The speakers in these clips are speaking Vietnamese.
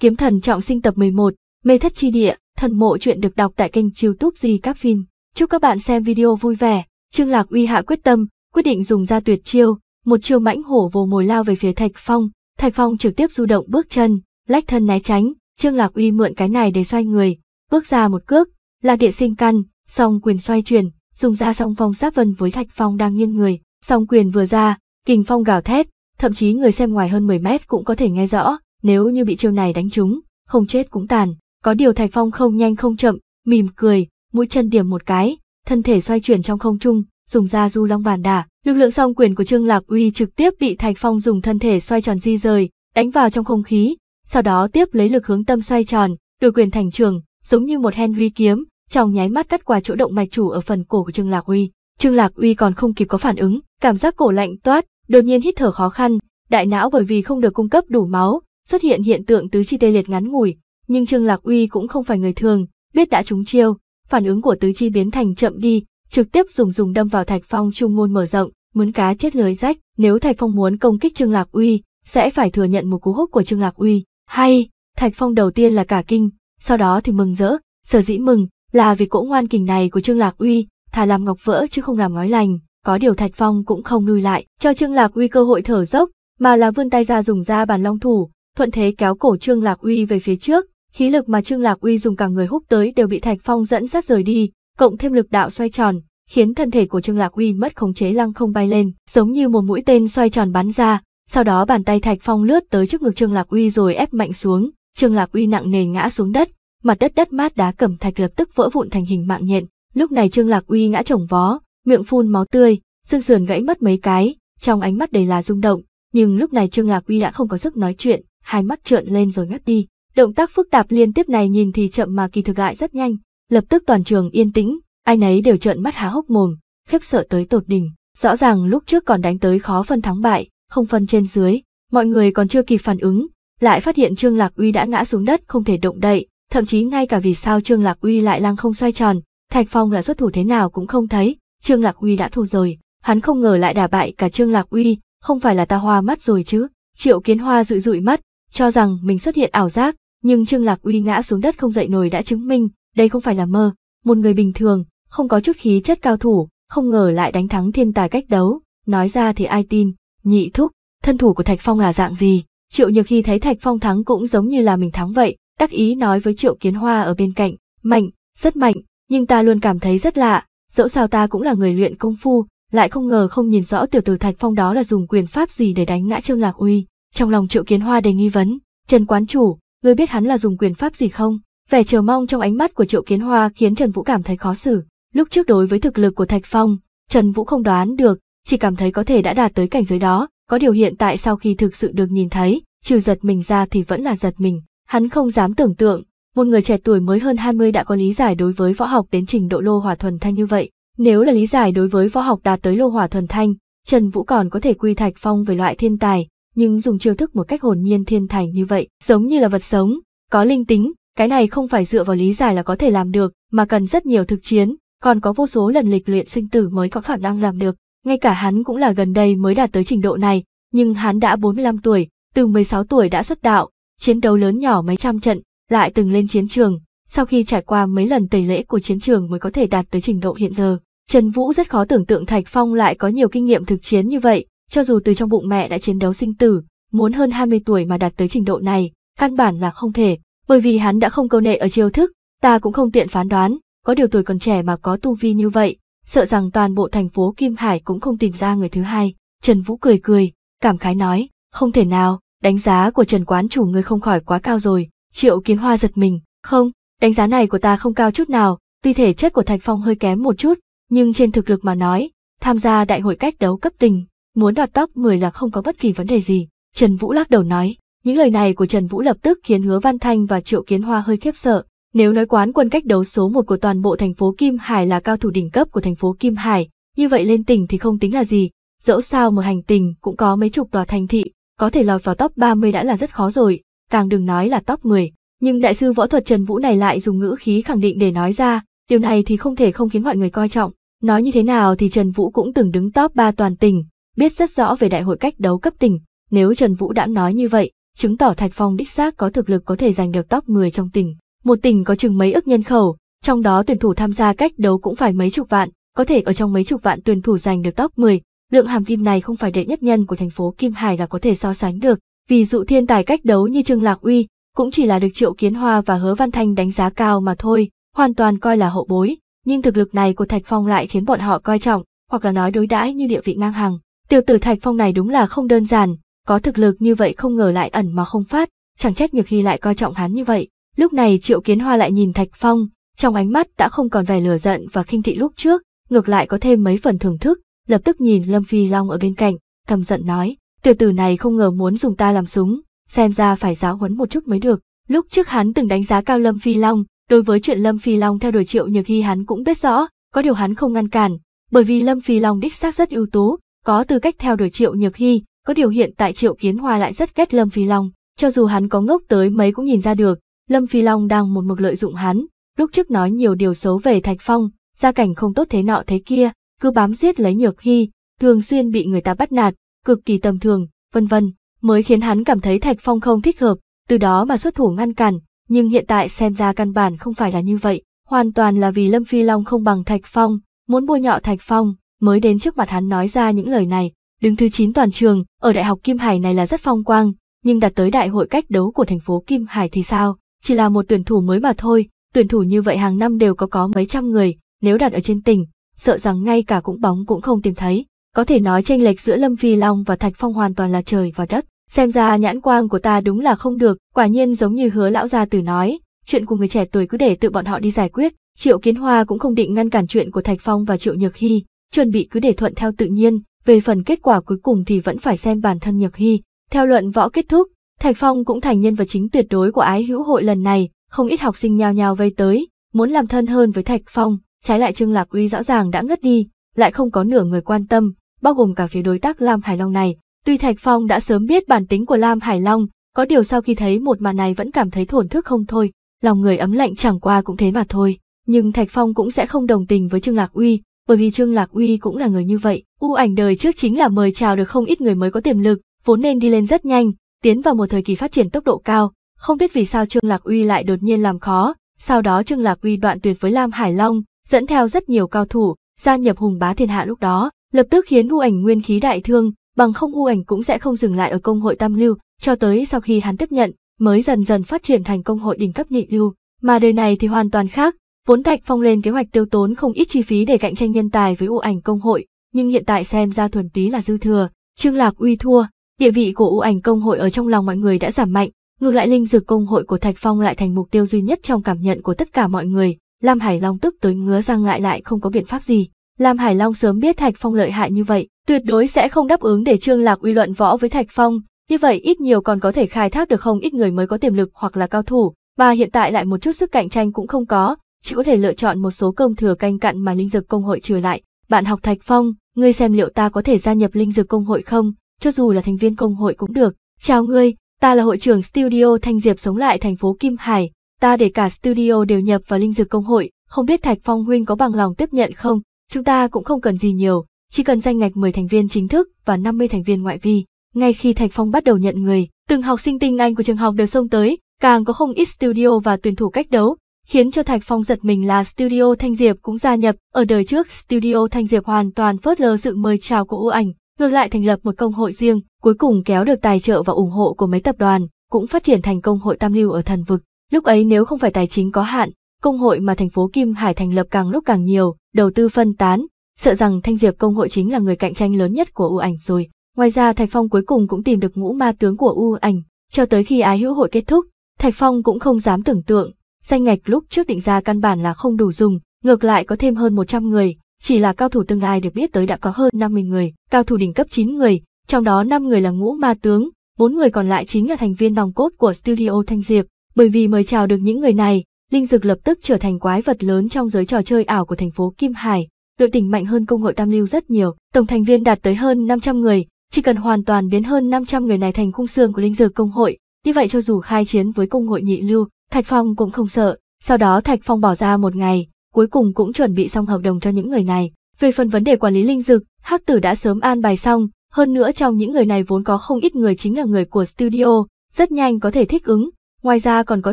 Kiếm thần trọng sinh tập 11, mê thất chi địa, thần mộ chuyện được đọc tại kênh youtube gì các phim. Chúc các bạn xem video vui vẻ, Trương Lạc Uy hạ quyết tâm, quyết định dùng ra tuyệt chiêu, một chiêu mãnh hổ vồ mồi lao về phía Thạch Phong, Thạch Phong trực tiếp du động bước chân, lách thân né tránh, Trương Lạc Uy mượn cái này để xoay người, bước ra một cước, là địa sinh căn, song quyền xoay chuyển, dùng ra song phong sát vân với Thạch Phong đang nghiêng người, song quyền vừa ra, kình phong gào thét, thậm chí người xem ngoài hơn 10 mét cũng có thể nghe rõ, nếu như bị chiêu này đánh trúng, không chết cũng tàn. Có điều Thạch Phong không nhanh không chậm, mỉm cười, mũi chân điểm một cái, thân thể xoay chuyển trong không trung, dùng ra du long bàn đả. Lực lượng song quyền của Trương Lạc Uy trực tiếp bị Thạch Phong dùng thân thể xoay tròn di rời, đánh vào trong không khí, sau đó tiếp lấy lực hướng tâm xoay tròn, đổi quyền thành trường, giống như một Henry kiếm, trong nháy mắt cắt qua chỗ động mạch chủ ở phần cổ của Trương Lạc Uy. Trương Lạc Uy còn không kịp có phản ứng, cảm giác cổ lạnh toát, đột nhiên hít thở khó khăn, đại não bởi vì không được cung cấp đủ máu, xuất hiện hiện tượng tứ chi tê liệt ngắn ngủi, nhưng Trương Lạc Uy cũng không phải người thường, biết đã trúng chiêu, phản ứng của tứ chi biến thành chậm đi, trực tiếp dùng dùng đâm vào Thạch Phong trung môn mở rộng, muốn cá chết lưới rách, nếu Thạch Phong muốn công kích Trương Lạc Uy, sẽ phải thừa nhận một cú húc của Trương Lạc Uy. Hay, Thạch Phong đầu tiên là cả kinh, sau đó thì mừng rỡ, sở dĩ mừng là vì cỗ ngoan kình này của Trương Lạc Uy, thà làm ngọc vỡ chứ không làm ngói lành, có điều Thạch Phong cũng không nuôi lại, cho Trương Lạc Uy cơ hội thở dốc, mà là vươn tay ra dùng ra bàn long thủ, thuận thế kéo cổ Trương Lạc Uy về phía trước, khí lực mà Trương Lạc Uy dùng cả người hút tới đều bị Thạch Phong dẫn sát rời đi, cộng thêm lực đạo xoay tròn, khiến thân thể của Trương Lạc Uy mất khống chế lăng không bay lên, giống như một mũi tên xoay tròn bắn ra, sau đó bàn tay Thạch Phong lướt tới trước ngực Trương Lạc Uy rồi ép mạnh xuống, Trương Lạc Uy nặng nề ngã xuống đất, mặt đất đất mát đá cẩm thạch lập tức vỡ vụn thành hình mạng nhện, lúc này Trương Lạc Uy ngã chồng vó, miệng phun máu tươi, xương sườn gãy mất mấy cái, trong ánh mắt đầy là rung động, nhưng lúc này Trương Lạc Uy đã không có sức nói chuyện, hai mắt trợn lên rồi ngất đi. Động tác phức tạp liên tiếp này nhìn thì chậm mà kỳ thực lại rất nhanh, lập tức toàn trường yên tĩnh, ai nấy đều trợn mắt há hốc mồm, khiếp sợ tới tột đỉnh. Rõ ràng lúc trước còn đánh tới khó phân thắng bại, không phân trên dưới, mọi người còn chưa kịp phản ứng, lại phát hiện Trương Lạc Uy đã ngã xuống đất không thể động đậy, thậm chí ngay cả vì sao Trương Lạc Uy lại lăng không xoay tròn, Thạch Phong là xuất thủ thế nào cũng không thấy, Trương Lạc Uy đã thua rồi, hắn không ngờ lại đả bại cả Trương Lạc Uy, không phải là ta hoa mắt rồi chứ? Triệu Kiến Hoa dụi dụi mắt, cho rằng mình xuất hiện ảo giác, nhưng Trương Lạc Uy ngã xuống đất không dậy nổi đã chứng minh, đây không phải là mơ, một người bình thường, không có chút khí chất cao thủ, không ngờ lại đánh thắng thiên tài cách đấu, nói ra thì ai tin, nhị thúc, thân thủ của Thạch Phong là dạng gì, Triệu Nhược khi thấy Thạch Phong thắng cũng giống như là mình thắng vậy, đắc ý nói với Triệu Kiến Hoa ở bên cạnh, mạnh, rất mạnh, nhưng ta luôn cảm thấy rất lạ, dẫu sao ta cũng là người luyện công phu, lại không ngờ không nhìn rõ tiểu tử Thạch Phong đó là dùng quyền pháp gì để đánh ngã Trương Lạc Uy. Trong lòng Triệu Kiến Hoa đầy nghi vấn, Trần Quán Chủ, ngươi biết hắn là dùng quyền pháp gì không? Vẻ chờ mong trong ánh mắt của Triệu Kiến Hoa khiến Trần Vũ cảm thấy khó xử. Lúc trước đối với thực lực của Thạch Phong, Trần Vũ không đoán được, chỉ cảm thấy có thể đã đạt tới cảnh giới đó, có điều hiện tại sau khi thực sự được nhìn thấy, trừ giật mình ra thì vẫn là giật mình. Hắn không dám tưởng tượng, một người trẻ tuổi mới hơn 20 đã có lý giải đối với võ học đến trình độ lô hỏa thuần thanh như vậy. Nếu là lý giải đối với võ học đạt tới lô hỏa thuần thanh, Trần Vũ còn có thể quy Thạch Phong về loại thiên tài, nhưng dùng chiêu thức một cách hồn nhiên thiên thành như vậy, giống như là vật sống, có linh tính, cái này không phải dựa vào lý giải là có thể làm được, mà cần rất nhiều thực chiến, còn có vô số lần lịch luyện sinh tử mới có khả năng làm được. Ngay cả hắn cũng là gần đây mới đạt tới trình độ này, nhưng hắn đã 45 tuổi, từ 16 tuổi đã xuất đạo, chiến đấu lớn nhỏ mấy trăm trận, lại từng lên chiến trường, sau khi trải qua mấy lần tẩy lễ của chiến trường mới có thể đạt tới trình độ hiện giờ. Trần Vũ rất khó tưởng tượng Thạch Phong lại có nhiều kinh nghiệm thực chiến như vậy, cho dù từ trong bụng mẹ đã chiến đấu sinh tử, muốn hơn 20 tuổi mà đạt tới trình độ này, căn bản là không thể, bởi vì hắn đã không câu nệ ở chiêu thức, ta cũng không tiện phán đoán, có điều tuổi còn trẻ mà có tu vi như vậy, sợ rằng toàn bộ thành phố Kim Hải cũng không tìm ra người thứ hai. Trần Vũ cười cười, cảm khái nói, không thể nào, đánh giá của Trần Quán chủ người không khỏi quá cao rồi, triệu kiến hoa giật mình, không, đánh giá này của ta không cao chút nào, tuy thể chất của Thạch Phong hơi kém một chút, nhưng trên thực lực mà nói, tham gia đại hội cách đấu cấp tình, muốn đoạt tóc 10 là không có bất kỳ vấn đề gì. Trần Vũ lắc đầu nói, những lời này của Trần Vũ lập tức khiến Hứa Văn Thanh và Triệu Kiến Hoa hơi khiếp sợ. Nếu nói quán quân cách đấu số 1 của toàn bộ thành phố Kim Hải là cao thủ đỉnh cấp của thành phố Kim Hải, như vậy lên tỉnh thì không tính là gì, dẫu sao một hành tình cũng có mấy chục tòa thành thị, có thể lọt vào top 30 đã là rất khó rồi, càng đừng nói là top 10. Nhưng đại sư võ thuật Trần Vũ này lại dùng ngữ khí khẳng định để nói ra, điều này thì không thể không khiến mọi người coi trọng. Nói như thế nào thì Trần Vũ cũng từng đứng top 3 toàn tỉnh, biết rất rõ về đại hội cách đấu cấp tỉnh, nếu Trần Vũ đã nói như vậy, chứng tỏ Thạch Phong đích xác có thực lực có thể giành được top 10 trong tỉnh. Một tỉnh có chừng mấy ức nhân khẩu, trong đó tuyển thủ tham gia cách đấu cũng phải mấy chục vạn, có thể ở trong mấy chục vạn tuyển thủ giành được top 10, lượng hàm kim này không phải đệ nhất nhân của thành phố Kim Hải là có thể so sánh được. Vì dụ thiên tài cách đấu như Trương Lạc Uy, cũng chỉ là được Triệu Kiến Hoa và Hứa Văn Thanh đánh giá cao mà thôi, hoàn toàn coi là hậu bối, nhưng thực lực này của Thạch Phong lại khiến bọn họ coi trọng, hoặc là nói đối đãi như địa vị ngang hàng. Tiểu tử Thạch Phong này đúng là không đơn giản, có thực lực như vậy không ngờ lại ẩn mà không phát, chẳng trách Nhược Hy lại coi trọng hắn như vậy. Lúc này Triệu Kiến Hoa lại nhìn Thạch Phong, trong ánh mắt đã không còn vẻ lừa giận và khinh thị lúc trước, ngược lại có thêm mấy phần thưởng thức, lập tức nhìn Lâm Phi Long ở bên cạnh, thầm giận nói, tiểu tử này không ngờ muốn dùng ta làm súng, xem ra phải giáo huấn một chút mới được. Lúc trước hắn từng đánh giá cao Lâm Phi Long, đối với chuyện Lâm Phi Long theo đuổi Triệu Nhược Hy hắn cũng biết rõ, có điều hắn không ngăn cản, bởi vì Lâm Phi Long đích xác rất ưu tú, có tư cách theo đuổi Triệu Nhược Hy, có điều hiện tại Triệu Kiến Hoa lại rất ghét Lâm Phi Long, cho dù hắn có ngốc tới mấy cũng nhìn ra được, Lâm Phi Long đang một mực lợi dụng hắn, lúc trước nói nhiều điều xấu về Thạch Phong, gia cảnh không tốt thế nọ thế kia, cứ bám giết lấy Nhược Hy, thường xuyên bị người ta bắt nạt, cực kỳ tầm thường, vân vân, mới khiến hắn cảm thấy Thạch Phong không thích hợp, từ đó mà xuất thủ ngăn cản, nhưng hiện tại xem ra căn bản không phải là như vậy, hoàn toàn là vì Lâm Phi Long không bằng Thạch Phong, muốn bôi nhọ Thạch Phong, mới đến trước mặt hắn nói ra những lời này, đứng thứ 9 toàn trường, ở Đại học Kim Hải này là rất phong quang, nhưng đặt tới đại hội cách đấu của thành phố Kim Hải thì sao, chỉ là một tuyển thủ mới mà thôi, tuyển thủ như vậy hàng năm đều có có mấy trăm người, nếu đặt ở trên tỉnh, sợ rằng ngay cả cũng bóng cũng không tìm thấy, có thể nói tranh lệch giữa Lâm Phi Long và Thạch Phong hoàn toàn là trời và đất. Xem ra nhãn quang của ta đúng là không được, quả nhiên giống như hứa lão gia tử nói, chuyện của người trẻ tuổi cứ để tự bọn họ đi giải quyết, Triệu Kiến Hoa cũng không định ngăn cản chuyện của Thạch Phong và Triệu Nhược Hy, chuẩn bị cứ để thuận theo tự nhiên, về phần kết quả cuối cùng thì vẫn phải xem bản thân Nhược Hy. Theo luận võ kết thúc, Thạch Phong cũng thành nhân vật chính tuyệt đối của ái hữu hội lần này, không ít học sinh nhao nhào vây tới, muốn làm thân hơn với Thạch Phong, trái lại Trương Lạc Uy rõ ràng đã ngất đi, lại không có nửa người quan tâm, bao gồm cả phía đối tác Lam Hải Long này. Tuy Thạch Phong đã sớm biết bản tính của Lam Hải Long, có điều sau khi thấy một màn này vẫn cảm thấy thổn thức không thôi, lòng người ấm lạnh chẳng qua cũng thế mà thôi. Nhưng Thạch Phong cũng sẽ không đồng tình với Trương Lạc Uy, bởi vì Trương Lạc Uy cũng là người như vậy. U ảnh đời trước chính là mời chào được không ít người mới có tiềm lực, vốn nên đi lên rất nhanh, tiến vào một thời kỳ phát triển tốc độ cao, không biết vì sao Trương Lạc Uy lại đột nhiên làm khó, sau đó Trương Lạc Uy đoạn tuyệt với Lam Hải Long, dẫn theo rất nhiều cao thủ, gia nhập hùng bá thiên hạ lúc đó, lập tức khiến U ảnh nguyên khí đại thương, bằng không U ảnh cũng sẽ không dừng lại ở công hội tam lưu, cho tới sau khi hắn tiếp nhận, mới dần dần phát triển thành công hội đỉnh cấp nhị lưu, mà đời này thì hoàn toàn khác, Vốn Thạch Phong lên kế hoạch tiêu tốn không ít chi phí để cạnh tranh nhân tài với U ảnh công hội, nhưng hiện tại xem ra thuần túy là dư thừa, Trương Lạc uy thua, địa vị của U ảnh công hội ở trong lòng mọi người đã giảm mạnh, ngược lại linh dược công hội của Thạch Phong lại thành mục tiêu duy nhất trong cảm nhận của tất cả mọi người, Lam Hải Long tức tới ngứa răng lại lại không có biện pháp gì. Lam Hải Long sớm biết Thạch Phong lợi hại như vậy, tuyệt đối sẽ không đáp ứng để Trương Lạc uy luận võ với Thạch Phong, như vậy ít nhiều còn có thể khai thác được không ít người mới có tiềm lực hoặc là cao thủ, mà hiện tại lại một chút sức cạnh tranh cũng không có, chỉ có thể lựa chọn một số công thừa canh cặn mà linh dược công hội trừ lại. Bạn học Thạch Phong, ngươi xem liệu ta có thể gia nhập linh dược công hội không, cho dù là thành viên công hội cũng được. Chào ngươi, ta là hội trưởng Studio Thanh Diệp sống lại thành phố Kim Hải, ta để cả studio đều nhập vào linh dược công hội, không biết Thạch Phong huynh có bằng lòng tiếp nhận không? Chúng ta cũng không cần gì nhiều, chỉ cần danh ngạch 10 thành viên chính thức và 50 thành viên ngoại vi. Ngay khi Thạch Phong bắt đầu nhận người, từng học sinh tinh anh của trường học đều xông tới, càng có không ít studio và tuyển thủ cách đấu, khiến cho Thạch Phong giật mình là Studio Thanh Diệp cũng gia nhập, ở đời trước Studio Thanh Diệp hoàn toàn phớt lờ sự mời chào của ưu ảnh, ngược lại thành lập một công hội riêng, cuối cùng kéo được tài trợ và ủng hộ của mấy tập đoàn, cũng phát triển thành công hội tam lưu ở thần vực. Lúc ấy nếu không phải tài chính có hạn, công hội mà thành phố Kim Hải thành lập càng lúc càng nhiều, đầu tư phân tán, sợ rằng Thanh Diệp công hội chính là người cạnh tranh lớn nhất của U Ảnh rồi. Ngoài ra Thạch Phong cuối cùng cũng tìm được ngũ ma tướng của U Ảnh, cho tới khi ái hữu hội kết thúc, Thạch Phong cũng không dám tưởng tượng, danh ngạch lúc trước định ra căn bản là không đủ dùng, ngược lại có thêm hơn 100 người, chỉ là cao thủ tương lai được biết tới đã có hơn 50 người, cao thủ đỉnh cấp 9 người, trong đó 5 người là ngũ ma tướng, 4 người còn lại chính là thành viên nòng cốt của Studio Thanh Diệp, bởi vì mời chào được những người này, linh dực lập tức trở thành quái vật lớn trong giới trò chơi ảo của thành phố Kim Hải, đội tỉnh mạnh hơn công hội Tam Lưu rất nhiều, tổng thành viên đạt tới hơn 500 người, chỉ cần hoàn toàn biến hơn 500 người này thành khung xương của linh dực công hội, như vậy cho dù khai chiến với công hội nhị lưu, Thạch Phong cũng không sợ, sau đó Thạch Phong bỏ ra một ngày, cuối cùng cũng chuẩn bị xong hợp đồng cho những người này. Về phần vấn đề quản lý linh dực, Hắc Tử đã sớm an bài xong, hơn nữa trong những người này vốn có không ít người chính là người của studio, rất nhanh có thể thích ứng, ngoài ra còn có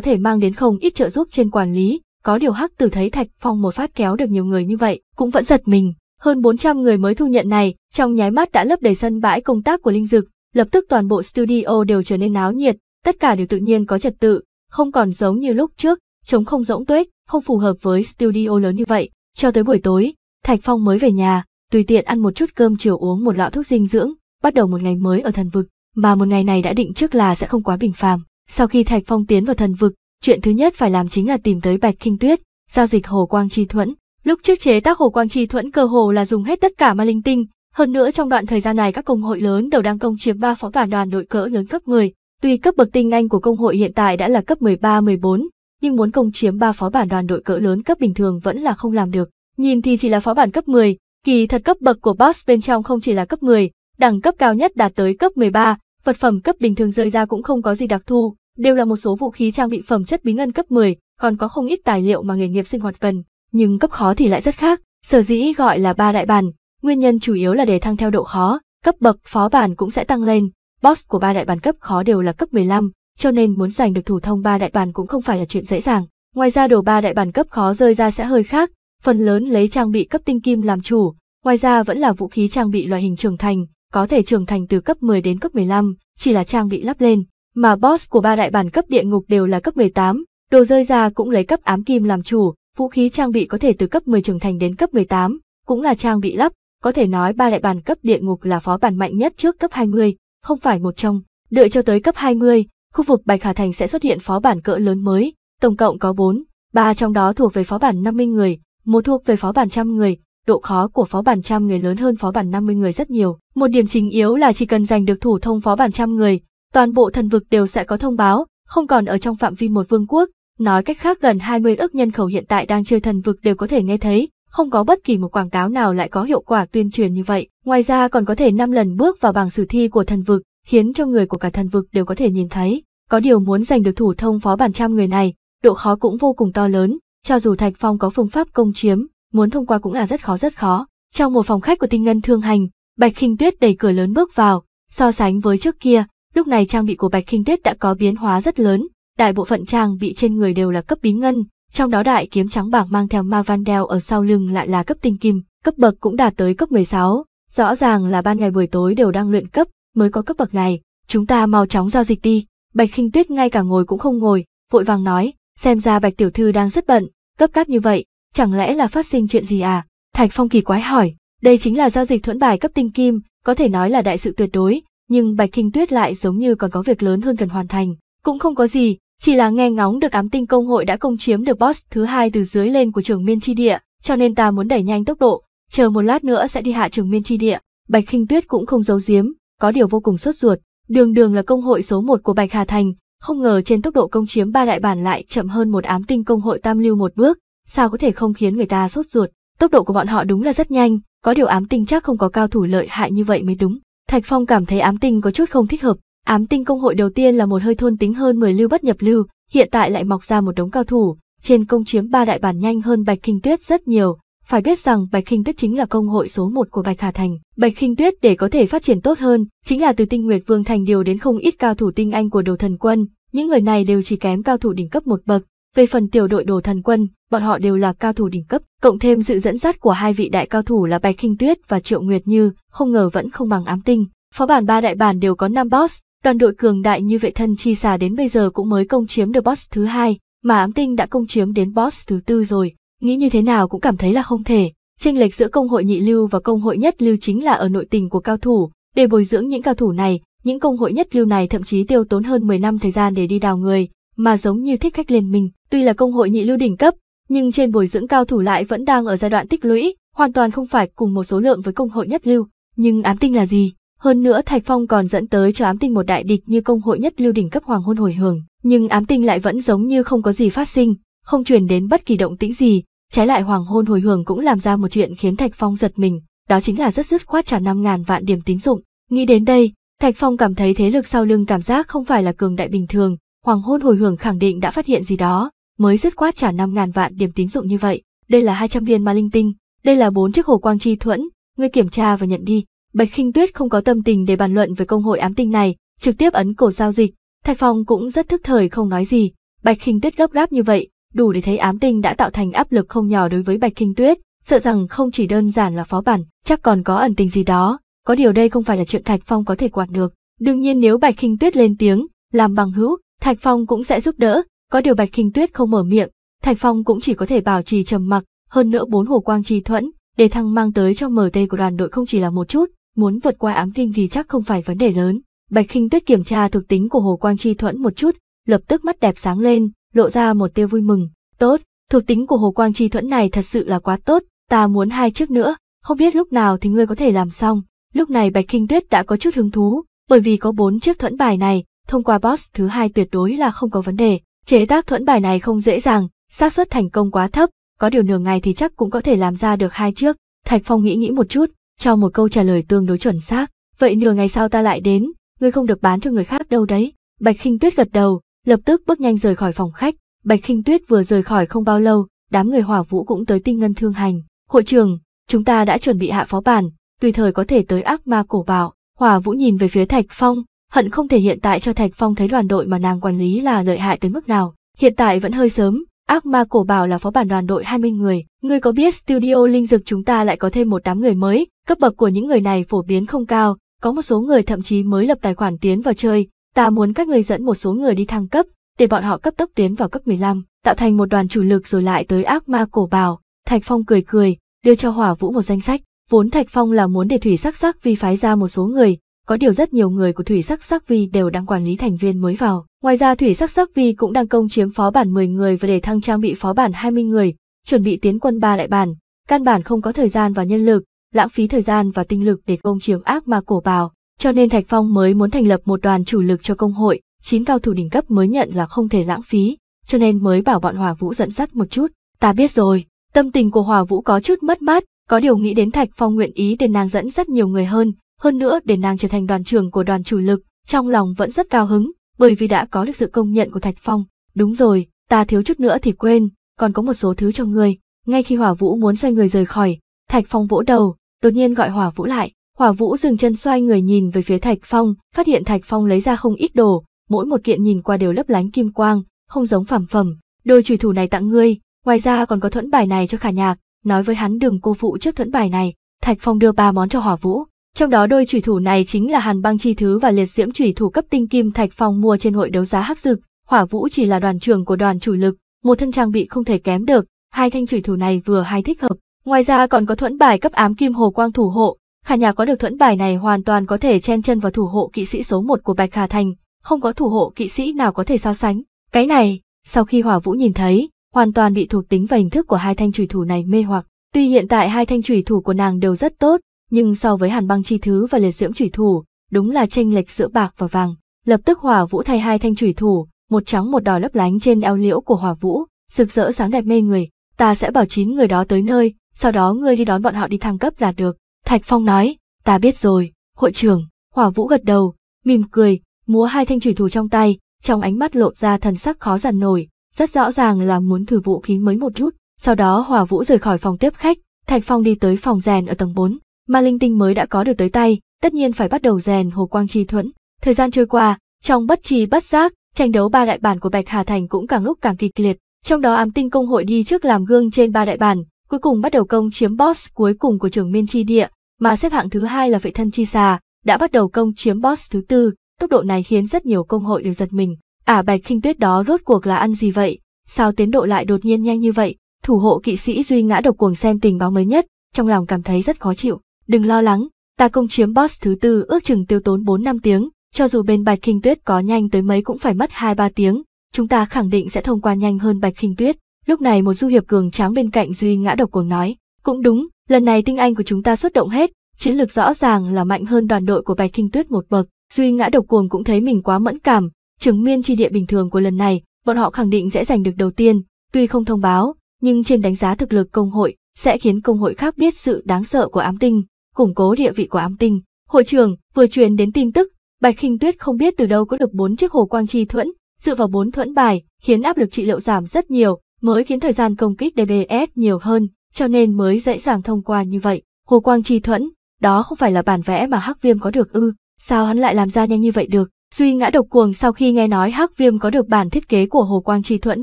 thể mang đến không ít trợ giúp trên quản lý, có điều Hắc Tử thấy Thạch Phong một phát kéo được nhiều người như vậy, cũng vẫn giật mình. Hơn 400 người mới thu nhận này, trong nháy mắt đã lấp đầy sân bãi công tác của linh dực, lập tức toàn bộ studio đều trở nên náo nhiệt, tất cả đều tự nhiên có trật tự, không còn giống như lúc trước, trống không rỗng tuếch, không phù hợp với studio lớn như vậy. Cho tới buổi tối, Thạch Phong mới về nhà, tùy tiện ăn một chút cơm chiều uống một lọ thuốc dinh dưỡng, bắt đầu một ngày mới ở thần vực, mà một ngày này đã định trước là sẽ không quá bình phàm. Sau khi Thạch Phong tiến vào thần vực, chuyện thứ nhất phải làm chính là tìm tới Bạch Kinh Tuyết, giao dịch hồ quang chi thuẫn. Lúc trước chế tác hồ quang chi thuẫn cơ hồ là dùng hết tất cả ma linh tinh, hơn nữa trong đoạn thời gian này các công hội lớn đều đang công chiếm ba phó bản đoàn đội cỡ lớn cấp người. Tuy cấp bậc tinh anh của công hội hiện tại đã là cấp 13-14, nhưng muốn công chiếm ba phó bản đoàn đội cỡ lớn cấp bình thường vẫn là không làm được. Nhìn thì chỉ là phó bản cấp 10, kỳ thật cấp bậc của boss bên trong không chỉ là cấp 10, đẳng cấp cao nhất đạt tới cấp 13, vật phẩm cấp bình thường rơi ra cũng không có gì đặc thù, đều là một số vũ khí trang bị phẩm chất bí ngân cấp 10, còn có không ít tài liệu mà nghề nghiệp sinh hoạt cần, nhưng cấp khó thì lại rất khác, sở dĩ gọi là ba đại bản, nguyên nhân chủ yếu là để thăng theo độ khó, cấp bậc phó bản cũng sẽ tăng lên, Boss của ba đại bàn cấp khó đều là cấp 15, cho nên muốn giành được thủ thông ba đại bàn cũng không phải là chuyện dễ dàng. Ngoài ra đồ ba đại bàn cấp khó rơi ra sẽ hơi khác, phần lớn lấy trang bị cấp tinh kim làm chủ, ngoài ra vẫn là vũ khí trang bị loại hình trưởng thành, có thể trưởng thành từ cấp 10 đến cấp 15, chỉ là trang bị lắp lên, mà boss của ba đại bản cấp địa ngục đều là cấp 18, đồ rơi ra cũng lấy cấp ám kim làm chủ, vũ khí trang bị có thể từ cấp 10 trưởng thành đến cấp 18, cũng là trang bị lắp, có thể nói ba đại bản cấp địa ngục là phó bản mạnh nhất trước cấp 20, không phải một trong. Đợi cho tới cấp 20, khu vực Bạch Hà Thành sẽ xuất hiện phó bản cỡ lớn mới, tổng cộng có 4, 3 trong đó thuộc về phó bản 50 người, một thuộc về phó bản trăm người, độ khó của phó bản trăm người lớn hơn phó bản 50 người rất nhiều. Một điểm chính yếu là chỉ cần giành được thủ thông phó bản trăm người, toàn bộ thần vực đều sẽ có thông báo, không còn ở trong phạm vi một vương quốc, nói cách khác gần 20 ước nhân khẩu hiện tại đang chơi thần vực đều có thể nghe thấy, không có bất kỳ một quảng cáo nào lại có hiệu quả tuyên truyền như vậy. Ngoài ra còn có thể 5 lần bước vào bảng sử thi của thần vực, khiến cho người của cả thần vực đều có thể nhìn thấy. Có điều muốn giành được thủ thông phó bản trăm người này, độ khó cũng vô cùng to lớn, cho dù Thạch Phong có phương pháp công chiếm, muốn thông qua cũng là rất khó rất khó. Trong một phòng khách của tinh ngân thương hành, Bạch Kinh Tuyết đẩy cửa lớn bước vào, so sánh với trước kia, lúc này trang bị của Bạch Kinh Tuyết đã có biến hóa rất lớn, đại bộ phận trang bị trên người đều là cấp bí ngân, trong đó đại kiếm trắng bạc mang theo ma văn đeo ở sau lưng lại là cấp tinh kim, cấp bậc cũng đạt tới cấp 16, rõ ràng là ban ngày buổi tối đều đang luyện cấp, mới có cấp bậc này, chúng ta mau chóng giao dịch đi. Bạch Khinh Tuyết ngay cả ngồi cũng không ngồi, vội vàng nói, xem ra Bạch tiểu thư đang rất bận, cấp cấp như vậy, chẳng lẽ là phát sinh chuyện gì à? Thạch Phong kỳ quái hỏi, đây chính là giao dịch thuẫn bài cấp tinh kim, có thể nói là đại sự tuyệt đối, nhưng Bạch Kinh Tuyết lại giống như còn có việc lớn hơn cần hoàn thành, cũng không có gì, chỉ là nghe ngóng được ám tinh công hội đã công chiếm được boss thứ hai từ dưới lên của trường miên tri địa, cho nên ta muốn đẩy nhanh tốc độ, chờ một lát nữa sẽ đi hạ trường miên tri địa. Bạch Khinh Tuyết cũng không giấu giếm, có điều vô cùng sốt ruột, đường đường là công hội số một của Bạch Hà Thành, không ngờ trên tốc độ công chiếm ba đại bản lại chậm hơn một ám tinh công hội tam lưu một bước, sao có thể không khiến người ta sốt ruột. Tốc độ của bọn họ đúng là rất nhanh, có điều ám tinh chắc không có cao thủ lợi hại như vậy mới đúng. Thạch Phong cảm thấy ám tinh có chút không thích hợp, Ám tinh công hội đầu tiên là một hơi thôn tính hơn 10 lưu bất nhập lưu, hiện tại lại mọc ra một đống cao thủ, trên công chiếm ba đại bản nhanh hơn Bạch Kinh Tuyết rất nhiều. Phải biết rằng Bạch Kinh Tuyết chính là công hội số 1 của Bạch Hà Thành. Bạch Kinh Tuyết để có thể phát triển tốt hơn, chính là từ Tinh Nguyệt Vương Thành điều đến không ít cao thủ tinh anh của Đồ Thần Quân, những người này đều chỉ kém cao thủ đỉnh cấp một bậc. Về phần tiểu đội Đồ Thần Quân, bọn họ đều là cao thủ đỉnh cấp, cộng thêm sự dẫn dắt của hai vị đại cao thủ là Bạch Kinh Tuyết và Triệu Nguyệt Như, không ngờ vẫn không bằng ám tinh. Phó bản ba đại bản đều có 5 boss, đoàn đội cường đại như vệ thân chi xà đến bây giờ cũng mới công chiếm được boss thứ hai, mà ám tinh đã công chiếm đến boss thứ tư rồi, nghĩ như thế nào cũng cảm thấy là không thể. Chênh lệch giữa công hội nhị lưu và công hội nhất lưu chính là ở nội tình của cao thủ, để bồi dưỡng những cao thủ này, những công hội nhất lưu này thậm chí tiêu tốn hơn 10 năm thời gian để đi đào người, mà giống như thích khách liên minh, tuy là công hội nhị lưu đỉnh cấp, nhưng trên bồi dưỡng cao thủ lại vẫn đang ở giai đoạn tích lũy, hoàn toàn không phải cùng một số lượng với công hội nhất lưu. Nhưng ám tinh là gì? Hơn nữa Thạch Phong còn dẫn tới cho ám tinh một đại địch như công hội nhất lưu đỉnh cấp hoàng hôn hồi hưởng, nhưng ám tinh lại vẫn giống như không có gì phát sinh, không truyền đến bất kỳ động tĩnh gì, trái lại hoàng hôn hồi hưởng cũng làm ra một chuyện khiến Thạch Phong giật mình, đó chính là rất dứt khoát trả 5.000 vạn điểm tín dụng. Nghĩ đến đây, Thạch Phong cảm thấy thế lực sau lưng cảm giác không phải là cường đại bình thường, hoàng hôn hồi hưởng khẳng định đã phát hiện gì đó, mới dứt khoát trả 5.000 vạn điểm tín dụng như vậy. Đây là 200 viên ma linh tinh, đây là bốn chiếc hồ quang chi thuẫn, ngươi kiểm tra và nhận đi, Bạch Khinh Tuyết không có tâm tình để bàn luận về công hội ám tinh này, trực tiếp ấn cổ giao dịch, Thạch Phong cũng rất thức thời không nói gì. Bạch Khinh Tuyết gấp gáp như vậy, đủ để thấy ám tinh đã tạo thành áp lực không nhỏ đối với Bạch Khinh Tuyết, sợ rằng không chỉ đơn giản là phó bản, chắc còn có ẩn tình gì đó, có điều đây không phải là chuyện Thạch Phong có thể quản được. Đương nhiên nếu Bạch Khinh Tuyết lên tiếng, làm bằng hữu, Thạch Phong cũng sẽ giúp đỡ, có điều Bạch Khinh Tuyết không mở miệng, Thạch Phong cũng chỉ có thể bảo trì trầm mặc, hơn nữa bốn hồ quang trì thuẫn, để thăng mang tới cho MT của đoàn đội không chỉ là một chút, muốn vượt qua ám tinh thì chắc không phải vấn đề lớn. Bạch Kinh Tuyết kiểm tra thuộc tính của Hồ Quang Chi Thuẫn một chút, lập tức mắt đẹp sáng lên, lộ ra một tia vui mừng. Tốt, thuộc tính của Hồ Quang Chi Thuẫn này thật sự là quá tốt, ta muốn hai chiếc nữa, không biết lúc nào thì ngươi có thể làm xong. Lúc này Bạch Kinh Tuyết đã có chút hứng thú, bởi vì có bốn chiếc thuẫn bài này, thông qua boss thứ hai tuyệt đối là không có vấn đề. Chế tác thuẫn bài này không dễ dàng, xác suất thành công quá thấp, có điều nửa ngày thì chắc cũng có thể làm ra được hai chiếc. Thạch Phong nghĩ nghĩ một chút, cho một câu trả lời tương đối chuẩn xác. Vậy nửa ngày sau ta lại đến, ngươi không được bán cho người khác đâu đấy. Bạch Khinh Tuyết gật đầu, lập tức bước nhanh rời khỏi phòng khách. Bạch Khinh Tuyết vừa rời khỏi không bao lâu, đám người Hỏa Vũ cũng tới Tinh Ngân Thương Hành. "Hội trưởng, chúng ta đã chuẩn bị hạ phó bản, tùy thời có thể tới ác ma cổ bảo." Hỏa Vũ nhìn về phía Thạch Phong, hận không thể hiện tại cho Thạch Phong thấy đoàn đội mà nàng quản lý là lợi hại tới mức nào. Hiện tại vẫn hơi sớm, ác ma cổ bảo là phó bản đoàn đội 20 người, ngươi có biết studio linh dực chúng ta lại có thêm một đám người mới, Cấp bậc của những người này phổ biến không cao, có một số người thậm chí mới lập tài khoản tiến vào chơi, ta muốn các người dẫn một số người đi thăng cấp, để bọn họ cấp tốc tiến vào cấp 15, tạo thành một đoàn chủ lực rồi lại tới ác ma cổ bào. Thạch Phong cười cười, đưa cho Hỏa Vũ một danh sách, vốn Thạch Phong là muốn để Thủy Sắc Sắc Vi phái ra một số người, có điều rất nhiều người của Thủy Sắc Sắc Vi đều đang quản lý thành viên mới vào. Ngoài ra Thủy Sắc Sắc Vi cũng đang công chiếm phó bản 10 người và để thăng trang bị phó bản 20 người, chuẩn bị tiến quân ba đại bản, căn bản không có thời gian và nhân lực, lãng phí thời gian và tinh lực để công chiếm ác ma cổ bào, cho nên Thạch Phong mới muốn thành lập một đoàn chủ lực cho công hội, chín cao thủ đỉnh cấp mới nhận là không thể lãng phí, cho nên mới bảo bọn Hòa Vũ dẫn dắt một chút. Ta biết rồi, tâm tình của Hòa Vũ có chút mất mát, có điều nghĩ đến Thạch Phong nguyện ý để nàng dẫn dắt nhiều người hơn, hơn nữa để nàng trở thành đoàn trưởng của đoàn chủ lực, trong lòng vẫn rất cao hứng, bởi vì đã có được sự công nhận của Thạch Phong. Đúng rồi, ta thiếu chút nữa thì quên, còn có một số thứ cho ngươi. Ngay khi hòa Vũ muốn xoay người rời khỏi, Thạch Phong vỗ đầu, đột nhiên gọi Hỏa Vũ lại. Hỏa Vũ dừng chân xoay người nhìn về phía Thạch Phong, phát hiện Thạch Phong lấy ra không ít đồ, mỗi một kiện nhìn qua đều lấp lánh kim quang, không giống phẩm phẩm. Đôi chủy thủ này tặng ngươi, ngoài ra còn có thuẫn bài này cho Khả Nhạc, nói với hắn đừng cô phụ trước thuẫn bài này. Thạch Phong đưa ba món cho Hỏa Vũ, trong đó đôi chủy thủ này chính là Hàn Băng chi thứ và liệt diễm chủy thủ cấp tinh kim Thạch Phong mua trên hội đấu giá hắc dực. Hỏa Vũ chỉ là đoàn trưởng của đoàn chủ lực, một thân trang bị không thể kém được, hai thanh chủy thủ này vừa hay thích hợp, Ngoài ra còn có thuẫn bài cấp ám kim hồ quang thủ hộ, Khả nhà có được thuẫn bài này hoàn toàn có thể chen chân vào thủ hộ kỵ sĩ số 1 của Bạch Khả Thành, không có thủ hộ kỵ sĩ nào có thể so sánh. Cái này, sau khi Hỏa Vũ nhìn thấy, hoàn toàn bị thuộc tính và hình thức của hai thanh chủy thủ này mê hoặc. Tuy hiện tại hai thanh chủy thủ của nàng đều rất tốt, nhưng so với Hàn Băng chi thứ và liệt diễm chủy thủ, đúng là chênh lệch giữa bạc và vàng. Lập tức Hỏa Vũ thay hai thanh chủy thủ, một trắng một đỏ lấp lánh trên eo liễu của Hỏa Vũ, rực rỡ sáng đẹp mê người. Ta sẽ bảo chín người đó tới nơi, sau đó ngươi đi đón bọn họ đi thăng cấp là được. Thạch Phong nói, ta biết rồi, hội trưởng, hỏa vũ gật đầu, mỉm cười, múa hai thanh thủy thủ trong tay, trong ánh mắt lộ ra thần sắc khó giàn nổi, rất rõ ràng là muốn thử vũ khí mới một chút. Sau đó hỏa vũ rời khỏi phòng tiếp khách, Thạch Phong đi tới phòng rèn ở tầng 4, mà linh tinh mới đã có được tới tay, tất nhiên phải bắt đầu rèn hồ quang chi thuẫn. Thời gian trôi qua, trong bất trì bất giác, tranh đấu ba đại bản của Bạch Hà Thành cũng càng lúc càng kịch liệt, trong đó ám tinh công hội đi trước làm gương trên ba đại bản, cuối cùng bắt đầu công chiếm boss cuối cùng của trường Min Chi Địa, mà xếp hạng thứ hai là vệ thân Chi Xà, đã bắt đầu công chiếm boss thứ tư, tốc độ này khiến rất nhiều công hội đều giật mình. Ả à, bạch kinh tuyết đó rốt cuộc là ăn gì vậy? Sao tiến độ lại đột nhiên nhanh như vậy? Thủ hộ kỵ sĩ Duy ngã độc cuồng xem tình báo mới nhất, trong lòng cảm thấy rất khó chịu. Đừng lo lắng, ta công chiếm boss thứ tư ước chừng tiêu tốn 4 năm tiếng, cho dù bên bạch kinh tuyết có nhanh tới mấy cũng phải mất 2-3 tiếng, chúng ta khẳng định sẽ thông qua nhanh hơn bạch kinh tuyết. Lúc này một du hiệp cường tráng bên cạnh Duy ngã độc cuồng nói, cũng đúng, lần này tinh anh của chúng ta xuất động hết, chiến lược rõ ràng là mạnh hơn đoàn đội của Bạch Kinh Tuyết một bậc. Duy ngã độc cuồng cũng thấy mình quá mẫn cảm, chứng miên chi địa bình thường của lần này, bọn họ khẳng định sẽ giành được đầu tiên, tuy không thông báo, nhưng trên đánh giá thực lực công hội, sẽ khiến công hội khác biết sự đáng sợ của ám tinh, củng cố địa vị của ám tinh. Hội trưởng vừa truyền đến tin tức, Bạch Khinh Tuyết không biết từ đâu có được bốn chiếc hồ quang chi thuẫn, dựa vào bốn thuẫn bài, khiến áp lực trị liệu giảm rất nhiều, mới khiến thời gian công kích DBS nhiều hơn, cho nên mới dễ dàng thông qua như vậy. Hồ Quang trì thuẫn, đó không phải là bản vẽ mà Hắc Viêm có được ư, sao hắn lại làm ra nhanh như vậy được? Duy ngã độc cuồng sau khi nghe nói Hắc Viêm có được bản thiết kế của Hồ Quang trì thuẫn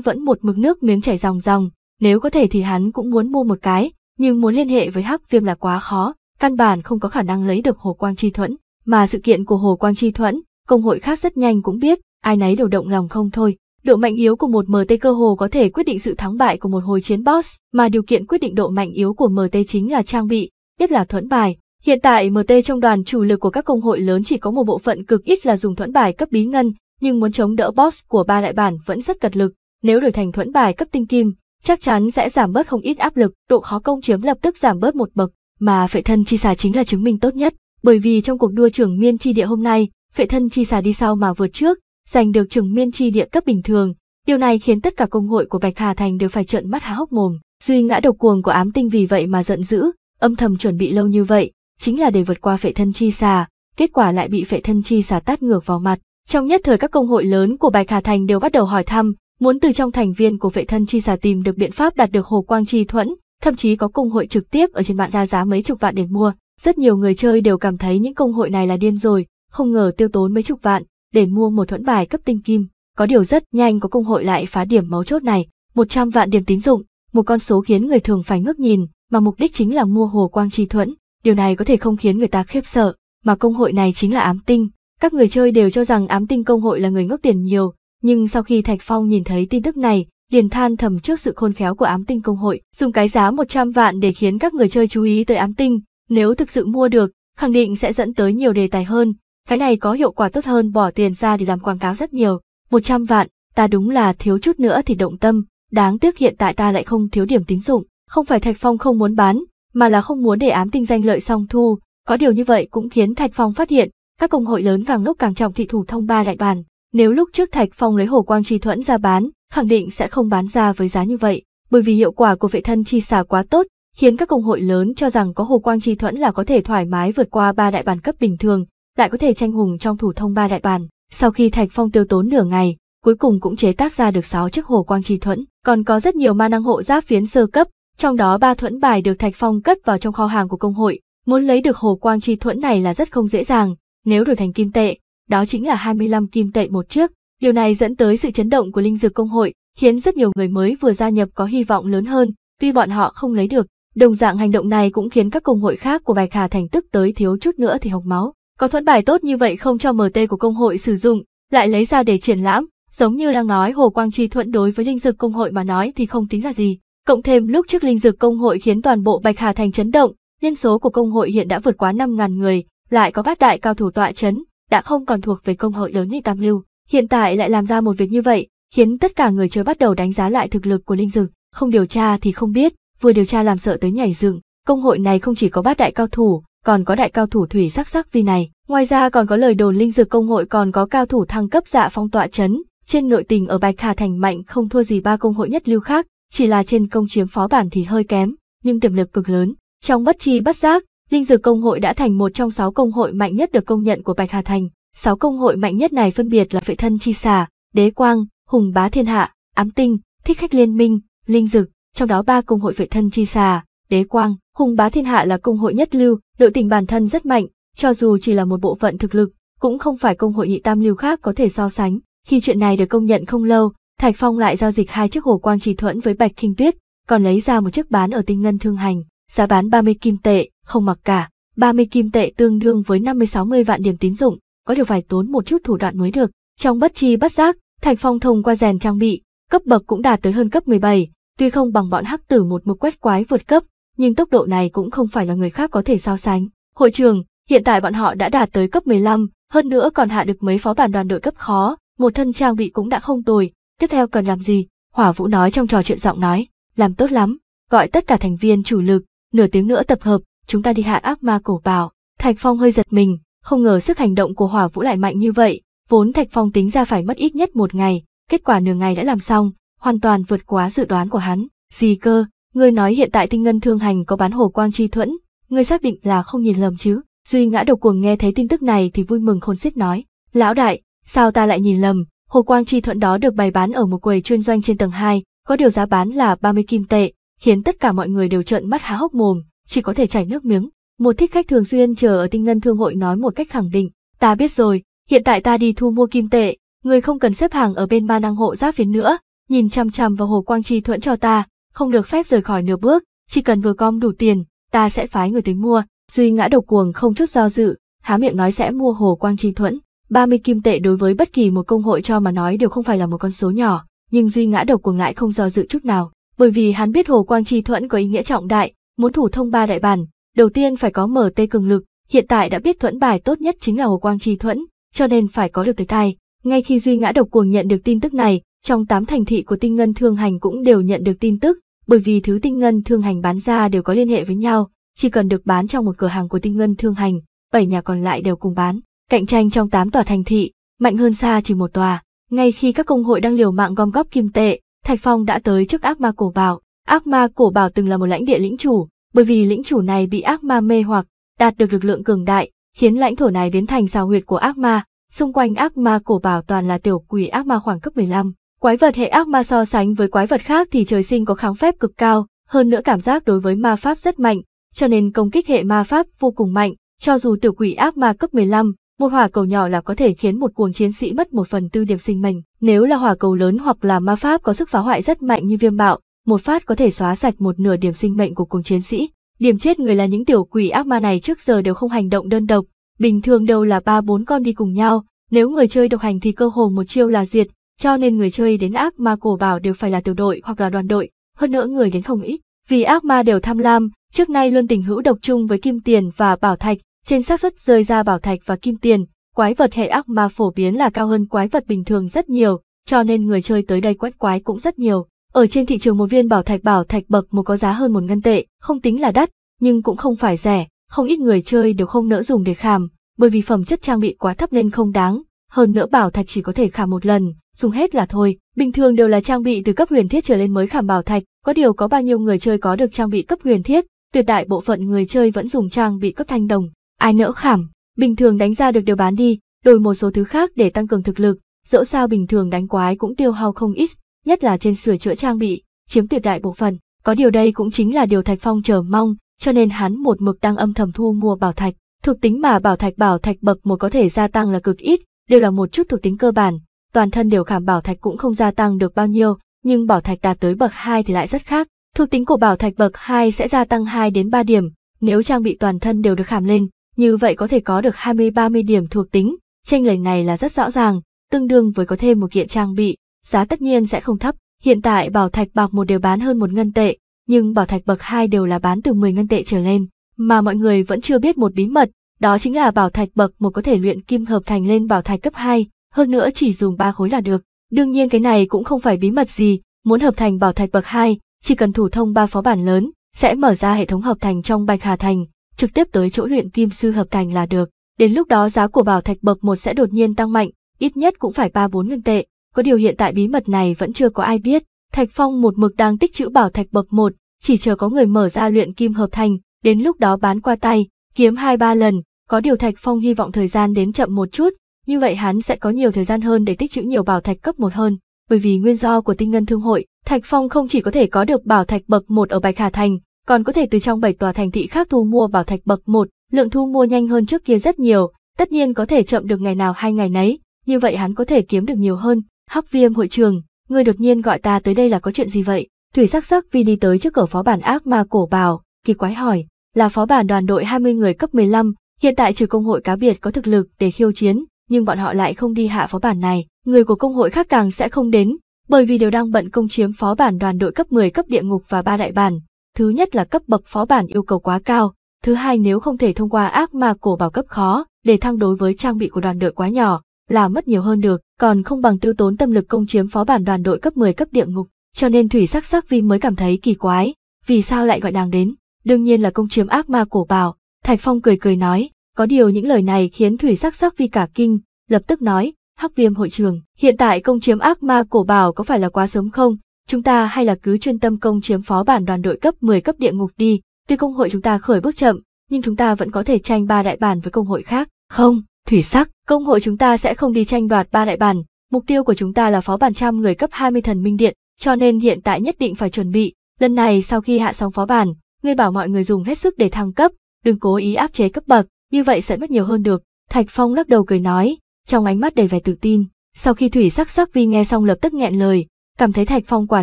vẫn một mực nước miếng chảy ròng ròng, nếu có thể thì hắn cũng muốn mua một cái, nhưng muốn liên hệ với Hắc Viêm là quá khó, căn bản không có khả năng lấy được Hồ Quang trì thuẫn, mà sự kiện của Hồ Quang trì thuẫn, công hội khác rất nhanh cũng biết, ai nấy đều động lòng không thôi, độ mạnh yếu của một MT cơ hồ có thể quyết định sự thắng bại của một hồi chiến boss, mà điều kiện quyết định độ mạnh yếu của MT chính là trang bị, nhất là thuẫn bài. Hiện tại MT trong đoàn chủ lực của các công hội lớn chỉ có một bộ phận cực ít là dùng thuẫn bài cấp bí ngân, nhưng muốn chống đỡ boss của ba đại bản vẫn rất cật lực. Nếu đổi thành thuẫn bài cấp tinh kim, chắc chắn sẽ giảm bớt không ít áp lực, độ khó công chiếm lập tức giảm bớt một bậc, mà phệ thân chi xà chính là chứng minh tốt nhất, bởi vì trong cuộc đua trưởng miên chi địa hôm nay, phệ thân chi xà đi sau mà vượt trước, giành được trường miên chi địa cấp bình thường. Điều này khiến tất cả công hội của Bạch Hà Thành đều phải trợn mắt há hốc mồm. Duy ngã độc cuồng của ám tinh vì vậy mà giận dữ, âm thầm chuẩn bị lâu như vậy, chính là để vượt qua phệ thân chi xà, kết quả lại bị phệ thân chi xà tát ngược vào mặt. Trong nhất thời các công hội lớn của Bạch Hà Thành đều bắt đầu hỏi thăm, muốn từ trong thành viên của phệ thân chi xà tìm được biện pháp đạt được hồ quang chi thuẫn, thậm chí có công hội trực tiếp ở trên mạng ra giá mấy chục vạn để mua. Rất nhiều người chơi đều cảm thấy những công hội này là điên rồi, không ngờ tiêu tốn mấy chục vạn, để mua một thuẫn bài cấp tinh kim, có điều rất nhanh có công hội lại phá điểm máu chốt này, 100 vạn điểm tín dụng, một con số khiến người thường phải ngước nhìn, mà mục đích chính là mua hồ quang chi thuẫn, điều này có thể không khiến người ta khiếp sợ, mà công hội này chính là ám tinh, các người chơi đều cho rằng ám tinh công hội là người ngốc tiền nhiều, nhưng sau khi Thạch Phong nhìn thấy tin tức này, liền than thầm trước sự khôn khéo của ám tinh công hội, dùng cái giá 100 vạn để khiến các người chơi chú ý tới ám tinh, nếu thực sự mua được, khẳng định sẽ dẫn tới nhiều đề tài hơn, cái này có hiệu quả tốt hơn bỏ tiền ra để làm quảng cáo rất nhiều, 100 vạn, ta đúng là thiếu chút nữa thì động tâm, đáng tiếc hiện tại ta lại không thiếu điểm tín dụng, không phải Thạch Phong không muốn bán, mà là không muốn để ám tinh danh lợi song thu, có điều như vậy cũng khiến Thạch Phong phát hiện, các công hội lớn càng lúc càng trọng thị thủ thông ba đại bàn nếu lúc trước Thạch Phong lấy Hồ Quang Trì Thuẫn ra bán, khẳng định sẽ không bán ra với giá như vậy, bởi vì hiệu quả của vệ thân chi xả quá tốt, khiến các công hội lớn cho rằng có Hồ Quang Trì Thuẫn là có thể thoải mái vượt qua ba đại bàn cấp bình thường, lại có thể tranh hùng trong thủ thông ba đại bàn. Sau khi Thạch Phong tiêu tốn nửa ngày, cuối cùng cũng chế tác ra được 6 chiếc hồ quang trì thuẫn, còn có rất nhiều ma năng hộ giáp phiến sơ cấp, trong đó ba thuẫn bài được Thạch Phong cất vào trong kho hàng của công hội. Muốn lấy được hồ quang trì thuẫn này là rất không dễ dàng, nếu đổi thành kim tệ, đó chính là 25 kim tệ một chiếc. Điều này dẫn tới sự chấn động của linh dược công hội, khiến rất nhiều người mới vừa gia nhập có hy vọng lớn hơn, tuy bọn họ không lấy được. Đồng dạng hành động này cũng khiến các công hội khác của bài Hà Thành tức tới thiếu chút nữa thì hộc máu. Có thuẫn bài tốt như vậy không cho MT của công hội sử dụng, lại lấy ra để triển lãm, giống như đang nói Hồ Quang Chi thuẫn đối với linh dược công hội mà nói thì không tính là gì. Cộng thêm lúc trước linh dược công hội khiến toàn bộ Bạch Hà Thành chấn động, nhân số của công hội hiện đã vượt quá 5.000 người, lại có bát đại cao thủ tọa chấn, đã không còn thuộc về công hội lớn như Tam Lưu. Hiện tại lại làm ra một việc như vậy, khiến tất cả người chơi bắt đầu đánh giá lại thực lực của linh dược, không điều tra thì không biết, vừa điều tra làm sợ tới nhảy dựng. Công hội này không chỉ có bát đại cao thủ, còn có đại cao thủ thủy sắc sắc vi này. Ngoài ra còn có lời đồn linh dược công hội còn có cao thủ thăng cấp dạ phong tọa chấn, trên nội tình ở Bạch Hà Thành mạnh không thua gì ba công hội nhất lưu khác, chỉ là trên công chiếm phó bản thì hơi kém, nhưng tiềm lực cực lớn. Trong bất chi bất giác, linh dược công hội đã thành một trong sáu công hội mạnh nhất được công nhận của Bạch Hà Thành. Sáu công hội mạnh nhất này phân biệt là Phệ Thân Chi Xà, Đế Quang, Hùng Bá Thiên Hạ, Ám Tinh, Thích Khách Liên Minh, Linh Dực, trong đó ba công hội Phệ Thân Chi Xà, đế quang, hùng bá thiên hạ là công hội nhất lưu, đội tình bản thân rất mạnh, cho dù chỉ là một bộ phận thực lực, cũng không phải công hội nhị tam lưu khác có thể so sánh. Khi chuyện này được công nhận không lâu, Thạch Phong lại giao dịch hai chiếc hồ quang trì thuẫn với Bạch Kinh Tuyết, còn lấy ra một chiếc bán ở tinh ngân thương hành, giá bán 30 kim tệ, không mặc cả. 30 kim tệ tương đương với 50-60 vạn điểm tín dụng, có điều phải tốn một chút thủ đoạn mới được. Trong bất chi bất giác, Thạch Phong thông qua rèn trang bị, cấp bậc cũng đạt tới hơn cấp 17, tuy không bằng bọn hắc tử một mực quét quái vượt cấp, nhưng tốc độ này cũng không phải là người khác có thể so sánh. Hội trường, hiện tại bọn họ đã đạt tới cấp 15, hơn nữa còn hạ được mấy phó bản đoàn đội cấp khó, một thân trang bị cũng đã không tồi, tiếp theo cần làm gì? Hỏa Vũ nói trong trò chuyện giọng nói, làm tốt lắm, gọi tất cả thành viên chủ lực, nửa tiếng nữa tập hợp, chúng ta đi hạ ác ma cổ bào. Thạch Phong hơi giật mình, không ngờ sức hành động của Hỏa Vũ lại mạnh như vậy, vốn Thạch Phong tính ra phải mất ít nhất một ngày, kết quả nửa ngày đã làm xong, hoàn toàn vượt quá dự đoán của hắn. Gì cơ, Ngươi nói hiện tại tinh ngân thương hành có bán hồ quang chi thuẫn, ngươi xác định là không nhìn lầm chứ? Duy ngã đầu cuồng nghe thấy tin tức này thì vui mừng khôn xiết nói, lão đại, sao ta lại nhìn lầm, hồ quang chi thuẫn đó được bày bán ở một quầy chuyên doanh trên tầng 2, có điều giá bán là 30 kim tệ, khiến tất cả mọi người đều trợn mắt há hốc mồm, chỉ có thể chảy nước miếng. Một thích khách thường xuyên chờ ở tinh ngân thương hội nói một cách khẳng định, ta biết rồi, hiện tại ta đi thu mua kim tệ, người không cần xếp hàng ở bên ba năng hộ giáp phiến nữa, nhìn chăm chăm vào hồ quang chi thuẫn cho ta, không được phép rời khỏi nửa bước, chỉ cần vừa gom đủ tiền, ta sẽ phái người tới mua. Duy ngã đầu cuồng không chút do dự, há miệng nói sẽ mua Hồ Quang Trinh Thuẫn. 30 kim tệ đối với bất kỳ một công hội cho mà nói đều không phải là một con số nhỏ, nhưng Duy ngã đầu cuồng lại không do dự chút nào, bởi vì hắn biết Hồ Quang Trì Thuẫn có ý nghĩa trọng đại, muốn thủ thông ba đại bản, đầu tiên phải có mở tê cường lực, hiện tại đã biết thuẫn bài tốt nhất chính là Hồ Quang Trì Thuẫn, cho nên phải có được tới tay. Ngay khi Duy ngã độc cuồng nhận được tin tức này, trong tám thành thị của tinh ngân thương hành cũng đều nhận được tin tức, bởi vì thứ tinh ngân thương hành bán ra đều có liên hệ với nhau, chỉ cần được bán trong một cửa hàng của tinh ngân thương hành, bảy nhà còn lại đều cùng bán. Cạnh tranh trong 8 tòa thành thị, mạnh hơn xa chỉ một tòa. Ngay khi các công hội đang liều mạng gom góp kim tệ, Thạch Phong đã tới trước ác ma cổ bảo. Ác ma cổ bảo từng là một lãnh địa lĩnh chủ, bởi vì lĩnh chủ này bị ác ma mê hoặc, đạt được lực lượng cường đại, khiến lãnh thổ này biến thành xào huyệt của ác ma. Xung quanh ác ma cổ bảo toàn là tiểu quỷ ác ma khoảng cấp 15. Quái vật hệ ác ma so sánh với quái vật khác thì trời sinh có kháng phép cực cao, hơn nữa cảm giác đối với ma pháp rất mạnh, cho nên công kích hệ ma pháp vô cùng mạnh, cho dù tiểu quỷ ác ma cấp 15, một hỏa cầu nhỏ là có thể khiến một cuồng chiến sĩ mất một phần tư điểm sinh mệnh, nếu là hỏa cầu lớn hoặc là ma pháp có sức phá hoại rất mạnh như viêm bạo, một phát có thể xóa sạch một nửa điểm sinh mệnh của cuồng chiến sĩ. Điểm chết người là những tiểu quỷ ác ma này trước giờ đều không hành động đơn độc, bình thường đều là ba bốn con đi cùng nhau, nếu người chơi độc hành thì cơ hồ một chiêu là diệt, cho nên người chơi đến ác ma cổ bảo đều phải là tiểu đội hoặc là đoàn đội, hơn nữa người đến không ít. Vì ác ma đều tham lam, trước nay luôn tình hữu độc chung với kim tiền và bảo thạch, trên xác suất rơi ra bảo thạch và kim tiền, quái vật hệ ác ma phổ biến là cao hơn quái vật bình thường rất nhiều, cho nên người chơi tới đây quét quái cũng rất nhiều. Ở trên thị trường một viên bảo thạch bảo thạch bậc một có giá hơn một ngân tệ, không tính là đắt, nhưng cũng không phải rẻ, không ít người chơi đều không nỡ dùng để khảm, bởi vì phẩm chất trang bị quá thấp nên không đáng, hơn nữa bảo thạch chỉ có thể khảm một lần, dùng hết là thôi, bình thường đều là trang bị từ cấp huyền thiết trở lên mới khảm bảo thạch, có điều có bao nhiêu người chơi có được trang bị cấp huyền thiết, tuyệt đại bộ phận người chơi vẫn dùng trang bị cấp thanh đồng, ai nỡ khảm, bình thường đánh ra được đều bán đi, đổi một số thứ khác để tăng cường thực lực, dẫu sao bình thường đánh quái cũng tiêu hao không ít, nhất là trên sửa chữa trang bị, chiếm tuyệt đại bộ phận, có điều đây cũng chính là điều Thạch Phong chờ mong, cho nên hắn một mực đang âm thầm thu mua bảo thạch, thuộc tính mà bảo thạch bảo thạch bậc một có thể gia tăng là cực ít, đều là một chút thuộc tính cơ bản, toàn thân đều khảm bảo thạch cũng không gia tăng được bao nhiêu, nhưng bảo thạch đạt tới bậc 2 thì lại rất khác. Thuộc tính của bảo thạch bậc 2 sẽ gia tăng 2 đến 3 điểm, nếu trang bị toàn thân đều được khảm lên, như vậy có thể có được 20-30 điểm thuộc tính, tranh lệch này là rất rõ ràng, tương đương với có thêm một kiện trang bị, giá tất nhiên sẽ không thấp. Hiện tại bảo thạch bạc một đều bán hơn một ngân tệ, nhưng bảo thạch bậc 2 đều là bán từ 10 ngân tệ trở lên, mà mọi người vẫn chưa biết một bí mật, đó chính là bảo thạch bậc một có thể luyện kim hợp thành lên bảo thạch cấp 2, hơn nữa chỉ dùng ba khối là được. Đương nhiên cái này cũng không phải bí mật gì, muốn hợp thành bảo thạch bậc 2, chỉ cần thủ thông ba phó bản lớn, sẽ mở ra hệ thống hợp thành trong Bạch Hà Thành, trực tiếp tới chỗ luyện kim sư hợp thành là được. Đến lúc đó giá của bảo thạch bậc 1 sẽ đột nhiên tăng mạnh, ít nhất cũng phải 3-4 ngân tệ. Có điều hiện tại bí mật này vẫn chưa có ai biết. Thạch Phong một mực đang tích trữ bảo thạch bậc 1, chỉ chờ có người mở ra luyện kim hợp thành, đến lúc đó bán qua tay, kiếm 2-3 lần. Có điều Thạch Phong hy vọng thời gian đến chậm một chút, như vậy hắn sẽ có nhiều thời gian hơn để tích trữ nhiều bảo thạch cấp một hơn, bởi vì nguyên do của tinh ngân thương hội, Thạch Phong không chỉ có thể có được bảo thạch bậc một ở Bạch Hà Thành, còn có thể từ trong bảy tòa thành thị khác thu mua bảo thạch bậc một, lượng thu mua nhanh hơn trước kia rất nhiều, tất nhiên có thể chậm được ngày nào hai ngày nấy, như vậy hắn có thể kiếm được nhiều hơn. Hắc Viêm hội trường, người đột nhiên gọi ta tới đây là có chuyện gì vậy? Thủy sắc sắc vì đi tới trước cửa phó bản ác ma cổ bào, kỳ quái hỏi, là phó bản đoàn đội 20 người cấp 15, hiện tại trừ công hội cá biệt có thực lực để khiêu chiến, nhưng bọn họ lại không đi hạ phó bản này, người của công hội khác càng sẽ không đến, bởi vì đều đang bận công chiếm phó bản đoàn đội cấp 10 cấp địa ngục và ba đại bản. Thứ nhất là cấp bậc phó bản yêu cầu quá cao, thứ hai nếu không thể thông qua ác ma cổ bảo cấp khó, để thăng đối với trang bị của đoàn đội quá nhỏ, là mất nhiều hơn được, còn không bằng tiêu tốn tâm lực công chiếm phó bản đoàn đội cấp 10 cấp địa ngục, cho nên thủy sắc sắc vi mới cảm thấy kỳ quái, vì sao lại gọi nàng đến, đương nhiên là công chiếm ác ma cổ bảo. Thạch Phong cười cười nói, có điều những lời này khiến thủy sắc sắc vi cả kinh, lập tức nói, hắc viêm hội trường, hiện tại công chiếm ác ma cổ bảo có phải là quá sớm không? Chúng ta hay là cứ chuyên tâm công chiếm phó bản đoàn đội cấp 10 cấp địa ngục đi, tuy công hội chúng ta khởi bước chậm, nhưng chúng ta vẫn có thể tranh ba đại bản với công hội khác. Không, thủy sắc, công hội chúng ta sẽ không đi tranh đoạt ba đại bản, mục tiêu của chúng ta là phó bản trăm người cấp 20 thần minh điện, cho nên hiện tại nhất định phải chuẩn bị. Lần này sau khi hạ xong phó bản, ngươi bảo mọi người dùng hết sức để thăng cấp, đừng cố ý áp chế cấp bậc, như vậy sẽ mất nhiều hơn được. Thạch Phong lắc đầu cười nói, trong ánh mắt đầy vẻ tự tin. Sau khi Thủy Sắc Sắc Vi nghe xong lập tức nghẹn lời, cảm thấy Thạch Phong quả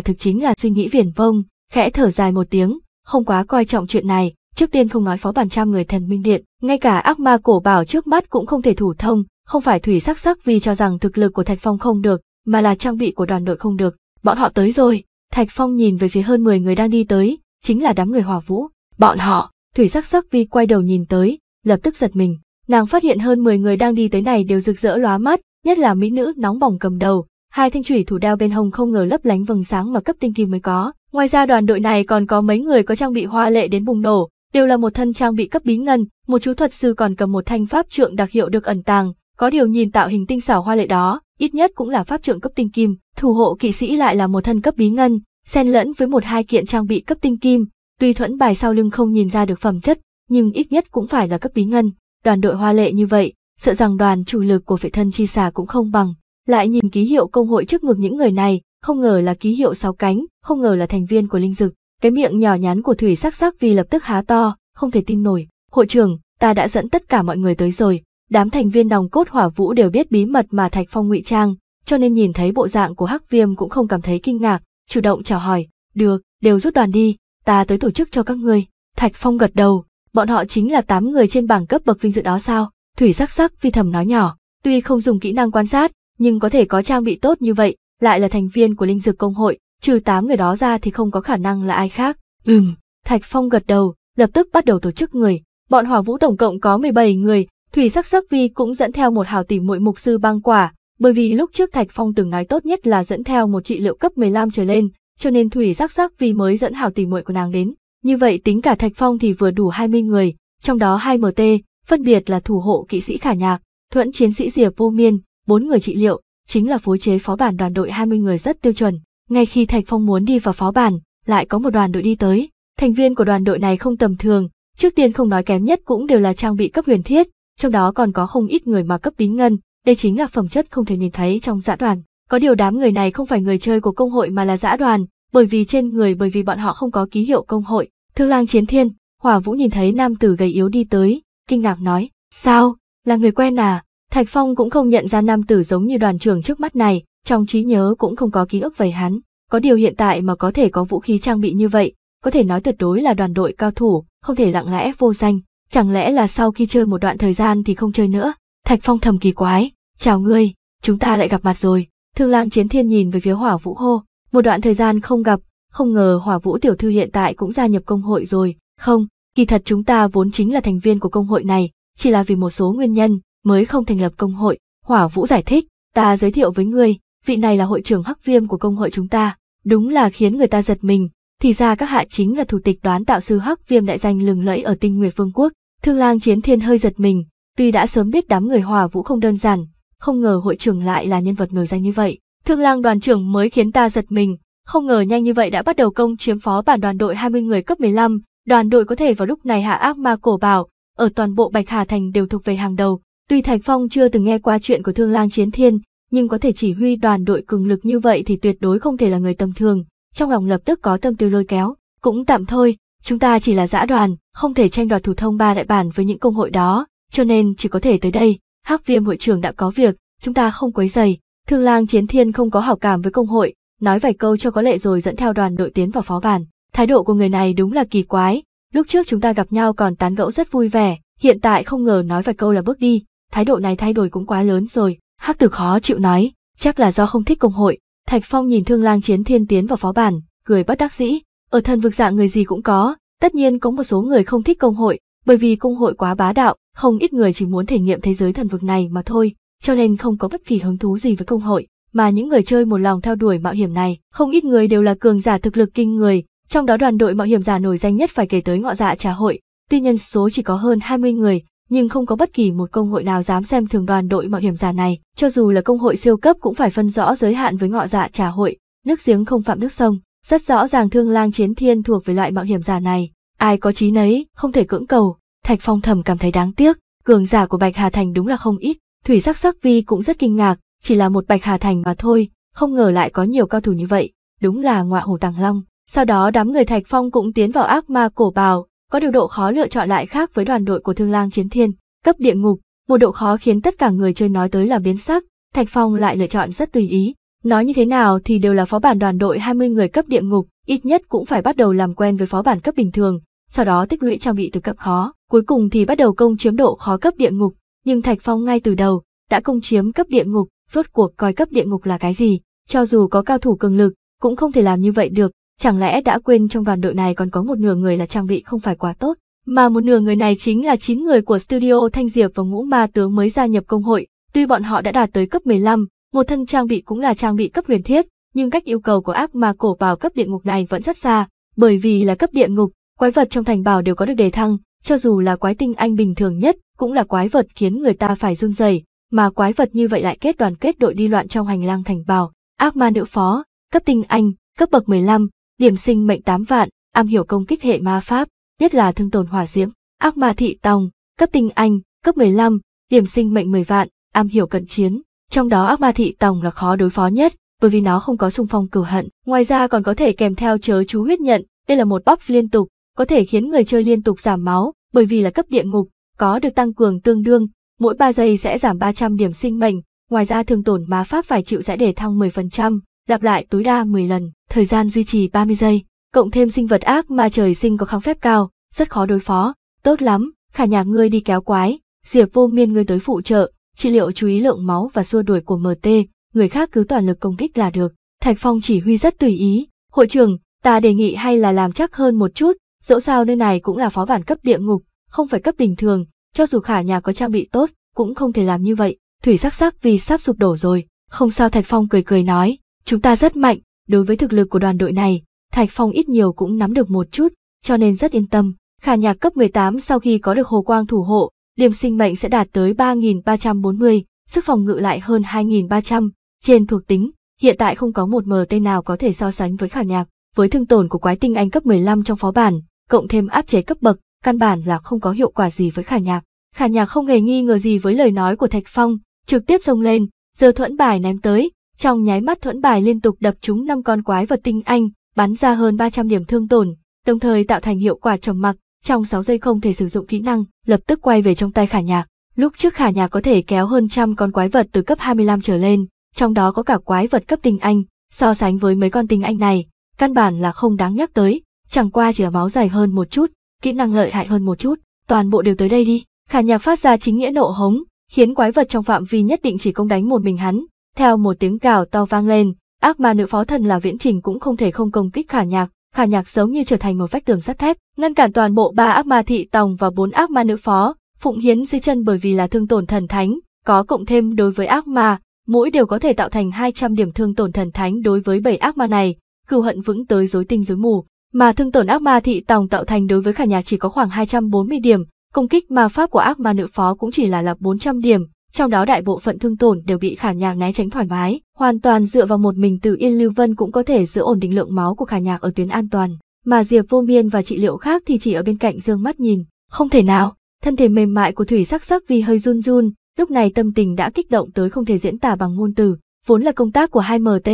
thực chính là suy nghĩ viển vông, khẽ thở dài một tiếng, không quá coi trọng chuyện này, trước tiên không nói phó bản trăm người thần minh điện, ngay cả ác ma cổ bảo trước mắt cũng không thể thủ thông, không phải Thủy Sắc Sắc Vi cho rằng thực lực của Thạch Phong không được, mà là trang bị của đoàn đội không được. Bọn họ tới rồi, Thạch Phong nhìn về phía hơn 10 người đang đi tới, chính là đám người hòa vũ. Bọn họ, Thủy Sắc Sắc Vi quay đầu nhìn tới, lập tức giật mình. Nàng phát hiện hơn 10 người đang đi tới này đều rực rỡ lóa mắt, nhất là mỹ nữ nóng bỏng cầm đầu, hai thanh thủy thủ đao bên hông không ngờ lấp lánh vầng sáng mà cấp tinh kim mới có. Ngoài ra đoàn đội này còn có mấy người có trang bị hoa lệ đến bùng nổ, đều là một thân trang bị cấp bí ngân, một chú thuật sư còn cầm một thanh pháp trượng đặc hiệu được ẩn tàng, có điều nhìn tạo hình tinh xảo hoa lệ đó, ít nhất cũng là pháp trượng cấp tinh kim, thủ hộ kỵ sĩ lại là một thân cấp bí ngân, xen lẫn với một hai kiện trang bị cấp tinh kim, tuy thuẫn bài sau lưng không nhìn ra được phẩm chất, nhưng ít nhất cũng phải là cấp bí ngân. Đoàn đội hoa lệ như vậy, sợ rằng đoàn chủ lực của phệ thân chi xà cũng không bằng. Lại nhìn ký hiệu công hội trước ngực những người này, không ngờ là ký hiệu sáu cánh, không ngờ là thành viên của linh dực. Cái miệng nhỏ nhắn của Thủy sắc sắc vì lập tức há to, không thể tin nổi. Hội trưởng, ta đã dẫn tất cả mọi người tới rồi. Đám thành viên nòng cốt hỏa vũ đều biết bí mật mà Thạch Phong ngụy trang, cho nên nhìn thấy bộ dạng của Hắc Viêm cũng không cảm thấy kinh ngạc, chủ động chào hỏi. Được, đều rút đoàn đi, ta tới tổ chức cho các ngươi. Thạch Phong gật đầu, bọn họ chính là 8 người trên bảng cấp bậc vinh dự đó sao? Thủy sắc sắc vi thầm nói nhỏ, tuy không dùng kỹ năng quan sát, nhưng có thể có trang bị tốt như vậy, lại là thành viên của linh dược công hội, trừ 8 người đó ra thì không có khả năng là ai khác. Ừm, Thạch Phong gật đầu, lập tức bắt đầu tổ chức người. Bọn hỏa vũ tổng cộng có 17 người, Thủy sắc sắc vi cũng dẫn theo một hào tỷ muội mục sư băng quả, bởi vì lúc trước Thạch Phong từng nói tốt nhất là dẫn theo một trị liệu cấp 15 trở lên, cho nên Thủy sắc sắc vi mới dẫn hào tỷ muội của nàng đến. Như vậy tính cả Thạch Phong thì vừa đủ 20 người, trong đó hai MT, phân biệt là thủ hộ kỵ sĩ Khả Nhạc, thuẫn chiến sĩ Diệp Vô Miên, bốn người trị liệu, chính là phối chế phó bản đoàn đội 20 người rất tiêu chuẩn. Ngay khi Thạch Phong muốn đi vào phó bản, lại có một đoàn đội đi tới. Thành viên của đoàn đội này không tầm thường, trước tiên không nói kém nhất cũng đều là trang bị cấp huyền thiết, trong đó còn có không ít người mà cấp bí ngân, đây chính là phẩm chất không thể nhìn thấy trong dã đoàn. Có điều đám người này không phải người chơi của công hội mà là dã đoàn, bởi vì trên người bởi vì bọn họ không có ký hiệu công hội. Thương lang chiến thiên, hỏa vũ nhìn thấy nam tử gầy yếu đi tới, kinh ngạc nói, sao, là người quen à? Thạch Phong cũng không nhận ra nam tử giống như đoàn trưởng trước mắt này, trong trí nhớ cũng không có ký ức về hắn. Có điều hiện tại mà có thể có vũ khí trang bị như vậy, có thể nói tuyệt đối là đoàn đội cao thủ, không thể lặng lẽ vô danh. Chẳng lẽ là sau khi chơi một đoạn thời gian thì không chơi nữa? Thạch Phong thầm kỳ quái, chào ngươi, chúng ta lại gặp mặt rồi. Thương lang chiến thiên nhìn về phía hỏa vũ hô, một đoạn thời gian không gặp, không ngờ Hỏa Vũ tiểu thư hiện tại cũng gia nhập công hội rồi. Không, kỳ thật chúng ta vốn chính là thành viên của công hội này, chỉ là vì một số nguyên nhân mới không thành lập công hội. Hỏa Vũ giải thích, ta giới thiệu với ngươi, vị này là hội trưởng Hắc Viêm của công hội chúng ta. Đúng là khiến người ta giật mình, thì ra các hạ chính là thủ tịch đoán tạo sư Hắc Viêm đại danh lừng lẫy ở Tinh Nguyệt Vương quốc. Thương Lang Chiến Thiên hơi giật mình, tuy đã sớm biết đám người Hỏa Vũ không đơn giản, không ngờ hội trưởng lại là nhân vật nổi danh như vậy. Thương lang đoàn trưởng mới khiến ta giật mình, không ngờ nhanh như vậy đã bắt đầu công chiếm phó bản đoàn đội 20 người cấp 15, đoàn đội có thể vào lúc này hạ ác ma cổ bảo, ở toàn bộ Bạch Hà Thành đều thuộc về hàng đầu. Tuy Thạch Phong chưa từng nghe qua chuyện của Thương Lang Chiến Thiên, nhưng có thể chỉ huy đoàn đội cường lực như vậy thì tuyệt đối không thể là người tầm thường, trong lòng lập tức có tâm tư lôi kéo, cũng tạm thôi, chúng ta chỉ là dã đoàn, không thể tranh đoạt thủ thông ba đại bản với những công hội đó, cho nên chỉ có thể tới đây. Hắc Viêm hội trưởng đã có việc, chúng ta không quấy rầy, Thương lang chiến thiên không có hảo cảm với công hội, nói vài câu cho có lệ rồi dẫn theo đoàn đội tiến vào phó bản. Thái độ của người này đúng là kỳ quái, lúc trước chúng ta gặp nhau còn tán gẫu rất vui vẻ, hiện tại không ngờ nói vài câu là bước đi, thái độ này thay đổi cũng quá lớn rồi. Hắc tử khó chịu nói, chắc là do không thích công hội. Thạch Phong nhìn thương lang chiến thiên tiến vào phó bản, cười bất đắc dĩ, ở thần vực dạng người gì cũng có, tất nhiên có một số người không thích công hội, bởi vì công hội quá bá đạo, không ít người chỉ muốn thể nghiệm thế giới thần vực này mà thôi, cho nên không có bất kỳ hứng thú gì với công hội, mà những người chơi một lòng theo đuổi mạo hiểm này, không ít người đều là cường giả thực lực kinh người, trong đó đoàn đội mạo hiểm giả nổi danh nhất phải kể tới ngọ dạ trà hội, tuy nhân số chỉ có hơn 20 người, nhưng không có bất kỳ một công hội nào dám xem thường đoàn đội mạo hiểm giả này, cho dù là công hội siêu cấp cũng phải phân rõ giới hạn với ngọ dạ trà hội, nước giếng không phạm nước sông, rất rõ ràng thương lang chiến thiên thuộc về loại mạo hiểm giả này, ai có trí nấy, không thể cưỡng cầu, Thạch Phong thầm cảm thấy đáng tiếc, cường giả của Bạch Hà Thành đúng là không ít, Thủy sắc sắc vi cũng rất kinh ngạc, chỉ là một bạch hà thành mà thôi, không ngờ lại có nhiều cao thủ như vậy, đúng là ngọa hồ tàng long. Sau đó đám người Thạch Phong cũng tiến vào ác ma cổ bào, có điều độ khó lựa chọn lại khác với đoàn đội của Thương Lang Chiến Thiên, cấp địa ngục, một độ khó khiến tất cả người chơi nói tới là biến sắc, Thạch Phong lại lựa chọn rất tùy ý. Nói như thế nào thì đều là phó bản đoàn đội 20 người cấp địa ngục, ít nhất cũng phải bắt đầu làm quen với phó bản cấp bình thường, sau đó tích lũy trang bị từ cấp khó, cuối cùng thì bắt đầu công chiếm độ khó cấp địa ngục nhưng Thạch Phong ngay từ đầu đã công chiếm cấp địa ngục, rốt cuộc coi cấp địa ngục là cái gì, cho dù có cao thủ cường lực, cũng không thể làm như vậy được, chẳng lẽ đã quên trong đoàn đội này còn có một nửa người là trang bị không phải quá tốt, mà một nửa người này chính là chín người của studio Thanh Diệp và Ngũ Ma Tướng mới gia nhập công hội, tuy bọn họ đã đạt tới cấp 15, một thân trang bị cũng là trang bị cấp huyền thiết, nhưng cách yêu cầu của ác ma cổ vào cấp địa ngục này vẫn rất xa, bởi vì là cấp địa ngục, quái vật trong thành bảo đều có được đề thăng, cho dù là quái tinh anh bình thường nhất, cũng là quái vật khiến người ta phải run rẩy, mà quái vật như vậy lại kết đoàn kết đội đi loạn trong hành lang thành bào. Ác ma nữ phó, cấp tinh anh, cấp bậc 15, điểm sinh mệnh 8 vạn, am hiểu công kích hệ ma pháp, nhất là thương tồn hỏa diễm. Ác ma thị tòng, cấp tinh anh, cấp 15, điểm sinh mệnh 10 vạn, am hiểu cận chiến. Trong đó ác ma thị tòng là khó đối phó nhất, bởi vì nó không có xung phong cửu hận. Ngoài ra còn có thể kèm theo chớ chú huyết nhận, đây là một buff liên tục, có thể khiến người chơi liên tục giảm máu, bởi vì là cấp địa ngục, có được tăng cường tương đương, mỗi 3 giây sẽ giảm 300 điểm sinh mệnh, ngoài ra thương tổn ma pháp phải chịu sẽ để thăng 10%, lặp lại tối đa 10 lần, thời gian duy trì 30 giây, cộng thêm sinh vật ác ma trời sinh có kháng phép cao, rất khó đối phó, tốt lắm, khả nhà ngươi đi kéo quái, diệp vô miên ngươi tới phụ trợ, trị liệu chú ý lượng máu và xua đuổi của MT, người khác cứ toàn lực công kích là được, Thạch Phong chỉ huy rất tùy ý, hội trưởng, ta đề nghị hay là làm chắc hơn một chút, Dẫu sao nơi này cũng là phó bản cấp địa ngục, không phải cấp bình thường, cho dù khả nhà có trang bị tốt, cũng không thể làm như vậy. Thủy sắc sắc vì sắp sụp đổ rồi, không sao Thạch Phong cười cười nói, chúng ta rất mạnh, đối với thực lực của đoàn đội này, Thạch Phong ít nhiều cũng nắm được một chút, cho nên rất yên tâm. Khả nhạc cấp 18 sau khi có được hồ quang thủ hộ, điểm sinh mệnh sẽ đạt tới 3.340, sức phòng ngự lại hơn 2.300. Trên thuộc tính, hiện tại không có một MT nào có thể so sánh với khả nhạc. Với thương tổn của quái tinh anh cấp 15 trong phó bản, cộng thêm áp chế cấp bậc, căn bản là không có hiệu quả gì với Khả Nhạc. Khả Nhạc không hề nghi ngờ gì với lời nói của Thạch Phong, trực tiếp xông lên, giờ thuẫn bài ném tới, trong nháy mắt thuẫn bài liên tục đập trúng năm con quái vật tinh anh, bắn ra hơn 300 điểm thương tổn, đồng thời tạo thành hiệu quả trầm mặc, trong 6 giây không thể sử dụng kỹ năng, lập tức quay về trong tay Khả Nhạc. Lúc trước Khả Nhạc có thể kéo hơn trăm con quái vật từ cấp 25 trở lên, trong đó có cả quái vật cấp tinh anh, so sánh với mấy con tinh anh này, căn bản là không đáng nhắc tới, chẳng qua chỉ là máu dày hơn một chút, kỹ năng lợi hại hơn một chút, toàn bộ đều tới đây đi. Khả nhạc phát ra chính nghĩa nộ hống, khiến quái vật trong phạm vi nhất định chỉ công đánh một mình hắn. Theo một tiếng gào to vang lên, ác ma nữ phó thần là viễn trình cũng không thể không công kích khả nhạc. Khả nhạc giống như trở thành một vách tường sắt thép, ngăn cản toàn bộ ba ác ma thị tòng và bốn ác ma nữ phó. Phụng hiến dưới chân bởi vì là thương tổn thần thánh, có cộng thêm đối với ác ma, mỗi đều có thể tạo thành 200 điểm thương tổn thần thánh đối với bảy ác ma này, cừu hận vững tới rối tinh rối mù, mà thương tổn ác ma thị tòng tạo thành đối với khả nhạc chỉ có khoảng 240 điểm, công kích ma pháp của ác ma nữ phó cũng chỉ là lập 400 điểm, trong đó đại bộ phận thương tổn đều bị khả nhạc né tránh thoải mái, hoàn toàn dựa vào một mình từ Yên Lưu Vân cũng có thể giữ ổn định lượng máu của khả nhạc ở tuyến an toàn, mà Diệp Vô Miên và trị liệu khác thì chỉ ở bên cạnh dương mắt nhìn, không thể nào, thân thể mềm mại của Thủy Sắc Sắc vì hơi run run, lúc này tâm tình đã kích động tới không thể diễn tả bằng ngôn từ, vốn là công tác của hai MT,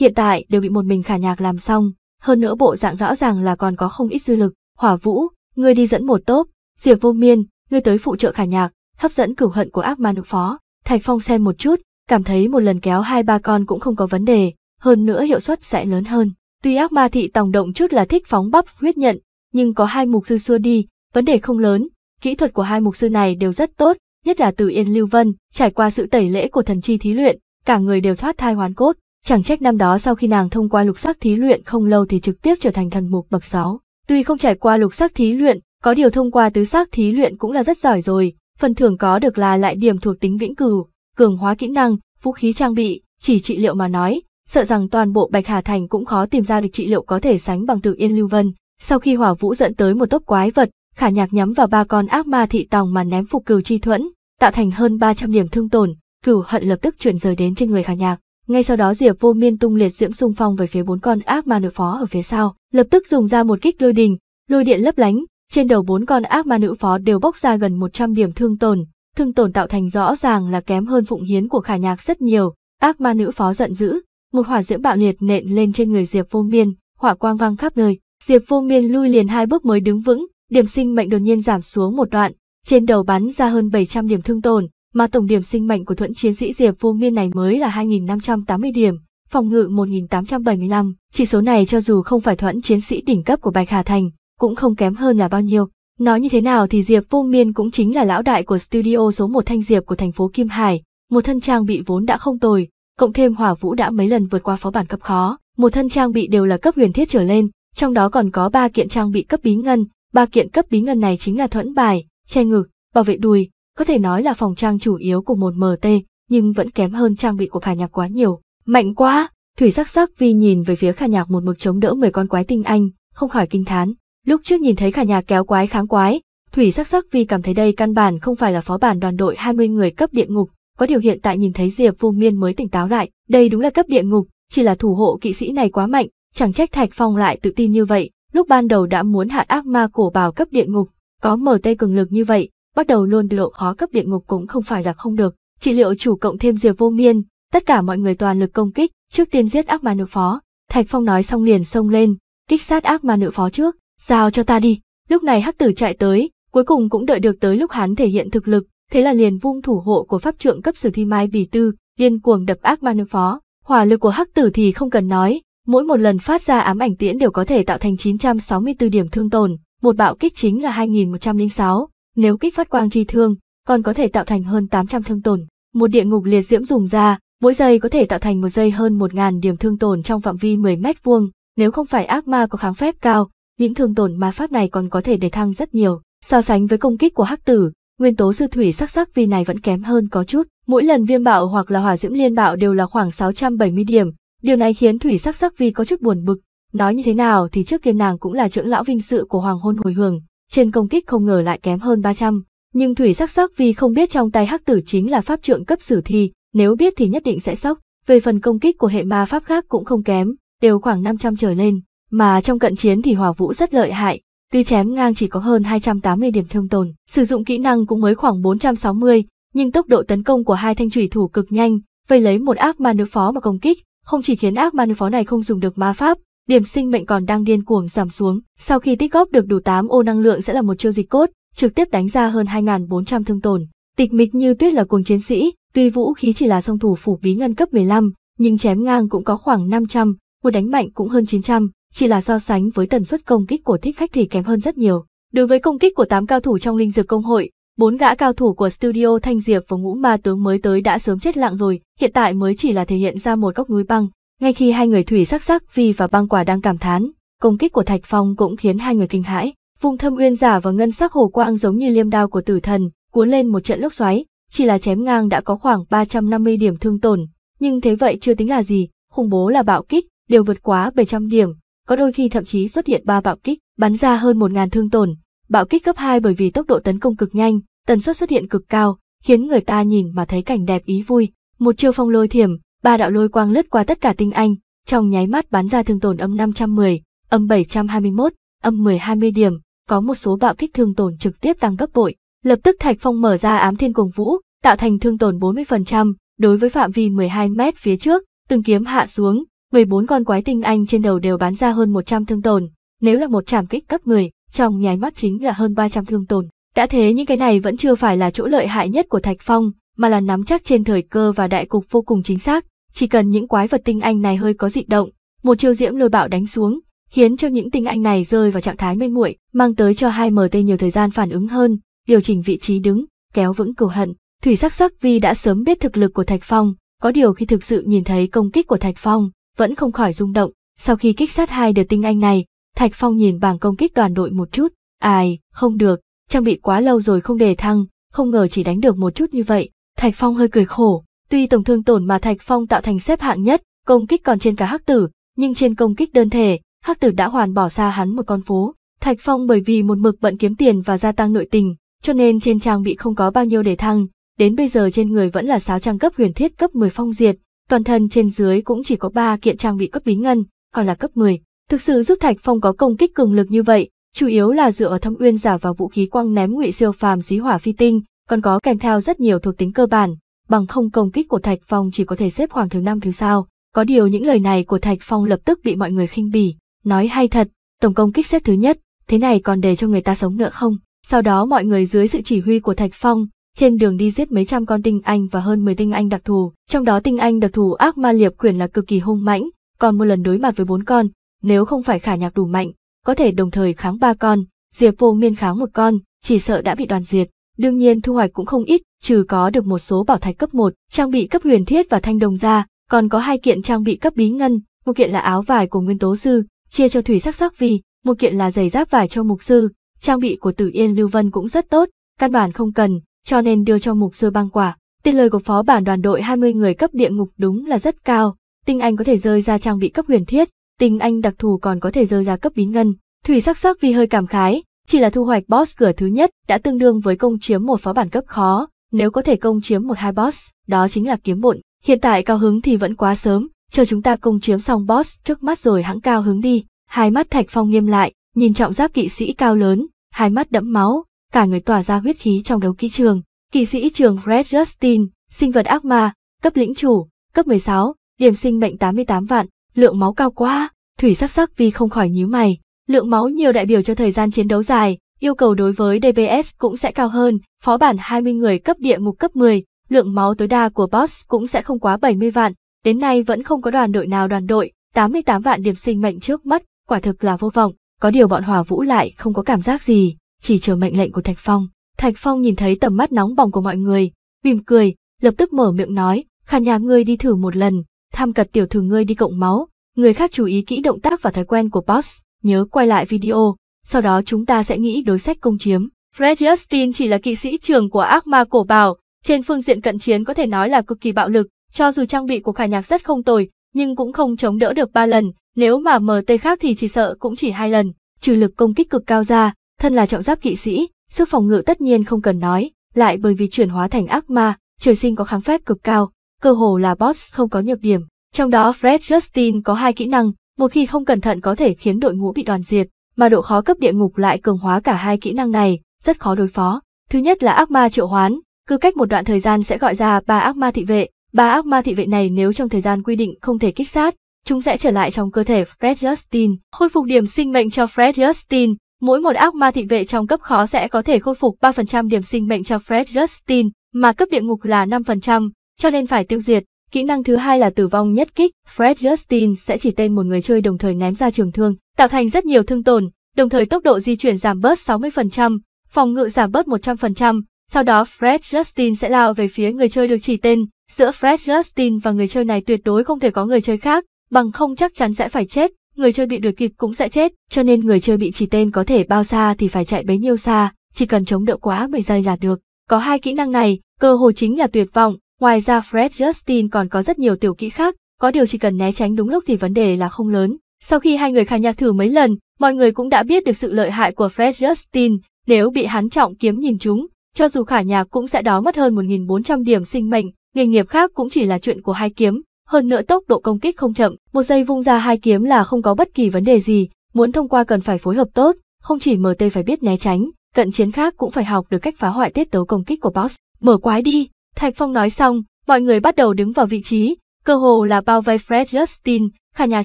hiện tại đều bị một mình khả nhạc làm xong, hơn nữa bộ dạng rõ ràng là còn có không ít dư lực. Hỏa Vũ, ngươi đi dẫn một tốp, Diệp Vô Miên, ngươi tới phụ trợ khả nhạc, hấp dẫn cửu hận của ác ma nữ phó. Thạch Phong xem một chút, cảm thấy một lần kéo hai ba con cũng không có vấn đề, hơn nữa hiệu suất sẽ lớn hơn. Tuy ác ma thị tòng động chút là thích phóng bắp huyết nhận, nhưng có hai mục sư xua đi, vấn đề không lớn, kỹ thuật của hai mục sư này đều rất tốt, nhất là từ Yên Lưu Vân, trải qua sự tẩy lễ của thần chi thí luyện, cả người đều thoát thai hoàn cốt. Chẳng trách năm đó sau khi nàng thông qua lục sắc thí luyện không lâu thì trực tiếp trở thành thần mục bậc 6. Tuy không trải qua lục sắc thí luyện, có điều thông qua tứ sắc thí luyện cũng là rất giỏi rồi, phần thưởng có được là lại điểm thuộc tính vĩnh cửu, cường hóa kỹ năng, vũ khí trang bị, chỉ trị liệu mà nói, sợ rằng toàn bộ Bạch Hà Thành cũng khó tìm ra được trị liệu có thể sánh bằng Tử Yên Lưu Vân. Sau khi Hỏa Vũ dẫn tới một tốc quái vật, Khả Nhạc nhắm vào ba con ác ma thị tòng mà ném phục cừu chi thuẫn, tạo thành hơn 300 điểm thương tổn, cửu hận lập tức chuyển rời đến trên người Khả Nhạc. Ngay sau đó Diệp Vô Miên tung liệt diễm xung phong về phía bốn con ác ma nữ phó ở phía sau, lập tức dùng ra một kích lôi đình, lôi điện lấp lánh, trên đầu bốn con ác ma nữ phó đều bốc ra gần 100 điểm thương tổn, thương tổn tạo thành rõ ràng là kém hơn phụng hiến của Khả Nhạc rất nhiều. Ác ma nữ phó giận dữ, một hỏa diễm bạo liệt nện lên trên người Diệp Vô Miên, hỏa quang vang khắp nơi. Diệp Vô Miên lui liền hai bước mới đứng vững, điểm sinh mệnh đột nhiên giảm xuống một đoạn, trên đầu bắn ra hơn 700 điểm thương tổn, mà tổng điểm sinh mệnh của thuận chiến sĩ Diệp Vô Miên này mới là 2.580 điểm, phòng ngự 1.875. Chỉ số này cho dù không phải thuận chiến sĩ đỉnh cấp của Bạch Hà Thành, cũng không kém hơn là bao nhiêu. Nói như thế nào thì Diệp Vô Miên cũng chính là lão đại của studio số 1 Thanh Diệp của thành phố Kim Hải, một thân trang bị vốn đã không tồi, cộng thêm hỏa vũ đã mấy lần vượt qua phó bản cấp khó, một thân trang bị đều là cấp huyền thiết trở lên, trong đó còn có ba kiện trang bị cấp bí ngân, ba kiện cấp bí ngân này chính là thuẫn bài, che ngực, bảo vệ đùi, có thể nói là phòng trang chủ yếu của một MT, nhưng vẫn kém hơn trang bị của khả nhạc quá nhiều. Mạnh quá! Thủy sắc sắc vi nhìn về phía khả nhạc một mực chống đỡ 10 con quái tinh anh, không khỏi kinh thán. Lúc trước nhìn thấy khả nhạc kéo quái kháng quái, Thủy sắc sắc vi cảm thấy đây căn bản không phải là phó bản đoàn đội 20 người cấp địa ngục, có điều hiện tại nhìn thấy Diệp Vô Miên mới tỉnh táo lại, đây đúng là cấp địa ngục, chỉ là thủ hộ kỵ sĩ này quá mạnh, chẳng trách Thạch Phong lại tự tin như vậy, lúc ban đầu đã muốn hạ ác ma cổ bào cấp địa ngục, có mở tê cường lực như vậy, bắt đầu luôn lộ khó cấp địa ngục cũng không phải là không được. Trị liệu chủ cộng thêm diều vô miên, tất cả mọi người toàn lực công kích, trước tiên giết ác ma nữ phó. Thạch Phong nói xong liền xông lên, kích sát ác ma nữ phó trước, giao cho ta đi. Lúc này hắc tử chạy tới, cuối cùng cũng đợi được tới lúc hắn thể hiện thực lực, thế là liền vung thủ hộ của pháp trượng cấp sử thi mai bì tư, liên cuồng đập ác ma nữ phó. Hỏa lực của hắc tử thì không cần nói, mỗi một lần phát ra ám ảnh tiễn đều có thể tạo thành 964 điểm thương tổn, một bạo kích chính là 2106, nếu kích phát quang chi thương, còn có thể tạo thành hơn 800 thương tổn. Một địa ngục liệt diễm dùng ra, mỗi giây có thể tạo thành một giây hơn 1.000 điểm thương tổn trong phạm vi 10 mét vuông. Nếu không phải ác ma có kháng phép cao, những thương tổn ma pháp này còn có thể để thăng rất nhiều. So sánh với công kích của hắc tử, nguyên tố sư thủy sắc sắc vì này vẫn kém hơn có chút. Mỗi lần viêm bạo hoặc là hỏa diễm liên bạo đều là khoảng 670 điểm. Điều này khiến thủy sắc sắc vi có chút buồn bực. Nói như thế nào thì trước kia nàng cũng là trưởng lão vinh sự của hoàng hôn hồi hưởng, trên công kích không ngờ lại kém hơn 300. Nhưng Thủy sắc sắc vì không biết trong tay hắc tử chính là pháp trượng cấp sử thi, nếu biết thì nhất định sẽ sốc. Về phần công kích của hệ ma pháp khác cũng không kém, đều khoảng 500 trở lên. Mà trong cận chiến thì hỏa vũ rất lợi hại, tuy chém ngang chỉ có hơn 280 điểm thương tồn, sử dụng kỹ năng cũng mới khoảng 460, nhưng tốc độ tấn công của hai thanh thủy thủ cực nhanh, vây lấy một ác ma nữ phó mà công kích, không chỉ khiến ác ma nữ phó này không dùng được ma pháp, điểm sinh mệnh còn đang điên cuồng giảm xuống. Sau khi tích góp được đủ 8 ô năng lượng sẽ là một chiêu dịch cốt, trực tiếp đánh ra hơn 2.400 thương tổn. Tịch mịch như tuyết là cuồng chiến sĩ, tuy vũ khí chỉ là song thủ phủ bí ngân cấp 15, nhưng chém ngang cũng có khoảng 500, một đánh mạnh cũng hơn 900, chỉ là so sánh với tần suất công kích của thích khách thì kém hơn rất nhiều. Đối với công kích của 8 cao thủ trong linh dược công hội, bốn gã cao thủ của studio Thanh Diệp và ngũ ma tướng mới tới đã sớm chết lặng rồi, hiện tại mới chỉ là thể hiện ra một góc núi băng, ngay khi hai người thủy sắc sắc vi và băng quả đang cảm thán, công kích của Thạch Phong cũng khiến hai người kinh hãi. Vùng thâm uyên giả và ngân sắc hồ quang giống như liêm đao của tử thần, cuốn lên một trận lốc xoáy, chỉ là chém ngang đã có khoảng 350 điểm thương tổn, nhưng thế vậy chưa tính là gì, khủng bố là bạo kích, đều vượt quá 700 điểm, có đôi khi thậm chí xuất hiện ba bạo kích, bắn ra hơn 1000 thương tổn. Bạo kích cấp 2 bởi vì tốc độ tấn công cực nhanh, tần suất xuất hiện cực cao, khiến người ta nhìn mà thấy cảnh đẹp ý vui. Một chiêu phong lôi thiểm, ba đạo lôi quang lướt qua tất cả tinh anh, trong nháy mắt bắn ra thương tổn âm 510, âm 721, âm 1020 điểm, có một số bạo kích thương tổn trực tiếp tăng gấp bội. Lập tức Thạch Phong mở ra ám thiên cuồng vũ, tạo thành thương tổn 40%, đối với phạm vi 12 mét phía trước, từng kiếm hạ xuống, 14 con quái tinh anh trên đầu đều bán ra hơn 100 thương tổn, nếu là một trảm kích cấp 10, trong nháy mắt chính là hơn 300 thương tổn. Đã thế những cái này vẫn chưa phải là chỗ lợi hại nhất của Thạch Phong, mà là nắm chắc trên thời cơ và đại cục vô cùng chính xác, chỉ cần những quái vật tinh anh này hơi có dị động, một chiêu diễm lôi bạo đánh xuống, khiến cho những tinh anh này rơi vào trạng thái mê muội, mang tới cho hai MT nhiều thời gian phản ứng hơn, điều chỉnh vị trí đứng, kéo vững cầu hận. Thủy sắc sắc vì đã sớm biết thực lực của Thạch Phong, có điều khi thực sự nhìn thấy công kích của Thạch Phong, vẫn không khỏi rung động. Sau khi kích sát hai đợt tinh anh này, Thạch Phong nhìn bảng công kích đoàn đội một chút, ai, không được, trang bị quá lâu rồi không đề thăng, không ngờ chỉ đánh được một chút như vậy. Thạch Phong hơi cười khổ, Tuy tổng thương tổn mà Thạch Phong tạo thành xếp hạng nhất, công kích còn trên cả Hắc Tử, nhưng trên công kích đơn thể, Hắc Tử đã hoàn bỏ xa hắn một con phố. Thạch Phong bởi vì một mực bận kiếm tiền và gia tăng nội tình, cho nên trên trang bị không có bao nhiêu để thăng, đến bây giờ trên người vẫn là sáu trang cấp huyền thiết cấp 10 phong diệt, toàn thân trên dưới cũng chỉ có ba kiện trang bị cấp bí ngân, còn là cấp 10. Thực sự giúp Thạch Phong có công kích cường lực như vậy, chủ yếu là dựa ở thâm uyên giả vào vũ khí quăng ném ngụy siêu phàm dí hỏa phi tinh, còn có kèm theo rất nhiều thuộc tính cơ bản, bằng không công kích của Thạch Phong chỉ có thể xếp khoảng thứ năm thứ sao. Có điều những lời này của Thạch Phong lập tức bị mọi người khinh bỉ, nói hay thật, tổng công kích xếp thứ nhất, thế này còn để cho người ta sống nữa không? Sau đó mọi người dưới sự chỉ huy của Thạch Phong, trên đường đi giết mấy trăm con tinh anh và hơn 10 tinh anh đặc thù, trong đó tinh anh đặc thù ác ma liệp quyền là cực kỳ hung mãnh, còn một lần đối mặt với bốn con, nếu không phải khả nhạc đủ mạnh, có thể đồng thời kháng ba con, Diệp Vô Miên kháng một con, chỉ sợ đã bị đoàn diệt. Đương nhiên thu hoạch cũng không ít, trừ có được một số bảo thạch cấp 1, trang bị cấp huyền thiết và thanh đồng ra, còn có hai kiện trang bị cấp bí ngân, một kiện là áo vải của nguyên tố sư, chia cho thủy sắc sắc vi, một kiện là giày giáp vải cho mục sư, trang bị của Tử Yên Lưu Vân cũng rất tốt, căn bản không cần, cho nên đưa cho mục sư băng quả. Tin lời của phó bản đoàn đội 20 người cấp địa ngục đúng là rất cao, tinh anh có thể rơi ra trang bị cấp huyền thiết, tinh anh đặc thù còn có thể rơi ra cấp bí ngân. Thủy sắc sắc vi hơi cảm khái, chỉ là thu hoạch boss cửa thứ nhất đã tương đương với công chiếm một phó bản cấp khó, nếu có thể công chiếm một hai boss, đó chính là kiếm bộn. Hiện tại cao hứng thì vẫn quá sớm, chờ chúng ta công chiếm xong boss trước mắt rồi hãng cao hứng đi. Hai mắt Thạch Phong nghiêm lại, nhìn trọng giáp kỵ sĩ cao lớn, hai mắt đẫm máu, cả người tỏa ra huyết khí trong đấu kỹ trường. Kỵ sĩ trường Red Justin, sinh vật ác ma, cấp lĩnh chủ, cấp 16, điểm sinh mệnh 88 vạn, lượng máu cao quá. Thủy sắc sắc vì không khỏi nhíu mày, Lượng máu nhiều đại biểu cho thời gian chiến đấu dài, yêu cầu đối với DPS cũng sẽ cao hơn, phó bản 20 người cấp địa ngục cấp 10, lượng máu tối đa của boss cũng sẽ không quá 70 vạn, đến nay vẫn không có đoàn đội nào đoàn đội, 88 vạn điểm sinh mệnh trước mắt, quả thực là vô vọng, có điều bọn hỏa vũ lại không có cảm giác gì, chỉ chờ mệnh lệnh của Thạch Phong. Thạch Phong nhìn thấy tầm mắt nóng bỏng của mọi người, mỉm cười, lập tức mở miệng nói, khả nhà ngươi đi thử một lần, tham cật tiểu thử ngươi đi cộng máu, người khác chú ý kỹ động tác và thói quen của boss, nhớ quay lại video, sau đó chúng ta sẽ nghĩ đối sách công chiếm. Fred Justin chỉ là kỵ sĩ trưởng của ác ma cổ bảo, trên phương diện cận chiến có thể nói là cực kỳ bạo lực, cho dù trang bị của khải nhạc rất không tồi, nhưng cũng không chống đỡ được ba lần, nếu mà MT khác thì chỉ sợ cũng chỉ hai lần, trừ lực công kích cực cao ra, thân là trọng giáp kỵ sĩ, sức phòng ngự tất nhiên không cần nói, lại bởi vì chuyển hóa thành ác ma, trời sinh có kháng phép cực cao, cơ hồ là boss không có nhược điểm. Trong đó Fred Justin có hai kỹ năng, một khi không cẩn thận có thể khiến đội ngũ bị đoàn diệt, mà độ khó cấp địa ngục lại cường hóa cả hai kỹ năng này, rất khó đối phó. Thứ nhất là ác ma triệu hoán, cứ cách một đoạn thời gian sẽ gọi ra ba ác ma thị vệ, ba ác ma thị vệ này nếu trong thời gian quy định không thể kích sát, chúng sẽ trở lại trong cơ thể Fred Justin, khôi phục điểm sinh mệnh cho Fred Justin. Mỗi một ác ma thị vệ trong cấp khó sẽ có thể khôi phục 3% điểm sinh mệnh cho Fred Justin, mà cấp địa ngục là 5%, cho nên phải tiêu diệt Kỹ năng thứ hai là tử vong nhất kích, Fred Justin sẽ chỉ tên một người chơi đồng thời ném ra trường thương, tạo thành rất nhiều thương tổn, đồng thời tốc độ di chuyển giảm bớt 60%, phòng ngự giảm bớt 100%, sau đó Fred Justin sẽ lao về phía người chơi được chỉ tên, giữa Fred Justin và người chơi này tuyệt đối không thể có người chơi khác, bằng không chắc chắn sẽ phải chết, người chơi bị đuổi kịp cũng sẽ chết, cho nên người chơi bị chỉ tên có thể bao xa thì phải chạy bấy nhiêu xa, chỉ cần chống đỡ quá 10 giây là được. Có hai kỹ năng này, cơ hồ chính là tuyệt vọng, Ngoài ra Fred Justin còn có rất nhiều tiểu kỹ khác, có điều chỉ cần né tránh đúng lúc thì vấn đề là không lớn. Sau khi hai người khai nhạc thử mấy lần, mọi người cũng đã biết được sự lợi hại của Fred Justin, nếu bị hắn trọng kiếm nhìn chúng, cho dù khả nhạc cũng sẽ đó mất hơn 1.400 điểm sinh mệnh, nghề nghiệp khác cũng chỉ là chuyện của hai kiếm, hơn nữa tốc độ công kích không chậm, một giây vung ra hai kiếm là không có bất kỳ vấn đề gì, muốn thông qua cần phải phối hợp tốt, không chỉ MT phải biết né tránh, cận chiến khác cũng phải học được cách phá hoại tiết tấu công kích của boss. Mở quái đi, Thạch Phong nói xong, mọi người bắt đầu đứng vào vị trí, cơ hồ là bao vây Fred Justin, cả nhạc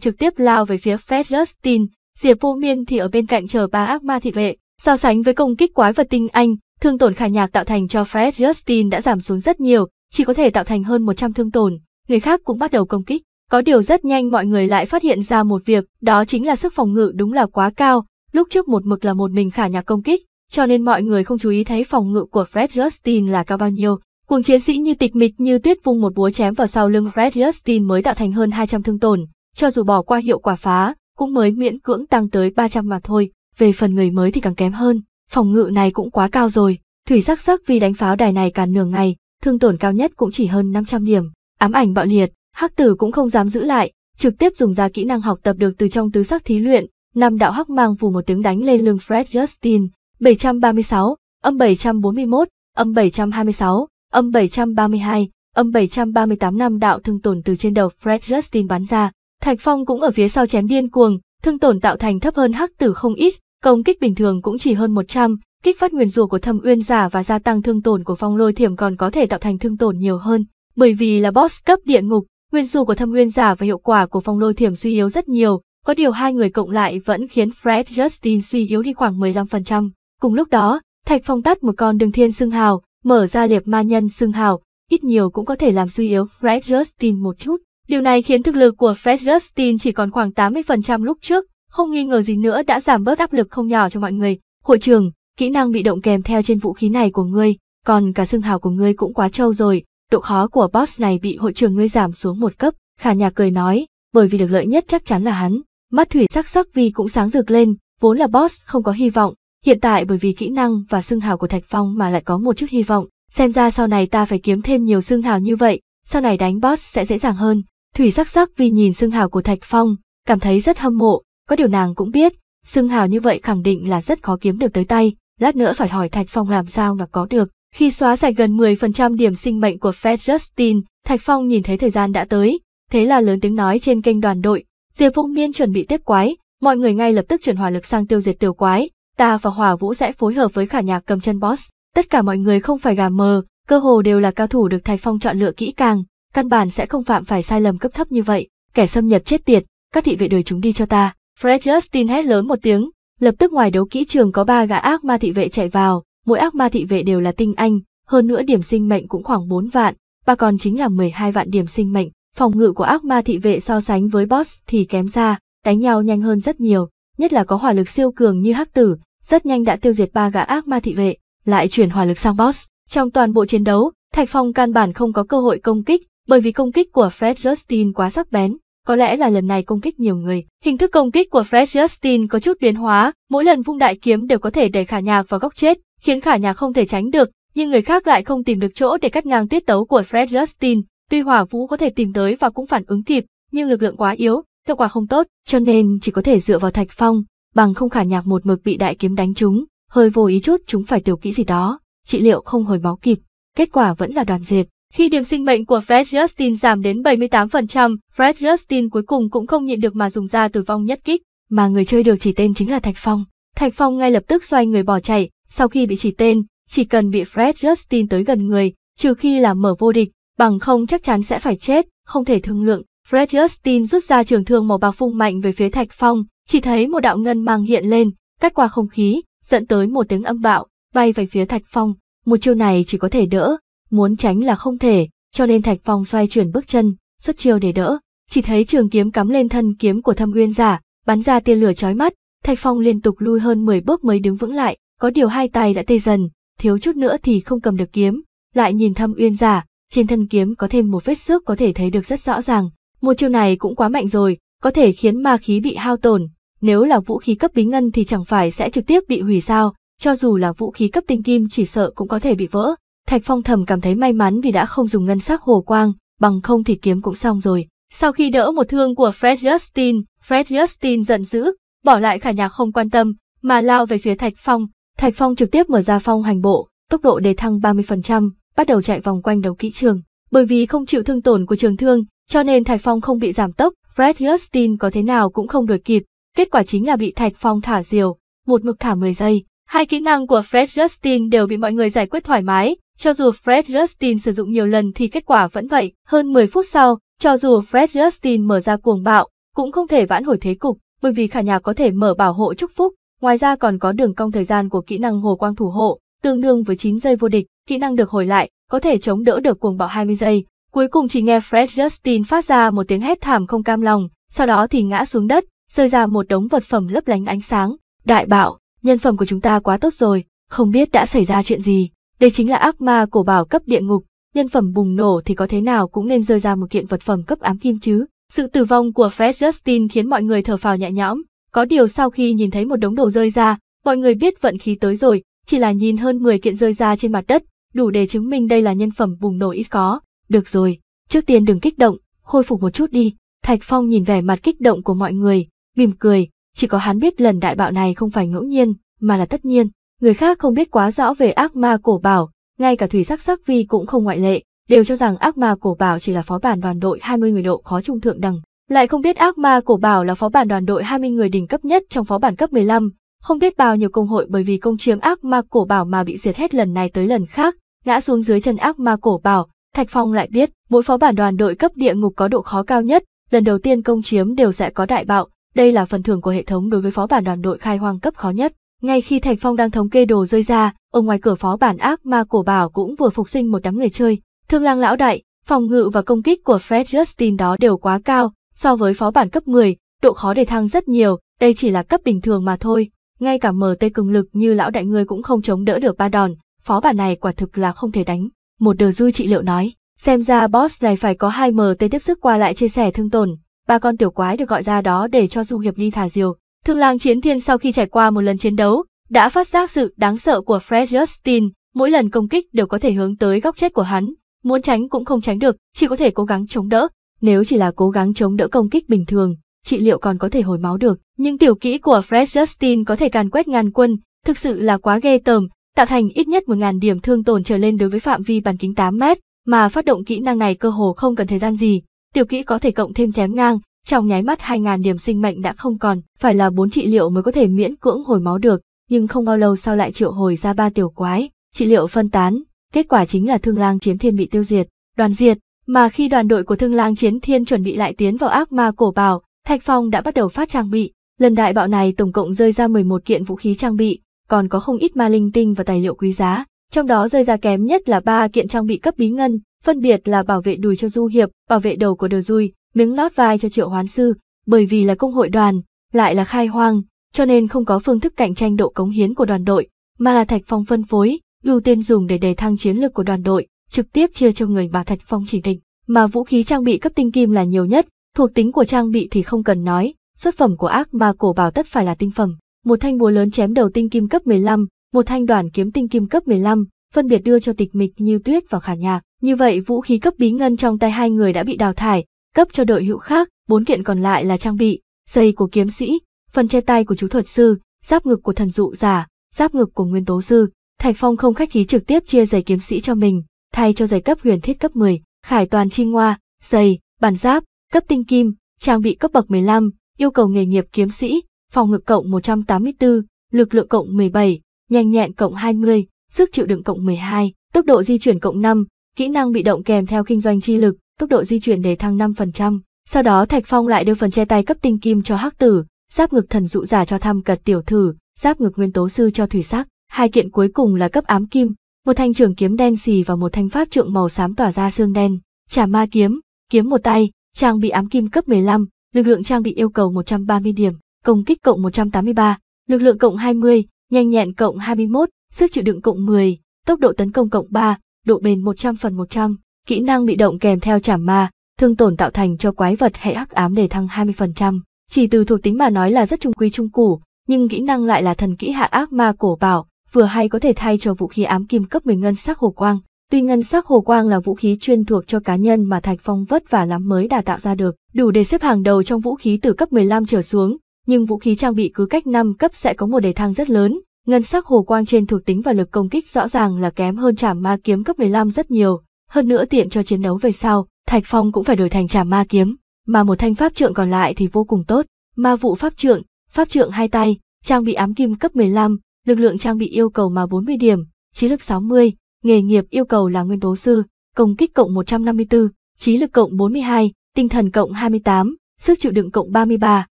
trực tiếp lao về phía Fred Justin, Diệp Vô Miên thì ở bên cạnh chờ ba ác ma thị vệ. So sánh với công kích quái vật tinh anh, thương tổn khả nhạc tạo thành cho Fred Justin đã giảm xuống rất nhiều, chỉ có thể tạo thành hơn 100 thương tổn, người khác cũng bắt đầu công kích. Có điều rất nhanh mọi người lại phát hiện ra một việc, đó chính là sức phòng ngự đúng là quá cao, lúc trước một mực là một mình khả nhạc công kích, cho nên mọi người không chú ý thấy phòng ngự của Fred Justin là cao bao nhiêu. Cùng chiến sĩ như tịch mịch như tuyết vung một búa chém vào sau lưng Red Justin mới tạo thành hơn 200 thương tổn, cho dù bỏ qua hiệu quả phá, cũng mới miễn cưỡng tăng tới 300 mà thôi, về phần người mới thì càng kém hơn, phòng ngự này cũng quá cao rồi, thủy sắc sắc vì đánh pháo đài này càng nửa ngày, thương tổn cao nhất cũng chỉ hơn 500 điểm, ám ảnh bạo liệt, hắc tử cũng không dám giữ lại, trực tiếp dùng ra kỹ năng học tập được từ trong tứ sắc thí luyện, năm đạo hắc mang vù một tiếng đánh lên lưng Fred Justin, 736, âm 741, âm 726, âm 732, âm 738 năm đạo thương tổn từ trên đầu Fred Justin bắn ra, Thạch Phong cũng ở phía sau chém điên cuồng, thương tổn tạo thành thấp hơn hắc tử không ít, công kích bình thường cũng chỉ hơn 100, kích phát nguyên rủa của Thâm Uyên giả và gia tăng thương tổn của Phong Lôi Thiểm còn có thể tạo thành thương tổn nhiều hơn, bởi vì là boss cấp địa ngục, nguyên rủa của Thâm Uyên giả và hiệu quả của Phong Lôi Thiểm suy yếu rất nhiều, có điều hai người cộng lại vẫn khiến Fred Justin suy yếu đi khoảng 15%. Cùng lúc đó, Thạch Phong tắt một con đường thiên xương hào, mở ra liệp ma nhân xưng hào, ít nhiều cũng có thể làm suy yếu Fred Justin một chút. Điều này khiến thực lực của Fred Justin chỉ còn khoảng 80% lúc trước, không nghi ngờ gì nữa đã giảm bớt áp lực không nhỏ cho mọi người. Hội trưởng, kỹ năng bị động kèm theo trên vũ khí này của ngươi, còn cả xương hào của ngươi cũng quá trâu rồi, độ khó của boss này bị hội trưởng ngươi giảm xuống một cấp, khả nhà cười nói, bởi vì được lợi nhất chắc chắn là hắn. Mắt thủy sắc sắc vì cũng sáng rực lên, vốn là boss không có hy vọng, Hiện tại bởi vì kỹ năng và xương hào của Thạch Phong mà lại có một chút hy vọng, xem ra sau này ta phải kiếm thêm nhiều xương hào như vậy, sau này đánh boss sẽ dễ dàng hơn. Thủy sắc sắc vì nhìn xương hào của Thạch Phong, cảm thấy rất hâm mộ, có điều nàng cũng biết, xương hào như vậy khẳng định là rất khó kiếm được tới tay, lát nữa phải hỏi Thạch Phong làm sao mà có được. Khi xóa sạch gần 10% điểm sinh mệnh của Fred Justin, Thạch Phong nhìn thấy thời gian đã tới, thế là lớn tiếng nói trên kênh đoàn đội, Diệp Phong Miên chuẩn bị tiếp quái, mọi người ngay lập tức chuyển hỏa lực sang tiêu diệt tiểu quái, ta và hòa Vũ sẽ phối hợp với khả nhạc cầm chân boss. Tất cả mọi người không phải gà mờ, cơ hồ đều là cao thủ được Thạch Phong chọn lựa kỹ càng, căn bản sẽ không phạm phải sai lầm cấp thấp như vậy. Kẻ xâm nhập chết tiệt, các thị vệ đời chúng đi cho ta. Fred Justin hét lớn một tiếng, lập tức ngoài đấu kỹ trường có ba gã ác ma thị vệ chạy vào, mỗi ác ma thị vệ đều là tinh anh, hơn nữa điểm sinh mệnh cũng khoảng 4 vạn, ba còn chính là 12 vạn điểm sinh mệnh. Phòng ngự của ác ma thị vệ so sánh với boss thì kém ra, đánh nhau nhanh hơn rất nhiều, nhất là có hỏa lực siêu cường như hắc tử, rất nhanh đã tiêu diệt ba gã ác ma thị vệ, lại chuyển hỏa lực sang boss. Trong toàn bộ chiến đấu, Thạch Phong căn bản không có cơ hội công kích, bởi vì công kích của Fred Justin quá sắc bén, có lẽ là lần này công kích nhiều người. Hình thức công kích của Fred Justin có chút biến hóa, mỗi lần vung đại kiếm đều có thể đẩy khả nhạc vào góc chết, khiến khả nhạc không thể tránh được, nhưng người khác lại không tìm được chỗ để cắt ngang tiết tấu của Fred Justin. Tuy hỏa vũ có thể tìm tới và cũng phản ứng kịp, nhưng lực lượng quá yếu, hiệu quả không tốt, cho nên chỉ có thể dựa vào Thạch Phong bằng không khả nhạc một mực bị đại kiếm đánh trúng, hơi vô ý chút chúng phải tiểu kỹ gì đó, trị liệu không hồi máu kịp, kết quả vẫn là đoàn diệt. Khi điểm sinh mệnh của Fred Justin giảm đến 78%, Fred Justin cuối cùng cũng không nhịn được mà dùng ra tử vong nhất kích, mà người chơi được chỉ tên chính là Thạch Phong. Thạch Phong ngay lập tức xoay người bỏ chạy, sau khi bị chỉ tên, chỉ cần bị Fred Justin tới gần người, trừ khi là mở vô địch, bằng không chắc chắn sẽ phải chết, không thể thương lượng. Fred Justin rút ra trường thương màu bạc phung mạnh về phía Thạch Phong, chỉ thấy một đạo ngân mang hiện lên, cắt qua không khí, dẫn tới một tiếng âm bạo, bay về phía Thạch Phong. Một chiêu này chỉ có thể đỡ, muốn tránh là không thể, cho nên Thạch Phong xoay chuyển bước chân, xuất chiêu để đỡ. Chỉ thấy trường kiếm cắm lên thân kiếm của Thâm Uyên giả, bắn ra tia lửa chói mắt, Thạch Phong liên tục lui hơn 10 bước mới đứng vững lại, có điều hai tay đã tê dần, thiếu chút nữa thì không cầm được kiếm, lại nhìn Thâm Uyên giả, trên thân kiếm có thêm một vết xước có thể thấy được rất rõ ràng. Một chiêu này cũng quá mạnh rồi, có thể khiến ma khí bị hao tổn, nếu là vũ khí cấp bí ngân thì chẳng phải sẽ trực tiếp bị hủy sao, cho dù là vũ khí cấp tinh kim chỉ sợ cũng có thể bị vỡ. Thạch Phong thầm cảm thấy may mắn vì đã không dùng ngân sắc hồ quang, bằng không thì kiếm cũng xong rồi. Sau khi đỡ một thương của Fred Justin, Fred Justin giận dữ, bỏ lại khả nhạc không quan tâm, mà lao về phía Thạch Phong. Thạch Phong trực tiếp mở ra phong hành bộ, tốc độ đề thăng 30%, bắt đầu chạy vòng quanh đầu kỹ trường. Bởi vì không chịu thương tổn của trường thương, cho nên Thạch Phong không bị giảm tốc, Fred Justin có thế nào cũng không đuổi kịp, Kết quả chính là bị Thạch Phong thả diều, một mực thả 10 giây. Hai kỹ năng của Fred Justin đều bị mọi người giải quyết thoải mái, cho dù Fred Justin sử dụng nhiều lần thì kết quả vẫn vậy, hơn 10 phút sau, cho dù Fred Justin mở ra cuồng bạo, cũng không thể vãn hồi thế cục, bởi vì khả nhà có thể mở bảo hộ chúc phúc, ngoài ra còn có đường cong thời gian của kỹ năng hồ quang thủ hộ, tương đương với 9 giây vô địch, kỹ năng được hồi lại, có thể chống đỡ được cuồng bạo 20 giây. Cuối cùng chỉ nghe Fred Justin phát ra một tiếng hét thảm không cam lòng, sau đó thì ngã xuống đất, rơi ra một đống vật phẩm lấp lánh ánh sáng. Đại bạo, nhân phẩm của chúng ta quá tốt rồi, không biết đã xảy ra chuyện gì. Đây chính là ác ma cổ bảo cấp địa ngục, nhân phẩm bùng nổ thì có thế nào cũng nên rơi ra một kiện vật phẩm cấp ám kim chứ. Sự tử vong của Fred Justin khiến mọi người thở phào nhẹ nhõm, có điều sau khi nhìn thấy một đống đồ rơi ra, mọi người biết vận khí tới rồi, chỉ là nhìn hơn 10 kiện rơi ra trên mặt đất, đủ để chứng minh đây là nhân phẩm bùng nổ ít có. Được rồi, trước tiên đừng kích động, khôi phục một chút đi. Thạch Phong nhìn vẻ mặt kích động của mọi người, mỉm cười, chỉ có hắn biết lần đại bạo này không phải ngẫu nhiên, mà là tất nhiên. Người khác không biết quá rõ về ác ma cổ bảo, ngay cả thủy sắc sắc vi cũng không ngoại lệ, đều cho rằng ác ma cổ bảo chỉ là phó bản đoàn đội 20 người độ khó trung thượng đẳng. Lại không biết ác ma cổ bảo là phó bản đoàn đội 20 người đỉnh cấp nhất trong phó bản cấp 15, không biết bao nhiêu công hội bởi vì công chiếm ác ma cổ bảo mà bị diệt hết lần này tới lần khác, ngã xuống dưới chân ác ma cổ bảo, Thạch Phong lại biết, mỗi phó bản đoàn đội cấp địa ngục có độ khó cao nhất, lần đầu tiên công chiếm đều sẽ có đại bạo, đây là phần thưởng của hệ thống đối với phó bản đoàn đội khai hoang cấp khó nhất. Ngay khi Thành Phong đang thống kê đồ rơi ra, ở ngoài cửa phó bản ác ma cổ bảo cũng vừa phục sinh một đám người chơi. Thương lang lão đại, phòng ngự và công kích của Fred Justin đó đều quá cao, so với phó bản cấp 10, độ khó để thăng rất nhiều, đây chỉ là cấp bình thường mà thôi. Ngay cả MT cường lực như lão đại người cũng không chống đỡ được ba đòn, phó bản này quả thực là không thể đánh. Một đờ du trị liệu nói, xem ra boss này phải có hai MT tiếp sức qua lại chia sẻ thương tổn, ba con tiểu quái được gọi ra đó để cho Du Hiệp Ly thả diều. Thương lang chiến thiên sau khi trải qua một lần chiến đấu, đã phát giác sự đáng sợ của Fred Justin, mỗi lần công kích đều có thể hướng tới góc chết của hắn, muốn tránh cũng không tránh được, chỉ có thể cố gắng chống đỡ. Nếu chỉ là cố gắng chống đỡ công kích bình thường, chị liệu còn có thể hồi máu được. Nhưng tiểu kỹ của Fred Justin có thể càn quét ngàn quân, thực sự là quá ghê tởm, tạo thành ít nhất một ngàn điểm thương tổn trở lên đối với phạm vi bán kính 8 mét, mà phát động kỹ năng này cơ hồ không cần thời gian gì, tiểu kỹ có thể cộng thêm chém ngang, trong nháy mắt 2.000 điểm sinh mệnh đã không còn, phải là bốn trị liệu mới có thể miễn cưỡng hồi máu được, nhưng không bao lâu sau lại triệu hồi ra ba tiểu quái, trị liệu phân tán, kết quả chính là thương lang chiến thiên bị tiêu diệt, đoàn diệt, mà khi đoàn đội của thương lang chiến thiên chuẩn bị lại tiến vào ác ma cổ bào, Thạch Phong đã bắt đầu phát trang bị, lần đại bạo này tổng cộng rơi ra 11 kiện vũ khí trang bị, còn có không ít ma linh tinh và tài liệu quý giá, trong đó rơi ra kém nhất là ba kiện trang bị cấp bí ngân, phân biệt là bảo vệ đùi cho Du Hiệp, bảo vệ đầu của Đờ Dui, miếng lót vai cho Triệu Hoán Sư, bởi vì là công hội đoàn, lại là khai hoang, cho nên không có phương thức cạnh tranh độ cống hiến của đoàn đội, mà là Thạch Phong phân phối, ưu tiên dùng để đề thăng chiến lược của đoàn đội, trực tiếp chia cho người mà Thạch Phong chỉ định. Mà vũ khí trang bị cấp tinh kim là nhiều nhất, thuộc tính của trang bị thì không cần nói, xuất phẩm của ác ma cổ bảo tất phải là tinh phẩm. Một thanh búa lớn chém đầu tinh kim cấp 15, một thanh đoàn kiếm tinh kim cấp 15, phân biệt đưa cho tịch mịch như tuyết và khả nhạc. Như vậy vũ khí cấp bí ngân trong tay hai người đã bị đào thải, cấp cho đội hữu khác, bốn kiện còn lại là trang bị, giày của kiếm sĩ, phần che tay của chú thuật sư, giáp ngực của thần dụ giả, giáp ngực của nguyên tố sư. Thạch Phong không khách khí trực tiếp chia giày kiếm sĩ cho mình, thay cho giày cấp huyền thiết cấp 10, khải toàn chi ngoa, giày, bản giáp, cấp tinh kim, trang bị cấp bậc 15, yêu cầu nghề nghiệp kiếm sĩ, phòng ngực cộng 184, lực lượng cộng 17, nhanh nhẹn cộng 20, sức chịu đựng cộng 12, tốc độ di chuyển cộng 5, kỹ năng bị động kèm theo kinh doanh chi lực, tốc độ di chuyển để thăng 5%. Sau đó Thạch Phong lại đưa phần che tay cấp tinh kim cho Hắc Tử, giáp ngực thần dụ giả cho Tham Cật tiểu thử, giáp ngực nguyên tố sư cho Thủy Sắc, hai kiện cuối cùng là cấp ám kim, một thanh trường kiếm đen xì và một thanh pháp trượng màu xám tỏa ra xương đen, trả ma kiếm, kiếm một tay, trang bị ám kim cấp 15, lực lượng trang bị yêu cầu 130 điểm, công kích cộng 183, lực lượng cộng 20, nhanh nhẹn cộng 21, sức chịu đựng cộng 10, tốc độ tấn công cộng 3, độ bền 100 phần 100, kỹ năng bị động kèm theo chảm ma, thương tổn tạo thành cho quái vật hệ hắc ám để thăng 20%. Chỉ từ thuộc tính mà nói là rất trung quy trung củ, nhưng kỹ năng lại là thần kỹ hạ ác ma cổ bảo, vừa hay có thể thay cho vũ khí ám kim cấp 10 ngân sắc hồ quang. Tuy ngân sắc hồ quang là vũ khí chuyên thuộc cho cá nhân mà Thạch Phong vất vả lắm mới đà tạo ra được, đủ để xếp hàng đầu trong vũ khí từ cấp 15 trở xuống, nhưng vũ khí trang bị cứ cách 5 cấp sẽ có một đề thăng rất lớn, Ngân sắc hồ quang trên thuộc tính và lực công kích rõ ràng là kém hơn trảm ma kiếm cấp 15 rất nhiều, hơn nữa tiện cho chiến đấu về sau, Thạch Phong cũng phải đổi thành trảm ma kiếm, mà một thanh pháp trượng còn lại thì vô cùng tốt, ma vụ pháp trượng, pháp trượng hai tay, trang bị ám kim cấp 15, lực lượng trang bị yêu cầu mà 40 điểm, trí lực 60, nghề nghiệp yêu cầu là nguyên tố sư, công kích cộng 154, trí lực cộng 42, tinh thần cộng 28, sức chịu đựng cộng 33,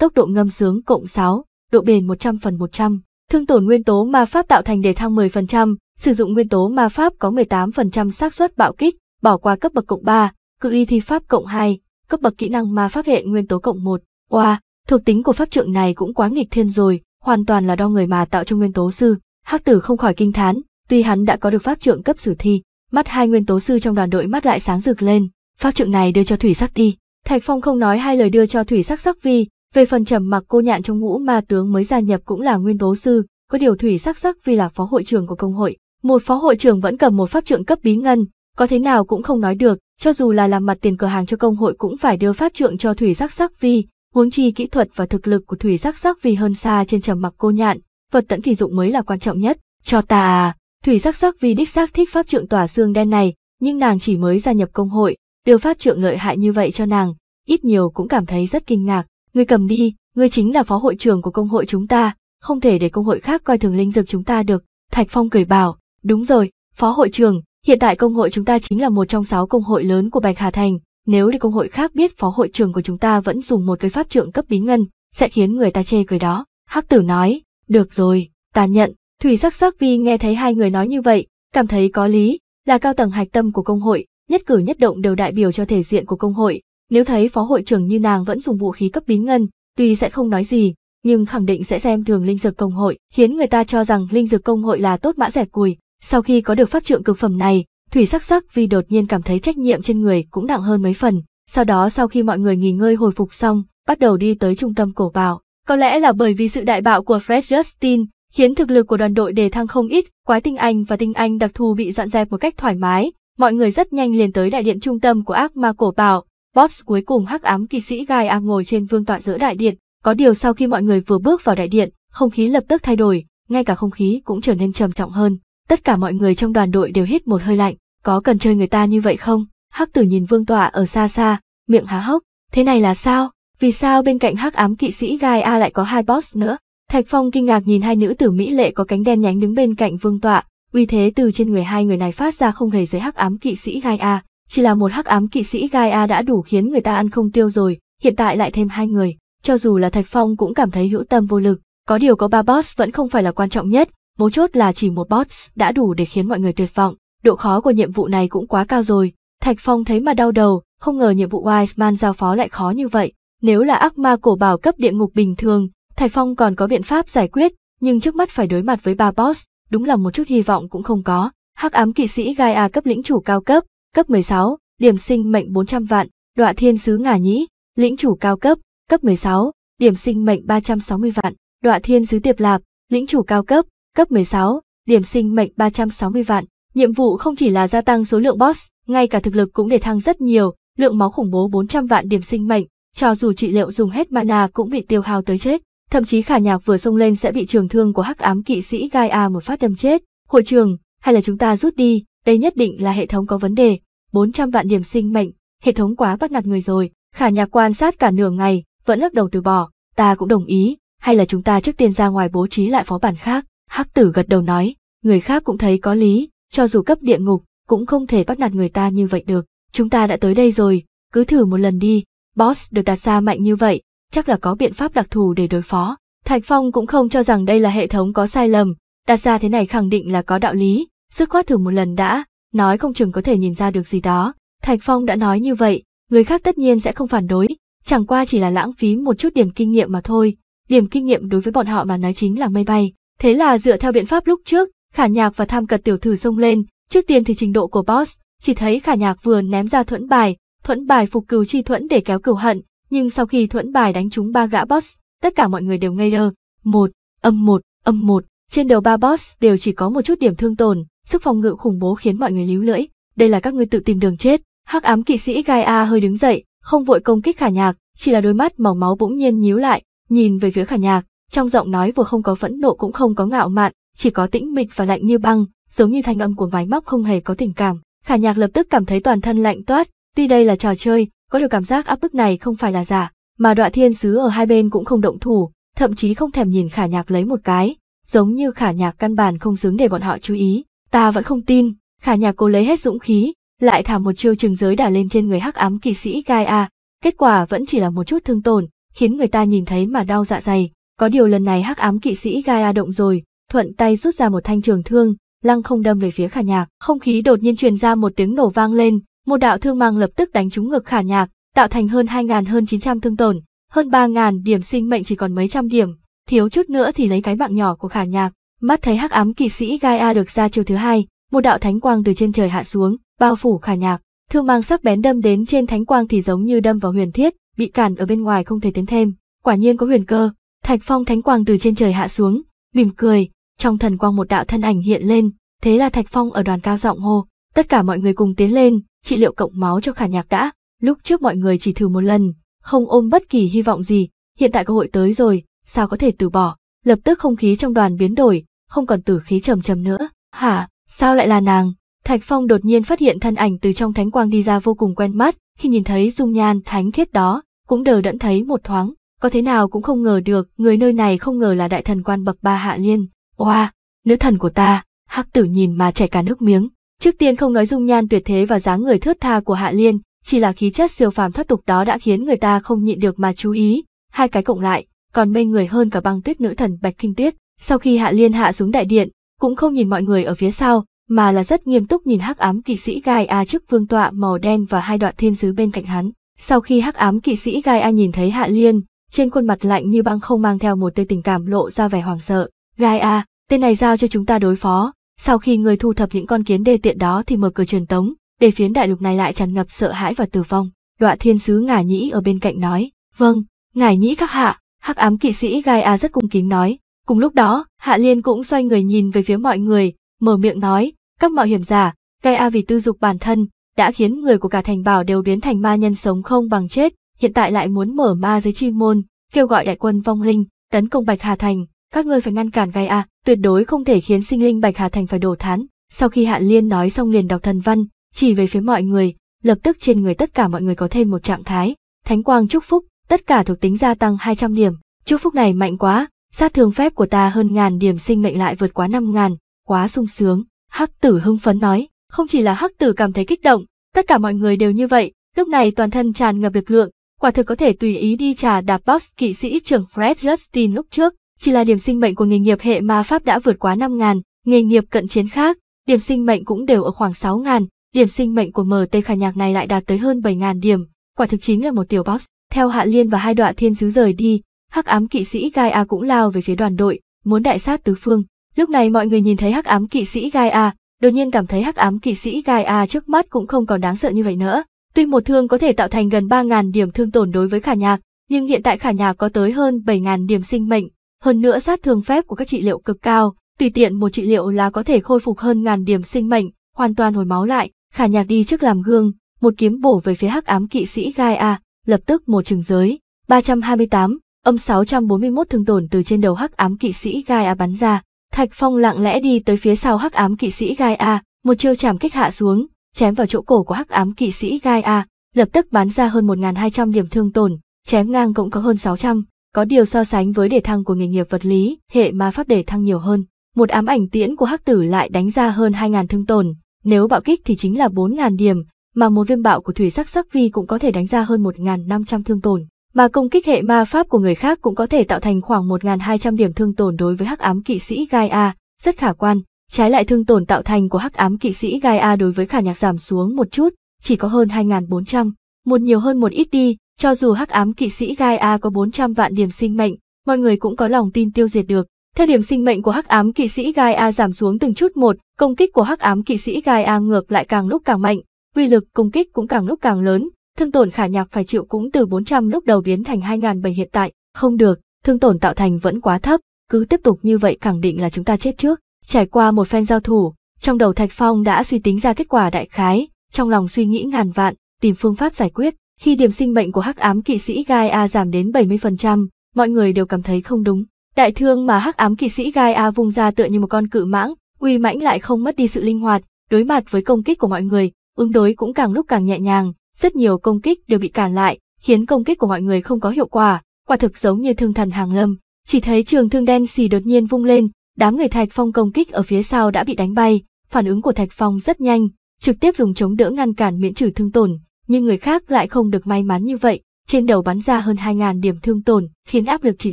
tốc độ ngâm sướng cộng 6, độ bền 100 phần 100. Thương tổn nguyên tố ma pháp tạo thành đề thăng 10%, sử dụng nguyên tố ma pháp có 18% xác suất bạo kích, bỏ qua cấp bậc cộng 3, cự ly thi pháp cộng 2, cấp bậc kỹ năng ma pháp hệ nguyên tố cộng 1. Oa, wow, thuộc tính của pháp trượng này cũng quá nghịch thiên rồi, hoàn toàn là đo người mà tạo trong nguyên tố sư. Hắc tử không khỏi kinh thán, tuy hắn đã có được pháp trượng cấp sử thi, mắt hai nguyên tố sư trong đoàn đội mắt lại sáng rực lên, pháp trượng này đưa cho thủy sắc đi. Thạch Phong không nói hai lời đưa cho thủy sắc sắc vi, về phần trầm mặc cô nhạn trong ngũ ma tướng mới gia nhập cũng là nguyên tố sư, có điều thủy sắc sắc vì là phó hội trưởng của công hội. Một phó hội trưởng vẫn cầm một pháp trượng cấp bí ngân, có thế nào cũng không nói được, cho dù là làm mặt tiền cửa hàng cho công hội cũng phải đưa pháp trượng cho thủy sắc sắc vi, huống chi kỹ thuật và thực lực của thủy sắc sắc vi hơn xa trên trầm mặc cô nhạn, vật tận kỳ dụng mới là quan trọng nhất. Cho ta, à, thủy sắc sắc vi đích xác thích pháp trượng tỏa xương đen này, nhưng nàng chỉ mới gia nhập công hội, đưa pháp trượng lợi hại như vậy cho nàng, ít nhiều cũng cảm thấy rất kinh ngạc ngươi cầm đi, ngươi chính là phó hội trưởng của công hội chúng ta, không thể để công hội khác coi thường linh dược chúng ta được. Thạch Phong cười bảo, đúng rồi, phó hội trưởng, hiện tại công hội chúng ta chính là một trong sáu công hội lớn của Bạch Hà Thành, nếu để công hội khác biết phó hội trưởng của chúng ta vẫn dùng một cái pháp trượng cấp bí ngân, sẽ khiến người ta chê cười đó. Hắc tử nói, được rồi, ta nhận, Thủy sắc sắc vì nghe thấy hai người nói như vậy, cảm thấy có lý, là cao tầng hạch tâm của công hội, nhất cử nhất động đều đại biểu cho thể diện của công hội, nếu thấy phó hội trưởng như nàng vẫn dùng vũ khí cấp bí ngân, tuy sẽ không nói gì, nhưng khẳng định sẽ xem thường linh dược công hội, khiến người ta cho rằng linh dược công hội là tốt mã rẻ cùi. Sau khi có được pháp trượng cực phẩm này, Thủy Sắc Sắc vì đột nhiên cảm thấy trách nhiệm trên người cũng nặng hơn mấy phần. Sau đó sau khi mọi người nghỉ ngơi hồi phục xong, bắt đầu đi tới trung tâm cổ bảo. Có lẽ là bởi vì sự đại bạo của Fred Justin, khiến thực lực của đoàn đội đề thăng không ít, quái tinh anh và tinh anh đặc thù bị dọn dẹp một cách thoải mái. Mọi người rất nhanh liền tới đại điện trung tâm của ác ma cổ bảo. Boss cuối cùng hắc ám kỳ sĩ gai a ngồi trên vương tọa giữa đại điện, có điều sau khi mọi người vừa bước vào đại điện, không khí lập tức thay đổi, ngay cả không khí cũng trở nên trầm trọng hơn. Tất cả mọi người trong đoàn đội đều hít một hơi lạnh, có cần chơi người ta như vậy không? Hắc tử nhìn vương tọa ở xa xa, miệng há hốc, thế này là sao? Vì sao bên cạnh hắc ám kỵ sĩ gai A lại có hai boss nữa? Thạch Phong kinh ngạc nhìn hai nữ tử Mỹ lệ có cánh đen nhánh đứng bên cạnh vương tọa, uy thế từ trên người hai người này phát ra không hề giới hắc ám kỵ sĩ gai A, chỉ là một hắc ám kỵ sĩ Gaia đã đủ khiến người ta ăn không tiêu rồi, hiện tại lại thêm hai người, cho dù là Thạch Phong cũng cảm thấy hữu tâm vô lực, có điều có ba boss vẫn không phải là quan trọng nhất, mấu chốt là chỉ một boss đã đủ để khiến mọi người tuyệt vọng, độ khó của nhiệm vụ này cũng quá cao rồi. Thạch Phong thấy mà đau đầu, không ngờ nhiệm vụ Wiseman giao phó lại khó như vậy, nếu là ác ma cổ bảo cấp địa ngục bình thường, Thạch Phong còn có biện pháp giải quyết, nhưng trước mắt phải đối mặt với ba boss, đúng là một chút hy vọng cũng không có. Hắc ám kỵ sĩ Gaia cấp lĩnh chủ cao cấp, cấp 16, điểm sinh mệnh 400 vạn, đọa thiên sứ ngả nhĩ, lĩnh chủ cao cấp, cấp 16, điểm sinh mệnh 360 vạn, đọa thiên sứ tiệp lạp, lĩnh chủ cao cấp, cấp 16, điểm sinh mệnh 360 vạn. Nhiệm vụ không chỉ là gia tăng số lượng boss, ngay cả thực lực cũng để thăng rất nhiều, lượng máu khủng bố 400 vạn điểm sinh mệnh, cho dù trị liệu dùng hết mana cũng bị tiêu hao tới chết. Thậm chí khả nhạc vừa xông lên sẽ bị trường thương của hắc ám kỵ sĩ Gaia một phát đâm chết. Hội trường, hay là chúng ta rút đi, đây nhất định là hệ thống có vấn đề, 400 vạn điểm sinh mệnh, hệ thống quá bắt nạt người rồi, khả nhạc quan sát cả nửa ngày, vẫn lắc đầu từ bỏ, ta cũng đồng ý, hay là chúng ta trước tiên ra ngoài bố trí lại phó bản khác, hắc tử gật đầu nói, người khác cũng thấy có lý, cho dù cấp địa ngục, cũng không thể bắt nạt người ta như vậy được, chúng ta đã tới đây rồi, cứ thử một lần đi, boss được đặt ra mạnh như vậy, chắc là có biện pháp đặc thù để đối phó. Thạch Phong cũng không cho rằng đây là hệ thống có sai lầm, đặt ra thế này khẳng định là có đạo lý, dứt khoát thử một lần đã, nói không chừng có thể nhìn ra được gì đó. Thạch Phong đã nói như vậy, người khác tất nhiên sẽ không phản đối, chẳng qua chỉ là lãng phí một chút điểm kinh nghiệm mà thôi. Điểm kinh nghiệm đối với bọn họ mà nói chính là mây bay. Thế là dựa theo biện pháp lúc trước, Khả Nhạc và Tham Cật tiểu thử xông lên, trước tiên thì trình độ của boss, chỉ thấy Khả Nhạc vừa ném ra thuẫn bài, thuẫn bài phục cừu chi thuẫn để kéo cửu hận, nhưng sau khi thuẫn bài đánh trúng ba gã boss, tất cả mọi người đều ngây đơ. Một, âm một, âm một, trên đầu ba boss đều chỉ có một chút điểm thương tổn, sức phòng ngự khủng bố khiến mọi người líu lưỡi, đây là các ngươi tự tìm đường chết. Hắc ám kỵ sĩ Gai A hơi đứng dậy, không vội công kích Khả Nhạc, chỉ là đôi mắt màu máu bỗng nhiên nhíu lại, nhìn về phía Khả Nhạc, trong giọng nói vừa không có phẫn nộ cũng không có ngạo mạn, chỉ có tĩnh mịch và lạnh như băng, giống như thanh âm của máy móc không hề có tình cảm. Khả Nhạc lập tức cảm thấy toàn thân lạnh toát, tuy đây là trò chơi, có điều cảm giác áp bức này không phải là giả, mà Đoạ Thiên sứ ở hai bên cũng không động thủ, thậm chí không thèm nhìn Khả Nhạc lấy một cái, giống như Khả Nhạc căn bản không xứng để bọn họ chú ý. Ta vẫn không tin, khả nhạc cô lấy hết dũng khí, lại thả một chiêu trừng giới đả lên trên người hắc ám kỳ sĩ Gaia, kết quả vẫn chỉ là một chút thương tổn, khiến người ta nhìn thấy mà đau dạ dày. Có điều lần này hắc ám kỵ sĩ Gaia động rồi, thuận tay rút ra một thanh trường thương, lăng không đâm về phía khả nhạc. Không khí đột nhiên truyền ra một tiếng nổ vang lên, một đạo thương mang lập tức đánh trúng ngực khả nhạc, tạo thành hơn hai 000 hơn trăm thương tổn, hơn ba 000 điểm sinh mệnh chỉ còn mấy trăm điểm, thiếu chút nữa thì lấy cái mạng nhỏ của khả nhạc. Mắt thấy hắc ám kỵ sĩ Gaia được ra chiều thứ hai, một đạo thánh quang từ trên trời hạ xuống, bao phủ khả nhạc, thương mang sắc bén đâm đến trên thánh quang thì giống như đâm vào huyền thiết, bị cản ở bên ngoài không thể tiến thêm. Quả nhiên có huyền cơ, Thạch Phong thánh quang từ trên trời hạ xuống, mỉm cười, trong thần quang một đạo thân ảnh hiện lên, thế là Thạch Phong ở đoàn cao giọng hô, tất cả mọi người cùng tiến lên, trị liệu cộng máu cho khả nhạc đã, lúc trước mọi người chỉ thử một lần, không ôm bất kỳ hy vọng gì, hiện tại cơ hội tới rồi, sao có thể từ bỏ. Lập tức không khí trong đoàn biến đổi, không còn tử khí trầm trầm nữa. Hả, sao lại là nàng? Thạch Phong đột nhiên phát hiện thân ảnh từ trong thánh quang đi ra vô cùng quen mắt, khi nhìn thấy dung nhan thánh khiết đó, cũng đờ đẫn thấy một thoáng, có thế nào cũng không ngờ được, người nơi này không ngờ là đại thần quan bậc ba Hạ Liên. Oa, nữ thần của ta, Hắc Tử nhìn mà chảy cả nước miếng. Trước tiên không nói dung nhan tuyệt thế và dáng người thướt tha của Hạ Liên, chỉ là khí chất siêu phàm thoát tục đó đã khiến người ta không nhịn được mà chú ý, hai cái cộng lại, còn mê người hơn cả băng tuyết nữ thần Bạch Kinh Tuyết. Sau khi Hạ Liên hạ xuống đại điện, cũng không nhìn mọi người ở phía sau, mà là rất nghiêm túc nhìn hắc ám kỵ sĩ Gai A trước vương tọa màu đen và hai đoạn thiên sứ bên cạnh hắn. Sau khi hắc ám kỵ sĩ Gai A nhìn thấy Hạ Liên, trên khuôn mặt lạnh như băng không mang theo một tia tình cảm lộ ra vẻ hoảng sợ. Gai A, tên này giao cho chúng ta đối phó. Sau khi người thu thập những con kiến đê tiện đó thì mở cửa truyền tống, để phiến đại lục này lại tràn ngập sợ hãi và tử vong. Đoạn thiên sứ ngả nhĩ ở bên cạnh nói, vâng, ngải nhĩ các hạ. Hắc ám kỵ sĩ Gai A rất cung kính nói, Cùng lúc đó, Hạ Liên cũng xoay người nhìn về phía mọi người, mở miệng nói, các mạo hiểm giả, gây a vì tư dục bản thân, đã khiến người của cả thành bảo đều biến thành ma nhân sống không bằng chết, hiện tại lại muốn mở ma giới chi môn, kêu gọi đại quân vong linh, tấn công Bạch Hà Thành, các ngươi phải ngăn cản gây a, tuyệt đối không thể khiến sinh linh Bạch Hà Thành phải đổ thán. Sau khi Hạ Liên nói xong liền đọc thần văn, chỉ về phía mọi người, lập tức trên người tất cả mọi người có thêm một trạng thái, thánh quang chúc phúc, tất cả thuộc tính gia tăng 200 điểm, chúc phúc này mạnh quá, sát thương phép của ta hơn ngàn điểm sinh mệnh lại vượt quá năm ngàn, quá sung sướng. Hắc tử hưng phấn nói, không chỉ là hắc tử cảm thấy kích động, tất cả mọi người đều như vậy, lúc này toàn thân tràn ngập lực lượng, quả thực có thể tùy ý đi trà đạp box kỵ sĩ trưởng Fred Justin lúc trước, chỉ là điểm sinh mệnh của nghề nghiệp hệ ma pháp đã vượt quá năm ngàn, nghề nghiệp cận chiến khác, điểm sinh mệnh cũng đều ở khoảng sáu ngàn, điểm sinh mệnh của MT Khả Nhạc này lại đạt tới hơn bảy ngàn điểm, quả thực chính là một tiểu box. Theo Hạ Liên và hai đoạn thiên sứ rời đi, hắc ám kỵ sĩ Gai A cũng lao về phía đoàn đội, muốn đại sát tứ phương. Lúc này mọi người nhìn thấy hắc ám kỵ sĩ Gai A đột nhiên cảm thấy hắc ám kỵ sĩ Gai A trước mắt cũng không còn đáng sợ như vậy nữa. Tuy một thương có thể tạo thành gần ba ngàn điểm thương tổn đối với khả nhạc, nhưng hiện tại khả nhạc có tới hơn bảy ngàn điểm sinh mệnh, hơn nữa sát thương phép của các trị liệu cực cao, tùy tiện một trị liệu là có thể khôi phục hơn ngàn điểm sinh mệnh, hoàn toàn hồi máu lại, khả nhạc đi trước làm gương, một kiếm bổ về phía hắc ám kỵ sĩ Gai A, lập tức một trường giới, 328, Âm 641 thương tổn từ trên đầu hắc ám kỵ sĩ Gai A bắn ra, Thạch Phong lặng lẽ đi tới phía sau hắc ám kỵ sĩ Gai A, một chiêu chảm kích hạ xuống, chém vào chỗ cổ của hắc ám kỵ sĩ Gai A, lập tức bắn ra hơn 1.200 điểm thương tổn, chém ngang cũng có hơn 600, có điều so sánh với đề thăng của nghề nghiệp vật lý, hệ ma pháp đề thăng nhiều hơn. Một ám ảnh tiễn của hắc tử lại đánh ra hơn 2.000 thương tổn, nếu bạo kích thì chính là 4.000 điểm, mà một viêm bạo của thủy sắc sắc vi cũng có thể đánh ra hơn 1.500 thương tổn mà công kích hệ ma pháp của người khác cũng có thể tạo thành khoảng 1.200 điểm thương tổn đối với hắc ám kỵ sĩ Gaia, rất khả quan. Trái lại thương tổn tạo thành của hắc ám kỵ sĩ Gaia đối với khả nhạc giảm xuống một chút, chỉ có hơn 2.400, một nhiều hơn một ít đi, cho dù hắc ám kỵ sĩ Gaia có 400 vạn điểm sinh mệnh, mọi người cũng có lòng tin tiêu diệt được. Theo điểm sinh mệnh của hắc ám kỵ sĩ Gaia giảm xuống từng chút một, công kích của hắc ám kỵ sĩ Gaia ngược lại càng lúc càng mạnh, uy lực công kích cũng càng lúc càng lớn, thương tổn khả nhạc phải chịu cũng từ 400 lúc đầu biến thành 2007 hiện tại, không được, thương tổn tạo thành vẫn quá thấp, cứ tiếp tục như vậy khẳng định là chúng ta chết trước. Trải qua một phen giao thủ, trong đầu Thạch Phong đã suy tính ra kết quả đại khái, trong lòng suy nghĩ ngàn vạn, tìm phương pháp giải quyết. Khi điểm sinh mệnh của hắc ám kỵ sĩ Gai A giảm đến 70%, mọi người đều cảm thấy không đúng. Đại thương mà hắc ám kỵ sĩ Gai A vung ra tựa như một con cự mãng, uy mãnh lại không mất đi sự linh hoạt, đối mặt với công kích của mọi người, ứng đối cũng càng lúc càng nhẹ nhàng, rất nhiều công kích đều bị cản lại, khiến công kích của mọi người không có hiệu quả, quả thực giống như thương thần hàng lâm. Chỉ thấy trường thương đen xì đột nhiên vung lên, đám người Thạch Phong công kích ở phía sau đã bị đánh bay, phản ứng của Thạch Phong rất nhanh, trực tiếp dùng chống đỡ ngăn cản miễn trừ thương tổn, nhưng người khác lại không được may mắn như vậy, trên đầu bắn ra hơn 2000 điểm thương tổn, khiến áp lực trị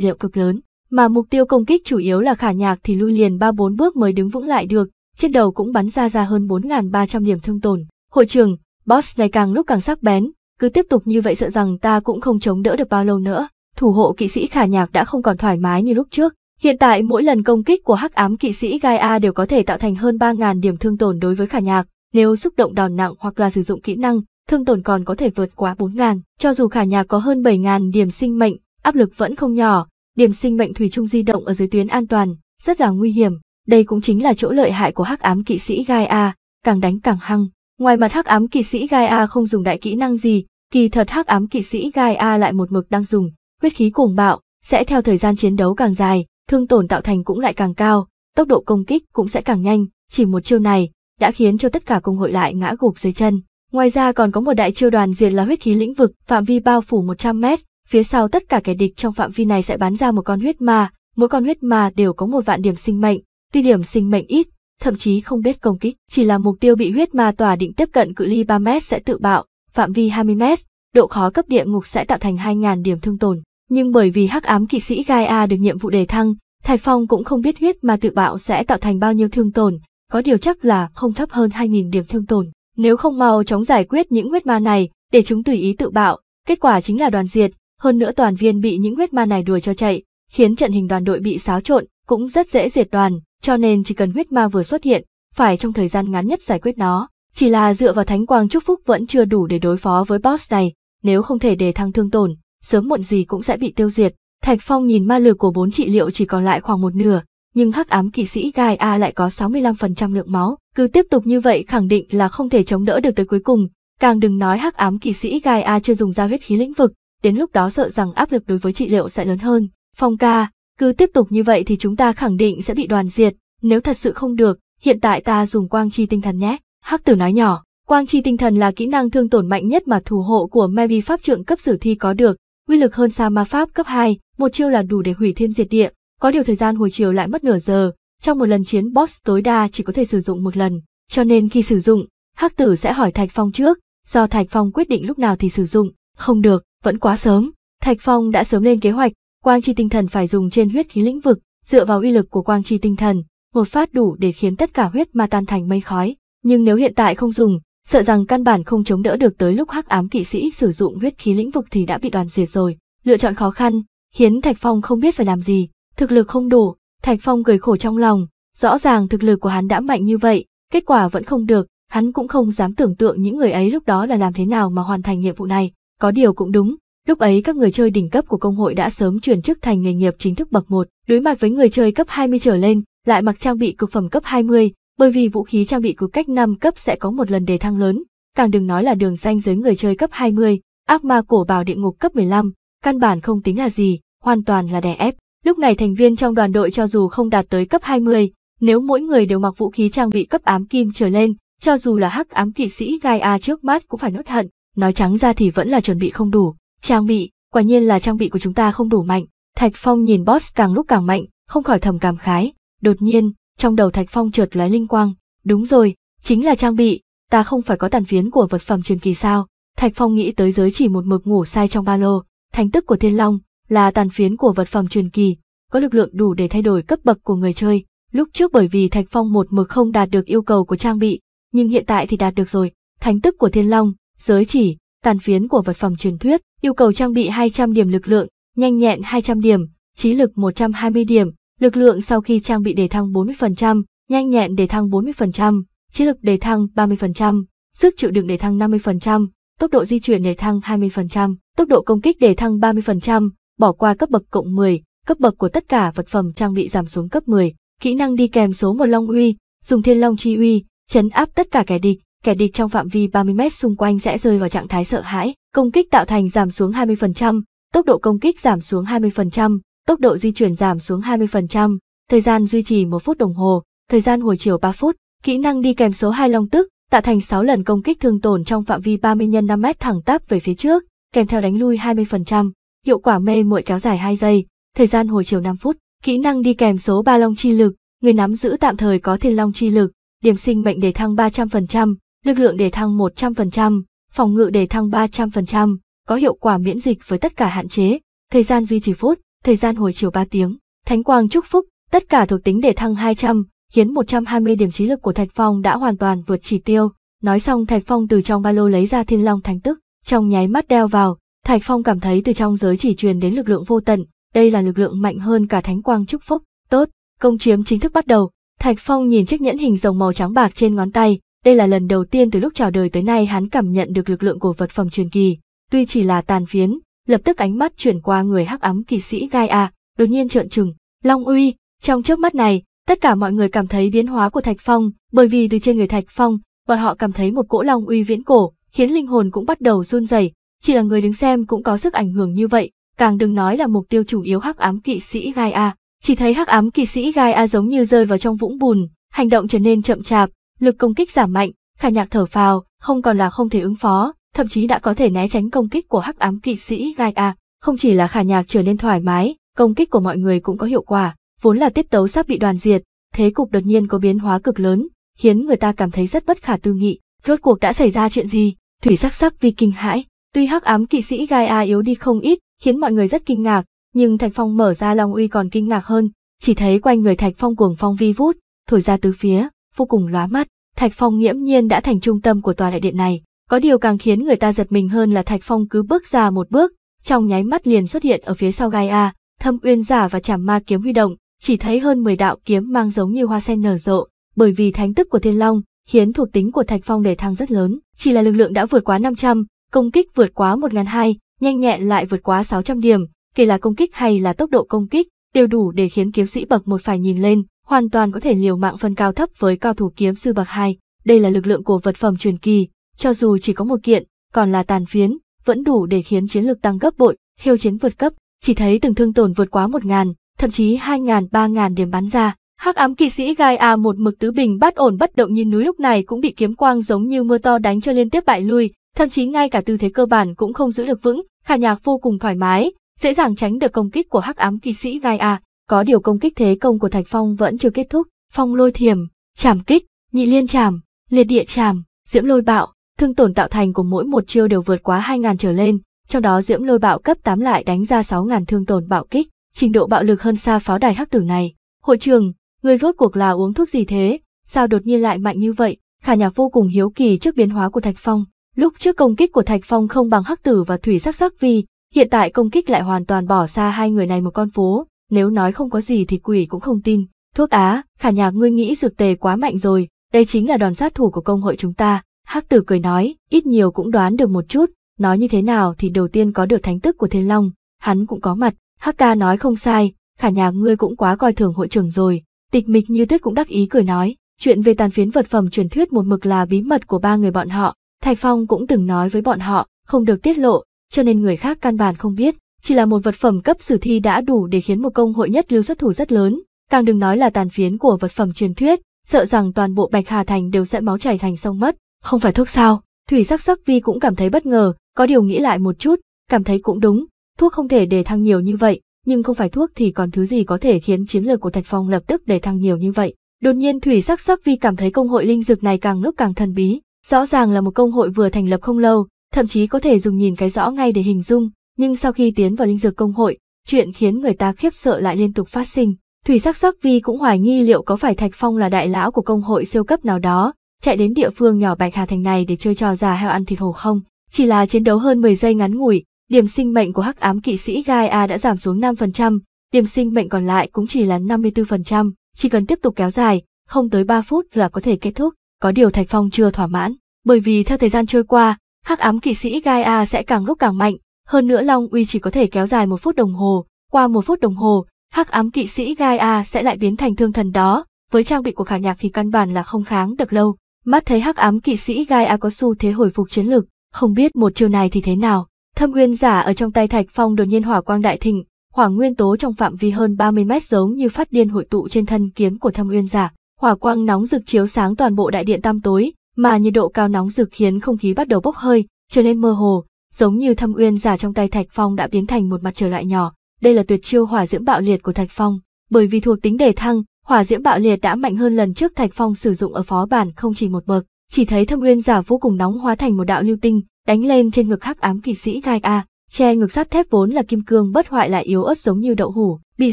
liệu cực lớn, mà mục tiêu công kích chủ yếu là Khả Nhạc thì lui liền 3 4 bước mới đứng vững lại được, trên đầu cũng bắn ra ra hơn 4300 điểm thương tổn. Hội trưởng, Boss này càng lúc càng sắc bén, cứ tiếp tục như vậy sợ rằng ta cũng không chống đỡ được bao lâu nữa. Thủ hộ kỵ sĩ khả nhạc đã không còn thoải mái như lúc trước. Hiện tại mỗi lần công kích của hắc ám kỵ sĩ Gaia đều có thể tạo thành hơn 3.000 điểm thương tổn đối với khả nhạc. Nếu xúc động đòn nặng hoặc là sử dụng kỹ năng, thương tổn còn có thể vượt quá 4.000. Cho dù khả nhạc có hơn 7.000 điểm sinh mệnh, áp lực vẫn không nhỏ. Điểm sinh mệnh thủy trung di động ở dưới tuyến an toàn, rất là nguy hiểm. Đây cũng chính là chỗ lợi hại của hắc ám kỵ sĩ Gaia, càng đánh càng hăng. Ngoài mặt hắc ám kỵ sĩ gai a không dùng đại kỹ năng gì, kỳ thật hắc ám kỵ sĩ gai a lại một mực đang dùng, huyết khí cuồng bạo, sẽ theo thời gian chiến đấu càng dài, thương tổn tạo thành cũng lại càng cao, tốc độ công kích cũng sẽ càng nhanh, chỉ một chiêu này đã khiến cho tất cả công hội lại ngã gục dưới chân. Ngoài ra còn có một đại chiêu đoàn diệt là huyết khí lĩnh vực, phạm vi bao phủ 100 mét, phía sau tất cả kẻ địch trong phạm vi này sẽ bán ra một con huyết ma, mỗi con huyết ma đều có một vạn điểm sinh mệnh, tuy điểm sinh mệnh ít, thậm chí không biết công kích, chỉ là mục tiêu bị huyết ma tỏa định tiếp cận cự ly 3m sẽ tự bạo, phạm vi 20m, độ khó cấp địa ngục sẽ tạo thành 2000 điểm thương tổn. Nhưng bởi vì hắc ám kỵ sĩ Gaia được nhiệm vụ đề thăng, Thạch Phong cũng không biết huyết ma tự bạo sẽ tạo thành bao nhiêu thương tổn, có điều chắc là không thấp hơn 2000 điểm thương tổn. Nếu không mau chóng giải quyết những huyết ma này, để chúng tùy ý tự bạo, kết quả chính là đoàn diệt, hơn nữa toàn viên bị những huyết ma này đuổi cho chạy, khiến trận hình đoàn đội bị xáo trộn, cũng rất dễ diệt đoàn, cho nên chỉ cần huyết ma vừa xuất hiện, phải trong thời gian ngắn nhất giải quyết nó. Chỉ là dựa vào thánh quang chúc phúc vẫn chưa đủ để đối phó với boss này, nếu không thể đề thăng thương tổn, sớm muộn gì cũng sẽ bị tiêu diệt. Thạch Phong nhìn ma lực của bốn trị liệu chỉ còn lại khoảng một nửa, nhưng hắc ám kỵ sĩ Gai A lại có 65% lượng máu, cứ tiếp tục như vậy khẳng định là không thể chống đỡ được tới cuối cùng, càng đừng nói hắc ám kỵ sĩ Gai A chưa dùng ra huyết khí lĩnh vực, đến lúc đó sợ rằng áp lực đối với trị liệu sẽ lớn hơn. Phong ca, cứ tiếp tục như vậy thì chúng ta khẳng định sẽ bị đoàn diệt, nếu thật sự không được, hiện tại ta dùng quang chi tinh thần nhé. Hắc tử nói nhỏ, quang chi tinh thần là kỹ năng thương tổn mạnh nhất mà thủ hộ của Mary pháp trượng cấp sử thi có được, uy lực hơn xa ma pháp cấp 2, một chiêu là đủ để hủy thiên diệt địa, có điều thời gian hồi chiều lại mất nửa giờ, trong một lần chiến boss tối đa chỉ có thể sử dụng một lần, cho nên khi sử dụng, Hắc tử sẽ hỏi Thạch Phong trước, do Thạch Phong quyết định lúc nào thì sử dụng, không được, vẫn quá sớm. Thạch Phong đã sớm lên kế hoạch, Quang chi tinh thần phải dùng trên huyết khí lĩnh vực, dựa vào uy lực của quang chi tinh thần, một phát đủ để khiến tất cả huyết ma tan thành mây khói, nhưng nếu hiện tại không dùng, sợ rằng căn bản không chống đỡ được tới lúc hắc ám kỵ sĩ sử dụng huyết khí lĩnh vực thì đã bị đoàn diệt rồi. Lựa chọn khó khăn, khiến Thạch Phong không biết phải làm gì, thực lực không đủ, Thạch Phong cười khổ trong lòng, rõ ràng thực lực của hắn đã mạnh như vậy, kết quả vẫn không được, hắn cũng không dám tưởng tượng những người ấy lúc đó là làm thế nào mà hoàn thành nhiệm vụ này, có điều cũng đúng, Lúc ấy các người chơi đỉnh cấp của công hội đã sớm chuyển chức thành nghề nghiệp chính thức bậc 1, đối mặt với người chơi cấp 20 trở lên, lại mặc trang bị cực phẩm cấp 20, bởi vì vũ khí trang bị cứ cách 5 cấp sẽ có một lần đề thăng lớn, càng đừng nói là đường danh giới người chơi cấp 20, ác ma cổ bào địa ngục cấp 15, căn bản không tính là gì, hoàn toàn là đè ép. Lúc này thành viên trong đoàn đội cho dù không đạt tới cấp 20, nếu mỗi người đều mặc vũ khí trang bị cấp ám kim trở lên, cho dù là hắc ám kỵ sĩ Gaia trước mắt cũng phải nốt hận, nói trắng ra thì vẫn là chuẩn bị không đủ. Trang bị, quả nhiên là trang bị của chúng ta không đủ mạnh. Thạch Phong nhìn boss càng lúc càng mạnh, không khỏi thầm cảm khái. Đột nhiên, trong đầu Thạch Phong trượt lóe linh quang. Đúng rồi, chính là trang bị, ta không phải có tàn phiến của vật phẩm truyền kỳ sao. Thạch Phong nghĩ tới giới chỉ một mực ngủ sai trong ba lô, thánh tức của Thiên Long là tàn phiến của vật phẩm truyền kỳ, có lực lượng đủ để thay đổi cấp bậc của người chơi. Lúc trước bởi vì Thạch Phong một mực không đạt được yêu cầu của trang bị, nhưng hiện tại thì đạt được rồi. Thánh tức của Thiên Long, giới chỉ, tàn phiến của vật phẩm truyền thuyết, yêu cầu trang bị 200 điểm lực lượng, nhanh nhẹn 200 điểm, trí lực 120 điểm, lực lượng sau khi trang bị đề thăng 40%, nhanh nhẹn đề thăng 40%, trí lực đề thăng 30%, sức chịu đựng đề thăng 50%, tốc độ di chuyển đề thăng 20%, tốc độ công kích đề thăng 30%, bỏ qua cấp bậc cộng 10, cấp bậc của tất cả vật phẩm trang bị giảm xuống cấp 10, kỹ năng đi kèm số một long uy, dùng thiên long chi uy, chấn áp tất cả kẻ địch, kẻ địch trong phạm vi 30 mét xung quanh sẽ rơi vào trạng thái sợ hãi, công kích tạo thành giảm xuống 20%, tốc độ công kích giảm xuống 20%, tốc độ di chuyển giảm xuống 20%, thời gian duy trì 1 phút đồng hồ, thời gian hồi chiều 3 phút, kỹ năng đi kèm số 2 long tức, tạo thành 6 lần công kích thương tổn trong phạm vi 30 x 5 mét thẳng tắp về phía trước, kèm theo đánh lui 20%, hiệu quả mê muội kéo dài 2 giây, thời gian hồi chiều 5 phút, kỹ năng đi kèm số 3 long chi lực, người nắm giữ tạm thời có thiên long chi lực, điểm sinh mệnh đề thăng 300%, lực lượng đề thăng 100%, phòng ngự đề thăng 300%, có hiệu quả miễn dịch với tất cả hạn chế, thời gian duy trì phút, thời gian hồi chiều 3 tiếng, thánh quang chúc phúc, tất cả thuộc tính đề thăng 200, khiến 120 điểm trí lực của Thạch Phong đã hoàn toàn vượt chỉ tiêu. Nói xong Thạch Phong từ trong ba lô lấy ra Thiên Long Thánh Tức, trong nháy mắt đeo vào, Thạch Phong cảm thấy từ trong giới chỉ truyền đến lực lượng vô tận, đây là lực lượng mạnh hơn cả thánh quang chúc phúc. Tốt, công chiếm chính thức bắt đầu. Thạch Phong nhìn chiếc nhẫn hình rồng màu trắng bạc trên ngón tay, đây là lần đầu tiên từ lúc chào đời tới nay hắn cảm nhận được lực lượng của vật phẩm truyền kỳ, tuy chỉ là tàn phiến, lập tức ánh mắt chuyển qua người hắc ám kỳ sĩ Gaia, đột nhiên trợn trừng, "Long uy!" Trong chớp mắt này, tất cả mọi người cảm thấy biến hóa của Thạch Phong, bởi vì từ trên người Thạch Phong, bọn họ cảm thấy một cỗ long uy viễn cổ, khiến linh hồn cũng bắt đầu run rẩy, chỉ là người đứng xem cũng có sức ảnh hưởng như vậy, càng đừng nói là mục tiêu chủ yếu hắc ám kỵ sĩ Gaia. Chỉ thấy hắc ám kỵ sĩ Gaia giống như rơi vào trong vũng bùn, hành động trở nên chậm chạp, lực công kích giảm mạnh, khả nhạc thở phào, không còn là không thể ứng phó, thậm chí đã có thể né tránh công kích của hắc ám kỵ sĩ Gaia. Không chỉ là khả nhạc trở nên thoải mái, công kích của mọi người cũng có hiệu quả, vốn là tiết tấu sắp bị đoàn diệt, thế cục đột nhiên có biến hóa cực lớn, khiến người ta cảm thấy rất bất khả tư nghị, rốt cuộc đã xảy ra chuyện gì, thủy sắc sắc vì kinh hãi, tuy hắc ám kỵ sĩ Gaia yếu đi không ít, khiến mọi người rất kinh ngạc, nhưng Thạch Phong mở ra Long Uy còn kinh ngạc hơn, chỉ thấy quanh người Thạch Phong cuồng phong vi vút, thổi ra tứ phía, vô cùng lóa mắt, Thạch Phong nghiễm nhiên đã thành trung tâm của tòa đại điện này. Có điều càng khiến người ta giật mình hơn là Thạch Phong cứ bước ra một bước, trong nháy mắt liền xuất hiện ở phía sau gai a, Thâm Uyên giả và Trảm Ma kiếm huy động, chỉ thấy hơn 10 đạo kiếm mang giống như hoa sen nở rộ, bởi vì thánh tức của Thiên Long khiến thuộc tính của Thạch Phong để thăng rất lớn, chỉ là lực lượng đã vượt quá 500, công kích vượt quá một hai, nhanh nhẹn lại vượt quá 600 điểm, kể là công kích hay là tốc độ công kích, đều đủ để khiến kiếm sĩ bậc một phải nhìn lên, hoàn toàn có thể liều mạng phân cao thấp với cao thủ kiếm sư bậc hai. Đây là lực lượng của vật phẩm truyền kỳ, cho dù chỉ có một kiện, còn là tàn phiến, vẫn đủ để khiến chiến lực tăng gấp bội, khiêu chiến vượt cấp, chỉ thấy từng thương tổn vượt quá một ngàn, thậm chí hai ngàn, ba ngàn điểm bắn ra. Hắc ám kỵ sĩ Gai A một mực tứ bình bắt ổn bất động như núi lúc này cũng bị kiếm quang giống như mưa to đánh cho liên tiếp bại lui, thậm chí ngay cả tư thế cơ bản cũng không giữ được vững, Khả Nhạc vô cùng thoải mái, dễ dàng tránh được công kích của Hắc ám kỵ sĩ Gai A. Có điều công kích thế công của Thạch Phong vẫn chưa kết thúc, phong lôi thiềm chảm kích, nhị liên chảm, liệt địa chảm, diễm lôi bạo, thương tổn tạo thành của mỗi một chiêu đều vượt quá 2.000 trở lên, trong đó diễm lôi bạo cấp 8 lại đánh ra 6.000 thương tổn bạo kích, trình độ bạo lực hơn xa pháo đài hắc tử này. Hội trường, người rốt cuộc là uống thuốc gì thế, sao đột nhiên lại mạnh như vậy, khả nhà vô cùng hiếu kỳ trước biến hóa của Thạch Phong. Lúc trước công kích của Thạch Phong không bằng hắc tử và thủy sắc sắc vì, hiện tại công kích lại hoàn toàn bỏ xa hai người này một con phố nếu nói không có gì thì quỷ cũng không tin. Thuốc Á, khả nhạc ngươi nghĩ dược tề quá mạnh rồi, đây chính là đòn sát thủ của công hội chúng ta. Hắc tử cười nói, ít nhiều cũng đoán được một chút, nói như thế nào thì đầu tiên có được thánh tức của Thiên Long, hắn cũng có mặt. Hắc ca nói không sai, khả nhạc ngươi cũng quá coi thường hội trưởng rồi. Tịch mịch như tuyết cũng đắc ý cười nói, chuyện về tàn phiến vật phẩm truyền thuyết một mực là bí mật của ba người bọn họ. Thạch Phong cũng từng nói với bọn họ, không được tiết lộ, cho nên người khác căn bản không biết chỉ là một vật phẩm cấp sử thi đã đủ để khiến một công hội nhất lưu xuất thủ rất lớn, càng đừng nói là tàn phiến của vật phẩm truyền thuyết, sợ rằng toàn bộ Bạch Hà Thành đều sẽ máu chảy thành sông mất. Không phải thuốc sao? Thủy sắc sắc vi cũng cảm thấy bất ngờ, có điều nghĩ lại một chút, cảm thấy cũng đúng, thuốc không thể để thăng nhiều như vậy, nhưng không phải thuốc thì còn thứ gì có thể khiến chiến lược của Thạch Phong lập tức để thăng nhiều như vậy. Đột nhiên Thủy sắc sắc vi cảm thấy công hội linh dược này càng lúc càng thần bí, rõ ràng là một công hội vừa thành lập không lâu, thậm chí có thể dùng nhìn cái rõ ngay để hình dung, nhưng sau khi tiến vào linh dược công hội, chuyện khiến người ta khiếp sợ lại liên tục phát sinh. Thủy sắc sắc vi cũng hoài nghi liệu có phải Thạch Phong là đại lão của công hội siêu cấp nào đó, chạy đến địa phương nhỏ Bạch Hà Thành này để chơi trò già heo ăn thịt hổ không. Chỉ là chiến đấu hơn 10 giây ngắn ngủi, điểm sinh mệnh của hắc ám kỵ sĩ gai a đã giảm xuống 5%, điểm sinh mệnh còn lại cũng chỉ là 54%, chỉ cần tiếp tục kéo dài, không tới 3 phút là có thể kết thúc. Có điều Thạch Phong chưa thỏa mãn, bởi vì theo thời gian trôi qua, hắc ám kỵ sĩ gai a sẽ càng lúc càng mạnh, hơn nữa Long Uy chỉ có thể kéo dài một phút đồng hồ, qua một phút đồng hồ, hắc ám kỵ sĩ Gaia sẽ lại biến thành thương thần đó, với trang bị của khả nhạc thì căn bản là không kháng được lâu. Mắt thấy hắc ám kỵ sĩ Gaia có xu thế hồi phục chiến lực, không biết một chiều này thì thế nào. Thâm nguyên giả ở trong tay Thạch Phong đột nhiên hỏa quang đại thịnh, hỏa nguyên tố trong phạm vi hơn 30 mét giống như phát điên hội tụ trên thân kiếm của Thâm nguyên giả. Hỏa quang nóng rực chiếu sáng toàn bộ đại điện tam tối, mà nhiệt độ cao nóng rực khiến không khí bắt đầu bốc hơi, trở nên mơ hồ, giống như thâm uyên giả trong tay Thạch Phong đã biến thành một mặt trời loại nhỏ, đây là tuyệt chiêu hỏa diễm bạo liệt của Thạch Phong, bởi vì thuộc tính đề thăng, hỏa diễm bạo liệt đã mạnh hơn lần trước Thạch Phong sử dụng ở phó bản không chỉ một bậc, chỉ thấy thâm uyên giả vô cùng nóng hóa thành một đạo lưu tinh, đánh lên trên ngực hắc ám kỵ sĩ gai a, che ngực sắt thép vốn là kim cương bất hoại lại yếu ớt giống như đậu hủ, bị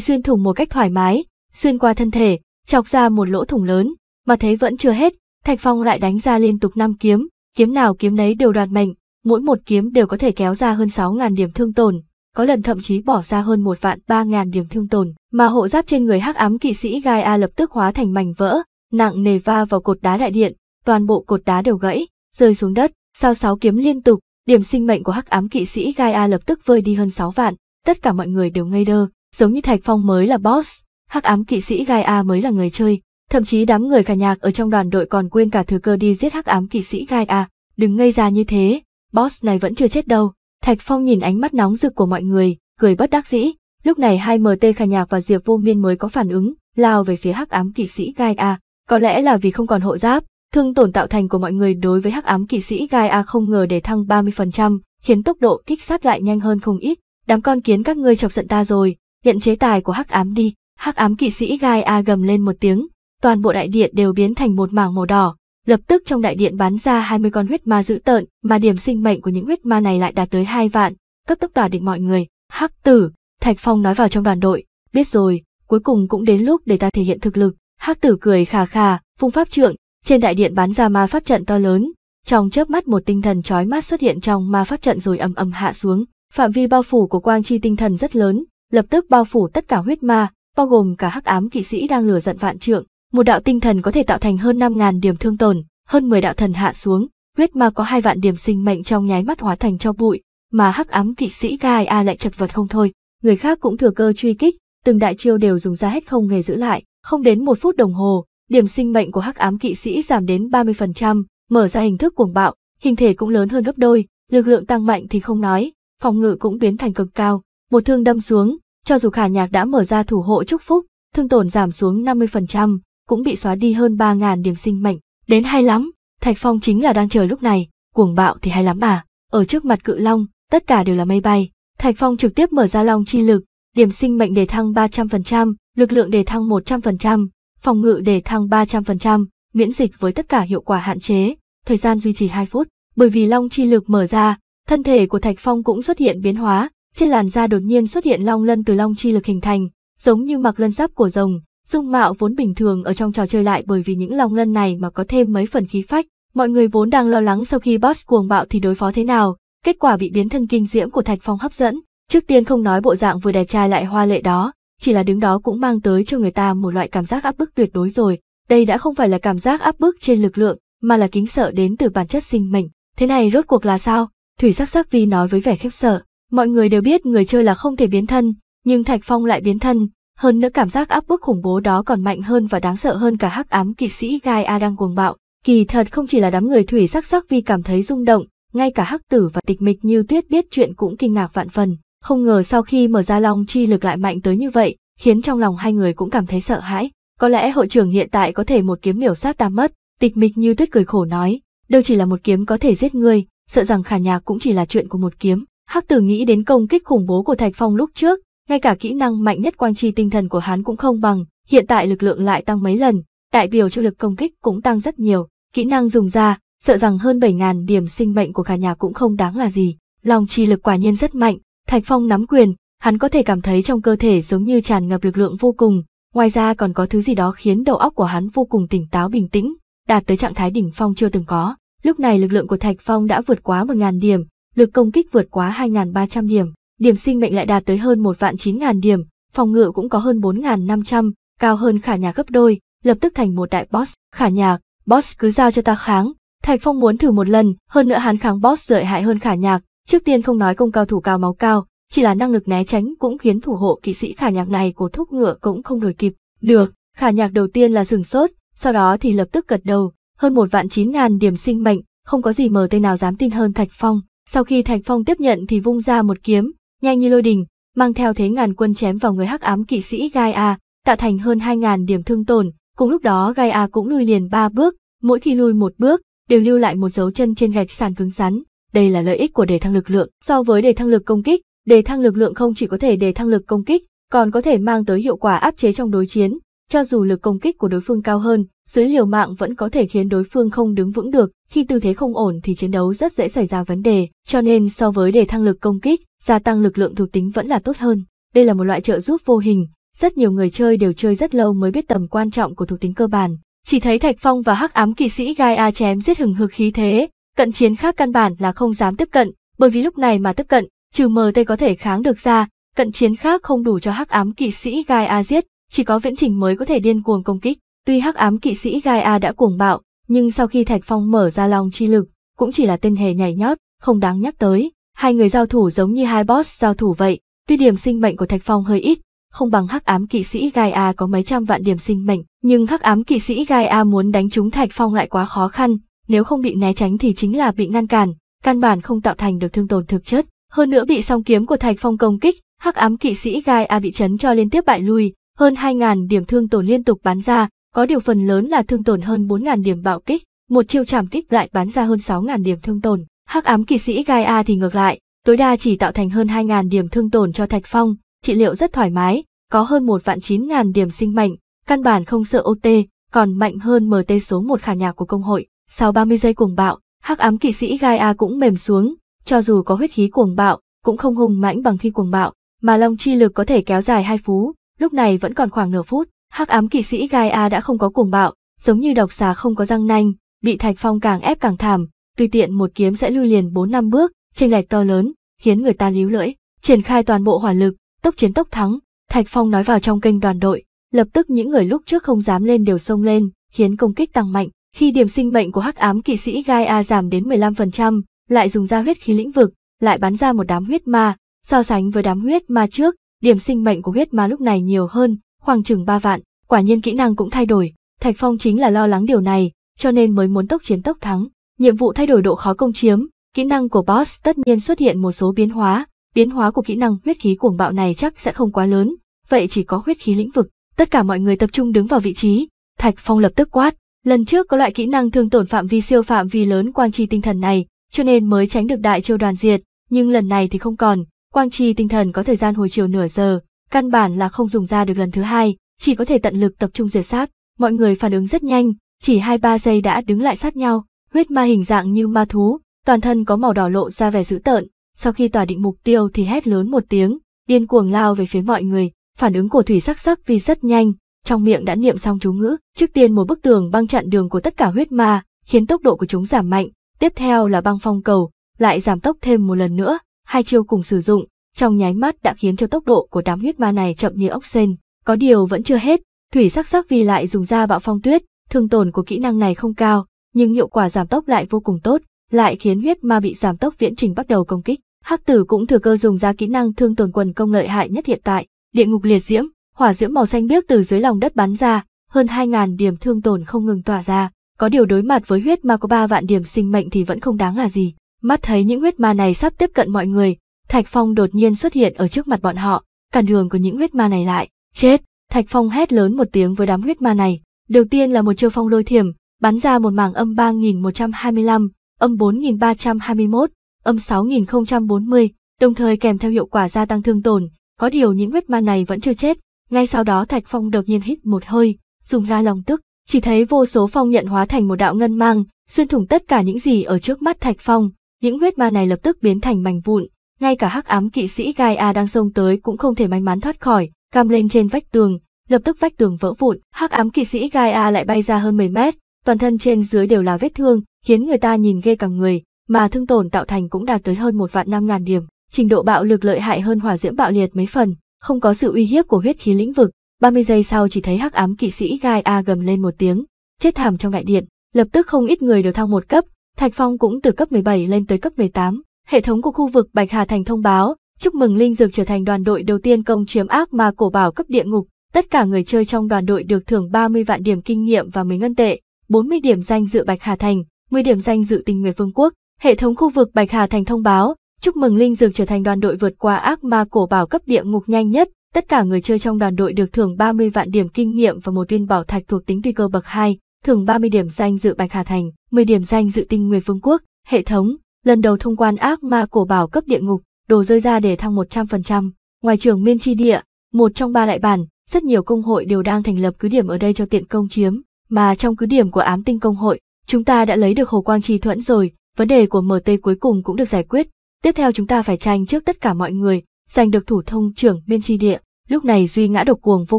xuyên thủng một cách thoải mái, xuyên qua thân thể, chọc ra một lỗ thủng lớn, mà thấy vẫn chưa hết, Thạch Phong lại đánh ra liên tục năm kiếm, kiếm nào kiếm nấy đều đoạt mệnh, mỗi một kiếm đều có thể kéo ra hơn 6.000 điểm thương tổn, có lần thậm chí bỏ ra hơn một vạn 3.000 điểm thương tổn, mà hộ giáp trên người hắc ám kỵ sĩ gai a lập tức hóa thành mảnh vỡ, nặng nề va vào cột đá đại điện, toàn bộ cột đá đều gãy, rơi xuống đất, sau sáu kiếm liên tục, điểm sinh mệnh của hắc ám kỵ sĩ gai a lập tức vơi đi hơn 6 vạn, tất cả mọi người đều ngây đơ, giống như Thạch Phong mới là boss, hắc ám kỵ sĩ gai a mới là người chơi, thậm chí đám người cả nhạc ở trong đoàn đội còn quên cả thừa cơ đi giết hắc ám kỵ sĩ gai a, đừng ngây ra như thế, boss này vẫn chưa chết đâu. Thạch Phong nhìn ánh mắt nóng rực của mọi người, cười bất đắc dĩ. Lúc này hai MT Khả Nhạc và Diệp Vô Miên mới có phản ứng, lao về phía hắc ám kỵ sĩ Gaia. Có lẽ là vì không còn hộ giáp, thương tổn tạo thành của mọi người đối với hắc ám kỵ sĩ Gaia không ngờ để thăng 30%, khiến tốc độ kích sát lại nhanh hơn không ít. Đám con kiến các ngươi chọc giận ta rồi, nhận chế tài của hắc ám đi. Hắc ám kỵ sĩ Gaia gầm lên một tiếng, toàn bộ đại điện đều biến thành một mảng màu đỏ, lập tức trong đại điện bắn ra 20 con huyết ma dữ tợn, mà điểm sinh mệnh của những huyết ma này lại đạt tới 2 vạn, cấp tốc tỏa định mọi người. Hắc tử, Thạch Phong nói vào trong đoàn đội, biết rồi, cuối cùng cũng đến lúc để ta thể hiện thực lực. Hắc tử cười khà khà, vung pháp trượng, trên đại điện bắn ra ma pháp trận to lớn, trong chớp mắt một tinh thần chói mắt xuất hiện trong ma pháp trận rồi ầm ầm hạ xuống, phạm vi bao phủ của quang chi tinh thần rất lớn, lập tức bao phủ tất cả huyết ma, bao gồm cả hắc ám kỵ sĩ đang lừa giận vạn trượng, một đạo tinh thần có thể tạo thành hơn 5.000 điểm thương tổn, hơn 10 đạo thần hạ xuống, huyết ma có hai vạn điểm sinh mệnh trong nháy mắt hóa thành cho bụi, mà hắc ám kỵ sĩ Gai A lại chật vật không thôi, người khác cũng thừa cơ truy kích, từng đại chiêu đều dùng ra hết không hề giữ lại, không đến một phút đồng hồ, điểm sinh mệnh của hắc ám kỵ sĩ giảm đến 30%, mở ra hình thức cuồng bạo, hình thể cũng lớn hơn gấp đôi, lực lượng tăng mạnh thì không nói, phòng ngự cũng biến thành cực cao, một thương đâm xuống, cho dù khả nhạc đã mở ra thủ hộ chúc phúc, thương tổn giảm xuống 50%, cũng bị xóa đi hơn 3.000 điểm sinh mệnh. Đến hay lắm, Thạch Phong chính là đang chờ lúc này, cuồng bạo thì hay lắm à. Ở trước mặt cự long, tất cả đều là mây bay. Thạch Phong trực tiếp mở ra long chi lực, điểm sinh mệnh đề thăng 300%, lực lượng đề thăng 100%, phòng ngự đề thăng 300%, miễn dịch với tất cả hiệu quả hạn chế, thời gian duy trì 2 phút. Bởi vì long chi lực mở ra, thân thể của Thạch Phong cũng xuất hiện biến hóa, trên làn da đột nhiên xuất hiện long lân từ long chi lực hình thành, giống như mặc lân giáp của rồng, Dung mạo vốn bình thường ở trong trò chơi lại bởi vì những Long lân này mà có thêm mấy phần khí phách. Mọi người vốn đang lo lắng sau khi boss cuồng bạo thì đối phó thế nào, kết quả bị biến thân kinh diễm của Thạch Phong hấp dẫn. Trước tiên không nói bộ dạng vừa đẹp trai lại hoa lệ đó, chỉ là đứng đó cũng mang tới cho người ta một loại cảm giác áp bức tuyệt đối rồi. Đây đã không phải là cảm giác áp bức trên lực lượng, mà là kính sợ đến từ bản chất sinh mệnh. Thế này rốt cuộc là sao? Thủy sắc sắc vi nói với vẻ khiếp sợ. Mọi người đều biết người chơi là không thể biến thân, nhưng Thạch Phong lại biến thân, hơn nữa cảm giác áp bức khủng bố đó còn mạnh hơn và đáng sợ hơn cả hắc ám kỵ sĩ Gai A đang cuồng bạo. Kỳ thật không chỉ là đám người thủy sắc sắc vì cảm thấy rung động, ngay cả hắc tử và tịch mịch như tuyết biết chuyện cũng kinh ngạc vạn phần. Không ngờ sau khi mở ra long chi lực lại mạnh tới như vậy, khiến trong lòng hai người cũng cảm thấy sợ hãi. Có lẽ hội trưởng hiện tại có thể một kiếm miểu sát ta mất, tịch mịch như tuyết cười khổ nói, đâu chỉ là một kiếm có thể giết người sợ rằng khả nhạc cũng chỉ là chuyện của một kiếm. Hắc tử nghĩ đến công kích khủng bố của Thạch Phong lúc trước, ngay cả kỹ năng mạnh nhất quang chi tinh thần của hắn cũng không bằng, hiện tại lực lượng lại tăng mấy lần, đại biểu cho lực công kích cũng tăng rất nhiều, kỹ năng dùng ra, sợ rằng hơn 7.000 điểm sinh mệnh của cả nhà cũng không đáng là gì. Lòng chi lực quả nhiên rất mạnh, Thạch Phong nắm quyền, hắn có thể cảm thấy trong cơ thể giống như tràn ngập lực lượng vô cùng, ngoài ra còn có thứ gì đó khiến đầu óc của hắn vô cùng tỉnh táo bình tĩnh, đạt tới trạng thái đỉnh phong chưa từng có. Lúc này lực lượng của Thạch Phong đã vượt quá 1.000 điểm, lực công kích vượt quá 2.300 điểm điểm sinh mệnh lại đạt tới hơn một vạn chín ngàn điểm, phòng ngự cũng có hơn bốn ngàn năm trăm, cao hơn khả nhà gấp đôi, lập tức thành một đại boss, khả nhạc, boss cứ giao cho ta kháng. Thạch Phong muốn thử một lần, hơn nữa hắn kháng boss lợi hại hơn khả nhạc, trước tiên không nói công cao thủ cao máu cao, chỉ là năng lực né tránh cũng khiến thủ hộ kỵ sĩ khả nhạc này của thúc ngựa cũng không đổi kịp. Được, khả nhạc đầu tiên là dừng sốt, sau đó thì lập tức gật đầu, hơn một vạn chín ngàn điểm sinh mệnh, không có gì mờ tây nào dám tin hơn Thạch Phong. Sau khi Thạch Phong tiếp nhận thì vung ra một kiếm, nhanh như lôi đình, mang theo thế ngàn quân chém vào người hắc ám kỵ sĩ Gaia, tạo thành hơn 2.000 điểm thương tổn, cùng lúc đó Gaia cũng lùi liền ba bước, mỗi khi lùi một bước, đều lưu lại một dấu chân trên gạch sàn cứng rắn. Đây là lợi ích của đề thăng lực lượng. So với đề thăng lực công kích, đề thăng lực lượng không chỉ có thể đề thăng lực công kích, còn có thể mang tới hiệu quả áp chế trong đối chiến, cho dù lực công kích của đối phương cao hơn, dưới liều mạng vẫn có thể khiến đối phương không đứng vững được, khi tư thế không ổn thì chiến đấu rất dễ xảy ra vấn đề, cho nên so với để thăng lực công kích, gia tăng lực lượng thuộc tính vẫn là tốt hơn. Đây là một loại trợ giúp vô hình, rất nhiều người chơi đều chơi rất lâu mới biết tầm quan trọng của thuộc tính cơ bản. Chỉ thấy Thạch Phong và Hắc Ám Kỵ sĩ gai a chém giết hừng hực khí thế, cận chiến khác căn bản là không dám tiếp cận, bởi vì lúc này mà tiếp cận, trừ MT có thể kháng được ra, cận chiến khác không đủ cho Hắc Ám Kỵ sĩ gai a giết, chỉ có viễn trình mới có thể điên cuồng công kích. Tuy hắc ám kỵ sĩ Gaia đã cuồng bạo, nhưng sau khi Thạch Phong mở ra lòng chi lực, cũng chỉ là tên hề nhảy nhót, không đáng nhắc tới. Hai người giao thủ giống như hai boss giao thủ vậy, tuy điểm sinh mệnh của Thạch Phong hơi ít, không bằng hắc ám kỵ sĩ Gaia có mấy trăm vạn điểm sinh mệnh, nhưng hắc ám kỵ sĩ Gaia muốn đánh trúng Thạch Phong lại quá khó khăn, nếu không bị né tránh thì chính là bị ngăn cản, căn bản không tạo thành được thương tổn thực chất. Hơn nữa bị song kiếm của Thạch Phong công kích, hắc ám kỵ sĩ Gaia bị chấn cho liên tiếp bại lui, hơn 2000 điểm thương tổn liên tục bắn ra, có điều phần lớn là thương tổn hơn 4.000 điểm bạo kích, một chiêu chảm kích lại bán ra hơn 6.000 điểm thương tổn. Hắc ám kỳ sĩ Gaia thì ngược lại, tối đa chỉ tạo thành hơn 2.000 điểm thương tổn cho Thạch Phong, trị liệu rất thoải mái, có hơn một vạn 9.000 điểm sinh mệnh, căn bản không sợ OT, còn mạnh hơn MT số 1 khả nhà của công hội. Sau 30 giây cuồng bạo, hắc ám kỵ sĩ Gaia cũng mềm xuống, cho dù có huyết khí cuồng bạo, cũng không hùng mãnh bằng khi cuồng bạo, mà long chi lực có thể kéo dài hai phú, lúc này vẫn còn khoảng nửa phút, hắc ám kỵ sĩ Gaia đã không có cuồng bạo, giống như độc xà không có răng nanh, bị Thạch Phong càng ép càng thảm, tùy tiện một kiếm sẽ lui liền 4 năm bước, chênh lệch to lớn, khiến người ta líu lưỡi. Triển khai toàn bộ hỏa lực, tốc chiến tốc thắng, Thạch Phong nói vào trong kênh đoàn đội, lập tức những người lúc trước không dám lên đều xông lên, khiến công kích tăng mạnh. Khi điểm sinh mệnh của hắc ám kỵ sĩ Gaia giảm đến 15%, lại dùng ra huyết khí lĩnh vực, lại bắn ra một đám huyết ma, so sánh với đám huyết ma trước, điểm sinh mệnh của huyết ma lúc này nhiều hơn, khoảng chừng 3 vạn, quả nhiên kỹ năng cũng thay đổi, Thạch Phong chính là lo lắng điều này, cho nên mới muốn tốc chiến tốc thắng. Nhiệm vụ thay đổi độ khó công chiếm, kỹ năng của boss tất nhiên xuất hiện một số biến hóa, biến hóa của kỹ năng huyết khí cuồng bạo này chắc sẽ không quá lớn, vậy chỉ có huyết khí lĩnh vực, tất cả mọi người tập trung đứng vào vị trí, Thạch Phong lập tức quát, lần trước có loại kỹ năng thương tổn phạm vi siêu phạm vi lớn quang chi tinh thần này, cho nên mới tránh được đại chiêu đoàn diệt, nhưng lần này thì không còn, quang chi tinh thần có thời gian hồi chiều nửa giờ, căn bản là không dùng ra được lần thứ hai, chỉ có thể tận lực tập trung diệt sát. Mọi người phản ứng rất nhanh, chỉ 2-3 giây đã đứng lại sát nhau, huyết ma hình dạng như ma thú, toàn thân có màu đỏ lộ ra vẻ dữ tợn, sau khi tỏa định mục tiêu thì hét lớn một tiếng, điên cuồng lao về phía mọi người, phản ứng của thủy sắc sắc vì rất nhanh, trong miệng đã niệm xong chú ngữ, trước tiên một bức tường băng chặn đường của tất cả huyết ma, khiến tốc độ của chúng giảm mạnh, tiếp theo là băng phong cầu, lại giảm tốc thêm một lần nữa, hai chiêu cùng sử dụng, trong nháy mắt đã khiến cho tốc độ của đám huyết ma này chậm như ốc sên. Có điều vẫn chưa hết, thủy sắc sắc vì lại dùng ra bạo phong tuyết, thương tổn của kỹ năng này không cao, nhưng hiệu quả giảm tốc lại vô cùng tốt, lại khiến huyết ma bị giảm tốc viễn trình bắt đầu công kích. Hắc tử cũng thừa cơ dùng ra kỹ năng thương tổn quần công lợi hại nhất hiện tại, địa ngục liệt diễm, hỏa diễm màu xanh biếc từ dưới lòng đất bắn ra, hơn 2000 điểm thương tổn không ngừng tỏa ra, có điều đối mặt với huyết ma có 3 vạn điểm sinh mệnh thì vẫn không đáng là gì. Mắt thấy những huyết ma này sắp tiếp cận mọi người, Thạch Phong đột nhiên xuất hiện ở trước mặt bọn họ, cản đường của những huyết ma này lại, chết! Thạch Phong hét lớn một tiếng với đám huyết ma này, đầu tiên là một chiêu phong lôi thiểm, bắn ra một mảng âm 3125, âm 4321, âm 6040, đồng thời kèm theo hiệu quả gia tăng thương tổn, có điều những huyết ma này vẫn chưa chết. Ngay sau đó Thạch Phong đột nhiên hít một hơi, dùng ra lòng tức, chỉ thấy vô số phong nhận hóa thành một đạo ngân mang, xuyên thủng tất cả những gì ở trước mắt Thạch Phong, những huyết ma này lập tức biến thành mảnh vụn, ngay cả hắc ám kỵ sĩ Gaia đang xông tới cũng không thể may mắn thoát khỏi, cam lên trên vách tường, lập tức vách tường vỡ vụn, hắc ám kỵ sĩ Gaia lại bay ra hơn 10 mét, toàn thân trên dưới đều là vết thương, khiến người ta nhìn ghê cả người, mà thương tổn tạo thành cũng đạt tới hơn một vạn năm ngàn điểm, trình độ bạo lực lợi hại hơn hỏa diễm bạo liệt mấy phần, không có sự uy hiếp của huyết khí lĩnh vực, 30 giây sau chỉ thấy hắc ám kỵ sĩ Gaia gầm lên một tiếng, chết thảm trong đại điện, lập tức không ít người đều thăng một cấp, Thạch Phong cũng từ cấp 17 lên tới cấp 18, Hệ thống của khu vực Bạch Hà Thành thông báo, chúc mừng Linh Dược trở thành đoàn đội đầu tiên công chiếm ác ma cổ bảo cấp địa ngục. Tất cả người chơi trong đoàn đội được thưởng 30 vạn điểm kinh nghiệm và 10 ngân tệ, 40 điểm danh dự Bạch Hà Thành, 10 điểm danh dự Tình Nguyệt Vương quốc. Hệ thống khu vực Bạch Hà Thành thông báo, chúc mừng Linh Dược trở thành đoàn đội vượt qua ác ma cổ bảo cấp địa ngục nhanh nhất. Tất cả người chơi trong đoàn đội được thưởng 30 vạn điểm kinh nghiệm và một viên bảo thạch thuộc tính tùy cơ bậc 2, thưởng 30 điểm danh dự Bạch Hà Thành, 10 điểm danh dự Tinh Nguyệt Vương quốc. Hệ thống lần đầu thông quan ác ma cổ bảo cấp địa ngục, đồ rơi ra để thăng 100%, ngoài trường Miên Chi Địa, một trong ba đại bản, rất nhiều công hội đều đang thành lập cứ điểm ở đây cho tiện công chiếm, mà trong cứ điểm của ám tinh công hội, chúng ta đã lấy được hồ quang trì thuẫn rồi, vấn đề của MT cuối cùng cũng được giải quyết, tiếp theo chúng ta phải tranh trước tất cả mọi người, giành được thủ thông trưởng Miên Chi Địa, lúc này Duy ngã độc cuồng vô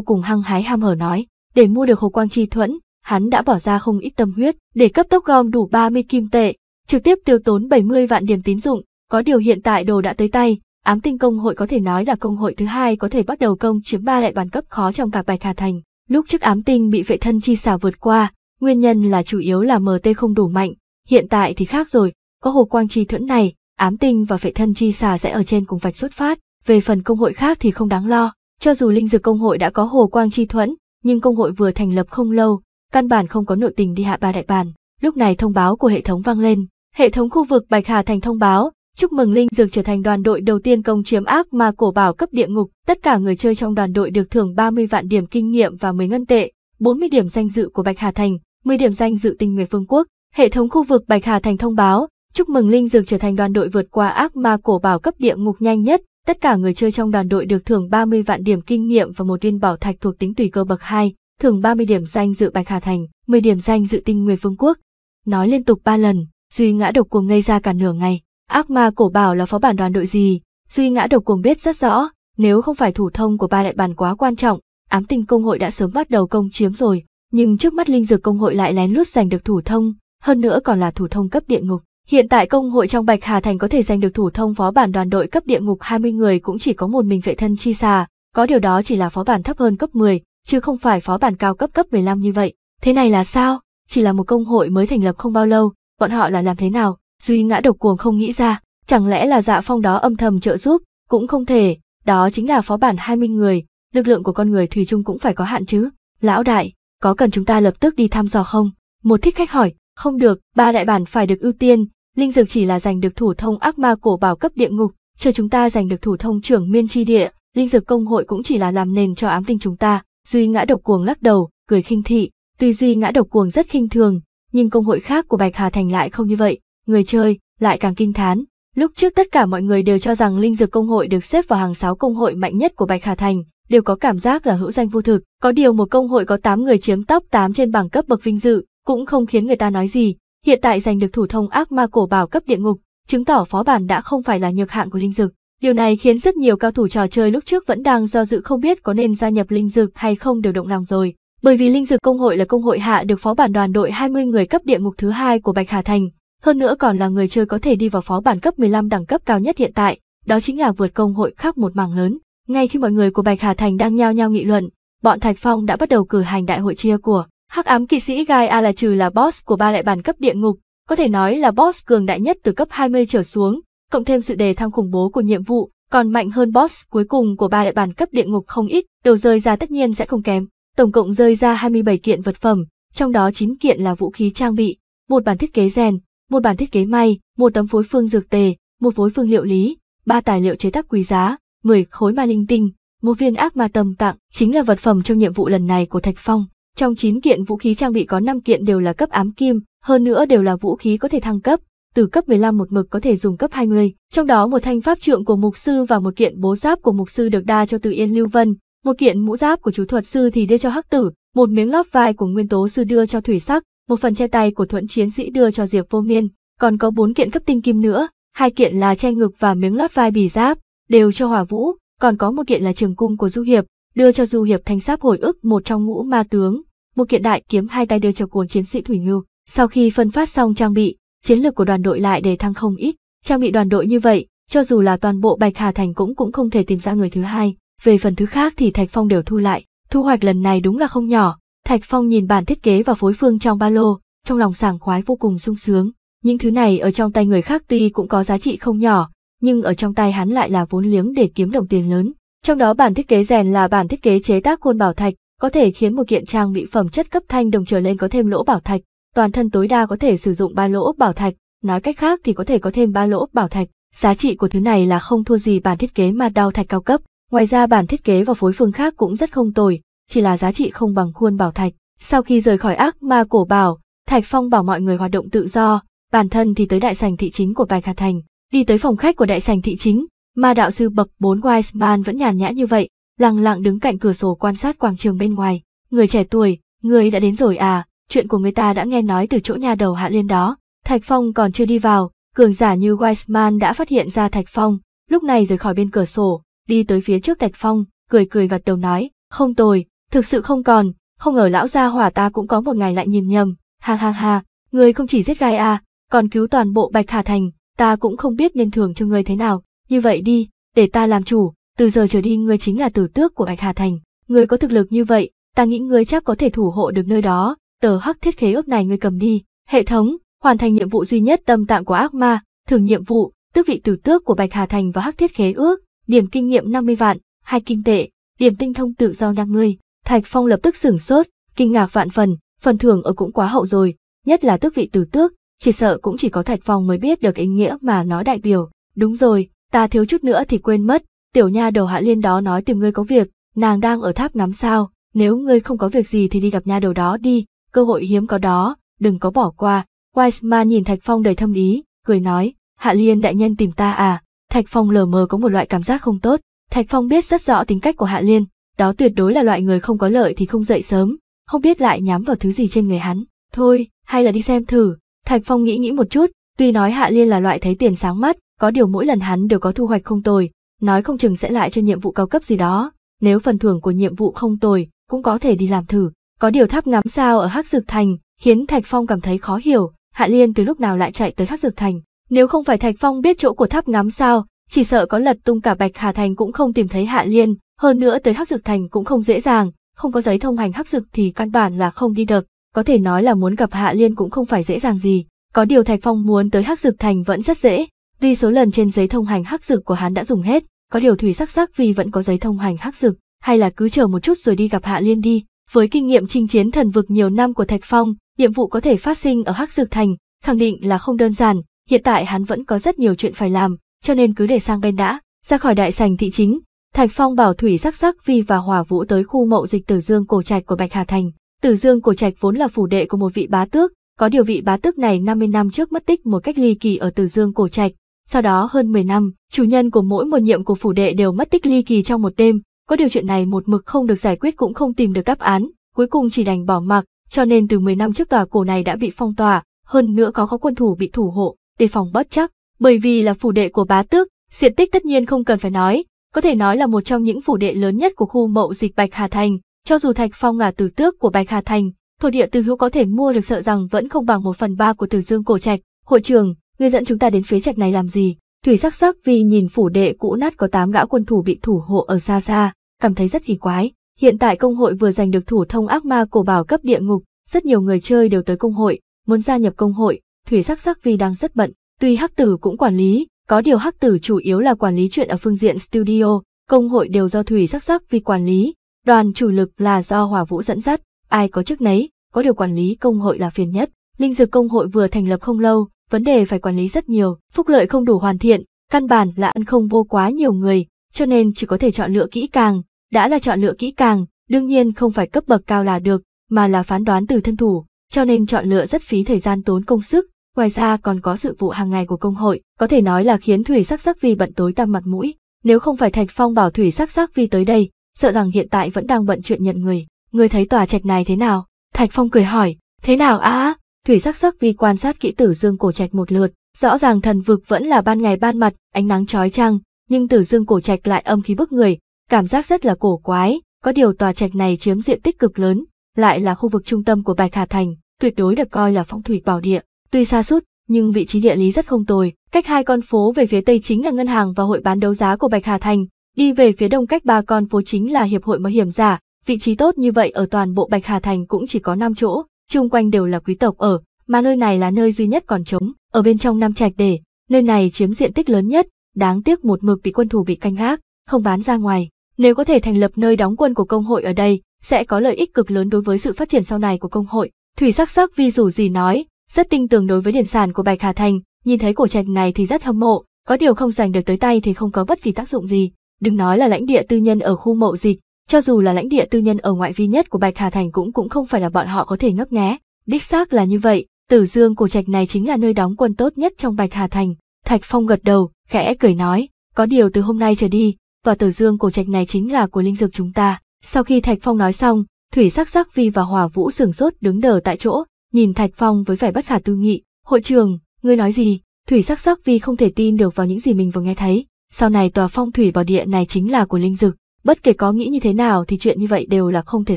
cùng hăng hái ham hở nói, để mua được hồ quang trì thuẫn, hắn đã bỏ ra không ít tâm huyết để cấp tốc gom đủ 30 kim tệ, trực tiếp tiêu tốn 70 vạn điểm tín dụng, có điều hiện tại đồ đã tới tay, ám tinh công hội có thể nói là công hội thứ hai có thể bắt đầu công chiếm ba lại bàn cấp khó trong cả bài thả thành. Lúc trước ám tinh bị vệ thân chi xả vượt qua, nguyên nhân là chủ yếu là MT không đủ mạnh, hiện tại thì khác rồi, có hồ quang chi thuẫn này, ám tinh và vệ thân chi xả sẽ ở trên cùng vạch xuất phát, về phần công hội khác thì không đáng lo, cho dù linh dược công hội đã có hồ quang chi thuẫn, nhưng công hội vừa thành lập không lâu, căn bản không có nội tình đi hạ ba đại bàn. Lúc này thông báo của hệ thống vang lên, Hệ thống khu vực Bạch Hà Thành thông báo, chúc mừng Linh Dược trở thành đoàn đội đầu tiên công chiếm ác ma cổ bảo cấp địa ngục. Tất cả người chơi trong đoàn đội được thưởng 30 vạn điểm kinh nghiệm và 10 ngân tệ, 40 điểm danh dự của Bạch Hà Thành, 10 điểm danh dự tinh nguyệt vương quốc. Hệ thống khu vực Bạch Hà Thành thông báo, chúc mừng Linh Dược trở thành đoàn đội vượt qua ác ma cổ bảo cấp địa ngục nhanh nhất. Tất cả người chơi trong đoàn đội được thưởng 30 vạn điểm kinh nghiệm và một viên bảo thạch thuộc tính tùy cơ bậc 2, thưởng 30 điểm danh dự Bạch Hà Thành, 10 điểm danh dự tinh nguyệt vương quốc. Nói liên tục 3 lần, Duy ngã độc cuồng ngây ra cả nửa ngày, ác ma cổ bảo là phó bản đoàn đội gì, Duy ngã độc cuồng biết rất rõ, nếu không phải thủ thông của ba đại bản quá quan trọng, ám tình công hội đã sớm bắt đầu công chiếm rồi, nhưng trước mắt linh dược công hội lại lén lút giành được thủ thông, hơn nữa còn là thủ thông cấp địa ngục. Hiện tại công hội trong Bạch Hà Thành có thể giành được thủ thông phó bản đoàn đội cấp địa ngục 20 người cũng chỉ có một mình vệ thân chi xà, có điều đó chỉ là phó bản thấp hơn cấp 10, chứ không phải phó bản cao cấp cấp 15 như vậy. Thế này là sao? Chỉ là một công hội mới thành lập không bao lâu, bọn họ là làm thế nào, Duy ngã độc cuồng không nghĩ ra, chẳng lẽ là dạ phong đó âm thầm trợ giúp, cũng không thể, đó chính là phó bản 20 người, lực lượng của con người thủy chung cũng phải có hạn chứ. Lão đại, có cần chúng ta lập tức đi thăm dò không? Một thích khách hỏi, không được, ba đại bản phải được ưu tiên, linh dược chỉ là giành được thủ thông ác ma cổ bảo cấp địa ngục, chờ chúng ta giành được thủ thông trưởng miên tri địa, linh dược công hội cũng chỉ là làm nền cho ám tinh chúng ta. Duy ngã độc cuồng lắc đầu, cười khinh thị, tuy Duy ngã độc cuồng rất khinh thường, nhưng công hội khác của Bạch Hà Thành lại không như vậy, người chơi lại càng kinh thán. Lúc trước tất cả mọi người đều cho rằng linh dược công hội được xếp vào hàng sáu công hội mạnh nhất của Bạch Hà Thành, đều có cảm giác là hữu danh vô thực, có điều một công hội có 8 người chiếm top 8 trên bảng cấp bậc vinh dự, cũng không khiến người ta nói gì. Hiện tại giành được thủ thông ác ma cổ bảo cấp địa ngục, chứng tỏ phó bản đã không phải là nhược hạng của linh dược. Điều này khiến rất nhiều cao thủ trò chơi lúc trước vẫn đang do dự không biết có nên gia nhập linh dược hay không đều động lòng rồi. Bởi vì linh dược công hội là công hội hạ được phó bản đoàn đội 20 người cấp địa ngục thứ hai của Bạch Hà Thành, hơn nữa còn là người chơi có thể đi vào phó bản cấp 15 đẳng cấp cao nhất hiện tại, đó chính là vượt công hội khác một mảng lớn. Ngay khi mọi người của Bạch Hà Thành đang nhao nhao nghị luận, bọn Thạch Phong đã bắt đầu cử hành đại hội chia của Hắc ám kỵ sĩ Gai A là trừ là boss của ba đại bản cấp địa ngục, có thể nói là boss cường đại nhất từ cấp 20 trở xuống, cộng thêm sự đề thăng khủng bố của nhiệm vụ, còn mạnh hơn boss cuối cùng của ba đại bản cấp địa ngục không ít, đầu rơi ra tất nhiên sẽ không kém tổng cộng rơi ra 27 kiện vật phẩm, trong đó 9 kiện là vũ khí trang bị, một bản thiết kế rèn, một bản thiết kế may, một tấm phối phương dược tề, một phối phương liệu lý, ba tài liệu chế tác quý giá, 10 khối ma linh tinh, một viên ác ma tâm tặng, chính là vật phẩm trong nhiệm vụ lần này của Thạch Phong. Trong 9 kiện vũ khí trang bị có 5 kiện đều là cấp ám kim, hơn nữa đều là vũ khí có thể thăng cấp, từ cấp 15 một mực có thể dùng cấp 20, trong đó một thanh pháp trượng của mục sư và một kiện bố giáp của mục sư được đa cho từ Yên Lưu Vân, một kiện mũ giáp của chú thuật sư thì đưa cho hắc tử, một miếng lót vai của nguyên tố sư đưa cho thủy sắc, một phần che tay của thuận chiến sĩ đưa cho diệp vô miên, còn có bốn kiện cấp tinh kim nữa, hai kiện là che ngực và miếng lót vai bì giáp, đều cho hỏa vũ, còn có một kiện là trường cung của du hiệp, đưa cho du hiệp thanh sáp hồi ức một trong ngũ ma tướng, một kiện đại kiếm hai tay đưa cho cuồng chiến sĩ thủy ngưu. Sau khi phân phát xong trang bị, chiến lược của đoàn đội lại để thăng không ít, trang bị đoàn đội như vậy, cho dù là toàn bộ Bạch Hà Thành cũng cũng không thể tìm ra người thứ hai về phần thứ khác thì Thạch Phong đều thu lại, thu hoạch lần này đúng là không nhỏ. Thạch Phong nhìn bản thiết kế và phối phương trong ba lô, trong lòng sảng khoái vô cùng sung sướng. Những thứ này ở trong tay người khác tuy cũng có giá trị không nhỏ, nhưng ở trong tay hắn lại là vốn liếng để kiếm đồng tiền lớn. Trong đó bản thiết kế rèn là bản thiết kế chế tác khuôn bảo thạch, có thể khiến một kiện trang bị phẩm chất cấp thanh đồng trở lên có thêm lỗ bảo thạch, toàn thân tối đa có thể sử dụng ba lỗ bảo thạch, nói cách khác thì có thể có thêm ba lỗ bảo thạch. Giá trị của thứ này là không thua gì bản thiết kế mà đao thạch cao cấp. Ngoài ra bản thiết kế và phối phương khác cũng rất không tồi, chỉ là giá trị không bằng khuôn bảo thạch. Sau khi rời khỏi ác ma cổ bảo, Thạch Phong bảo mọi người hoạt động tự do, bản thân thì tới đại sảnh thị chính của Bạch Hà Thành, đi tới phòng khách của đại sảnh thị chính, ma đạo sư bậc 4 man vẫn nhàn nhã như vậy, lặng lặng đứng cạnh cửa sổ quan sát quảng trường bên ngoài. Người trẻ tuổi, người đã đến rồi à, chuyện của người ta đã nghe nói từ chỗ nhà đầu hạ liên đó. Thạch Phong còn chưa đi vào, cường giả như wise man đã phát hiện ra Thạch Phong, lúc này rời khỏi bên cửa sổ, đi tới phía trước Tạch Phong, cười cười gật đầu nói, không tồi, thực sự không còn, không ngờ lão gia hỏa ta cũng có một ngày lại nhìn nhầm, ha ha ha, người không chỉ giết gai à, còn cứu toàn bộ Bạch Hà Thành, ta cũng không biết nên thưởng cho người thế nào, như vậy đi, để ta làm chủ, từ giờ trở đi người chính là tử tước của Bạch Hà Thành, người có thực lực như vậy, ta nghĩ người chắc có thể thủ hộ được nơi đó, tờ hắc thiết khế ước này người cầm đi, hệ thống, hoàn thành nhiệm vụ duy nhất tâm tạng của ác ma, thưởng nhiệm vụ, tước vị tử tước của Bạch Hà Thành và hắc thiết khế ước, điểm kinh nghiệm 50 vạn, hai kim tệ, điểm tinh thông tự do 50. Thạch Phong lập tức sửng sốt, kinh ngạc vạn phần, phần thưởng ở cũng quá hậu rồi, nhất là tước vị tử tước, chỉ sợ cũng chỉ có Thạch Phong mới biết được ý nghĩa mà nó đại biểu. Đúng rồi, ta thiếu chút nữa thì quên mất, tiểu nha đầu Hạ Liên đó nói tìm ngươi có việc, nàng đang ở tháp ngắm sao, nếu ngươi không có việc gì thì đi gặp nha đầu đó đi, cơ hội hiếm có đó, đừng có bỏ qua. Wiseman nhìn Thạch Phong đầy thâm ý, cười nói, Hạ Liên đại nhân tìm ta à, Thạch Phong lờ mờ có một loại cảm giác không tốt, Thạch Phong biết rất rõ tính cách của Hạ Liên, đó tuyệt đối là loại người không có lợi thì không dậy sớm, không biết lại nhắm vào thứ gì trên người hắn. Thôi, hay là đi xem thử. Thạch Phong nghĩ nghĩ một chút, tuy nói Hạ Liên là loại thấy tiền sáng mắt, có điều mỗi lần hắn đều có thu hoạch không tồi, nói không chừng sẽ lại cho nhiệm vụ cao cấp gì đó. Nếu phần thưởng của nhiệm vụ không tồi, cũng có thể đi làm thử. Có điều tháp ngắm sao ở Hắc Dực Thành, khiến Thạch Phong cảm thấy khó hiểu, Hạ Liên từ lúc nào lại chạy tới Hắc Dực Thành. Nếu không phải Thạch Phong biết chỗ của tháp ngắm sao, chỉ sợ có lật tung cả Bạch Hà Thành cũng không tìm thấy Hạ Liên, hơn nữa tới Hắc Dực Thành cũng không dễ dàng, không có giấy thông hành Hắc Dực thì căn bản là không đi được, có thể nói là muốn gặp Hạ Liên cũng không phải dễ dàng gì. Có điều Thạch Phong muốn tới Hắc Dực Thành vẫn rất dễ, vì số lần trên giấy thông hành Hắc Dực của hắn đã dùng hết, có điều thủy sắc sắc vì vẫn có giấy thông hành Hắc Dực, hay là cứ chờ một chút rồi đi gặp Hạ Liên đi. Với kinh nghiệm chinh chiến thần vực nhiều năm của Thạch Phong, nhiệm vụ có thể phát sinh ở Hắc Dực Thành, khẳng định là không đơn giản, hiện tại hắn vẫn có rất nhiều chuyện phải làm, cho nên cứ để sang bên đã, ra khỏi đại sành thị chính. Thạch Phong bảo Thủy Sắc Sắc Vi và Hòa Vũ tới khu mậu dịch Tử Dương Cổ Trạch của Bạch Hà Thành. Tử Dương Cổ Trạch vốn là phủ đệ của một vị bá tước, có điều vị bá tước này 50 năm trước mất tích một cách ly kỳ ở Tử Dương Cổ Trạch. Sau đó hơn 10 năm, chủ nhân của mỗi một nhiệm của phủ đệ đều mất tích ly kỳ trong một đêm, có điều chuyện này một mực không được giải quyết cũng không tìm được đáp án, cuối cùng chỉ đành bỏ mặc, cho nên từ 10 năm trước tòa cổ này đã bị phong tỏa, hơn nữa có có quân thủ bị thủ hộ để phòng bất chắc, bởi vì là phủ đệ của bá tước, diện tích tất nhiên không cần phải nói, có thể nói là một trong những phủ đệ lớn nhất của khu mộ dịch Bạch Hà Thành, cho dù Thạch Phong là tử tước của Bạch Hà Thành, thổ địa từ hữu có thể mua được sợ rằng vẫn không bằng một phần ba của Tử Dương cổ trạch. Hội trưởng, người dẫn chúng ta đến phía trạch này làm gì? Thủy sắc sắc vì nhìn phủ đệ cũ nát có tám gã quân thủ bị thủ hộ ở xa xa, cảm thấy rất kỳ quái. Hiện tại công hội vừa giành được thủ thông ác ma cổ bảo cấp địa ngục, rất nhiều người chơi đều tới công hội, muốn gia nhập công hội, Thủy Sắc Sắc vì đang rất bận, tuy Hắc Tử cũng quản lý, có điều Hắc Tử chủ yếu là quản lý chuyện ở phương diện studio, công hội đều do Thủy Sắc Sắc vì quản lý, đoàn chủ lực là do Hòa Vũ dẫn dắt, ai có chức nấy, có điều quản lý công hội là phiền nhất. Linh dược công hội vừa thành lập không lâu, vấn đề phải quản lý rất nhiều, phúc lợi không đủ hoàn thiện, căn bản là ăn không vô quá nhiều người, cho nên chỉ có thể chọn lựa kỹ càng, đã là chọn lựa kỹ càng, đương nhiên không phải cấp bậc cao là được, mà là phán đoán từ thân thủ, cho nên chọn lựa rất phí thời gian tốn công sức, Ngoài ra còn có sự vụ hàng ngày của công hội, có thể nói là khiến Thủy Sắc Sắc Vi bận tối tăm mặt mũi. Nếu không phải Thạch Phong bảo Thủy Sắc Sắc Vi tới đây, sợ rằng hiện tại vẫn đang bận chuyện nhận người. người thấy tòa trạch này thế nào? Thạch Phong cười hỏi, thế nào á? Thủy Sắc Sắc Vi quan sát kỹ Tử Dương cổ trạch một lượt, rõ ràng thần vực vẫn là ban ngày ban mặt, ánh nắng chói chang, nhưng Tử Dương cổ trạch lại âm khí bức người, cảm giác rất là cổ quái, có điều tòa trạch này chiếm diện tích cực lớn, lại là khu vực trung tâm của Bạch Hà Thành, tuyệt đối được coi là phong thủy bảo địa. Tuy xa sút nhưng vị trí địa lý rất không tồi, cách hai con phố về phía tây chính là ngân hàng và hội bán đấu giá của Bạch Hà Thành, đi về phía đông cách ba con phố chính là hiệp hội bảo hiểm giả, vị trí tốt như vậy ở toàn bộ Bạch Hà Thành cũng chỉ có 5 chỗ, chung quanh đều là quý tộc ở, mà nơi này là nơi duy nhất còn trống, ở bên trong năm Trạch để, nơi này chiếm diện tích lớn nhất, đáng tiếc một mực bị quân thủ bị canh gác, không bán ra ngoài. Nếu có thể thành lập nơi đóng quân của công hội ở đây, sẽ có lợi ích cực lớn đối với sự phát triển sau này của công hội. Thủy sắc sắc vi dù gì nói, rất tin tưởng đối với điển sản của Bạch Hà Thành, nhìn thấy cổ trạch này thì rất hâm mộ, có điều không giành được tới tay thì không có bất kỳ tác dụng gì. Đừng nói là lãnh địa tư nhân ở khu mộ dịch, cho dù là lãnh địa tư nhân ở ngoại vi nhất của Bạch Hà Thành cũng cũng không phải là bọn họ có thể ngấp nghé. Đích xác là như vậy, Tử Dương cổ trạch này chính là nơi đóng quân tốt nhất trong Bạch Hà Thành. Thạch Phong gật đầu, khẽ cười nói, có điều từ hôm nay trở đi, tòa Tử Dương cổ trạch này chính là của linh dược chúng ta. Sau khi Thạch Phong nói xong, Thủy Sắc Sắc Vi và Hòa Vũ sửng sốt đứng đờ tại chỗ, nhìn Thạch Phong với vẻ bất khả tư nghị, "Hội trưởng, ngươi nói gì?" Thủy Sắc Sắc vì không thể tin được vào những gì mình vừa nghe thấy, sau này tòa phong thủy bảo địa này chính là của linh dực, bất kể có nghĩ như thế nào thì chuyện như vậy đều là không thể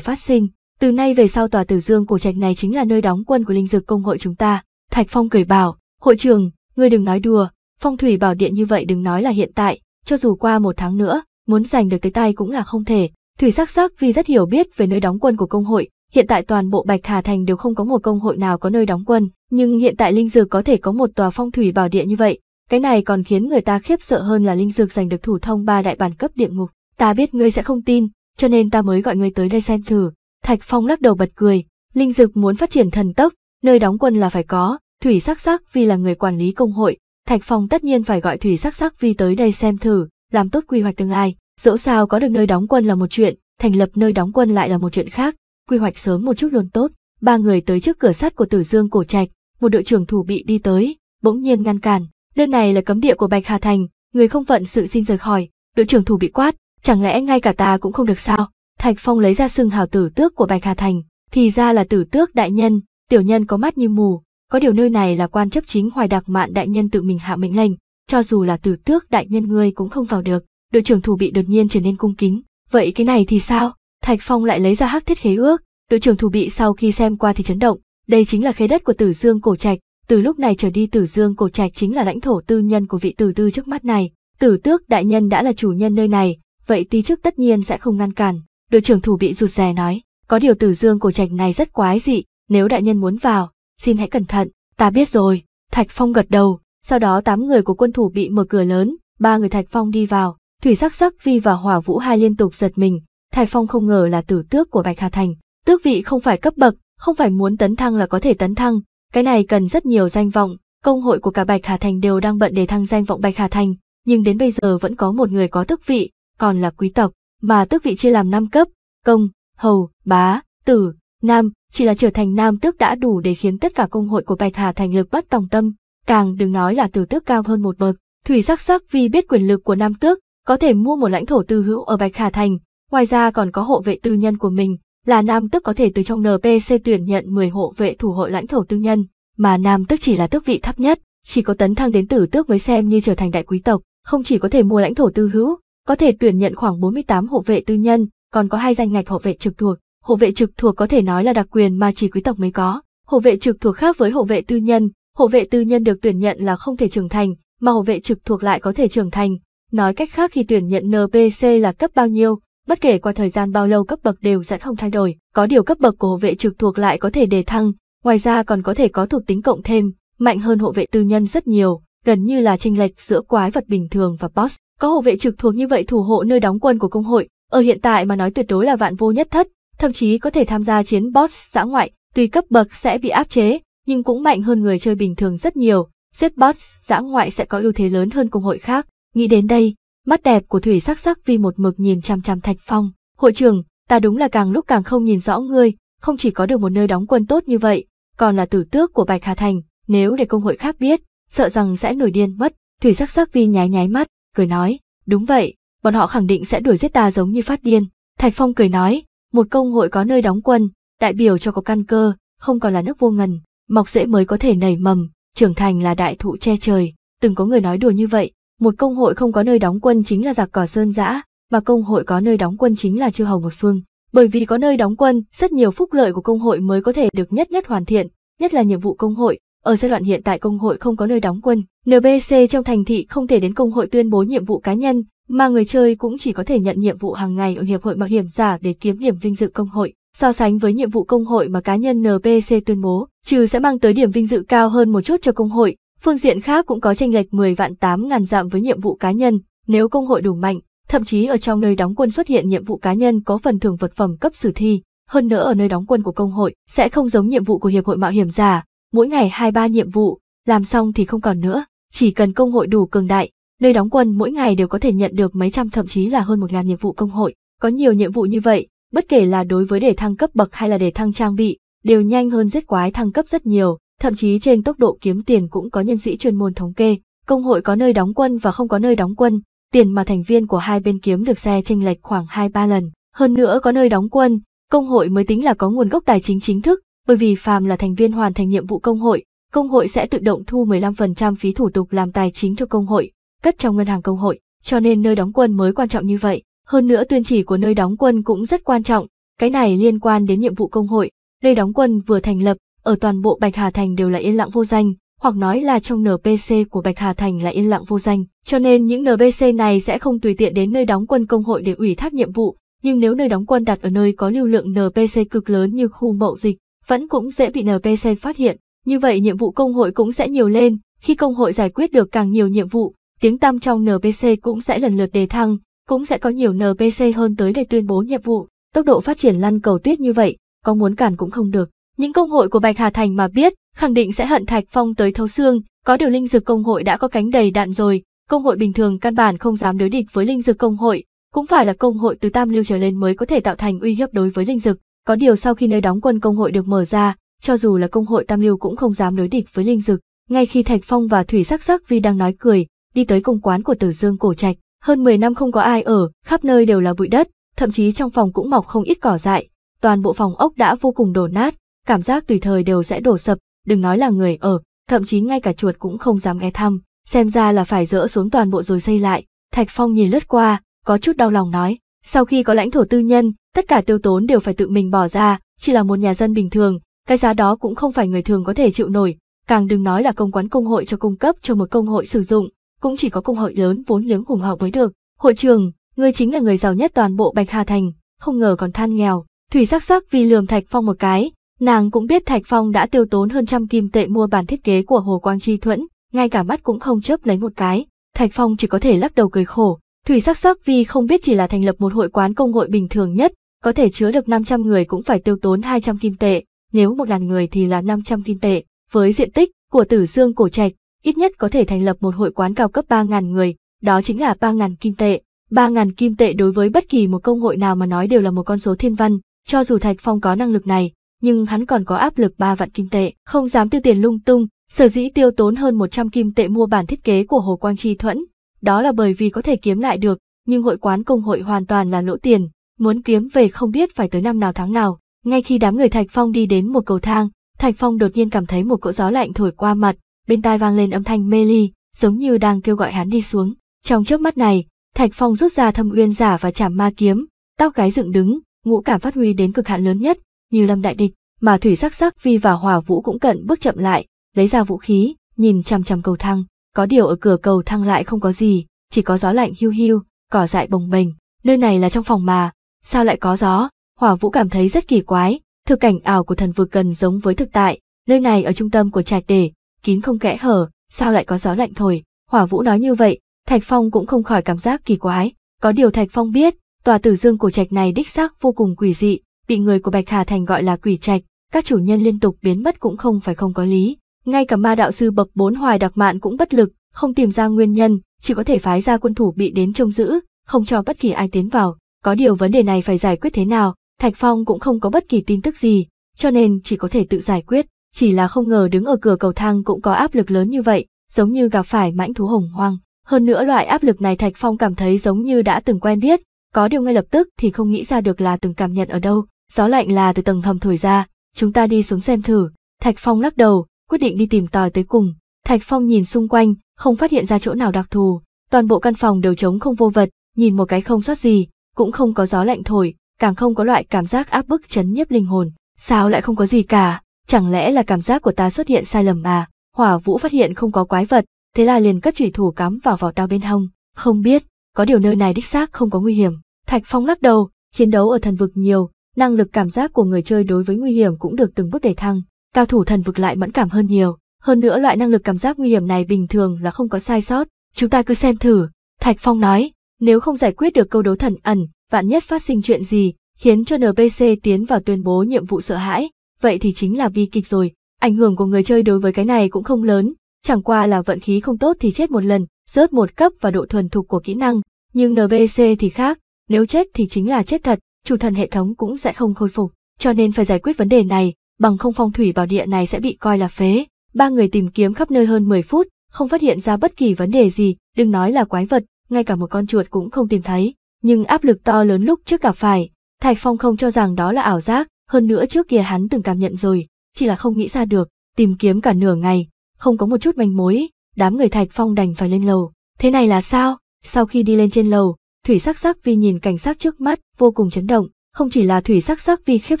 phát sinh, từ nay về sau tòa Tử Dương cổ trạch này chính là nơi đóng quân của linh dực công hội chúng ta." Thạch Phong cười bảo, "Hội trưởng, ngươi đừng nói đùa, phong thủy bảo địa như vậy đừng nói là hiện tại, cho dù qua một tháng nữa, muốn giành được tới tay cũng là không thể." Thủy Sắc Sắc vì rất hiểu biết về nơi đóng quân của công hội, Hiện tại toàn bộ Bạch Hà Thành đều không có một công hội nào có nơi đóng quân, nhưng hiện tại linh dược có thể có một tòa phong thủy bảo địa như vậy, cái này còn khiến người ta khiếp sợ hơn là linh dược giành được thủ thông ba đại bản cấp địa ngục. Ta biết ngươi sẽ không tin, cho nên ta mới gọi ngươi tới đây xem thử. Thạch Phong lắc đầu bật cười, linh dược muốn phát triển thần tốc, nơi đóng quân là phải có, Thủy Sắc Sắc vì là người quản lý công hội, Thạch Phong tất nhiên phải gọi Thủy Sắc Sắc vi tới đây xem thử, làm tốt quy hoạch tương lai, dẫu sao có được nơi đóng quân là một chuyện, thành lập nơi đóng quân lại là một chuyện khác, quy hoạch sớm một chút luôn tốt. Ba người tới trước cửa sắt của Tử Dương cổ trạch, một đội trưởng thủ bị đi tới, bỗng nhiên ngăn cản. Nơi này là cấm địa của Bạch Hà Thành, người không phận sự xin rời khỏi. Đội trưởng thủ bị quát, chẳng lẽ ngay cả ta cũng không được sao? Thạch Phong lấy ra sừng hào tử tước của Bạch Hà Thành, thì ra là tử tước đại nhân, tiểu nhân có mắt như mù, có điều nơi này là quan chấp chính hoài đặc mạn đại nhân tự mình hạ mệnh lệnh, cho dù là tử tước đại nhân ngươi cũng không vào được. Đội trưởng thủ bị đột nhiên trở nên cung kính, vậy cái này thì sao? Thạch Phong lại lấy ra hắc thiết khế ước, đội trưởng thủ bị sau khi xem qua thì chấn động, đây chính là khế đất của Tử Dương cổ trạch, từ lúc này trở đi Tử Dương cổ trạch chính là lãnh thổ tư nhân của vị tử tư trước mắt này, Tử Tước đại nhân đã là chủ nhân nơi này, vậy tí trước tất nhiên sẽ không ngăn cản. Đội trưởng thủ bị rụt rè nói, có điều Tử Dương cổ trạch này rất quái dị, nếu đại nhân muốn vào, xin hãy cẩn thận. Ta biết rồi, Thạch Phong gật đầu, sau đó tám người của quân thủ bị mở cửa lớn, ba người Thạch Phong đi vào, Thủy Sắc Sắc Vi và Hỏa Vũ hai liên tục giật mình, Thạch Phong không ngờ là tử tước của Bạch Hà Thành, tước vị không phải cấp bậc, không phải muốn tấn thăng là có thể tấn thăng, cái này cần rất nhiều danh vọng, công hội của cả Bạch Hà Thành đều đang bận để thăng danh vọng Bạch Hà Thành, nhưng đến bây giờ vẫn có một người có tước vị, còn là quý tộc, mà tước vị chia làm 5 cấp, công, hầu, bá, tử, nam, chỉ là trở thành nam tước đã đủ để khiến tất cả công hội của Bạch Hà Thành lực bất tòng tâm, càng đừng nói là tử tước cao hơn một bậc. Thủy sắc sắc vì biết quyền lực của nam tước, có thể mua một lãnh thổ tư hữu ở Bạch Hà Thành, Ngoài ra còn có hộ vệ tư nhân của mình, là nam tức có thể từ trong NPC tuyển nhận 10 hộ vệ thủ hộ lãnh thổ tư nhân, mà nam tức chỉ là tước vị thấp nhất, chỉ có tấn thăng đến tử tước mới xem như trở thành đại quý tộc, không chỉ có thể mua lãnh thổ tư hữu, có thể tuyển nhận khoảng 48 hộ vệ tư nhân, còn có hai danh ngạch hộ vệ trực thuộc. Hộ vệ trực thuộc có thể nói là đặc quyền mà chỉ quý tộc mới có. Hộ vệ trực thuộc khác với hộ vệ tư nhân, hộ vệ tư nhân được tuyển nhận là không thể trưởng thành, mà hộ vệ trực thuộc lại có thể trưởng thành. Nói cách khác khi tuyển nhận NPC là cấp bao nhiêu, bất kể qua thời gian bao lâu cấp bậc đều sẽ không thay đổi, có điều cấp bậc của hộ vệ trực thuộc lại có thể đề thăng, ngoài ra còn có thể có thuộc tính cộng thêm, mạnh hơn hộ vệ tư nhân rất nhiều, gần như là chênh lệch giữa quái vật bình thường và boss. Có hộ vệ trực thuộc như vậy thủ hộ nơi đóng quân của công hội, ở hiện tại mà nói tuyệt đối là vạn vô nhất thất, thậm chí có thể tham gia chiến boss dã ngoại, tuy cấp bậc sẽ bị áp chế, nhưng cũng mạnh hơn người chơi bình thường rất nhiều, giết boss dã ngoại sẽ có ưu thế lớn hơn công hội khác. Nghĩ đến đây, Mắt đẹp của Thủy sắc sắc vi một mực nhìn chằm chằm Thạch Phong. Hội trưởng, ta đúng là càng lúc càng không nhìn rõ ngươi, không chỉ có được một nơi đóng quân tốt như vậy, còn là tử tước của Bạch Hà Thành, nếu để công hội khác biết, sợ rằng sẽ nổi điên mất. Thủy sắc sắc vi nháy nháy mắt, cười nói, đúng vậy, bọn họ khẳng định sẽ đuổi giết ta giống như phát điên. Thạch Phong cười nói, một công hội có nơi đóng quân, đại biểu cho có căn cơ, không còn là nước vô ngần, mọc rễ mới có thể nảy mầm, trưởng thành là đại thụ che trời, từng có người nói đùa như vậy, một công hội không có nơi đóng quân chính là giặc cỏ sơn giã, mà công hội có nơi đóng quân chính là chư hầu một phương. Bởi vì có nơi đóng quân, rất nhiều phúc lợi của công hội mới có thể được nhất nhất hoàn thiện, nhất là nhiệm vụ công hội. Ở giai đoạn hiện tại công hội không có nơi đóng quân, NBC trong thành thị không thể đến công hội tuyên bố nhiệm vụ cá nhân, mà người chơi cũng chỉ có thể nhận nhiệm vụ hàng ngày ở hiệp hội bảo hiểm giả để kiếm điểm vinh dự công hội. So sánh với nhiệm vụ công hội mà cá nhân NPC tuyên bố, trừ sẽ mang tới điểm vinh dự cao hơn một chút cho công hội, Phương diện khác cũng có tranh lệch 10 vạn 8 ngàn dặm với nhiệm vụ cá nhân, nếu công hội đủ mạnh, thậm chí ở trong nơi đóng quân xuất hiện nhiệm vụ cá nhân có phần thưởng vật phẩm cấp sử thi, hơn nữa ở nơi đóng quân của công hội sẽ không giống nhiệm vụ của hiệp hội mạo hiểm giả, mỗi ngày 2-3 nhiệm vụ, làm xong thì không còn nữa, chỉ cần công hội đủ cường đại, nơi đóng quân mỗi ngày đều có thể nhận được mấy trăm thậm chí là hơn một ngàn nhiệm vụ công hội, có nhiều nhiệm vụ như vậy, bất kể là đối với để thăng cấp bậc hay là để thăng trang bị, đều nhanh hơn giết quái thăng cấp rất nhiều, thậm chí trên tốc độ kiếm tiền cũng có nhân sĩ chuyên môn thống kê, công hội có nơi đóng quân và không có nơi đóng quân, tiền mà thành viên của hai bên kiếm được xe chênh lệch khoảng 2-3 lần, hơn nữa có nơi đóng quân, công hội mới tính là có nguồn gốc tài chính chính thức, bởi vì phàm là thành viên hoàn thành nhiệm vụ công hội, công hội sẽ tự động thu 15% phí thủ tục làm tài chính cho công hội, cất trong ngân hàng công hội, cho nên nơi đóng quân mới quan trọng như vậy, hơn nữa tuyên chỉ của nơi đóng quân cũng rất quan trọng, cái này liên quan đến nhiệm vụ công hội, nơi đóng quân vừa thành lập ở toàn bộ Bạch Hà Thành đều là yên lặng vô danh, hoặc nói là trong NPC của Bạch Hà Thành là yên lặng vô danh, cho nên những NPC này sẽ không tùy tiện đến nơi đóng quân công hội để ủy thác nhiệm vụ, nhưng nếu nơi đóng quân đặt ở nơi có lưu lượng NPC cực lớn như khu mậu dịch, vẫn cũng dễ bị NPC phát hiện, như vậy nhiệm vụ công hội cũng sẽ nhiều lên, khi công hội giải quyết được càng nhiều nhiệm vụ, tiếng tăm trong NPC cũng sẽ lần lượt đề thăng, cũng sẽ có nhiều NPC hơn tới để tuyên bố nhiệm vụ, tốc độ phát triển lăn cầu tuyết như vậy, có muốn cản cũng không được. Những công hội của Bạch Hà Thành mà biết, khẳng định sẽ hận Thạch Phong tới thấu xương, có điều linh dược công hội đã có cánh đầy đạn rồi, công hội bình thường căn bản không dám đối địch với linh dược công hội, cũng phải là công hội từ tam lưu trở lên mới có thể tạo thành uy hiếp đối với linh dược. Có điều sau khi nơi đóng quân công hội được mở ra, cho dù là công hội tam lưu cũng không dám đối địch với linh dực. Ngay khi Thạch Phong và Thủy Sắc Sắc Vi đang nói cười, đi tới công quán của Tử Dương Cổ Trạch, hơn 10 năm không có ai ở, khắp nơi đều là bụi đất, thậm chí trong phòng cũng mọc không ít cỏ dại, toàn bộ phòng ốc đã vô cùng đổ nát, cảm giác tùy thời đều sẽ đổ sập, đừng nói là người ở, thậm chí ngay cả chuột cũng không dám ghé thăm, xem ra là phải dỡ xuống toàn bộ rồi xây lại. Thạch Phong nhìn lướt qua, có chút đau lòng nói, sau khi có lãnh thổ tư nhân, tất cả tiêu tốn đều phải tự mình bỏ ra, chỉ là một nhà dân bình thường, cái giá đó cũng không phải người thường có thể chịu nổi, càng đừng nói là công quán công hội cho cung cấp cho một công hội sử dụng, cũng chỉ có công hội lớn vốn liếng hùng hậu mới được. Hội trường, ngươi chính là người giàu nhất toàn bộ Bạch Hà Thành, không ngờ còn than nghèo. Thủy sắc sắc vì lườm Thạch Phong một cái, Nàng cũng biết Thạch Phong đã tiêu tốn hơn trăm kim tệ mua bản thiết kế của Hồ Quang Chi Thuẫn, ngay cả mắt cũng không chớp lấy một cái. Thạch Phong chỉ có thể lắc đầu cười khổ. Thủy sắc sắc vì không biết chỉ là thành lập một hội quán công hội bình thường nhất, có thể chứa được 500 người cũng phải tiêu tốn 200 kim tệ, nếu một ngàn người thì là 500 kim tệ. Với diện tích của Tử Dương cổ trạch, ít nhất có thể thành lập một hội quán cao cấp 3.000 người, đó chính là 3.000 kim tệ. 3.000 kim tệ đối với bất kỳ một công hội nào mà nói đều là một con số thiên văn, cho dù Thạch Phong có năng lực này, nhưng hắn còn có áp lực ba vạn kim tệ, không dám tiêu tiền lung tung, sở dĩ tiêu tốn hơn 100 kim tệ mua bản thiết kế của Hồ Quang Chi Thuẫn, đó là bởi vì có thể kiếm lại được, nhưng hội quán công hội hoàn toàn là lỗ tiền, muốn kiếm về không biết phải tới năm nào tháng nào. Ngay khi đám người Thạch Phong đi đến một cầu thang, Thạch Phong đột nhiên cảm thấy một cỗ gió lạnh thổi qua mặt, bên tai vang lên âm thanh mê ly, giống như đang kêu gọi hắn đi xuống. Trong chớp mắt này, Thạch Phong rút ra thâm uyên giả và chảm ma kiếm, tóc gái dựng đứng, ngũ cảm phát huy đến cực hạn lớn nhất, như lâm đại địch mà thủy sắc sắc vi và hòa vũ cũng cận bước chậm lại lấy ra vũ khí nhìn chằm chằm cầu thang có điều ở cửa cầu thang lại không có gì chỉ có gió lạnh hiu hiu cỏ dại bồng bềnh nơi này là trong phòng mà sao lại có gió hòa vũ cảm thấy rất kỳ quái thực cảnh ảo của thần vực gần giống với thực tại nơi này ở trung tâm của trạch để kín không kẽ hở sao lại có gió lạnh thổi hòa vũ nói như vậy thạch phong cũng không khỏi cảm giác kỳ quái có điều thạch phong biết tòa tử dương của trạch này đích xác vô cùng quỷ dị bị người của Bạch Hà Thành gọi là quỷ trạch, các chủ nhân liên tục biến mất cũng không phải không có lý. Ngay cả ma đạo sư bậc bốn hoài đặc mạn cũng bất lực, không tìm ra nguyên nhân, chỉ có thể phái ra quân thủ bị đến trông giữ, không cho bất kỳ ai tiến vào. Có điều vấn đề này phải giải quyết thế nào, Thạch Phong cũng không có bất kỳ tin tức gì, cho nên chỉ có thể tự giải quyết. Chỉ là không ngờ đứng ở cửa cầu thang cũng có áp lực lớn như vậy, giống như gặp phải mãnh thú hồng hoang. Hơn nữa loại áp lực này Thạch Phong cảm thấy giống như đã từng quen biết, có điều ngay lập tức thì không nghĩ ra được là từng cảm nhận ở đâu gió lạnh là từ tầng hầm thổi ra, chúng ta đi xuống xem thử. Thạch Phong lắc đầu, quyết định đi tìm tòi tới cùng. Thạch Phong nhìn xung quanh, không phát hiện ra chỗ nào đặc thù, toàn bộ căn phòng đều trống không vô vật, nhìn một cái không sót gì, cũng không có gió lạnh thổi, càng không có loại cảm giác áp bức chấn nhiếp linh hồn. Sao lại không có gì cả? Chẳng lẽ là cảm giác của ta xuất hiện sai lầm à? Hỏa Vũ phát hiện không có quái vật, thế là liền cất chủy thủ cắm vào vỏ đao bên hông. Không biết, có điều nơi này đích xác không có nguy hiểm. Thạch Phong lắc đầu, chiến đấu ở thần vực nhiều, năng lực cảm giác của người chơi đối với nguy hiểm cũng được từng bước đề thăng. Cao thủ thần vực lại mẫn cảm hơn nhiều, hơn nữa loại năng lực cảm giác nguy hiểm này bình thường là không có sai sót, chúng ta cứ xem thử. Thạch Phong nói, nếu không giải quyết được câu đấu thần ẩn, vạn nhất phát sinh chuyện gì, khiến cho NPC tiến vào tuyên bố nhiệm vụ sợ hãi, vậy thì chính là bi kịch rồi. Ảnh hưởng của người chơi đối với cái này cũng không lớn, chẳng qua là vận khí không tốt thì chết một lần, rớt một cấp và độ thuần thục của kỹ năng, nhưng NPC thì khác, nếu chết thì chính là chết thật, chủ thần hệ thống cũng sẽ không khôi phục, cho nên phải giải quyết vấn đề này, bằng không phong thủy bảo địa này sẽ bị coi là phế. Ba người tìm kiếm khắp nơi hơn 10 phút, không phát hiện ra bất kỳ vấn đề gì, đừng nói là quái vật, ngay cả một con chuột cũng không tìm thấy, nhưng áp lực to lớn lúc trước gặp phải, Thạch Phong không cho rằng đó là ảo giác, hơn nữa trước kia hắn từng cảm nhận rồi, chỉ là không nghĩ ra được, tìm kiếm cả nửa ngày, không có một chút manh mối, đám người Thạch Phong đành phải lên lầu. Thế này là sao? Sau khi đi lên trên lầu, Thủy sắc sắc vì nhìn cảnh sắc trước mắt, vô cùng chấn động, không chỉ là thủy sắc sắc vì khiếp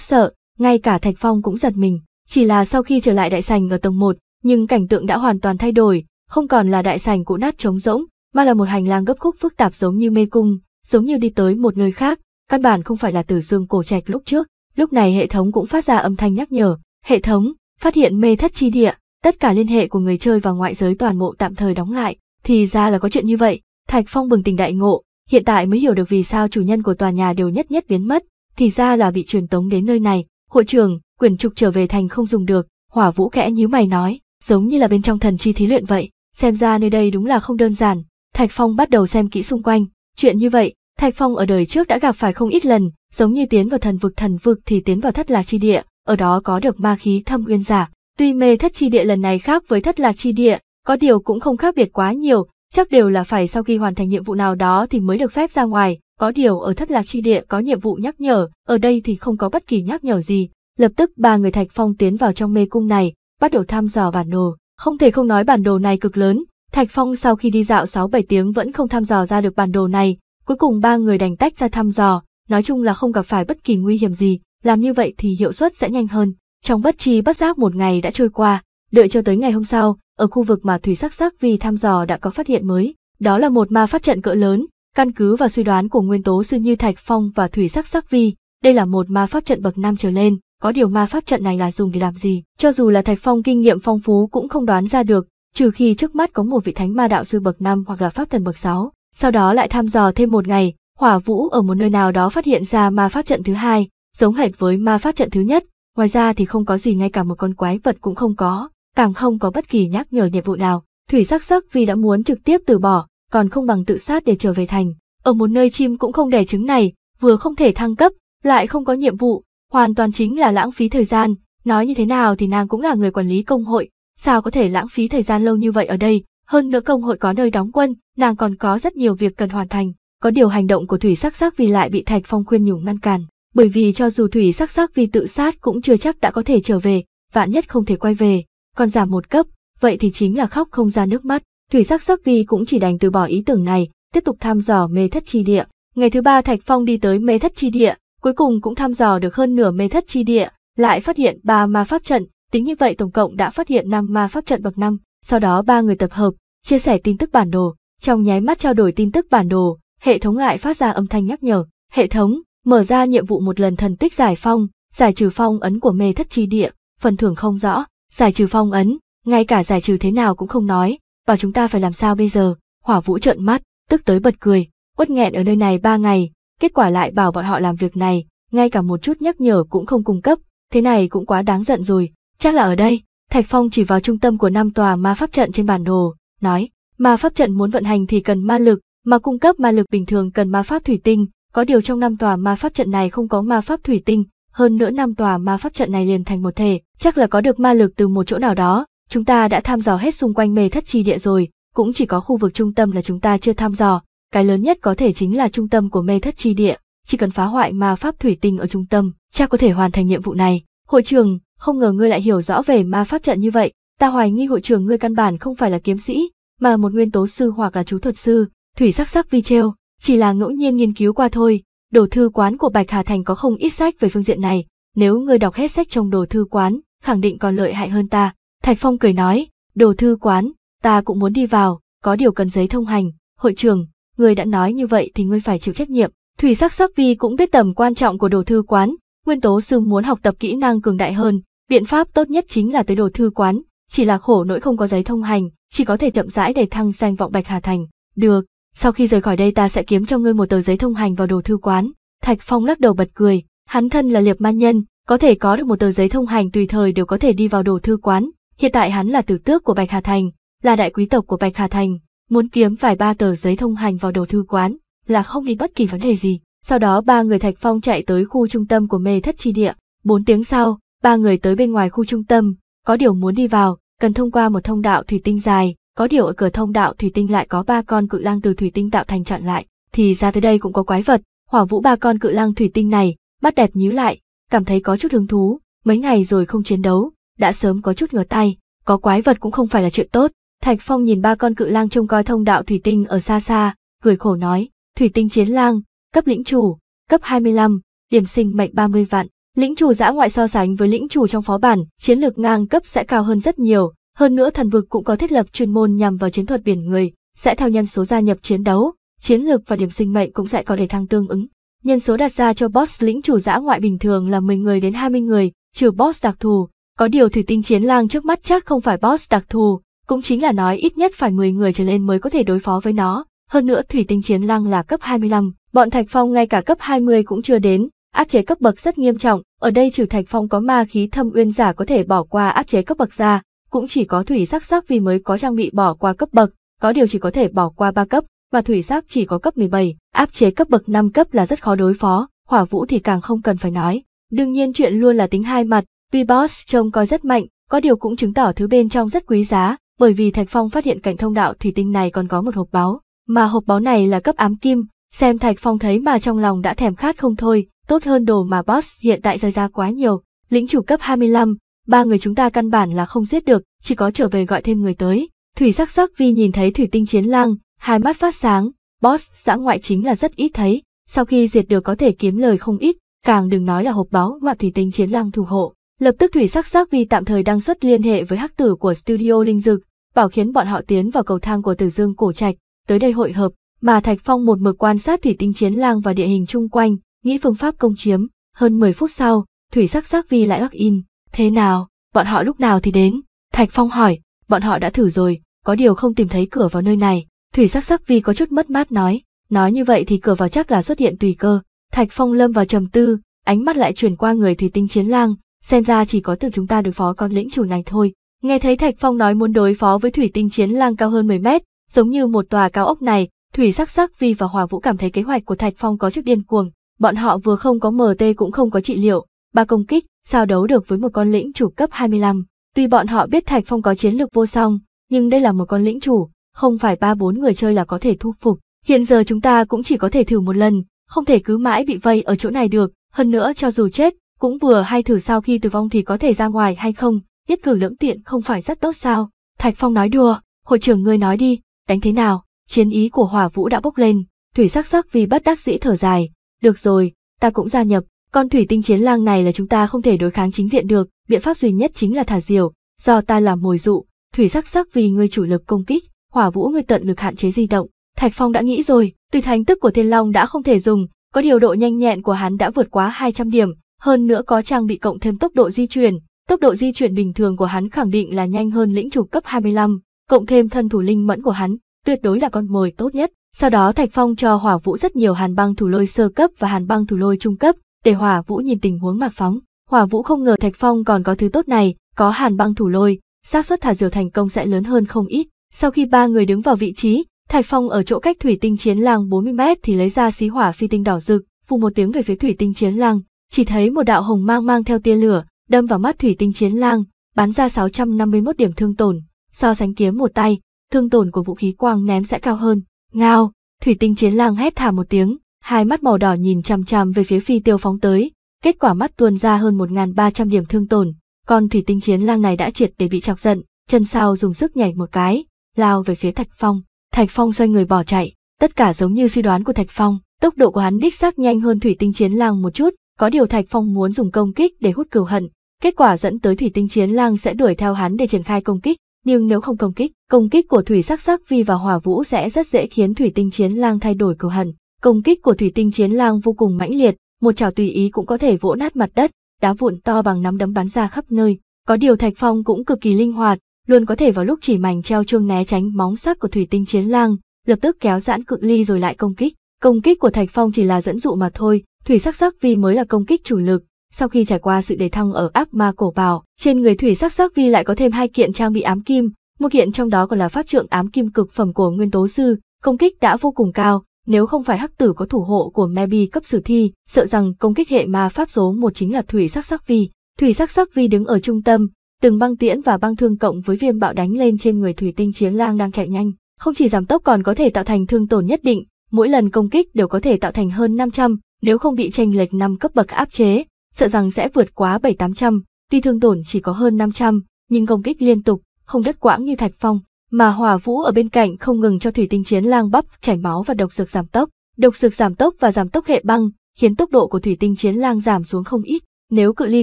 sợ, ngay cả Thạch Phong cũng giật mình. Chỉ là sau khi trở lại đại sành ở tầng 1, nhưng cảnh tượng đã hoàn toàn thay đổi, không còn là đại sành cũ nát trống rỗng, mà là một hành lang gấp khúc phức tạp giống như mê cung, giống như đi tới một nơi khác, căn bản không phải là tử dương cổ trạch lúc trước. Lúc này hệ thống cũng phát ra âm thanh nhắc nhở, hệ thống, phát hiện mê thất chi địa, tất cả liên hệ của người chơi và ngoại giới toàn bộ tạm thời đóng lại, thì ra là có chuyện như vậy. Thạch Phong bừng tỉnh đại ngộ, hiện tại mới hiểu được vì sao chủ nhân của tòa nhà đều nhất nhất biến mất, thì ra là bị truyền tống đến nơi này. Hội trưởng, quyển trục trở về thành không dùng được, hỏa vũ kẽ nhíu mày nói, giống như là bên trong thần chi thí luyện vậy, xem ra nơi đây đúng là không đơn giản. Thạch Phong bắt đầu xem kỹ xung quanh, chuyện như vậy, Thạch Phong ở đời trước đã gặp phải không ít lần, giống như tiến vào thần vực thần vực thì tiến vào thất lạc chi địa, ở đó có được ma khí thâm uyên giả. Tuy mê thất chi địa lần này khác với thất lạc chi địa, có điều cũng không khác biệt quá nhiều, chắc đều là phải sau khi hoàn thành nhiệm vụ nào đó thì mới được phép ra ngoài, có điều ở thất lạc chi địa có nhiệm vụ nhắc nhở, ở đây thì không có bất kỳ nhắc nhở gì. Lập tức ba người Thạch Phong tiến vào trong mê cung này, bắt đầu thăm dò bản đồ. Không thể không nói bản đồ này cực lớn, Thạch Phong sau khi đi dạo 6-7 tiếng vẫn không thăm dò ra được bản đồ này, cuối cùng ba người đành tách ra thăm dò, nói chung là không gặp phải bất kỳ nguy hiểm gì, làm như vậy thì hiệu suất sẽ nhanh hơn. Trong bất chi bất giác một ngày đã trôi qua, đợi cho tới ngày hôm sau, ở khu vực mà thủy sắc sắc vì thăm dò đã có phát hiện mới, đó là một ma pháp trận cỡ lớn, căn cứ vào suy đoán của nguyên tố sư như Thạch Phong và thủy sắc sắc vi, đây là một ma pháp trận bậc năm trở lên, có điều ma pháp trận này là dùng để làm gì, cho dù là Thạch Phong kinh nghiệm phong phú cũng không đoán ra được, trừ khi trước mắt có một vị thánh ma đạo sư bậc năm hoặc là pháp thần bậc sáu, sau đó lại thăm dò thêm một ngày, Hỏa Vũ ở một nơi nào đó phát hiện ra ma pháp trận thứ hai, giống hệt với ma pháp trận thứ nhất, ngoài ra thì không có gì ngay cả một con quái vật cũng không có, càng không có bất kỳ nhắc nhở nhiệm vụ nào. Thủy sắc sắc vì đã muốn trực tiếp từ bỏ, còn không bằng tự sát để trở về thành. Ở một nơi chim cũng không đẻ trứng này, vừa không thể thăng cấp, lại không có nhiệm vụ, hoàn toàn chính là lãng phí thời gian. Nói như thế nào thì nàng cũng là người quản lý công hội, sao có thể lãng phí thời gian lâu như vậy ở đây, hơn nữa công hội có nơi đóng quân, nàng còn có rất nhiều việc cần hoàn thành. Có điều hành động của Thủy Sắc Sắc vì lại bị Thạch Phong khuyên nhủ ngăn cản, bởi vì cho dù Thủy Sắc Sắc vì tự sát cũng chưa chắc đã có thể trở về, vạn nhất không thể quay về, còn giảm một cấp, vậy thì chính là khóc không ra nước mắt. Thủy sắc sắc vi cũng chỉ đành từ bỏ ý tưởng này, tiếp tục thăm dò mê thất chi địa. Ngày thứ ba Thạch Phong đi tới mê thất chi địa, cuối cùng cũng thăm dò được hơn nửa mê thất chi địa, lại phát hiện ba ma pháp trận, tính như vậy tổng cộng đã phát hiện năm ma pháp trận bậc năm. Sau đó ba người tập hợp, chia sẻ tin tức bản đồ, trong nháy mắt trao đổi tin tức bản đồ, hệ thống lại phát ra âm thanh nhắc nhở. Hệ thống, mở ra nhiệm vụ một lần thần tích giải phong, giải trừ phong ấn của mê thất chi địa, phần thưởng không rõ giải trừ phong ấn, ngay cả giải trừ thế nào cũng không nói, bảo chúng ta phải làm sao bây giờ, hỏa vũ trợn mắt, tức tới bật cười, uất nghẹn ở nơi này ba ngày, kết quả lại bảo bọn họ làm việc này, ngay cả một chút nhắc nhở cũng không cung cấp, thế này cũng quá đáng giận rồi, chắc là ở đây, Thạch Phong chỉ vào trung tâm của năm tòa ma pháp trận trên bản đồ, nói, ma pháp trận muốn vận hành thì cần ma lực, mà cung cấp ma lực bình thường cần ma pháp thủy tinh, có điều trong năm tòa ma pháp trận này không có ma pháp thủy tinh, hơn nữa năm tòa ma pháp trận này liền thành một thể, chắc là có được ma lực từ một chỗ nào đó, chúng ta đã thăm dò hết xung quanh mê thất chi địa rồi, cũng chỉ có khu vực trung tâm là chúng ta chưa thăm dò, cái lớn nhất có thể chính là trung tâm của mê thất chi địa, chỉ cần phá hoại ma pháp thủy tinh ở trung tâm, cha có thể hoàn thành nhiệm vụ này. Hội trường, không ngờ ngươi lại hiểu rõ về ma pháp trận như vậy, ta hoài nghi hội trường ngươi căn bản không phải là kiếm sĩ, mà một nguyên tố sư hoặc là chú thuật sư, thủy sắc sắc vi treo, chỉ là ngẫu nhiên nghiên cứu qua thôi, Đồ thư quán của Bạch Hà Thành có không ít sách về phương diện này, nếu ngươi đọc hết sách trong đồ thư quán, khẳng định còn lợi hại hơn ta. Thạch Phong cười nói, đồ thư quán, ta cũng muốn đi vào, có điều cần giấy thông hành, hội trưởng ngươi đã nói như vậy thì ngươi phải chịu trách nhiệm. Thủy sắc sắc vi cũng biết tầm quan trọng của đồ thư quán, nguyên tố sư muốn học tập kỹ năng cường đại hơn, biện pháp tốt nhất chính là tới đồ thư quán, chỉ là khổ nỗi không có giấy thông hành, chỉ có thể chậm rãi để thăng danh vọng Bạch Hà Thành. Được, sau khi rời khỏi đây ta sẽ kiếm cho ngươi một tờ giấy thông hành vào đồ thư quán. Thạch Phong lắc đầu bật cười, hắn thân là liệp man nhân, có thể có được một tờ giấy thông hành tùy thời đều có thể đi vào đồ thư quán. Hiện tại hắn là tử tước của Bạch Hà Thành, là đại quý tộc của Bạch Hà Thành, muốn kiếm vài ba tờ giấy thông hành vào đồ thư quán là không đi bất kỳ vấn đề gì. Sau đó ba người Thạch Phong chạy tới khu trung tâm của mê thất tri địa. Bốn tiếng sau, ba người tới bên ngoài khu trung tâm, có điều muốn đi vào, cần thông qua một thông đạo thủy tinh dài, có điều ở cửa thông đạo thủy tinh lại có ba con cự lang từ thủy tinh tạo thành chặn lại, thì ra tới đây cũng có quái vật, hỏa vũ ba con cự lang thủy tinh này, mắt đẹp nhíu lại, cảm thấy có chút hứng thú, mấy ngày rồi không chiến đấu, đã sớm có chút ngửa tay, có quái vật cũng không phải là chuyện tốt. Thạch Phong nhìn ba con cự lang trông coi thông đạo thủy tinh ở xa xa, cười khổ nói, thủy tinh chiến lang, cấp lĩnh chủ, cấp 25, điểm sinh mệnh 30 vạn. Lĩnh chủ giã ngoại so sánh với lĩnh chủ trong phó bản, chiến lược ngang cấp sẽ cao hơn rất nhiều, hơn nữa thần vực cũng có thiết lập chuyên môn nhằm vào chiến thuật biển người, sẽ theo nhân số gia nhập chiến đấu, chiến lược và điểm sinh mệnh cũng sẽ có để thăng tương ứng. Nhân số đặt ra cho boss lĩnh chủ dã ngoại bình thường là 10 người đến 20 người, trừ boss đặc thù. Có điều thủy tinh chiến lang trước mắt chắc không phải boss đặc thù, cũng chính là nói ít nhất phải 10 người trở lên mới có thể đối phó với nó. Hơn nữa thủy tinh chiến lang là cấp 25, bọn Thạch Phong ngay cả cấp 20 cũng chưa đến, áp chế cấp bậc rất nghiêm trọng, ở đây trừ Thạch Phong có ma khí thâm uyên giả có thể bỏ qua áp chế cấp bậc ra, cũng chỉ có thủy sắc sắc vì mới có trang bị bỏ qua cấp bậc, có điều chỉ có thể bỏ qua 3 cấp, và thủy sắc chỉ có cấp 17, áp chế cấp bậc 5 cấp là rất khó đối phó, hỏa vũ thì càng không cần phải nói. Đương nhiên chuyện luôn là tính hai mặt, tuy boss trông coi rất mạnh, có điều cũng chứng tỏ thứ bên trong rất quý giá, bởi vì Thạch Phong phát hiện cạnh thông đạo thủy tinh này còn có một hộp báo, mà hộp báo này là cấp ám kim, xem Thạch Phong thấy mà trong lòng đã thèm khát không thôi, tốt hơn đồ mà boss hiện tại rơi ra quá nhiều. Lĩnh chủ cấp 25, ba người chúng ta căn bản là không giết được, chỉ có trở về gọi thêm người tới. Thủy sắc sắc vi nhìn thấy thủy tinh chiến lang, hai mắt phát sáng, boss giã ngoại chính là rất ít thấy, sau khi diệt được có thể kiếm lời không ít, càng đừng nói là hộp báo mà thủy tinh chiến lang thủ hộ. Lập tức thủy sắc sắc vi tạm thời đăng xuất liên hệ với hắc tử của studio linh dực, bảo khiến bọn họ tiến vào cầu thang của tử dương cổ trạch, tới đây hội hợp, mà Thạch Phong một mực quan sát thủy tinh chiến lang và địa hình chung quanh, nghĩ phương pháp công chiếm, hơn 10 phút sau, thủy sắc sắc vi lại lock in. Thế nào, bọn họ lúc nào thì đến? Thạch Phong hỏi, bọn họ đã thử rồi, có điều không tìm thấy cửa vào nơi này. Thủy sắc sắc vì có chút mất mát nói, nói như vậy thì cửa vào chắc là xuất hiện tùy cơ. Thạch Phong lâm vào trầm tư, ánh mắt lại chuyển qua người thủy tinh chiến lang, xem ra chỉ có từ chúng ta đối phó con lĩnh chủ này thôi. Nghe thấy Thạch Phong nói muốn đối phó với thủy tinh chiến lang cao hơn 10 mét, giống như một tòa cao ốc này, Thủy sắc sắc vì và Hòa Vũ cảm thấy kế hoạch của Thạch Phong có chút điên cuồng. Bọn họ vừa không có MT cũng không có trị liệu, ba công kích, sao đấu được với một con lĩnh chủ cấp 25. Tuy bọn họ biết Thạch Phong có chiến lược vô song, nhưng đây là một con lĩnh chủ, không phải ba bốn người chơi là có thể thu phục. Hiện giờ chúng ta cũng chỉ có thể thử một lần, không thể cứ mãi bị vây ở chỗ này được, hơn nữa cho dù chết, cũng vừa hay thử sau khi tử vong thì có thể ra ngoài hay không, nhất cử lưỡng tiện không phải rất tốt sao. Thạch Phong nói đùa, hội trưởng ngươi nói đi, đánh thế nào, chiến ý của hỏa vũ đã bốc lên, thủy sắc sắc vì bất đắc dĩ thở dài, được rồi, ta cũng gia nhập, con thủy tinh chiến lang này là chúng ta không thể đối kháng chính diện được, biện pháp duy nhất chính là thả diều, do ta làm mồi dụ, thủy sắc sắc vì người chủ lực công kích, hỏa vũ người tận lực hạn chế di động. Thạch Phong đã nghĩ rồi, tùy thánh tức của Thiên Long đã không thể dùng, có điều độ nhanh nhẹn của hắn đã vượt quá 200 điểm, hơn nữa có trang bị cộng thêm tốc độ di chuyển, tốc độ di chuyển bình thường của hắn khẳng định là nhanh hơn lĩnh chủ cấp 25, cộng thêm thân thủ linh mẫn của hắn, tuyệt đối là con mồi tốt nhất. Sau đó Thạch Phong cho Hỏa Vũ rất nhiều hàn băng thủ lôi sơ cấp và hàn băng thủ lôi trung cấp, để Hỏa Vũ nhìn tình huống mà phóng. Hỏa Vũ không ngờ Thạch Phong còn có thứ tốt này, có hàn băng thủ lôi, xác suất thả diều thành công sẽ lớn hơn không ít. Sau khi ba người đứng vào vị trí, Thạch Phong ở chỗ cách thủy tinh chiến lang 40 mét thì lấy ra xí hỏa phi tinh đỏ rực, phù một tiếng về phía thủy tinh chiến lang, chỉ thấy một đạo hồng mang mang theo tia lửa, đâm vào mắt thủy tinh chiến lang, bắn ra 651 điểm thương tổn, so sánh kiếm một tay, thương tổn của vũ khí quang ném sẽ cao hơn. Ngao, thủy tinh chiến lang hét thả một tiếng, hai mắt màu đỏ nhìn chằm chằm về phía phi tiêu phóng tới, kết quả mắt tuôn ra hơn 1.300 điểm thương tổn, con thủy tinh chiến lang này đã triệt để bị chọc giận, chân sau dùng sức nhảy một cái, lao về phía Thạch Phong, Thạch Phong xoay người bỏ chạy, tất cả giống như suy đoán của Thạch Phong, tốc độ của hắn đích xác nhanh hơn thủy tinh chiến lang một chút, có điều Thạch Phong muốn dùng công kích để hút cừu hận, kết quả dẫn tới thủy tinh chiến lang sẽ đuổi theo hắn để triển khai công kích, nhưng nếu không công kích, công kích của thủy sắc sắc vi và hòa vũ sẽ rất dễ khiến thủy tinh chiến lang thay đổi cừu hận. Công kích của thủy tinh chiến lang vô cùng mãnh liệt, một chảo tùy ý cũng có thể vỗ nát mặt đất, đá vụn to bằng nắm đấm bắn ra khắp nơi. Có điều Thạch Phong cũng cực kỳ linh hoạt, luôn có thể vào lúc chỉ mảnh treo chuông né tránh móng sắc của thủy tinh chiến lang, lập tức kéo giãn cự ly rồi lại công kích. Công kích của Thạch Phong chỉ là dẫn dụ mà thôi, thủy sắc sắc vi mới là công kích chủ lực. Sau khi trải qua sự đề thăng ở ác ma cổ bào, trên người thủy sắc sắc vi lại có thêm hai kiện trang bị ám kim, một kiện trong đó còn là pháp trượng ám kim cực phẩm của nguyên tố sư, công kích đã vô cùng cao, nếu không phải hắc tử có thủ hộ của Mebi cấp sử thi, sợ rằng công kích hệ ma pháp số một chính là thủy sắc sắc vi. Thủy sắc sắc vi đứng ở trung tâm, từng băng tiễn và băng thương cộng với viêm bạo đánh lên trên người thủy tinh chiến lang đang chạy nhanh, không chỉ giảm tốc còn có thể tạo thành thương tổn nhất định, mỗi lần công kích đều có thể tạo thành hơn 500, nếu không bị chênh lệch năm cấp bậc áp chế, sợ rằng sẽ vượt quá 7-800, tuy thương tổn chỉ có hơn 500, nhưng công kích liên tục, không đứt quãng như thạch phong, mà hòa vũ ở bên cạnh không ngừng cho thủy tinh chiến lang bắp chảy máu và độc dược giảm tốc. Độc dược giảm tốc và giảm tốc hệ băng, khiến tốc độ của thủy tinh chiến lang giảm xuống không ít. Nếu cự ly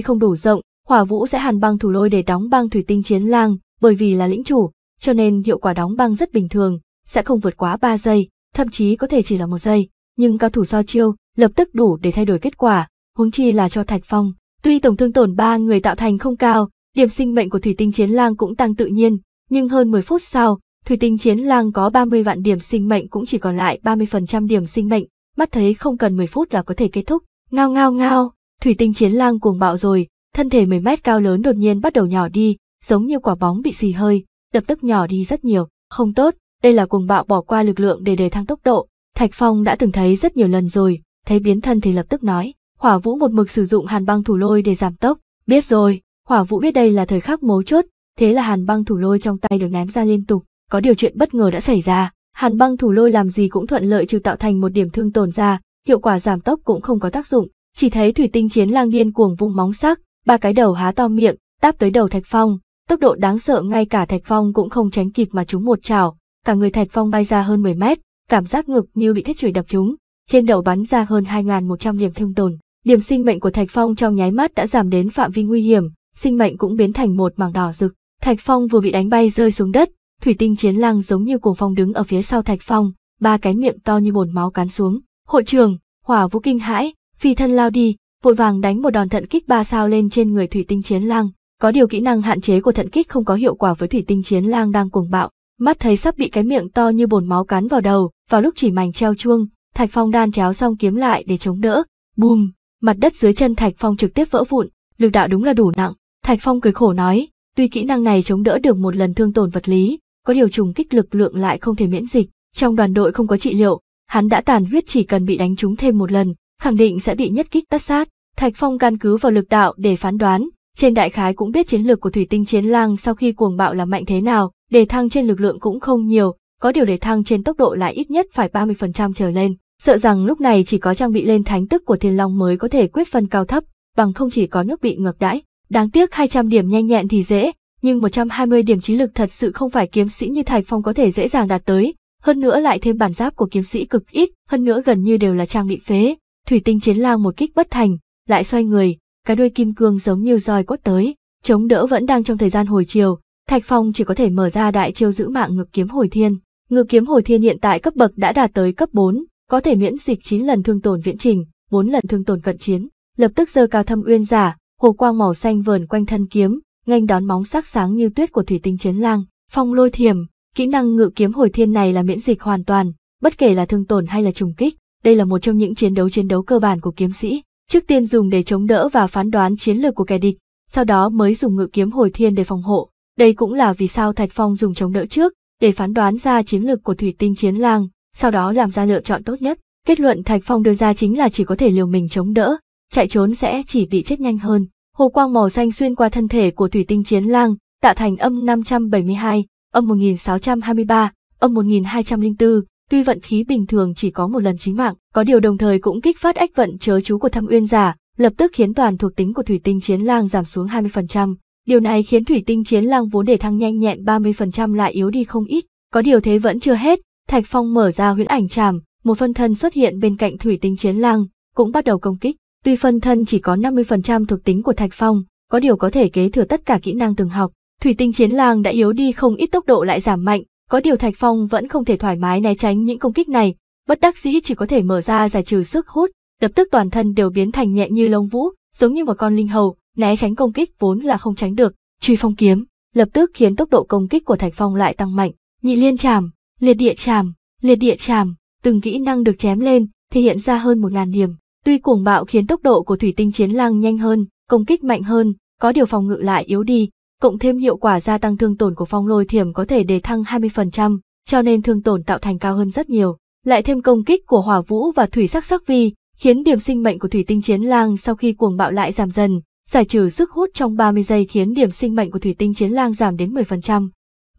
không đủ rộng, hòa vũ sẽ hàn băng thủ lôi để đóng băng thủy tinh chiến lang, bởi vì là lĩnh chủ, cho nên hiệu quả đóng băng rất bình thường, sẽ không vượt quá 3 giây, thậm chí có thể chỉ là một giây, nhưng cao thủ so chiêu lập tức đủ để thay đổi kết quả, huống chi là cho Thạch Phong. Tuy tổng thương tổn ba người tạo thành không cao, điểm sinh mệnh của thủy tinh chiến lang cũng tăng tự nhiên, nhưng hơn 10 phút sau, thủy tinh chiến lang có 30 vạn điểm sinh mệnh cũng chỉ còn lại 30% điểm sinh mệnh, mắt thấy không cần 10 phút là có thể kết thúc. Ngao ngao ngao, thủy tinh chiến lang cuồng bạo rồi, thân thể 10 mét cao lớn đột nhiên bắt đầu nhỏ đi, giống như quả bóng bị xì hơi, lập tức nhỏ đi rất nhiều, không tốt, đây là cuồng bạo bỏ qua lực lượng để đề thăng tốc độ. Thạch Phong đã từng thấy rất nhiều lần rồi, thấy biến thân thì lập tức nói, Hỏa Vũ một mực sử dụng hàn băng thủ lôi để giảm tốc, biết rồi, Hỏa Vũ biết đây là thời khắc mấu chốt, thế là hàn băng thủ lôi trong tay được ném ra liên tục có điều chuyện bất ngờ đã xảy ra hàn băng thủ lôi làm gì cũng thuận lợi trừ tạo thành một điểm thương tồn ra hiệu quả giảm tốc cũng không có tác dụng chỉ thấy thủy tinh chiến lang điên cuồng vung móng sắc ba cái đầu há to miệng táp tới đầu thạch phong tốc độ đáng sợ ngay cả thạch phong cũng không tránh kịp mà chúng một chảo cả người thạch phong bay ra hơn 10 mét cảm giác ngực như bị thiết chùy đập chúng trên đầu bắn ra hơn 2.100 điểm thương tồn điểm sinh mệnh của thạch phong trong nháy mắt đã giảm đến phạm vi nguy hiểm sinh mệnh cũng biến thành một mảng đỏ rực Thạch Phong vừa bị đánh bay rơi xuống đất, thủy tinh chiến lăng giống như cuồng phong đứng ở phía sau Thạch Phong, ba cái miệng to như bồn máu cắn xuống. Hội trường, hỏa vũ kinh hãi, phi thân lao đi, vội vàng đánh một đòn thận kích ba sao lên trên người thủy tinh chiến lang. Có điều kỹ năng hạn chế của thận kích không có hiệu quả với thủy tinh chiến lang đang cuồng bạo, mắt thấy sắp bị cái miệng to như bồn máu cắn vào đầu, vào lúc chỉ mảnh treo chuông, Thạch Phong đan chéo xong kiếm lại để chống đỡ. Bùm, mặt đất dưới chân Thạch Phong trực tiếp vỡ vụn, lực đạo đúng là đủ nặng. Thạch Phong cười khổ nói, Tuy kỹ năng này chống đỡ được một lần thương tổn vật lý, có điều trùng kích lực lượng lại không thể miễn dịch. Trong đoàn đội không có trị liệu, hắn đã tàn huyết chỉ cần bị đánh trúng thêm một lần, khẳng định sẽ bị nhất kích tất sát. Thạch Phong căn cứ vào lực đạo để phán đoán, trên đại khái cũng biết chiến lược của thủy tinh chiến lang sau khi cuồng bạo là mạnh thế nào, đề thăng trên lực lượng cũng không nhiều, có điều đề thăng trên tốc độ lại ít nhất phải 30% trở lên. Sợ rằng lúc này chỉ có trang bị lên thánh tức của thiên long mới có thể quyết phân cao thấp, bằng không chỉ có nước bị ngược đãi. Đáng tiếc 200 điểm nhanh nhẹn thì dễ, nhưng 120 điểm trí lực thật sự không phải kiếm sĩ như Thạch Phong có thể dễ dàng đạt tới, hơn nữa lại thêm bản giáp của kiếm sĩ cực ít, hơn nữa gần như đều là trang bị phế, thủy tinh chiến lang một kích bất thành, lại xoay người, cái đuôi kim cương giống như roi quất tới, chống đỡ vẫn đang trong thời gian hồi chiều, Thạch Phong chỉ có thể mở ra đại chiêu giữ mạng ngược kiếm hồi thiên. ngược kiếm hồi thiên hiện tại cấp bậc đã đạt tới cấp 4, có thể miễn dịch 9 lần thương tổn viễn trình, 4 lần thương tổn cận chiến, lập tức giơ cao thâm uyên giả, hồ quang màu xanh vờn quanh thân kiếm, nghênh đón móng sắc sáng như tuyết của thủy tinh chiến lang, phong lôi thiểm, kỹ năng ngự kiếm hồi thiên này là miễn dịch hoàn toàn, bất kể là thương tổn hay là trùng kích, đây là một trong những chiến đấu chiến đấu cơ bản của kiếm sĩ, trước tiên dùng để chống đỡ và phán đoán chiến lược của kẻ địch, sau đó mới dùng ngự kiếm hồi thiên để phòng hộ. Đây cũng là vì sao Thạch Phong dùng chống đỡ trước, để phán đoán ra chiến lược của thủy tinh chiến lang, sau đó làm ra lựa chọn tốt nhất. Kết luận Thạch Phong đưa ra chính là chỉ có thể liều mình chống đỡ, chạy trốn sẽ chỉ bị chết nhanh hơn. Hồ quang màu xanh xuyên qua thân thể của thủy tinh chiến lang, tạo thành âm 572, âm 1623, âm 1204, tuy vận khí bình thường chỉ có một lần chính mạng, có điều đồng thời cũng kích phát ách vận chớ chú của thâm uyên giả, lập tức khiến toàn thuộc tính của thủy tinh chiến lang giảm xuống 20%. Điều này khiến thủy tinh chiến lang vốn để thăng nhanh nhẹn 30% lại yếu đi không ít, có điều thế vẫn chưa hết, Thạch Phong mở ra huyễn ảnh tràm, một phân thân xuất hiện bên cạnh thủy tinh chiến lang, cũng bắt đầu công kích. Tuy phân thân chỉ có 50% thuộc tính của Thạch Phong, có điều có thể kế thừa tất cả kỹ năng từng học. Thủy tinh chiến lang đã yếu đi không ít tốc độ lại giảm mạnh, có điều Thạch Phong vẫn không thể thoải mái né tránh những công kích này, bất đắc dĩ chỉ có thể mở ra giải trừ sức hút, lập tức toàn thân đều biến thành nhẹ như lông vũ, giống như một con linh hầu, né tránh công kích vốn là không tránh được. Truy phong kiếm, lập tức khiến tốc độ công kích của Thạch Phong lại tăng mạnh. Nhị liên chàm, liệt địa chàm, liệt địa chàm, từng kỹ năng được chém lên, thể hiện ra hơn một ngàn điểm. Tuy cuồng bạo khiến tốc độ của thủy tinh chiến lang nhanh hơn, công kích mạnh hơn, có điều phòng ngự lại yếu đi, cộng thêm hiệu quả gia tăng thương tổn của phong lôi thiểm có thể đề thăng 20%, cho nên thương tổn tạo thành cao hơn rất nhiều. Lại thêm công kích của hỏa vũ và thủy sắc sắc vi, khiến điểm sinh mệnh của thủy tinh chiến lang sau khi cuồng bạo lại giảm dần, giải trừ sức hút trong 30 giây khiến điểm sinh mệnh của thủy tinh chiến lang giảm đến 10%.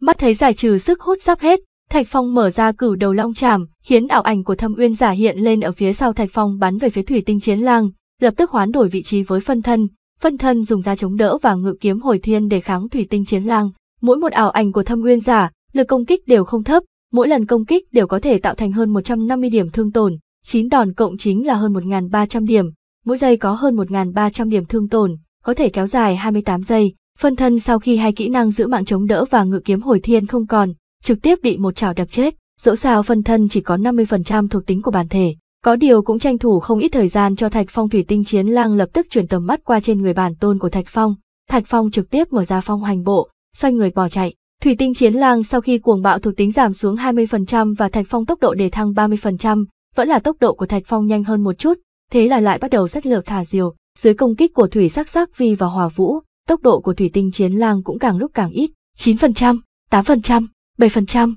Mắt thấy giải trừ sức hút sắp hết, Thạch Phong mở ra cửu đầu long chảm, khiến ảo ảnh của Thâm Uyên giả hiện lên ở phía sau Thạch Phong bắn về phía Thủy Tinh Chiến Lang, lập tức hoán đổi vị trí với phân thân, phân thân dùng ra chống đỡ và ngự kiếm hồi thiên để kháng Thủy Tinh Chiến Lang. Mỗi một ảo ảnh của Thâm Uyên giả, lực công kích đều không thấp, mỗi lần công kích đều có thể tạo thành hơn 150 điểm thương tổn, 9 đòn cộng chính là hơn 1300 điểm, mỗi giây có hơn 1300 điểm thương tổn, có thể kéo dài 28 giây. Phân thân sau khi hai kỹ năng giữ mạng chống đỡ và ngự kiếm hồi thiên không còn, trực tiếp bị một chảo đập chết. Dẫu sao phân thân chỉ có 50% thuộc tính của bản thể, có điều cũng tranh thủ không ít thời gian cho Thạch Phong thủy tinh chiến lang lập tức chuyển tầm mắt qua trên người bản tôn của Thạch Phong. Thạch Phong trực tiếp mở ra phong hành bộ, xoay người bỏ chạy. Thủy tinh chiến lang sau khi cuồng bạo thuộc tính giảm xuống 20% và Thạch Phong tốc độ đề thăng 30%, vẫn là tốc độ của Thạch Phong nhanh hơn một chút, thế là lại bắt đầu sách lược thả diều. Dưới công kích của Thủy Sắc Sắc Vi và Hòa Vũ, tốc độ của Thủy tinh chiến lang cũng càng lúc càng ít, 9%, 8%, 7%.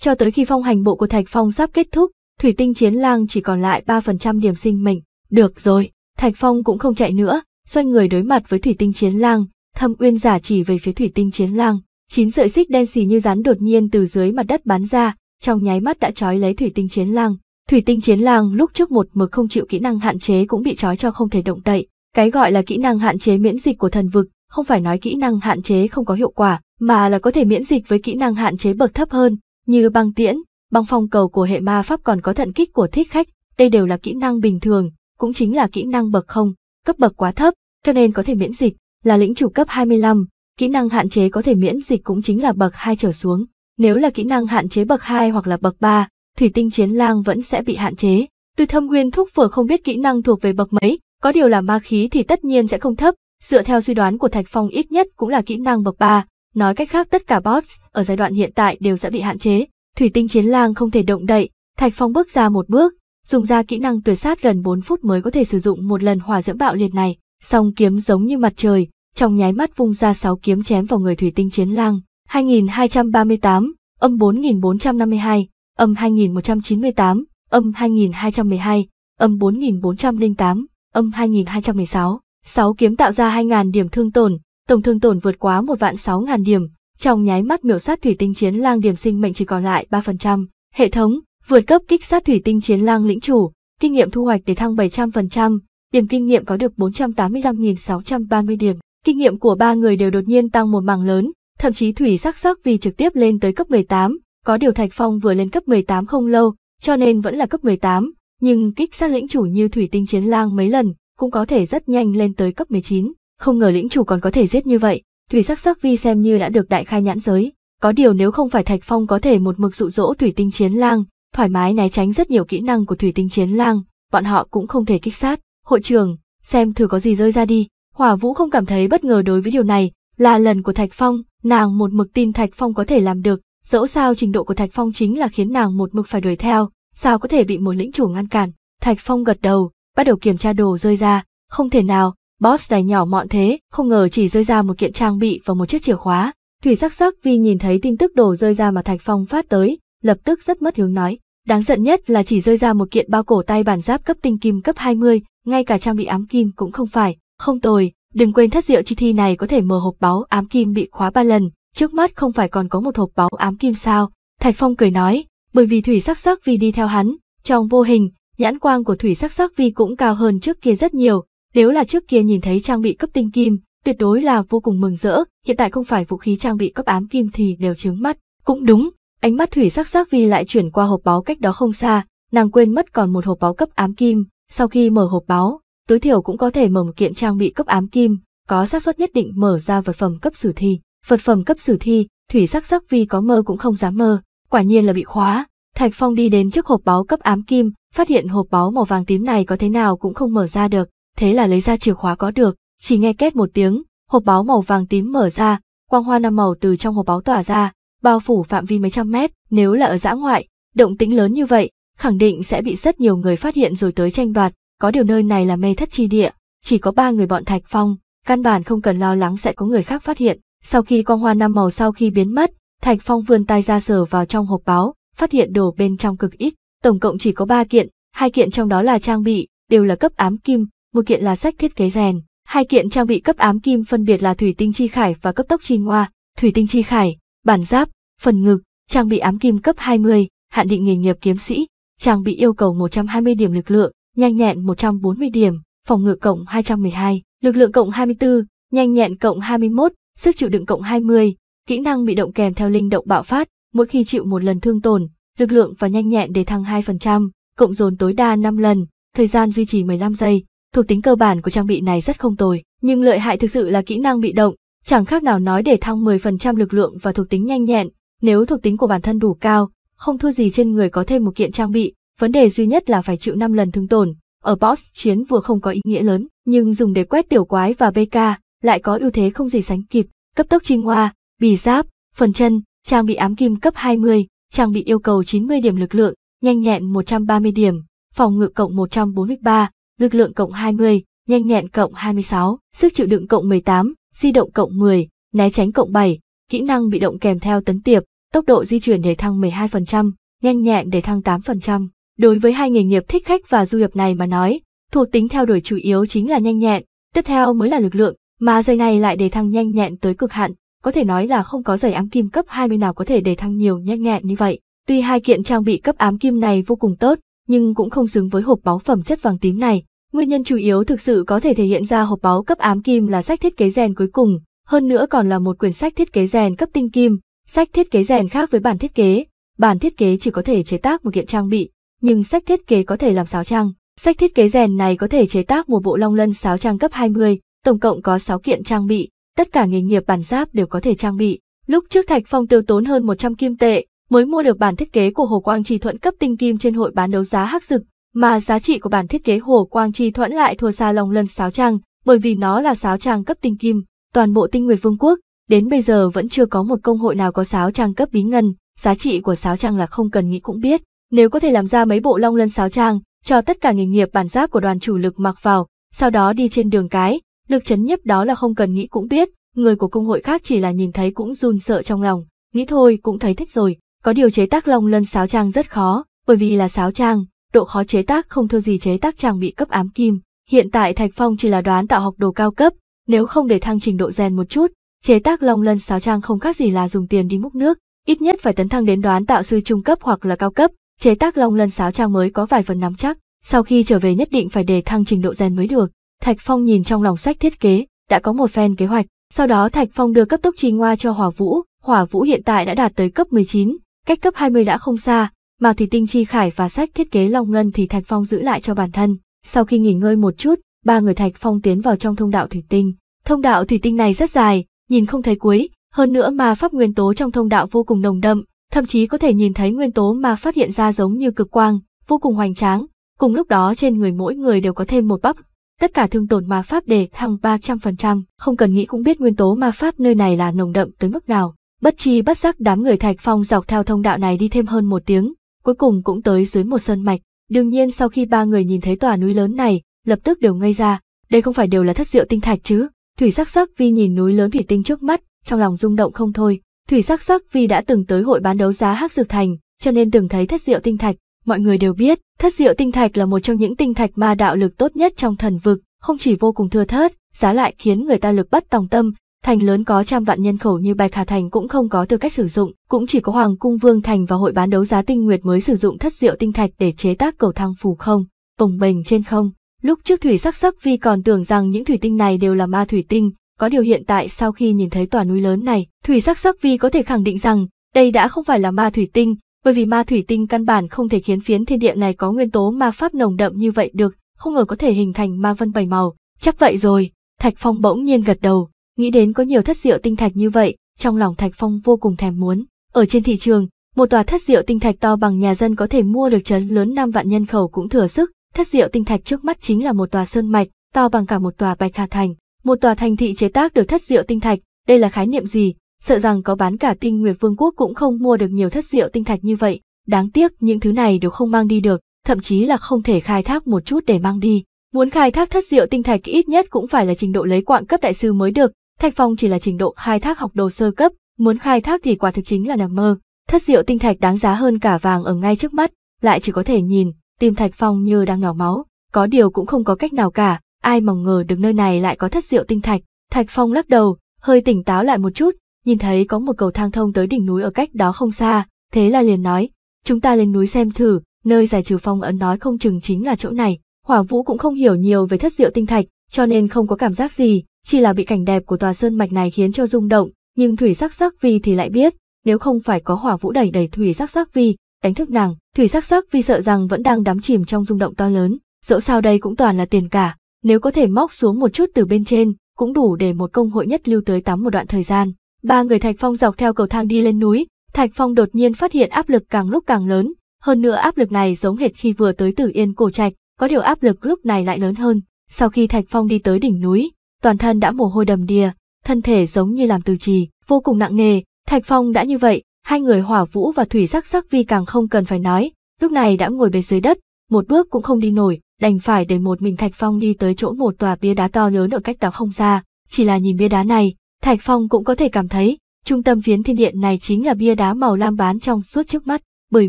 Cho tới khi phong hành bộ của Thạch Phong sắp kết thúc, thủy tinh chiến lang chỉ còn lại 3% điểm sinh mệnh. Được rồi, Thạch Phong cũng không chạy nữa, xoay người đối mặt với thủy tinh chiến lang, thâm uyên giả chỉ về phía thủy tinh chiến lang. Chín sợi xích đen xì như rắn đột nhiên từ dưới mặt đất bắn ra, trong nháy mắt đã trói lấy thủy tinh chiến lang. Thủy tinh chiến lang lúc trước một mực không chịu kỹ năng hạn chế cũng bị trói cho không thể động đậy. Cái gọi là kỹ năng hạn chế miễn dịch của thần vực, không phải nói kỹ năng hạn chế không có hiệu quả, mà là có thể miễn dịch với kỹ năng hạn chế bậc thấp hơn, như băng tiễn, băng phong cầu của hệ ma pháp còn có thận kích của thích khách, đây đều là kỹ năng bình thường, cũng chính là kỹ năng bậc không, cấp bậc quá thấp, cho nên có thể miễn dịch, là lĩnh chủ cấp 25, kỹ năng hạn chế có thể miễn dịch cũng chính là bậc 2 trở xuống. Nếu là kỹ năng hạn chế bậc 2 hoặc là bậc 3, thủy tinh chiến lang vẫn sẽ bị hạn chế. Tuy Thâm Nguyên Thúc vừa không biết kỹ năng thuộc về bậc mấy, có điều là ma khí thì tất nhiên sẽ không thấp, dựa theo suy đoán của Thạch Phong ít nhất cũng là kỹ năng bậc 3, Nói cách khác tất cả bots ở giai đoạn hiện tại đều sẽ bị hạn chế, thủy tinh chiến lang không thể động đậy, Thạch Phong bước ra một bước, dùng ra kỹ năng tuyệt sát gần 4 phút mới có thể sử dụng một lần hòa dưỡng bạo liệt này, song kiếm giống như mặt trời, trong nháy mắt vung ra 6 kiếm chém vào người thủy tinh chiến lang. 2238, âm 4452, âm 2198, âm 2212, âm 4408, âm 2216. 6 kiếm tạo ra 2.000 điểm thương tổn, tổng thương tổn vượt quá một vạn sáu ngàn điểm, trong nháy mắt miểu sát thủy tinh chiến lang điểm sinh mệnh chỉ còn lại ba phần trăm. Hệ thống, vượt cấp kích sát thủy tinh chiến lang lĩnh chủ, kinh nghiệm thu hoạch để thăng bảy trăm phần trăm. điểm kinh nghiệm có được bốn trăm trăm tám mươi nghìn sáu ba mươi điểm. Kinh nghiệm của ba người đều đột nhiên tăng một mảng lớn, thậm chí thủy sắc sắc vì trực tiếp lên tới cấp mười tám. có điều Thạch Phong vừa lên cấp mười tám không lâu, cho nên vẫn là cấp mười tám. nhưng kích sát lĩnh chủ như thủy tinh chiến lang mấy lần, cũng có thể rất nhanh lên tới cấp mười chín không ngờ lĩnh chủ còn có thể giết như vậy, thủy sắc sắc vi xem như đã được đại khai nhãn giới, có điều nếu không phải Thạch Phong có thể một mực dụ dỗ thủy tinh chiến lang, thoải mái né tránh rất nhiều kỹ năng của thủy tinh chiến lang, bọn họ cũng không thể kích sát. Hội trường, xem thử có gì rơi ra đi, Hỏa Vũ không cảm thấy bất ngờ đối với điều này, là lần của Thạch Phong, nàng một mực tin Thạch Phong có thể làm được, dẫu sao trình độ của Thạch Phong chính là khiến nàng một mực phải đuổi theo, sao có thể bị một lĩnh chủ ngăn cản. Thạch Phong gật đầu, bắt đầu kiểm tra đồ rơi ra, không thể nào, Boss này nhỏ mọn thế, không ngờ chỉ rơi ra một kiện trang bị và một chiếc chìa khóa. Thủy sắc sắc vì nhìn thấy tin tức đồ rơi ra mà Thạch Phong phát tới, lập tức rất mất hướng nói. Đáng giận nhất là chỉ rơi ra một kiện bao cổ tay bản giáp cấp tinh kim cấp 20, ngay cả trang bị ám kim cũng không phải. Không tồi, đừng quên thất diệu chi thi này có thể mở hộp báu ám kim bị khóa ba lần, trước mắt không phải còn có một hộp báu ám kim sao. Thạch Phong cười nói, bởi vì Thủy sắc sắc vì đi theo hắn, trong vô hình, nhãn quang của Thủy sắc sắc vì cũng cao hơn trước kia rất nhiều, nếu là trước kia nhìn thấy trang bị cấp tinh kim, tuyệt đối là vô cùng mừng rỡ, hiện tại không phải vũ khí trang bị cấp ám kim thì đều trướng mắt. Cũng đúng, ánh mắt thủy sắc sắc vì lại chuyển qua hộp báo cách đó không xa, nàng quên mất còn một hộp báo cấp ám kim, sau khi mở hộp báo, tối thiểu cũng có thể mở một kiện trang bị cấp ám kim, có xác suất nhất định mở ra vật phẩm cấp sử thi. Vật phẩm cấp sử thi, thủy sắc sắc vì có mơ cũng không dám mơ, quả nhiên là bị khóa. Thạch Phong đi đến trước hộp báo cấp ám kim, phát hiện hộp báo màu vàng tím này có thế nào cũng không mở ra được, thế là lấy ra chìa khóa có được, chỉ nghe két một tiếng, hộp báo màu vàng tím mở ra, quang hoa năm màu từ trong hộp báo tỏa ra, bao phủ phạm vi mấy trăm mét, nếu là ở dã ngoại, động tĩnh lớn như vậy, khẳng định sẽ bị rất nhiều người phát hiện rồi tới tranh đoạt, có điều nơi này là mê thất chi địa, chỉ có ba người bọn Thạch Phong, căn bản không cần lo lắng sẽ có người khác phát hiện. Sau khi quang hoa năm màu sau khi biến mất, Thạch Phong vươn tay ra sờ vào trong hộp báo, phát hiện đồ bên trong cực ít, tổng cộng chỉ có 3 kiện, hai kiện trong đó là trang bị, đều là cấp ám kim, một kiện là sách thiết kế rèn, hai kiện trang bị cấp ám kim phân biệt là thủy tinh chi khải và cấp tốc chi ngoa, thủy tinh chi khải, bản giáp, phần ngực, trang bị ám kim cấp 20, hạn định nghề nghiệp kiếm sĩ, trang bị yêu cầu 120 điểm lực lượng, nhanh nhẹn 140 điểm, phòng ngự cộng 212, lực lượng cộng 24, nhanh nhẹn cộng 21, sức chịu đựng cộng 20, kỹ năng bị động kèm theo linh động bạo phát, mỗi khi chịu một lần thương tổn, lực lượng và nhanh nhẹn để thăng 2%, cộng dồn tối đa 5 lần, thời gian duy trì 15 giây, Thuộc tính cơ bản của trang bị này rất không tồi, nhưng lợi hại thực sự là kỹ năng bị động, chẳng khác nào nói để thăng 10% lực lượng và thuộc tính nhanh nhẹn, nếu thuộc tính của bản thân đủ cao, không thua gì trên người có thêm một kiện trang bị, vấn đề duy nhất là phải chịu 5 lần thương tổn. Ở boss chiến vừa không có ý nghĩa lớn, nhưng dùng để quét tiểu quái và BK lại có ưu thế không gì sánh kịp, cấp tốc trinh hoa, bì giáp, phần chân, trang bị ám kim cấp 20, trang bị yêu cầu 90 điểm lực lượng, nhanh nhẹn 130 điểm, phòng ngự cộng 143, lực lượng cộng 20, nhanh nhẹn cộng 26, sức chịu đựng cộng 18, di động cộng 10, né tránh cộng 7, kỹ năng bị động kèm theo tấn tiệp, tốc độ di chuyển để thăng 12%, nhanh nhẹn để thăng 8%. Đối với hai nghề nghiệp thích khách và du nhập này mà nói, thuộc tính theo đuổi chủ yếu chính là nhanh nhẹn, tiếp theo mới là lực lượng, mà giày này lại để thăng nhanh nhẹn tới cực hạn, có thể nói là không có giày ám kim cấp 20 nào có thể để thăng nhiều nhanh nhẹn như vậy. Tuy hai kiện trang bị cấp ám kim này vô cùng tốt, nhưng cũng không xứng với hộp báu phẩm chất vàng tím này, Nguyên nhân chủ yếu thực sự có thể thể hiện ra hộp báo cấp ám kim là sách thiết kế rèn cuối cùng, hơn nữa còn là một quyển sách thiết kế rèn cấp tinh kim, sách thiết kế rèn khác với bản thiết kế. Bản thiết kế chỉ có thể chế tác một kiện trang bị, nhưng sách thiết kế có thể làm sáo trang. Sách thiết kế rèn này có thể chế tác một bộ long lân sáo trang cấp 20, tổng cộng có 6 kiện trang bị, tất cả nghề nghiệp bản giáp đều có thể trang bị. Lúc trước Thạch Phong tiêu tốn hơn 100 kim tệ, mới mua được bản thiết kế của Hồ Quang Trì Thuận cấp tinh kim trên hội bán đấu giá hắc dực, mà giá trị của bản thiết kế Hồ Quang Chi Thuẫn lại thua xa Long Lân Sáo Trang, bởi vì nó là sáo trang cấp tinh kim, toàn bộ tinh nguyệt vương quốc, đến bây giờ vẫn chưa có một công hội nào có sáo trang cấp bí ngân, giá trị của sáo trang là không cần nghĩ cũng biết, nếu có thể làm ra mấy bộ Long Lân Sáo Trang, cho tất cả nghề nghiệp bản giáp của đoàn chủ lực mặc vào, sau đó đi trên đường cái, lực chấn nhiếp đó là không cần nghĩ cũng biết, người của công hội khác chỉ là nhìn thấy cũng run sợ trong lòng, nghĩ thôi cũng thấy thích rồi, có điều chế tác long lân sáo trang rất khó, bởi vì là sáo trang, độ khó chế tác không thua gì chế tác trang bị cấp ám kim. Hiện tại Thạch Phong chỉ là đoán tạo học đồ cao cấp, nếu không để thăng trình độ rèn một chút, chế tác long lân sáo trang không khác gì là dùng tiền đi múc nước, ít nhất phải tấn thăng đến đoán tạo sư trung cấp hoặc là cao cấp, chế tác long lân sáo trang mới có vài phần nắm chắc, sau khi trở về nhất định phải để thăng trình độ rèn mới được. Thạch Phong nhìn trong lòng sách thiết kế, đã có một phen kế hoạch, sau đó Thạch Phong đưa cấp tốc chi hoa cho Hỏa Vũ, Hỏa Vũ hiện tại đã đạt tới cấp 19, cách cấp 20 đã không xa, mà thủy tinh chi khải và sách thiết kế long ngân thì Thạch Phong giữ lại cho bản thân. Sau khi nghỉ ngơi một chút, ba người Thạch Phong tiến vào trong thông đạo thủy tinh. Thông đạo thủy tinh này rất dài, nhìn không thấy cuối, hơn nữa ma pháp nguyên tố trong thông đạo vô cùng nồng đậm, thậm chí có thể nhìn thấy nguyên tố mà phát hiện ra giống như cực quang, vô cùng hoành tráng. Cùng lúc đó trên người mỗi người đều có thêm một bắp, tất cả thương tổn ma pháp đề thăng 300%, không cần nghĩ cũng biết nguyên tố ma pháp nơi này là nồng đậm tới mức nào. Bất chi bất giác đám người Thạch Phong dọc theo thông đạo này đi thêm hơn một tiếng, cuối cùng cũng tới dưới một sơn mạch. Đương nhiên sau khi ba người nhìn thấy tòa núi lớn này, lập tức đều ngây ra, đây không phải đều là thất diệu tinh thạch chứ? Thủy sắc sắc vi nhìn núi lớn thủy tinh trước mắt, trong lòng rung động không thôi. Thủy sắc sắc vi đã từng tới hội bán đấu giá hắc dược thành, cho nên từng thấy thất diệu tinh thạch. Mọi người đều biết, thất diệu tinh thạch là một trong những tinh thạch ma đạo lực tốt nhất trong thần vực, không chỉ vô cùng thưa thớt, giá lại khiến người ta lực bất tòng tâm, thành lớn có trăm vạn nhân khẩu như Bạch Hà Thành cũng không có tư cách sử dụng, cũng chỉ có Hoàng Cung Vương Thành và hội bán đấu giá tinh nguyệt mới sử dụng thất diệu tinh thạch để chế tác cầu thang phù không, bồng bềnh trên không. Lúc trước thủy sắc sắc vi còn tưởng rằng những thủy tinh này đều là ma thủy tinh, có điều hiện tại sau khi nhìn thấy tòa núi lớn này, thủy sắc sắc vi có thể khẳng định rằng đây đã không phải là ma thủy tinh, bởi vì ma thủy tinh căn bản không thể khiến phiến thiên địa này có nguyên tố ma pháp nồng đậm như vậy được, không ngờ có thể hình thành ma vân bảy màu, chắc vậy rồi. Thạch Phong bỗng nhiên gật đầu, Nghĩ đến có nhiều thất diệu tinh thạch như vậy, trong lòng Thạch Phong vô cùng thèm muốn. Ở trên thị trường, một tòa thất diệu tinh thạch to bằng nhà dân có thể mua được chấn lớn năm vạn nhân khẩu cũng thừa sức. Thất diệu tinh thạch trước mắt chính là một tòa sơn mạch, to bằng cả một tòa Bạch Hà thành, một tòa thành thị chế tác được thất diệu tinh thạch, đây là khái niệm gì? Sợ rằng có bán cả Tinh Nguyệt Vương quốc cũng không mua được nhiều thất diệu tinh thạch như vậy, đáng tiếc những thứ này đều không mang đi được, thậm chí là không thể khai thác một chút để mang đi. Muốn khai thác thất diệu tinh thạch ít nhất cũng phải là trình độ lấy quạng cấp đại sư mới được, Thạch Phong chỉ là trình độ khai thác học đồ sơ cấp, muốn khai thác thì quả thực chính là nằm mơ. Thất diệu tinh thạch đáng giá hơn cả vàng ở ngay trước mắt, lại chỉ có thể nhìn, tim Thạch Phong như đang nhỏ máu, có điều cũng không có cách nào cả, ai mong ngờ được nơi này lại có thất diệu tinh thạch. Thạch Phong lắc đầu, hơi tỉnh táo lại một chút, nhìn thấy có một cầu thang thông tới đỉnh núi ở cách đó không xa, thế là liền nói, chúng ta lên núi xem thử, nơi giải trừ phong ấn nói không chừng chính là chỗ này. Hỏa Vũ cũng không hiểu nhiều về thất diệu tinh thạch, cho nên không có cảm giác gì, chỉ là bị cảnh đẹp của tòa sơn mạch này khiến cho rung động, nhưng Thủy Sắc Sắc Vi thì lại biết, nếu không phải có hỏa vũ đẩy đẩy Thủy Sắc Sắc Vi, đánh thức nàng, Thủy Sắc Sắc Vi sợ rằng vẫn đang đắm chìm trong rung động to lớn, dẫu sao đây cũng toàn là tiền cả, nếu có thể móc xuống một chút từ bên trên, cũng đủ để một công hội nhất lưu tới tắm một đoạn thời gian. Ba người Thạch Phong dọc theo cầu thang đi lên núi, Thạch Phong đột nhiên phát hiện áp lực càng lúc càng lớn, hơn nữa áp lực này giống hệt khi vừa tới Tử Yên cổ trạch, có điều áp lực lúc này lại lớn hơn. Sau khi Thạch Phong đi tới đỉnh núi, toàn thân đã mồ hôi đầm đìa, thân thể giống như làm từ trì, vô cùng nặng nề, Thạch Phong đã như vậy, hai người Hỏa Vũ và Thủy Sắc Sắc Vi càng không cần phải nói, lúc này đã ngồi bên dưới đất, một bước cũng không đi nổi, đành phải để một mình Thạch Phong đi tới chỗ một tòa bia đá to lớn ở cách đó không xa, chỉ là nhìn bia đá này, Thạch Phong cũng có thể cảm thấy, trung tâm phiến thiên điện này chính là bia đá màu lam bán trong suốt trước mắt, bởi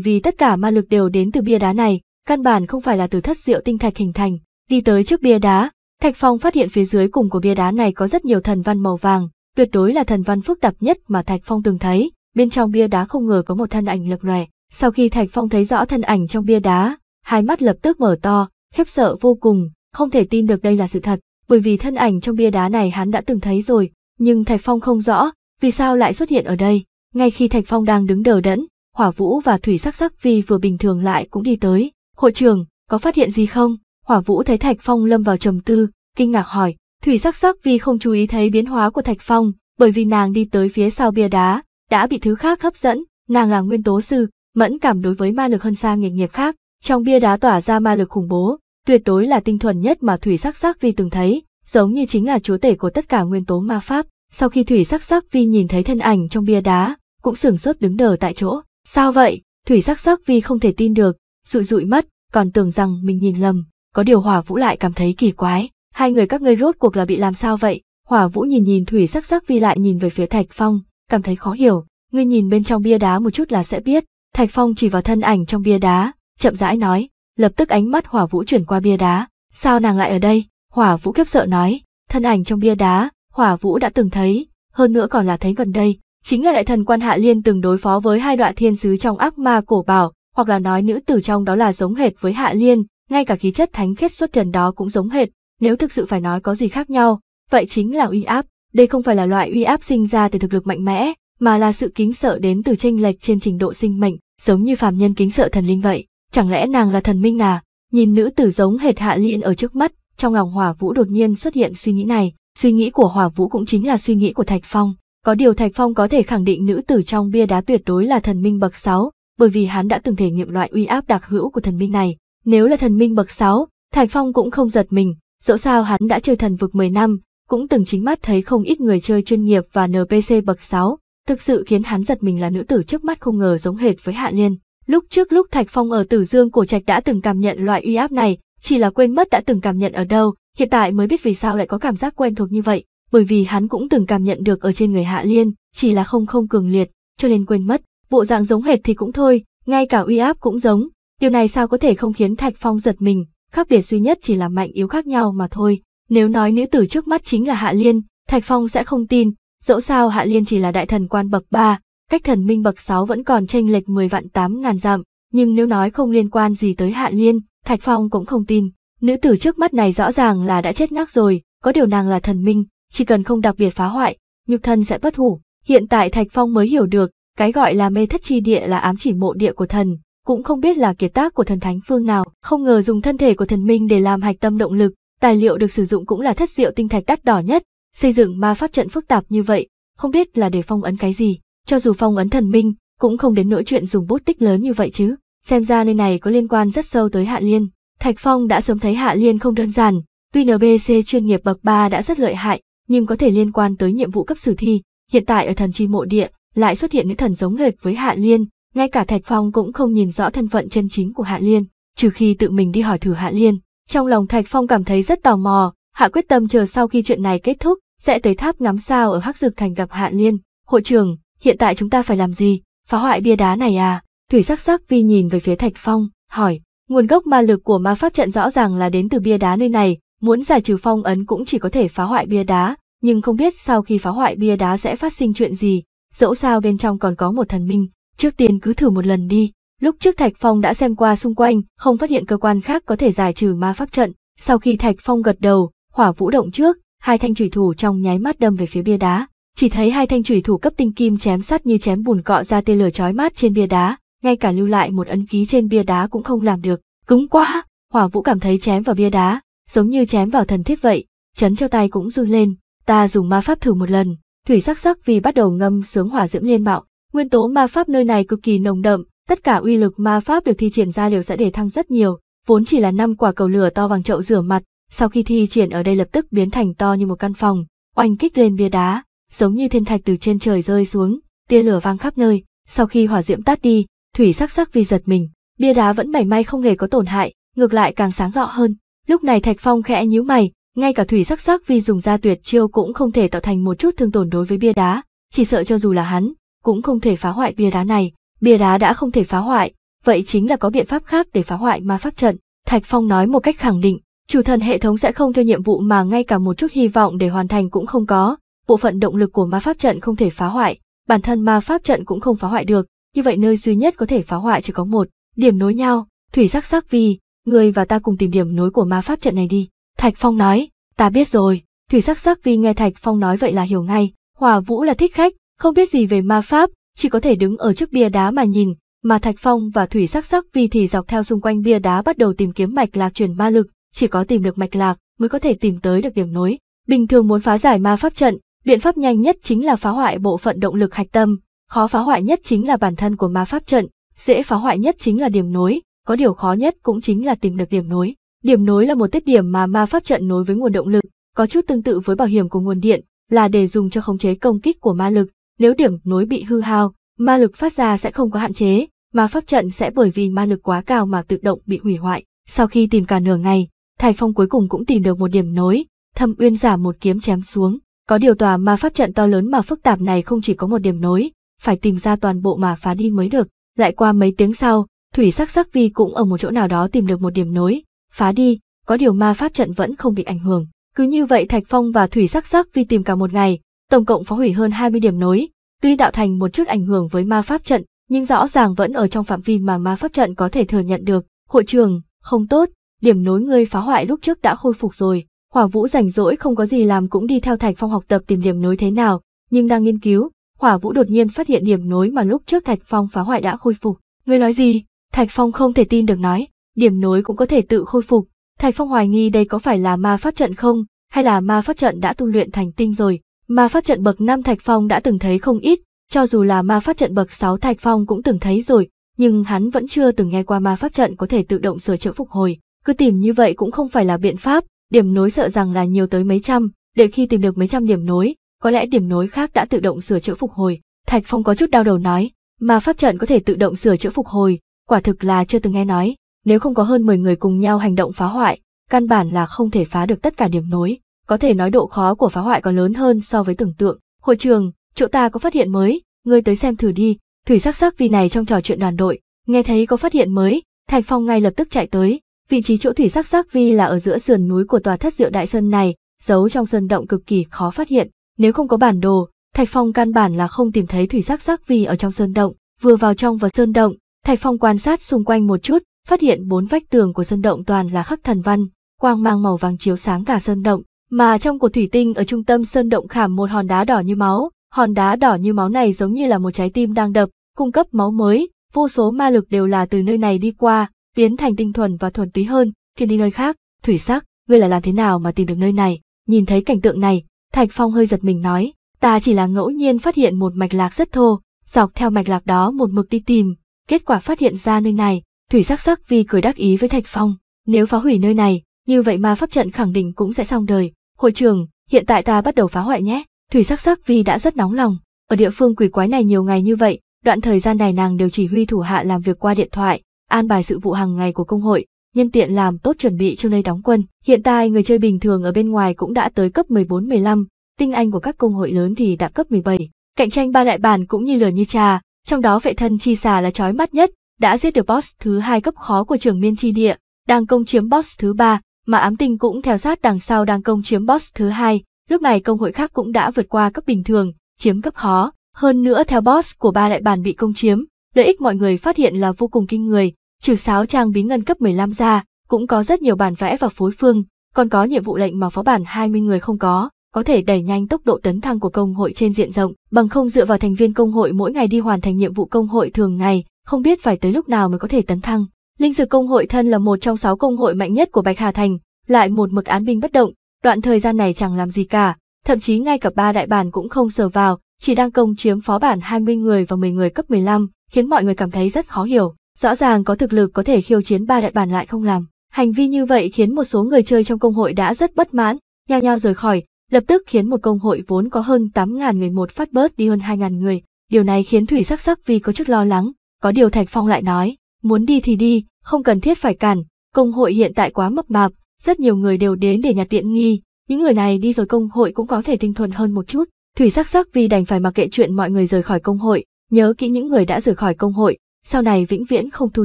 vì tất cả ma lực đều đến từ bia đá này, căn bản không phải là từ thất diệu tinh thạch hình thành, đi tới trước bia đá, Thạch Phong phát hiện phía dưới cùng của bia đá này có rất nhiều thần văn màu vàng, tuyệt đối là thần văn phức tạp nhất mà Thạch Phong từng thấy. Bên trong bia đá không ngờ có một thân ảnh lập lòe. Sau khi Thạch Phong thấy rõ thân ảnh trong bia đá, hai mắt lập tức mở to, khiếp sợ vô cùng, không thể tin được đây là sự thật, bởi vì thân ảnh trong bia đá này hắn đã từng thấy rồi, nhưng Thạch Phong không rõ vì sao lại xuất hiện ở đây. Ngay khi Thạch Phong đang đứng đờ đẫn, Hỏa Vũ và Thủy Sắc Sắc vì vừa bình thường lại cũng đi tới. "Hội trưởng, có phát hiện gì không?" Hỏa Vũ thấy Thạch Phong lâm vào trầm tư, kinh ngạc hỏi, Thủy Sắc Sắc vì không chú ý thấy biến hóa của Thạch Phong, bởi vì nàng đi tới phía sau bia đá, đã bị thứ khác hấp dẫn, nàng là nguyên tố sư, mẫn cảm đối với ma lực hơn xa nghề nghiệp khác, trong bia đá tỏa ra ma lực khủng bố, tuyệt đối là tinh thuần nhất mà Thủy Sắc Sắc vi từng thấy, giống như chính là chúa tể của tất cả nguyên tố ma pháp. Sau khi Thủy Sắc Sắc vi nhìn thấy thân ảnh trong bia đá, cũng sửng sốt đứng đờ tại chỗ. Sao vậy? Thủy Sắc Sắc vi không thể tin được, rụi rụi mắt, còn tưởng rằng mình nhìn lầm có điều hỏa vũ lại cảm thấy kỳ quái, hai người các ngươi rốt cuộc là bị làm sao vậy? Hỏa vũ nhìn nhìn thủy sắc sắc vi lại nhìn về phía Thạch Phong, cảm thấy khó hiểu, ngươi nhìn bên trong bia đá một chút là sẽ biết. Thạch Phong chỉ vào thân ảnh trong bia đá, chậm rãi nói, lập tức ánh mắt hỏa vũ chuyển qua bia đá, sao nàng lại ở đây? Hỏa vũ kiếp sợ nói, thân ảnh trong bia đá, hỏa vũ đã từng thấy, hơn nữa còn là thấy gần đây, chính là đại thần quan hạ liên từng đối phó với hai đoạn thiên sứ trong ác ma cổ bảo, hoặc là nói nữ tử trong đó là giống hệt với hạ liên, ngay cả khí chất thánh khiết xuất trần đó cũng giống hệt, nếu thực sự phải nói có gì khác nhau, vậy chính là uy áp, đây không phải là loại uy áp sinh ra từ thực lực mạnh mẽ, mà là sự kính sợ đến từ chênh lệch trên trình độ sinh mệnh, giống như phàm nhân kính sợ thần linh vậy, chẳng lẽ nàng là thần minh à? Nhìn nữ tử giống hệt Hạ Liên ở trước mắt, trong lòng Hỏa Vũ đột nhiên xuất hiện suy nghĩ này, suy nghĩ của Hỏa Vũ cũng chính là suy nghĩ của Thạch Phong, có điều Thạch Phong có thể khẳng định nữ tử trong bia đá tuyệt đối là thần minh bậc 6, bởi vì hắn đã từng thể nghiệm loại uy áp đặc hữu của thần minh này, nếu là thần minh bậc 6, Thạch Phong cũng không giật mình, dẫu sao hắn đã chơi thần vực 10 năm, cũng từng chính mắt thấy không ít người chơi chuyên nghiệp và NPC bậc 6, thực sự khiến hắn giật mình là nữ tử trước mắt không ngờ giống hệt với Hạ Liên. Lúc trước lúc Thạch Phong ở Tử Dương của trạch đã từng cảm nhận loại uy áp này, chỉ là quên mất đã từng cảm nhận ở đâu, hiện tại mới biết vì sao lại có cảm giác quen thuộc như vậy, bởi vì hắn cũng từng cảm nhận được ở trên người Hạ Liên, chỉ là không không cường liệt, cho nên quên mất, bộ dạng giống hệt thì cũng thôi, ngay cả uy áp cũng giống, Điều này sao có thể không khiến Thạch Phong giật mình, khác biệt duy nhất chỉ là mạnh yếu khác nhau mà thôi. Nếu nói nữ tử trước mắt chính là Hạ Liên, Thạch Phong sẽ không tin, dẫu sao Hạ Liên chỉ là đại thần quan bậc 3, cách thần minh bậc 6 vẫn còn chênh lệch 10 vạn 8 ngàn dặm, nhưng nếu nói không liên quan gì tới Hạ Liên, Thạch Phong cũng không tin. Nữ tử trước mắt này rõ ràng là đã chết nắc rồi, có điều nàng là thần minh, chỉ cần không đặc biệt phá hoại, nhục thân sẽ bất hủ. Hiện tại Thạch Phong mới hiểu được, cái gọi là mê thất chi địa là ám chỉ mộ địa của thần, cũng không biết là kiệt tác của thần thánh phương nào, không ngờ dùng thân thể của thần minh để làm hạch tâm động lực, tài liệu được sử dụng cũng là thất diệu tinh thạch đắt đỏ nhất, xây dựng ma pháp trận phức tạp như vậy, không biết là để phong ấn cái gì, cho dù phong ấn thần minh, cũng không đến nỗi chuyện dùng bút tích lớn như vậy chứ. Xem ra nơi này có liên quan rất sâu tới Hạ Liên. Thạch Phong đã sớm thấy Hạ Liên không đơn giản, tuy NBC chuyên nghiệp bậc 3 đã rất lợi hại, nhưng có thể liên quan tới nhiệm vụ cấp sử thi, hiện tại ở thần chi mộ địa lại xuất hiện những thần giống hệt với Hạ Liên, ngay cả Thạch Phong cũng không nhìn rõ thân phận chân chính của Hạ Liên, trừ khi tự mình đi hỏi thử Hạ Liên. Trong lòng Thạch Phong cảm thấy rất tò mò, hạ quyết tâm chờ sau khi chuyện này kết thúc, sẽ tới tháp ngắm sao ở Hắc dực Thành gặp Hạ Liên. Hội trưởng, hiện tại chúng ta phải làm gì? Phá hoại bia đá này à? Thủy sắc sắc vi nhìn về phía Thạch Phong, hỏi, nguồn gốc ma lực của ma pháp trận rõ ràng là đến từ bia đá nơi này, muốn giải trừ phong ấn cũng chỉ có thể phá hoại bia đá, nhưng không biết sau khi phá hoại bia đá sẽ phát sinh chuyện gì, dẫu sao bên trong còn có một thần minh, Trước tiên cứ thử một lần đi, lúc trước Thạch Phong đã xem qua xung quanh, không phát hiện cơ quan khác có thể giải trừ ma pháp trận. Sau khi Thạch Phong gật đầu, hỏa vũ động trước, hai thanh thủy thủ trong nháy mắt đâm về phía bia đá. Chỉ thấy hai thanh thủy thủ cấp tinh kim chém sắt như chém bùn cọ ra tia lửa chói mắt trên bia đá, ngay cả lưu lại một ấn ký trên bia đá cũng không làm được. Cứng quá! Hỏa vũ cảm thấy chém vào bia đá, giống như chém vào thần thiết vậy, chấn cho tay cũng run lên. Ta dùng ma pháp thử một lần, thủy sắc sắc vì bắt đầu ngâm sướng hỏa diễm liên bạo, Nguyên tố ma pháp nơi này cực kỳ nồng đậm, tất cả uy lực ma pháp được thi triển ra đều sẽ để thăng rất nhiều, vốn chỉ là năm quả cầu lửa to bằng chậu rửa mặt, sau khi thi triển ở đây lập tức biến thành to như một căn phòng, oanh kích lên bia đá, giống như thiên thạch từ trên trời rơi xuống, tia lửa vang khắp nơi, sau khi hỏa diễm tắt đi, thủy sắc sắc vì giật mình, bia đá vẫn mảy may không hề có tổn hại, ngược lại càng sáng rõ hơn. Lúc này Thạch Phong khẽ nhíu mày, ngay cả thủy sắc sắc vì dùng ra tuyệt chiêu cũng không thể tạo thành một chút thương tổn đối với bia đá, chỉ sợ cho dù là hắn, cũng không thể phá hoại bia đá này. Bia đá đã không thể phá hoại, vậy chính là có biện pháp khác để phá hoại ma pháp trận. Thạch Phong nói một cách khẳng định, chủ thần hệ thống sẽ không theo nhiệm vụ mà ngay cả một chút hy vọng để hoàn thành cũng không có. Bộ phận động lực của ma pháp trận không thể phá hoại, bản thân ma pháp trận cũng không phá hoại được, như vậy nơi duy nhất có thể phá hoại chỉ có một, điểm nối nhau, thủy sắc sắc vi, người và ta cùng tìm điểm nối của ma pháp trận này đi. Thạch Phong nói, ta biết rồi, thủy sắc sắc vi nghe Thạch Phong nói vậy là hiểu ngay, Hòa Vũ là thích khách, không biết gì về ma pháp, chỉ có thể đứng ở trước bia đá mà nhìn, mà Thạch Phong và Thủy Sắc Sắc vì thì dọc theo xung quanh bia đá bắt đầu tìm kiếm mạch lạc truyền ma lực, chỉ có tìm được mạch lạc mới có thể tìm tới được điểm nối. Bình thường muốn phá giải ma pháp trận, biện pháp nhanh nhất chính là phá hoại bộ phận động lực hạch tâm, khó phá hoại nhất chính là bản thân của ma pháp trận, dễ phá hoại nhất chính là điểm nối, có điều khó nhất cũng chính là tìm được điểm nối. Điểm nối là một tiết điểm mà ma pháp trận nối với nguồn động lực, có chút tương tự với bảo hiểm của nguồn điện, là để dùng cho khống chế công kích của ma lực, nếu điểm nối bị hư hao, ma lực phát ra sẽ không có hạn chế, mà pháp trận sẽ bởi vì ma lực quá cao mà tự động bị hủy hoại. Sau khi tìm cả nửa ngày, Thạch Phong cuối cùng cũng tìm được một điểm nối, Thâm Uyên giả một kiếm chém xuống. Có điều tòa ma pháp trận to lớn mà phức tạp này không chỉ có một điểm nối, phải tìm ra toàn bộ mà phá đi mới được. Lại qua mấy tiếng sau, Thủy Sắc Sắc Vi cũng ở một chỗ nào đó tìm được một điểm nối, phá đi, có điều ma pháp trận vẫn không bị ảnh hưởng. Cứ như vậy Thạch Phong và Thủy Sắc Sắc Vi tìm cả một ngày, tổng cộng phá hủy hơn 20 điểm nối, tuy tạo thành một chút ảnh hưởng với ma pháp trận, nhưng rõ ràng vẫn ở trong phạm vi mà ma pháp trận có thể thừa nhận được. Hội trường, không tốt, điểm nối ngươi phá hoại lúc trước đã khôi phục rồi. Hỏa Vũ rảnh rỗi không có gì làm cũng đi theo Thạch Phong học tập tìm điểm nối thế nào, nhưng đang nghiên cứu, Hỏa Vũ đột nhiên phát hiện điểm nối mà lúc trước Thạch Phong phá hoại đã khôi phục. Ngươi nói gì? Thạch Phong không thể tin được nói, điểm nối cũng có thể tự khôi phục. Thạch Phong hoài nghi đây có phải là ma pháp trận không, hay là ma pháp trận đã tu luyện thành tinh rồi, Ma pháp trận bậc 5 Thạch Phong đã từng thấy không ít, cho dù là ma pháp trận bậc 6 Thạch Phong cũng từng thấy rồi, nhưng hắn vẫn chưa từng nghe qua ma pháp trận có thể tự động sửa chữa phục hồi. Cứ tìm như vậy cũng không phải là biện pháp, điểm nối sợ rằng là nhiều tới mấy trăm, để khi tìm được mấy trăm điểm nối, có lẽ điểm nối khác đã tự động sửa chữa phục hồi. Thạch Phong có chút đau đầu nói, ma pháp trận có thể tự động sửa chữa phục hồi, quả thực là chưa từng nghe nói, nếu không có hơn 10 người cùng nhau hành động phá hoại, căn bản là không thể phá được tất cả điểm nối có thể nói độ khó của phá hoại còn lớn hơn so với tưởng tượng. Hội trường, chỗ ta có phát hiện mới, ngươi tới xem thử đi. Thủy sắc sắc vì này trong trò chuyện đoàn đội, nghe thấy có phát hiện mới, Thạch Phong ngay lập tức chạy tới. Vị trí chỗ thủy sắc sắc vi là ở giữa sườn núi của tòa thất diệu đại sơn này, giấu trong sơn động cực kỳ khó phát hiện. Nếu không có bản đồ, Thạch Phong căn bản là không tìm thấy thủy sắc sắc vi ở trong sơn động. Vừa vào trong và sơn động, Thạch Phong quan sát xung quanh một chút, phát hiện bốn vách tường của sơn động toàn là khắc thần văn, quang mang màu vàng chiếu sáng cả sơn động, mà trong cột thủy tinh ở trung tâm sơn động khảm một hòn đá đỏ như máu, hòn đá đỏ như máu này giống như là một trái tim đang đập, cung cấp máu mới, vô số ma lực đều là từ nơi này đi qua, biến thành tinh thuần và thuần túy hơn, khi đi nơi khác, thủy sắc, ngươi là làm thế nào mà tìm được nơi này, nhìn thấy cảnh tượng này, Thạch Phong hơi giật mình nói, ta chỉ là ngẫu nhiên phát hiện một mạch lạc rất thô, dọc theo mạch lạc đó một mực đi tìm, kết quả phát hiện ra nơi này, thủy sắc sắc vì cười đắc ý với Thạch Phong, nếu phá hủy nơi này, như vậy ma pháp trận khẳng định cũng sẽ xong đời, Hội trưởng, hiện tại ta bắt đầu phá hoại nhé. Thủy sắc sắc vi đã rất nóng lòng. Ở địa phương quỷ quái này nhiều ngày như vậy, đoạn thời gian này nàng đều chỉ huy thủ hạ làm việc qua điện thoại, an bài sự vụ hàng ngày của công hội, nhân tiện làm tốt chuẩn bị cho nơi đóng quân. Hiện tại người chơi bình thường ở bên ngoài cũng đã tới cấp 14-15, tinh anh của các công hội lớn thì đã cấp 17. Cạnh tranh ba đại bản cũng như lửa như trà, trong đó vệ thân chi xà là chói mắt nhất, đã giết được boss thứ hai cấp khó của trường miên chi địa, đang công chiếm boss thứ ba, mà ám tinh cũng theo sát đằng sau đang công chiếm boss thứ hai, lúc này công hội khác cũng đã vượt qua cấp bình thường, chiếm cấp khó, hơn nữa theo boss của ba lại bàn bị công chiếm, lợi ích mọi người phát hiện là vô cùng kinh người, trừ sáo trang bí ngân cấp 15 ra, cũng có rất nhiều bản vẽ và phối phương, còn có nhiệm vụ lệnh mà phó bản 20 người không có, có thể đẩy nhanh tốc độ tấn thăng của công hội trên diện rộng, bằng không dựa vào thành viên công hội mỗi ngày đi hoàn thành nhiệm vụ công hội thường ngày, không biết phải tới lúc nào mới có thể tấn thăng. Linh Dược Công hội thân là một trong sáu công hội mạnh nhất của Bạch Hà Thành, lại một mực án binh bất động, đoạn thời gian này chẳng làm gì cả, thậm chí ngay cả ba đại bản cũng không sờ vào, chỉ đang công chiếm phó bản 20 người và 10 người cấp 15, khiến mọi người cảm thấy rất khó hiểu. Rõ ràng có thực lực có thể khiêu chiến ba đại bản lại không làm. Hành vi như vậy khiến một số người chơi trong công hội đã rất bất mãn, nhao nhao rời khỏi, lập tức khiến một công hội vốn có hơn 8.000 người một phát bớt đi hơn 2.000 người. Điều này khiến Thủy Sắc Sắc vì có chút lo lắng, có điều Thạch Phong lại nói, muốn đi thì đi, không cần thiết phải cản, công hội hiện tại quá mập mạp, rất nhiều người đều đến để nhặt tiện nghi, những người này đi rồi công hội cũng có thể tinh thuần hơn một chút. Thủy sắc sắc vì đành phải mặc kệ chuyện mọi người rời khỏi công hội, nhớ kỹ những người đã rời khỏi công hội, sau này vĩnh viễn không thu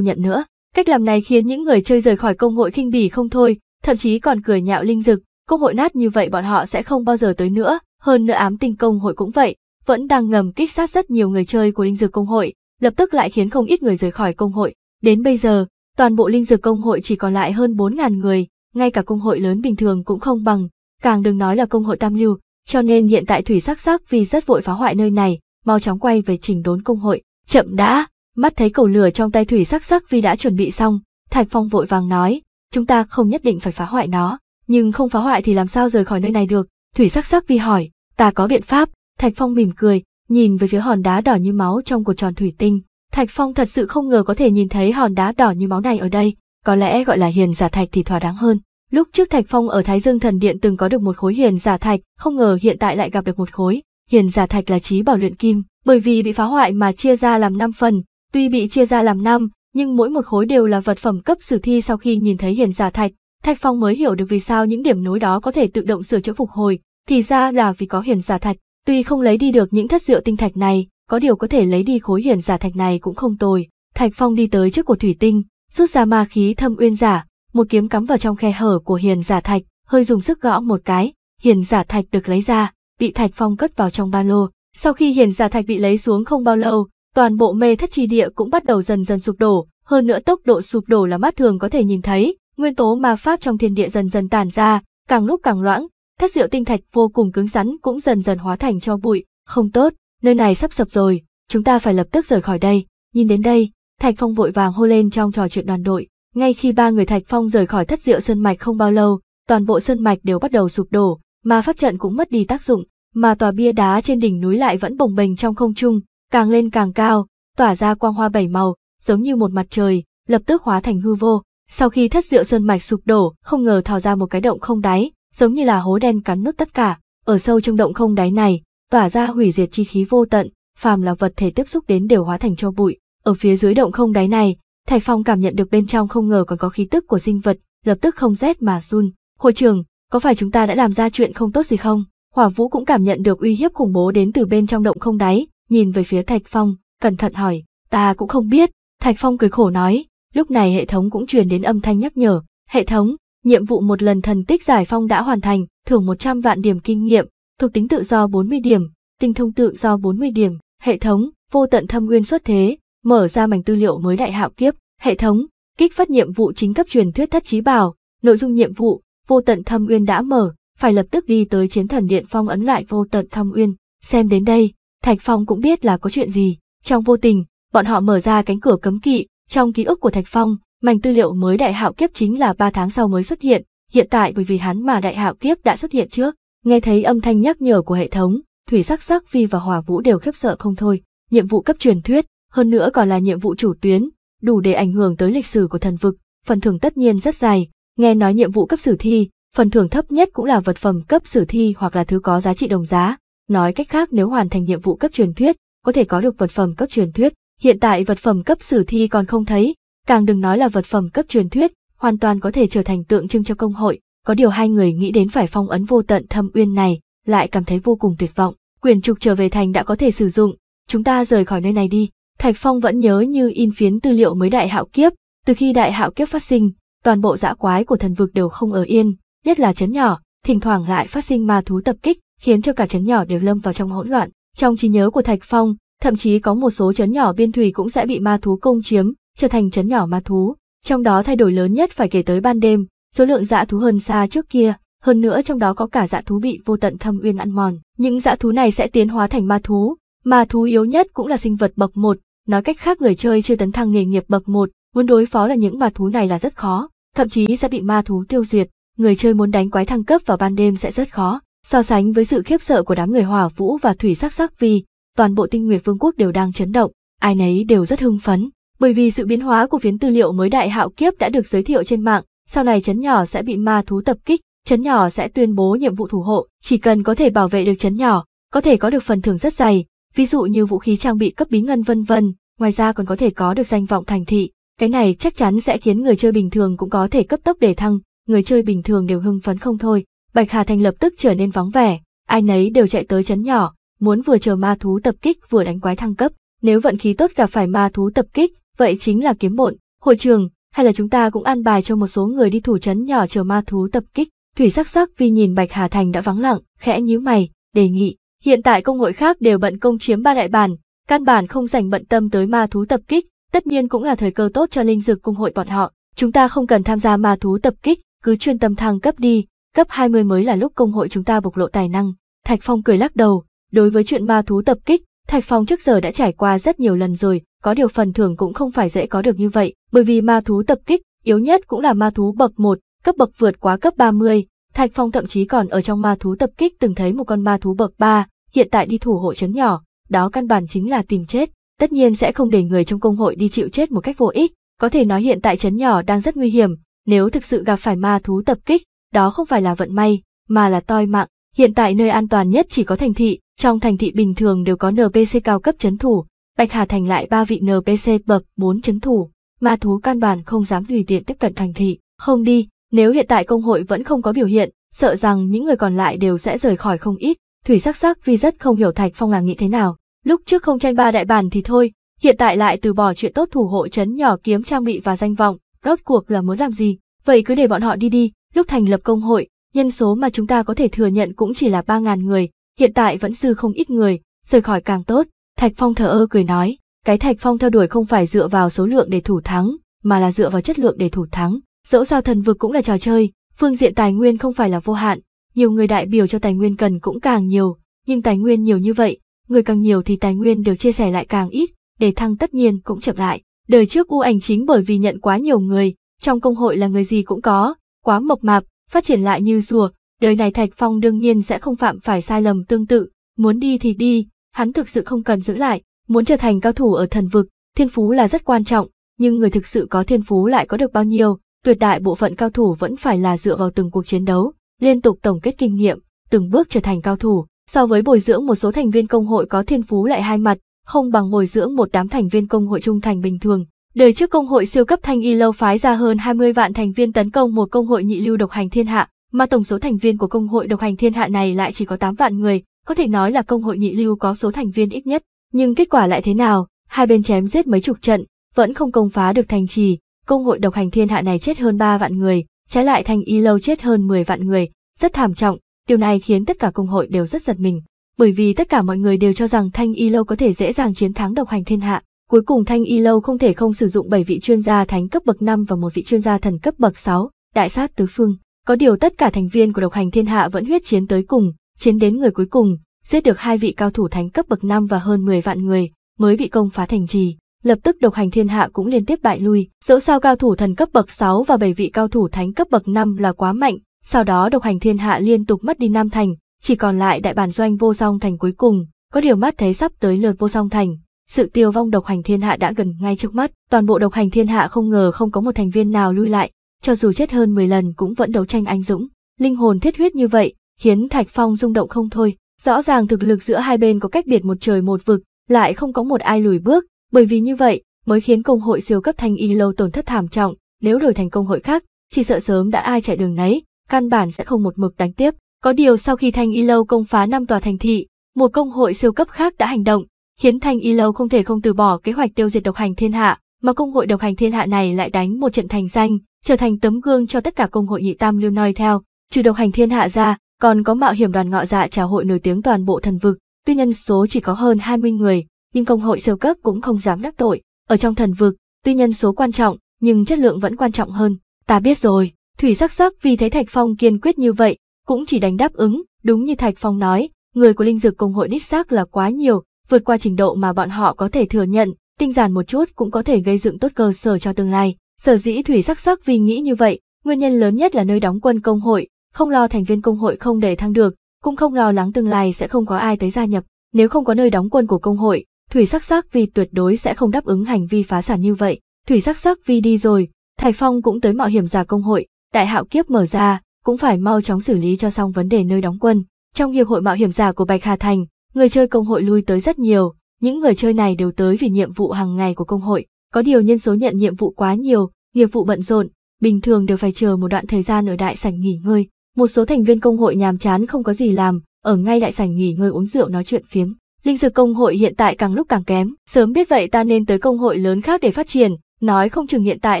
nhận nữa. Cách làm này khiến những người chơi rời khỏi công hội khinh bỉ không thôi, thậm chí còn cười nhạo linh dực, công hội nát như vậy bọn họ sẽ không bao giờ tới nữa, hơn nữa ám tinh công hội cũng vậy, vẫn đang ngầm kích sát rất nhiều người chơi của linh dực công hội, lập tức lại khiến không ít người rời khỏi công hội. Đến bây giờ, toàn bộ linh dược công hội chỉ còn lại hơn 4.000 người, ngay cả công hội lớn bình thường cũng không bằng, càng đừng nói là công hội tam lưu, cho nên hiện tại thủy sắc sắc vì rất vội phá hoại nơi này, mau chóng quay về chỉnh đốn công hội. Chậm đã, mắt thấy cầu lửa trong tay thủy sắc sắc vì đã chuẩn bị xong, Thạch Phong vội vàng nói, chúng ta không nhất định phải phá hoại nó, nhưng không phá hoại thì làm sao rời khỏi nơi này được, thủy sắc sắc vì hỏi, ta có biện pháp, Thạch Phong mỉm cười, nhìn về phía hòn đá đỏ như máu trong cột tròn thủy tinh, Thạch Phong thật sự không ngờ có thể nhìn thấy hòn đá đỏ như máu này ở đây, có lẽ gọi là hiền giả thạch thì thỏa đáng hơn. Lúc trước Thạch Phong ở Thái Dương Thần Điện từng có được một khối hiền giả thạch, không ngờ hiện tại lại gặp được một khối. Hiền giả thạch là trí bảo luyện kim, bởi vì bị phá hoại mà chia ra làm 5 phần, tuy bị chia ra làm 5, nhưng mỗi một khối đều là vật phẩm cấp sử thi sau khi nhìn thấy hiền giả thạch, Thạch Phong mới hiểu được vì sao những điểm nối đó có thể tự động sửa chữa phục hồi, thì ra là vì có hiền giả thạch. Tuy không lấy đi được những thất diệu tinh thạch này, có điều có thể lấy đi khối hiển giả thạch này cũng không tồi. Thạch Phong đi tới trước của thủy tinh, rút ra ma khí thâm uyên giả, một kiếm cắm vào trong khe hở của hiền giả thạch, hơi dùng sức gõ một cái, hiền giả thạch được lấy ra, bị Thạch Phong cất vào trong ba lô. Sau khi hiền giả thạch bị lấy xuống không bao lâu, toàn bộ mê thất tri địa cũng bắt đầu dần dần sụp đổ, hơn nữa tốc độ sụp đổ là mắt thường có thể nhìn thấy, nguyên tố ma pháp trong thiên địa dần dần tàn ra, càng lúc càng loãng, thất diệu tinh thạch vô cùng cứng rắn cũng dần dần hóa thành cho bụi, không tốt, nơi này sắp sập rồi, chúng ta phải lập tức rời khỏi đây. Nhìn đến đây, Thạch Phong vội vàng hô lên trong trò chuyện đoàn đội. Ngay khi ba người Thạch Phong rời khỏi thất diệu sơn mạch không bao lâu, toàn bộ sơn mạch đều bắt đầu sụp đổ, mà pháp trận cũng mất đi tác dụng, mà tòa bia đá trên đỉnh núi lại vẫn bồng bềnh trong không trung, càng lên càng cao, tỏa ra quang hoa bảy màu, giống như một mặt trời, lập tức hóa thành hư vô. Sau khi thất diệu sơn mạch sụp đổ, không ngờ thò ra một cái động không đáy, giống như là hố đen cắn nút tất cả. Ở sâu trong động không đáy này, tỏa ra hủy diệt chi khí vô tận, phàm là vật thể tiếp xúc đến đều hóa thành cho bụi. Ở phía dưới động không đáy này, Thạch Phong cảm nhận được bên trong không ngờ còn có khí tức của sinh vật, lập tức không rét mà run. Hội trưởng, có phải chúng ta đã làm ra chuyện không tốt gì không? Hỏa Vũ cũng cảm nhận được uy hiếp khủng bố đến từ bên trong động không đáy, nhìn về phía Thạch Phong, cẩn thận hỏi, ta cũng không biết. Thạch Phong cười khổ nói, lúc này hệ thống cũng truyền đến âm thanh nhắc nhở, hệ thống, nhiệm vụ một lần thần tích giải phong đã hoàn thành, thưởng 100 vạn điểm kinh nghiệm, thuộc tính tự do 40 điểm, tinh thông tự do 40 điểm, hệ thống, vô tận thâm nguyên xuất thế, mở ra mảnh tư liệu mới đại hạo kiếp, hệ thống, kích phát nhiệm vụ chính cấp truyền thuyết thất trí bảo, nội dung nhiệm vụ, vô tận thâm nguyên đã mở, phải lập tức đi tới chiến thần điện phong ấn lại vô tận thâm nguyên. xem đến đây, Thạch Phong cũng biết là có chuyện gì, trong vô tình, bọn họ mở ra cánh cửa cấm kỵ, trong ký ức của Thạch Phong, mảnh tư liệu mới đại hạo kiếp chính là 3 tháng sau mới xuất hiện, hiện tại bởi vì hắn mà đại hạo kiếp đã xuất hiện trước, Nghe thấy âm thanh nhắc nhở của hệ thống, Thủy Sắc Sắc Phi và hỏa Vũ đều khiếp sợ không thôi. Nhiệm vụ cấp truyền thuyết, hơn nữa còn là nhiệm vụ chủ tuyến, đủ để ảnh hưởng tới lịch sử của thần vực, phần thưởng tất nhiên rất dài. Nghe nói nhiệm vụ cấp sử thi, phần thưởng thấp nhất cũng là vật phẩm cấp sử thi hoặc là thứ có giá trị đồng giá. Nói cách khác nếu hoàn thành nhiệm vụ cấp truyền thuyết, có thể có được vật phẩm cấp truyền thuyết. Hiện tại vật phẩm cấp sử thi còn không thấy, càng đừng nói là vật phẩm cấp truyền thuyết, hoàn toàn có thể trở thành tượng trưng cho công hội, có điều hai người nghĩ đến phải phong ấn vô tận thâm uyên này, lại cảm thấy vô cùng tuyệt vọng. quyền trục trở về thành đã có thể sử dụng, chúng ta rời khỏi nơi này đi. Thạch Phong vẫn nhớ như in phiến tư liệu mới đại hạo kiếp, từ khi đại hạo kiếp phát sinh, toàn bộ dã quái của thần vực đều không ở yên, nhất là chấn nhỏ, thỉnh thoảng lại phát sinh ma thú tập kích, khiến cho cả chấn nhỏ đều lâm vào trong hỗn loạn. Trong trí nhớ của Thạch Phong, thậm chí có một số chấn nhỏ biên thủy cũng sẽ bị ma thú công chiếm, trở thành chấn nhỏ ma thú. Trong đó thay đổi lớn nhất phải kể tới ban đêm, số lượng dã thú hơn xa trước kia, hơn nữa trong đó có cả dã thú bị vô tận thâm uyên ăn mòn. Những dã thú này sẽ tiến hóa thành ma thú, ma thú yếu nhất cũng là sinh vật bậc một. nói cách khác người chơi chưa tấn thăng nghề nghiệp bậc một, muốn đối phó là những ma thú này là rất khó, thậm chí sẽ bị ma thú tiêu diệt, người chơi muốn đánh quái thăng cấp vào ban đêm sẽ rất khó. So sánh với sự khiếp sợ của đám người hỏa vũ và thủy sắc sắc vì, toàn bộ tinh nguyệt vương quốc đều đang chấn động, ai nấy đều rất hưng phấn, bởi vì sự biến hóa của phiến tư liệu mới đại hạo kiếp đã được giới thiệu trên mạng, sau này chấn nhỏ sẽ bị ma thú tập kích, chấn nhỏ sẽ tuyên bố nhiệm vụ thủ hộ, chỉ cần có thể bảo vệ được chấn nhỏ, có thể có được phần thưởng rất dày, ví dụ như vũ khí trang bị cấp bí ngân vân vân, ngoài ra còn có thể có được danh vọng thành thị, cái này chắc chắn sẽ khiến người chơi bình thường cũng có thể cấp tốc để thăng, người chơi bình thường đều hưng phấn không thôi. Bạch Hà Thành lập tức trở nên vắng vẻ, ai nấy đều chạy tới chấn nhỏ, muốn vừa chờ ma thú tập kích vừa đánh quái thăng cấp, nếu vận khí tốt gặp phải ma thú tập kích, vậy chính là kiếm bộn. Hội trường, hay là chúng ta cũng an bài cho một số người đi thủ trấn nhỏ chờ ma thú tập kích. Thủy sắc sắc vì nhìn Bạch Hà Thành đã vắng lặng, khẽ nhíu mày, đề nghị. Hiện tại công hội khác đều bận công chiếm ba đại bản, căn bản không dành bận tâm tới ma thú tập kích, tất nhiên cũng là thời cơ tốt cho linh dược công hội bọn họ. Chúng ta không cần tham gia ma thú tập kích, cứ chuyên tâm thăng cấp đi, cấp 20 mới là lúc công hội chúng ta bộc lộ tài năng. Thạch Phong cười lắc đầu, đối với chuyện ma thú tập kích, Thạch Phong trước giờ đã trải qua rất nhiều lần rồi, có điều phần thưởng cũng không phải dễ có được như vậy, bởi vì ma thú tập kích, yếu nhất cũng là ma thú bậc 1, cấp bậc vượt quá cấp 30. Thạch Phong thậm chí còn ở trong ma thú tập kích từng thấy một con ma thú bậc 3, hiện tại đi thủ hội chấn nhỏ, đó căn bản chính là tìm chết, tất nhiên sẽ không để người trong công hội đi chịu chết một cách vô ích, có thể nói hiện tại chấn nhỏ đang rất nguy hiểm, nếu thực sự gặp phải ma thú tập kích, đó không phải là vận may, mà là toi mạng. Hiện tại nơi an toàn nhất chỉ có thành thị, trong thành thị bình thường đều có NPC cao cấp chấn thủ, Bạch Hà Thành lại ba vị NPC bậc 4 chấn thủ, ma thú căn bản không dám tùy tiện tiếp cận thành thị, không đi, nếu hiện tại công hội vẫn không có biểu hiện, sợ rằng những người còn lại đều sẽ rời khỏi không ít, thủy sắc sắc vì rất không hiểu Thạch Phong là nghĩ thế nào, lúc trước không tranh ba đại bản thì thôi, hiện tại lại từ bỏ chuyện tốt thủ hộ chấn nhỏ kiếm trang bị và danh vọng, rốt cuộc là muốn làm gì, vậy cứ để bọn họ đi đi, lúc thành lập công hội, nhân số mà chúng ta có thể thừa nhận cũng chỉ là 3.000 người, hiện tại vẫn dư không ít người, rời khỏi càng tốt. Thạch Phong thở ơ cười nói, cái Thạch Phong theo đuổi không phải dựa vào số lượng để thủ thắng, mà là dựa vào chất lượng để thủ thắng. Dẫu sao thần vực cũng là trò chơi, phương diện tài nguyên không phải là vô hạn, nhiều người đại biểu cho tài nguyên cần cũng càng nhiều, nhưng tài nguyên nhiều như vậy, người càng nhiều thì tài nguyên đều chia sẻ lại càng ít, để thăng tất nhiên cũng chậm lại. Đời trước u ảnh chính bởi vì nhận quá nhiều người, trong công hội là người gì cũng có, quá mộc mạp, phát triển lại như rùa, đời này Thạch Phong đương nhiên sẽ không phạm phải sai lầm tương tự, muốn đi thì đi, hắn thực sự không cần giữ lại, muốn trở thành cao thủ ở thần vực, thiên phú là rất quan trọng, nhưng người thực sự có thiên phú lại có được bao nhiêu, tuyệt đại bộ phận cao thủ vẫn phải là dựa vào từng cuộc chiến đấu, liên tục tổng kết kinh nghiệm, từng bước trở thành cao thủ, so với bồi dưỡng một số thành viên công hội có thiên phú lại hai mặt, không bằng bồi dưỡng một đám thành viên công hội trung thành bình thường, Đời trước công hội siêu cấp Thanh Y Lâu phái ra hơn 20 vạn thành viên tấn công một công hội nhị lưu độc hành thiên hạ, mà tổng số thành viên của công hội độc hành thiên hạ này lại chỉ có 8 vạn người, có thể nói là công hội nhị lưu có số thành viên ít nhất, nhưng kết quả lại thế nào, hai bên chém giết mấy chục trận, vẫn không công phá được thành trì, công hội độc hành thiên hạ này chết hơn 3 vạn người, trái lại Thanh Y Lâu chết hơn 10 vạn người, rất thảm trọng, điều này khiến tất cả công hội đều rất giật mình, bởi vì tất cả mọi người đều cho rằng Thanh Y Lâu có thể dễ dàng chiến thắng độc hành thiên hạ Cuối cùng Thanh Y Lâu không thể không sử dụng 7 vị chuyên gia thánh cấp bậc 5 và một vị chuyên gia thần cấp bậc 6, đại sát tứ phương. Có điều tất cả thành viên của độc hành thiên hạ vẫn huyết chiến tới cùng, chiến đến người cuối cùng, giết được hai vị cao thủ thánh cấp bậc 5 và hơn 10 vạn người, mới bị công phá thành trì. Lập tức độc hành thiên hạ cũng liên tiếp bại lui, dẫu sao cao thủ thần cấp bậc 6 và 7 vị cao thủ thánh cấp bậc 5 là quá mạnh, sau đó độc hành thiên hạ liên tục mất đi Nam Thành, chỉ còn lại đại bản doanh vô song thành cuối cùng, có điều mắt thấy sắp tới lượt vô song thành, sự tiêu vong độc hành thiên hạ đã gần ngay trước mắt, toàn bộ độc hành thiên hạ không ngờ không có một thành viên nào lui lại, cho dù chết hơn 10 lần cũng vẫn đấu tranh anh dũng, linh hồn thiết huyết như vậy, khiến Thạch Phong rung động không thôi, rõ ràng thực lực giữa hai bên có cách biệt một trời một vực, lại không có một ai lùi bước, bởi vì như vậy mới khiến công hội siêu cấp thanh y lâu tổn thất thảm trọng, nếu đổi thành công hội khác, chỉ sợ sớm đã ai chạy đường nấy, căn bản sẽ không một mực đánh tiếp. Có điều sau khi thanh y lâu công phá năm tòa thành thị, một công hội siêu cấp khác đã hành động, khiến Thanh Y Lâu không thể không từ bỏ kế hoạch tiêu diệt độc hành thiên hạ, mà công hội độc hành thiên hạ này lại đánh một trận thành danh, trở thành tấm gương cho tất cả công hội nhị tam lưu noi theo. Trừ độc hành thiên hạ ra, còn có mạo hiểm đoàn ngọ dạ trà hội nổi tiếng toàn bộ thần vực, tuy nhân số chỉ có hơn 20 người, nhưng công hội siêu cấp cũng không dám đắc tội. Ở trong thần vực, tuy nhân số quan trọng, nhưng chất lượng vẫn quan trọng hơn. Ta biết rồi, Thủy sắc sắc vì thấy Thạch Phong kiên quyết như vậy, cũng chỉ đánh đáp ứng, đúng như Thạch Phong nói, người của linh dược công hội đích xác là quá nhiều, vượt qua trình độ mà bọn họ có thể thừa nhận, tinh giản một chút cũng có thể gây dựng tốt cơ sở cho tương lai. Sở dĩ Thủy sắc sắc vì nghĩ như vậy, nguyên nhân lớn nhất là nơi đóng quân công hội, không lo thành viên công hội không để thăng được, cũng không lo lắng tương lai sẽ không có ai tới gia nhập. Nếu không có nơi đóng quân của công hội, Thủy sắc sắc vì tuyệt đối sẽ không đáp ứng hành vi phá sản như vậy. Thủy sắc sắc vì đi rồi, Thạch Phong cũng tới mạo hiểm giả công hội, đại hạo kiếp mở ra, cũng phải mau chóng xử lý cho xong vấn đề nơi đóng quân. Trong hiệp hội mạo hiểm giả của Bạch Hà Thành, Người chơi công hội lui tới rất nhiều, những người chơi này đều tới vì nhiệm vụ hàng ngày của công hội, có điều nhân số nhận nhiệm vụ quá nhiều, nghiệp vụ bận rộn, bình thường đều phải chờ một đoạn thời gian ở đại sảnh nghỉ ngơi. Một số thành viên công hội nhàm chán không có gì làm, ở ngay đại sảnh nghỉ ngơi uống rượu nói chuyện phiếm. Linh dược công hội hiện tại càng lúc càng kém, sớm biết vậy ta nên tới công hội lớn khác để phát triển, nói không chừng hiện tại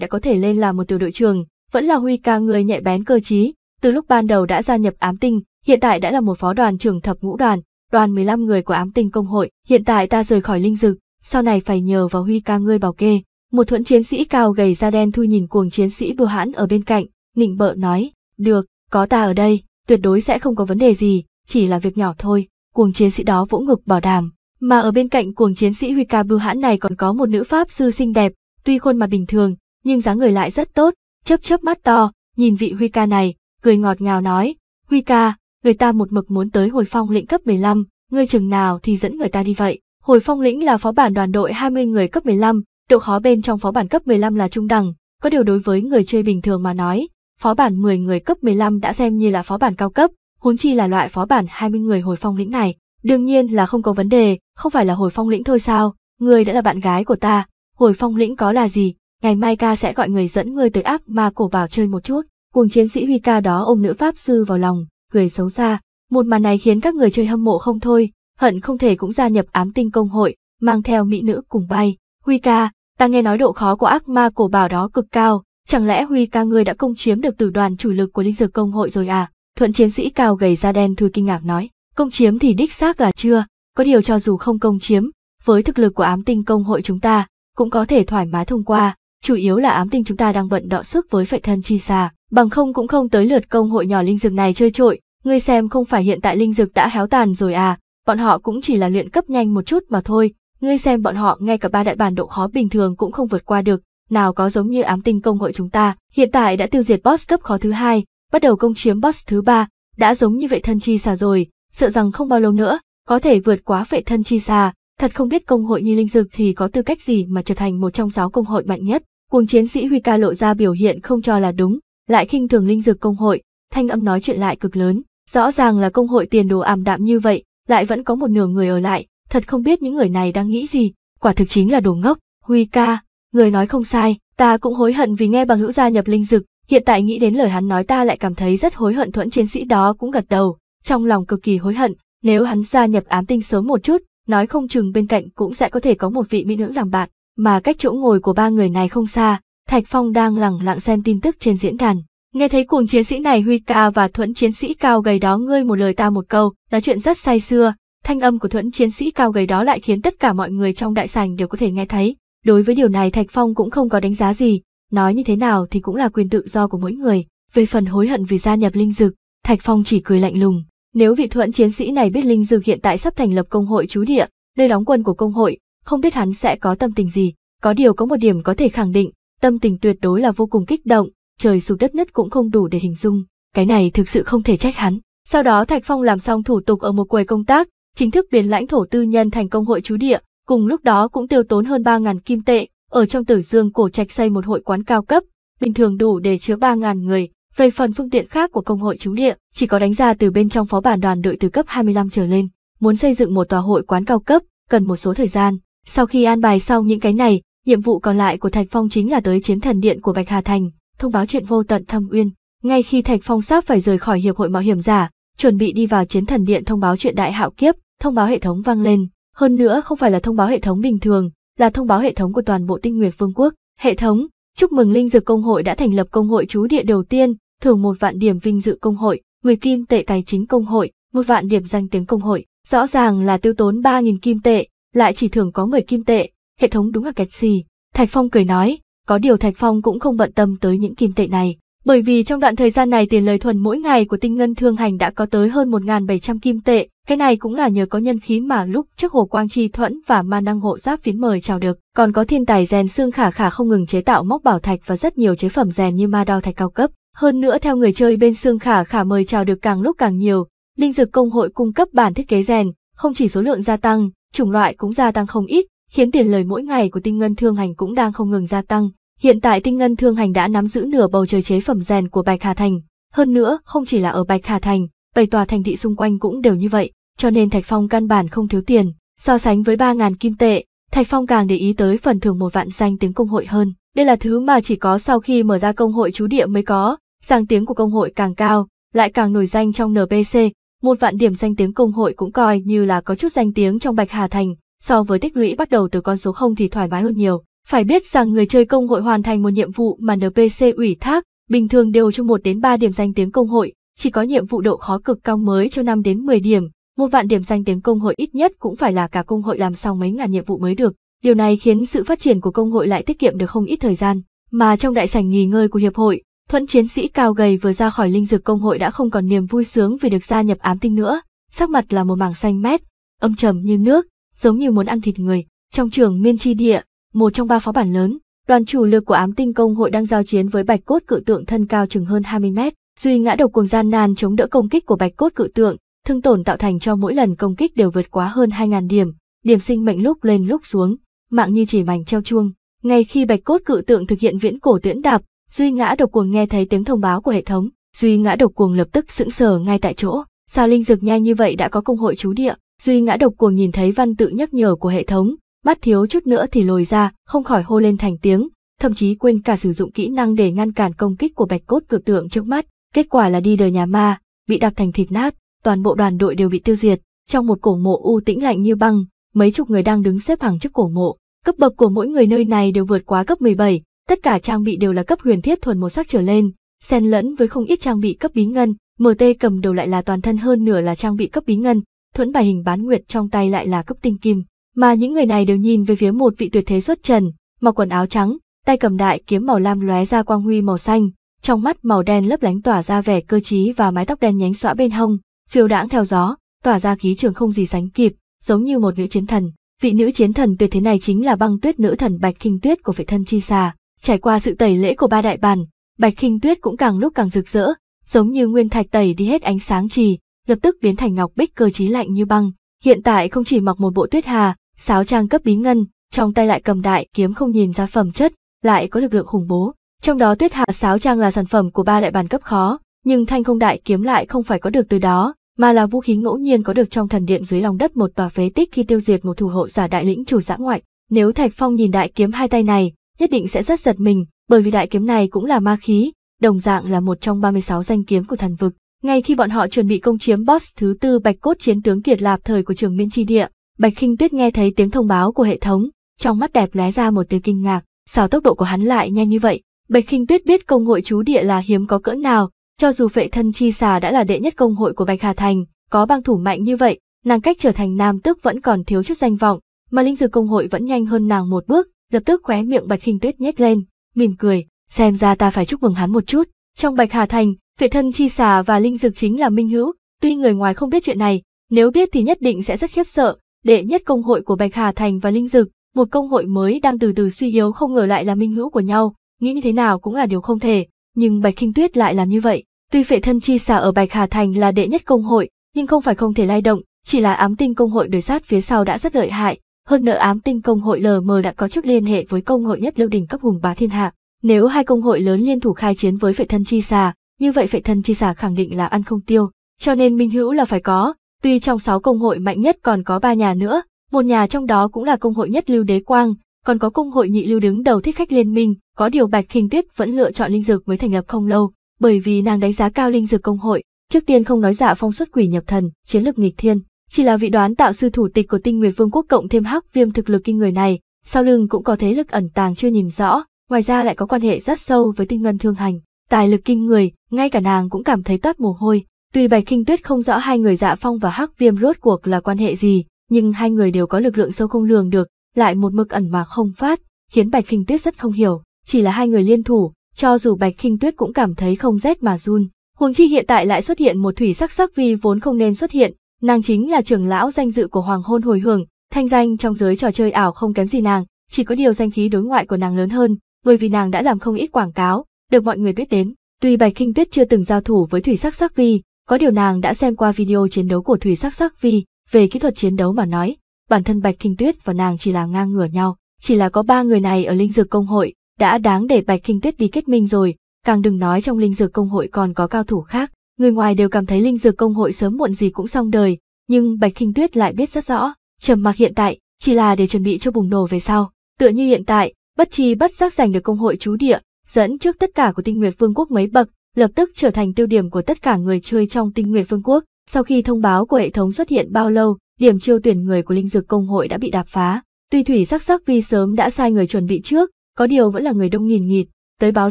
đã có thể lên làm một tiểu đội trường, vẫn là Huy ca người nhạy bén cơ trí, từ lúc ban đầu đã gia nhập ám tinh, hiện tại đã là một phó đoàn trưởng thập ngũ đoàn, đoàn 15 người của ám tình công hội, hiện tại ta rời khỏi linh dực, sau này phải nhờ vào Huy ca ngươi bảo kê. Một thuẫn chiến sĩ cao gầy da đen thu nhìn cuồng chiến sĩ bưu hãn ở bên cạnh, nịnh bợ nói, được, có ta ở đây, tuyệt đối sẽ không có vấn đề gì, chỉ là việc nhỏ thôi, cuồng chiến sĩ đó vỗ ngực bảo đảm. Mà ở bên cạnh cuồng chiến sĩ Huy ca bưu hãn này còn có một nữ pháp sư xinh đẹp, tuy khuôn mặt bình thường, nhưng dáng người lại rất tốt, chớp chớp mắt to, nhìn vị Huy ca này, cười ngọt ngào nói, Huy ca, người ta một mực muốn tới hồi phong lĩnh cấp 15, ngươi chừng nào thì dẫn người ta đi vậy. Hồi phong lĩnh là phó bản đoàn đội 20 người cấp 15, độ khó bên trong phó bản cấp 15 là trung đẳng, có điều đối với người chơi bình thường mà nói, phó bản 10 người cấp 15 đã xem như là phó bản cao cấp, huống chi là loại phó bản 20 người hồi phong lĩnh này. Đương nhiên là không có vấn đề, không phải là hồi phong lĩnh thôi sao, ngươi đã là bạn gái của ta, hồi phong lĩnh có là gì, ngày mai ca sẽ gọi người dẫn ngươi tới ác ma cổ bảo chơi một chút. Cuồng chiến sĩ Huy ca đó ôm nữ pháp sư vào lòng, cười xấu xa. Một màn này khiến các người chơi hâm mộ không thôi, hận không thể cũng gia nhập ám tinh công hội, mang theo mỹ nữ cùng bay. Huy ca, ta nghe nói độ khó của ác ma cổ bảo đó cực cao, chẳng lẽ Huy ca ngươi đã công chiếm được tử đoàn chủ lực của linh dược công hội rồi à? Thuận chiến sĩ cao gầy da đen thui kinh ngạc nói, công chiếm thì đích xác là chưa, có điều cho dù không công chiếm, với thực lực của ám tinh công hội chúng ta, cũng có thể thoải mái thông qua, chủ yếu là ám tinh chúng ta đang bận đọ sức với phệ thân chi xa bằng không cũng không tới lượt công hội nhỏ linh dược này chơi trội, ngươi xem không phải hiện tại linh dược đã héo tàn rồi à, bọn họ cũng chỉ là luyện cấp nhanh một chút mà thôi, ngươi xem bọn họ ngay cả ba đại bản độ khó bình thường cũng không vượt qua được, nào có giống như ám tinh công hội chúng ta, hiện tại đã tiêu diệt boss cấp khó thứ hai, bắt đầu công chiếm boss thứ ba, đã giống như vệ thân chi xà rồi, sợ rằng không bao lâu nữa, có thể vượt quá vệ thân chi xà, thật không biết công hội như linh dược thì có tư cách gì mà trở thành một trong sáu công hội mạnh nhất. Cuồng chiến sĩ Huy ca lộ ra biểu hiện không cho là đúng, lại khinh thường linh dược công hội, thanh âm nói chuyện lại cực lớn, rõ ràng là công hội tiền đồ ảm đạm như vậy, lại vẫn có một nửa người ở lại, thật không biết những người này đang nghĩ gì, quả thực chính là đồ ngốc, Huy ca, người nói không sai, ta cũng hối hận vì nghe bằng hữu gia nhập linh dực, hiện tại nghĩ đến lời hắn nói ta lại cảm thấy rất hối hận thuẫn chiến sĩ đó cũng gật đầu, trong lòng cực kỳ hối hận, nếu hắn gia nhập ám tinh sớm một chút, nói không chừng bên cạnh cũng sẽ có thể có một vị mỹ nữ làm bạn, mà cách chỗ ngồi của ba người này không xa, Thạch Phong đang lẳng lặng xem tin tức trên diễn đàn. Nghe thấy cuồng chiến sĩ này Huy ca và thuẫn chiến sĩ cao gầy đó ngươi một lời ta một câu, nói chuyện rất say xưa, thanh âm của thuẫn chiến sĩ cao gầy đó lại khiến tất cả mọi người trong đại sảnh đều có thể nghe thấy. Đối với điều này Thạch Phong cũng không có đánh giá gì, nói như thế nào thì cũng là quyền tự do của mỗi người. Về phần hối hận vì gia nhập linh dực, Thạch Phong chỉ cười lạnh lùng. Nếu vị thuẫn chiến sĩ này biết linh dực hiện tại sắp thành lập công hội chú địa, nơi đóng quân của công hội, không biết hắn sẽ có tâm tình gì. Có điều có một điểm có thể khẳng định, tâm tình tuyệt đối là vô cùng kích động, trời sụp đất nứt cũng không đủ để hình dung, cái này thực sự không thể trách hắn. Sau đó Thạch Phong làm xong thủ tục ở một quầy công tác, chính thức biến lãnh thổ tư nhân thành công hội chú địa, cùng lúc đó cũng tiêu tốn hơn 3.000 kim tệ, ở trong tử dương cổ trạch xây một hội quán cao cấp, bình thường đủ để chứa 3.000 người. Về phần phương tiện khác của công hội chú địa, chỉ có đánh ra từ bên trong phó bản đoàn đội từ cấp 25 trở lên. Muốn xây dựng một tòa hội quán cao cấp, cần một số thời gian. Sau khi an bài xong những cái này, Nhiệm vụ còn lại của Thạch Phong chính là tới chiến thần điện của Bạch Hà Thành, thông báo chuyện vô tận thâm uyên. Ngay khi Thạch Phong sắp phải rời khỏi hiệp hội mạo hiểm giả, chuẩn bị đi vào chiến thần điện thông báo chuyện đại hạo kiếp, thông báo hệ thống vang lên. Hơn nữa không phải là thông báo hệ thống bình thường, là thông báo hệ thống của toàn bộ tinh nguyệt vương quốc. Hệ thống, chúc mừng Linh Dược Công hội đã thành lập công hội chú địa đầu tiên, thưởng một vạn điểm vinh dự công hội, mười kim tệ tài chính công hội, một vạn điểm danh tiếng công hội. Rõ ràng là tiêu tốn ba 000 kim tệ, lại chỉ thưởng có mười kim tệ, hệ thống đúng là kẹt xì. Thạch Phong cười nói, có điều Thạch Phong cũng không bận tâm tới những kim tệ này, bởi vì trong đoạn thời gian này tiền lời thuần mỗi ngày của tinh ngân thương hành đã có tới hơn 1.700 kim tệ, cái này cũng là nhờ có nhân khí mà lúc trước Hồ Quang Chi Thuẫn và ma năng hộ giáp phiến mời chào được, còn có thiên tài rèn xương khả khả không ngừng chế tạo móc bảo thạch và rất nhiều chế phẩm rèn như ma đao thạch cao cấp. Hơn nữa theo người chơi bên xương khả khả mời chào được càng lúc càng nhiều, linh dược công hội cung cấp bản thiết kế rèn, không chỉ số lượng gia tăng, chủng loại cũng gia tăng không ít, khiến tiền lời mỗi ngày của tinh ngân thương hành cũng đang không ngừng gia tăng. Hiện tại tinh ngân thương hành đã nắm giữ nửa bầu trời chế phẩm rèn của Bạch Hà Thành. Hơn nữa, không chỉ là ở Bạch Hà Thành, bảy tòa thành thị xung quanh cũng đều như vậy, cho nên Thạch Phong căn bản không thiếu tiền. So sánh với 3.000 kim tệ, Thạch Phong càng để ý tới phần thưởng một vạn danh tiếng công hội hơn. Đây là thứ mà chỉ có sau khi mở ra công hội chú địa mới có, rằng tiếng của công hội càng cao, lại càng nổi danh trong NPC. Một vạn điểm danh tiếng công hội cũng coi như là có chút danh tiếng trong Bạch Hà Thành, so với tích lũy bắt đầu từ con số 0 thì thoải mái hơn nhiều. Phải biết rằng người chơi công hội hoàn thành một nhiệm vụ mà NPC ủy thác, bình thường đều cho 1 đến 3 điểm danh tiếng công hội, chỉ có nhiệm vụ độ khó cực cao mới cho 5 đến 10 điểm, một vạn điểm danh tiếng công hội ít nhất cũng phải là cả công hội làm xong mấy ngàn nhiệm vụ mới được. Điều này khiến sự phát triển của công hội lại tiết kiệm được không ít thời gian, mà trong đại sảnh nghỉ ngơi của hiệp hội, Thuẫn chiến sĩ cao gầy vừa ra khỏi linh dược công hội đã không còn niềm vui sướng vì được gia nhập ám tinh nữa, sắc mặt là một mảng xanh mét, âm trầm như nước, giống như muốn ăn thịt người. Trong trường Miên Chi Địa, một trong ba phó bản lớn, đoàn chủ lực của ám tinh công hội đang giao chiến với bạch cốt cự tượng thân cao chừng hơn 20 mét. Duy ngã đầu cuồng gian nan chống đỡ công kích của bạch cốt cự tượng, thương tổn tạo thành cho mỗi lần công kích đều vượt quá hơn 2.000 điểm, điểm sinh mệnh lúc lên lúc xuống, mạng như chỉ mảnh treo chuông. Ngay khi bạch cốt cự tượng thực hiện viễn cổ tiễn đạp, Duy ngã đầu cuồng nghe thấy tiếng thông báo của hệ thống, Duy ngã đầu cuồng lập tức sững sờ ngay tại chỗ. Sao linh dược nhanh như vậy đã có công hội chú địa, Duy ngã độc cuồng nhìn thấy văn tự nhắc nhở của hệ thống, mắt thiếu chút nữa thì lồi ra, không khỏi hô lên thành tiếng, thậm chí quên cả sử dụng kỹ năng để ngăn cản công kích của bạch cốt cự tượng trước mắt. Kết quả là đi đời nhà ma, bị đạp thành thịt nát, toàn bộ đoàn đội đều bị tiêu diệt. Trong một cổ mộ u tĩnh lạnh như băng, mấy chục người đang đứng xếp hàng trước cổ mộ. Cấp bậc của mỗi người nơi này đều vượt quá cấp 17, tất cả trang bị đều là cấp huyền thiết thuần một sắc trở lên, xen lẫn với không ít trang bị cấp bí ngân. MT cầm đầu lại là toàn thân hơn nửa là trang bị cấp bí ngân, thuẫn bài hình bán nguyệt trong tay lại là cấp tinh kim, mà những người này đều nhìn về phía một vị tuyệt thế xuất trần, mặc quần áo trắng, tay cầm đại kiếm màu lam lóe ra quang huy màu xanh, trong mắt màu đen lấp lánh tỏa ra vẻ cơ trí và mái tóc đen nhánh xõa bên hông, phiêu đãng theo gió, tỏa ra khí trường không gì sánh kịp, giống như một nữ chiến thần. Vị nữ chiến thần tuyệt thế này chính là băng tuyết nữ thần Bạch Kinh Tuyết của vệ thân chi xà. Trải qua sự tẩy lễ của ba đại bàn, Bạch Kinh Tuyết cũng càng lúc càng rực rỡ, giống như nguyên thạch tẩy đi hết ánh sáng trì, lập tức biến thành ngọc bích cơ trí lạnh như băng hiện tại không chỉ mặc một bộ tuyết hà sáo trang cấp bí ngân trong tay lại cầm đại kiếm không nhìn ra phẩm chất lại có lực lượng khủng bố trong đó tuyết hà sáo trang là sản phẩm của ba đại bàn cấp khó nhưng thanh không đại kiếm lại không phải có được từ đó mà là vũ khí ngẫu nhiên có được trong thần điện dưới lòng đất một tòa phế tích khi tiêu diệt một thủ hộ giả đại lĩnh chủ giã ngoại nếu thạch phong nhìn đại kiếm hai tay này nhất định sẽ rất giật mình bởi vì đại kiếm này cũng là ma khí đồng dạng là một trong 36 danh kiếm của thần vực ngay khi bọn họ chuẩn bị công chiếm boss thứ tư Bạch Cốt chiến tướng kiệt lạp thời của trường Miên Chi Địa, Bạch Khinh Tuyết nghe thấy tiếng thông báo của hệ thống, trong mắt đẹp lóe ra một tiếng kinh ngạc, sao tốc độ của hắn lại nhanh như vậy? Bạch Khinh Tuyết biết công hội chú địa là hiếm có cỡ nào, cho dù vệ thân chi xà đã là đệ nhất công hội của Bạch Hà Thành, có băng thủ mạnh như vậy, nàng cách trở thành nam tước vẫn còn thiếu chút danh vọng, mà linh dược công hội vẫn nhanh hơn nàng một bước, lập tức khóe miệng Bạch Khinh Tuyết nhếch lên, mỉm cười, xem ra ta phải chúc mừng hắn một chút. Trong Bạch Hà Thành, vệ thân chi xà và linh dực chính là minh hữu, tuy người ngoài không biết chuyện này, nếu biết thì nhất định sẽ rất khiếp sợ, đệ nhất công hội của Bạch Hà Thành và linh dực, một công hội mới đang từ từ suy yếu không ngờ lại là minh hữu của nhau, nghĩ như thế nào cũng là điều không thể, nhưng Bạch Kinh Tuyết lại làm như vậy. Tuy phệ thân chi xà ở Bạch Hà Thành là đệ nhất công hội, nhưng không phải không thể lay động, chỉ là ám tinh công hội đối sát phía sau đã rất lợi hại, hơn nữa ám tinh công hội LM đã có chức liên hệ với công hội nhất lưu đỉnh cấp hùng bá thiên hạ. Nếu hai công hội lớn liên thủ khai chiến với vệ thân chi xà, như vậy vệ thân chi xà khẳng định là ăn không tiêu, cho nên Minh Hữu là phải có, tuy trong sáu công hội mạnh nhất còn có ba nhà nữa, một nhà trong đó cũng là công hội nhất lưu đế quang, còn có công hội nhị lưu đứng đầu thích khách liên minh, có điều Bạch Khinh Tuyết vẫn lựa chọn linh dực mới thành lập không lâu, bởi vì nàng đánh giá cao linh dực công hội, trước tiên không nói dạ phong xuất quỷ nhập thần, chiến lược nghịch thiên, chỉ là vị đoán tạo sư thủ tịch của Tinh Nguyệt Vương quốc cộng thêm Hắc Viêm thực lực kinh người này, sau lưng cũng có thế lực ẩn tàng chưa nhìn rõ, ngoài ra lại có quan hệ rất sâu với tinh ngân thương hành. Tài lực kinh người, ngay cả nàng cũng cảm thấy toát mồ hôi. Tuy Bạch Kinh Tuyết không rõ hai người Dạ Phong và Hắc Viêm rốt cuộc là quan hệ gì, nhưng hai người đều có lực lượng sâu không lường được, lại một mực ẩn mà không phát, khiến Bạch Kinh Tuyết rất không hiểu. Chỉ là hai người liên thủ, cho dù Bạch Kinh Tuyết cũng cảm thấy không rét mà run. Huống chi hiện tại lại xuất hiện một thủy sắc sắc vi vốn không nên xuất hiện, nàng chính là trưởng lão danh dự của Hoàng Hôn hồi hưởng, thanh danh trong giới trò chơi ảo không kém gì nàng, chỉ có điều danh khí đối ngoại của nàng lớn hơn, bởi vì nàng đã làm không ít quảng cáo, được mọi người biết đến. Tuy Bạch Kinh Tuyết chưa từng giao thủ với Thủy Sắc Sắc Vi, có điều nàng đã xem qua video chiến đấu của Thủy Sắc Sắc Vi, về kỹ thuật chiến đấu mà nói, bản thân Bạch Kinh Tuyết và nàng chỉ là ngang ngửa nhau, chỉ là có ba người này ở linh dược công hội, đã đáng để Bạch Kinh Tuyết đi kết minh rồi, càng đừng nói trong linh dược công hội còn có cao thủ khác, người ngoài đều cảm thấy linh dược công hội sớm muộn gì cũng xong đời, nhưng Bạch Kinh Tuyết lại biết rất rõ, trầm mặc hiện tại chỉ là để chuẩn bị cho bùng nổ về sau, tựa như hiện tại, bất chi bất giác giành được công hội chú địa, dẫn trước tất cả của tinh nguyệt vương quốc mấy bậc, lập tức trở thành tiêu điểm của tất cả người chơi trong tinh nguyệt vương quốc. Sau khi thông báo của hệ thống xuất hiện bao lâu, điểm chiêu tuyển người của linh dược công hội đã bị đạp phá. Tuy thủy sắc sắc vi sớm đã sai người chuẩn bị trước, có điều vẫn là người đông nghìn nghịt, tới báo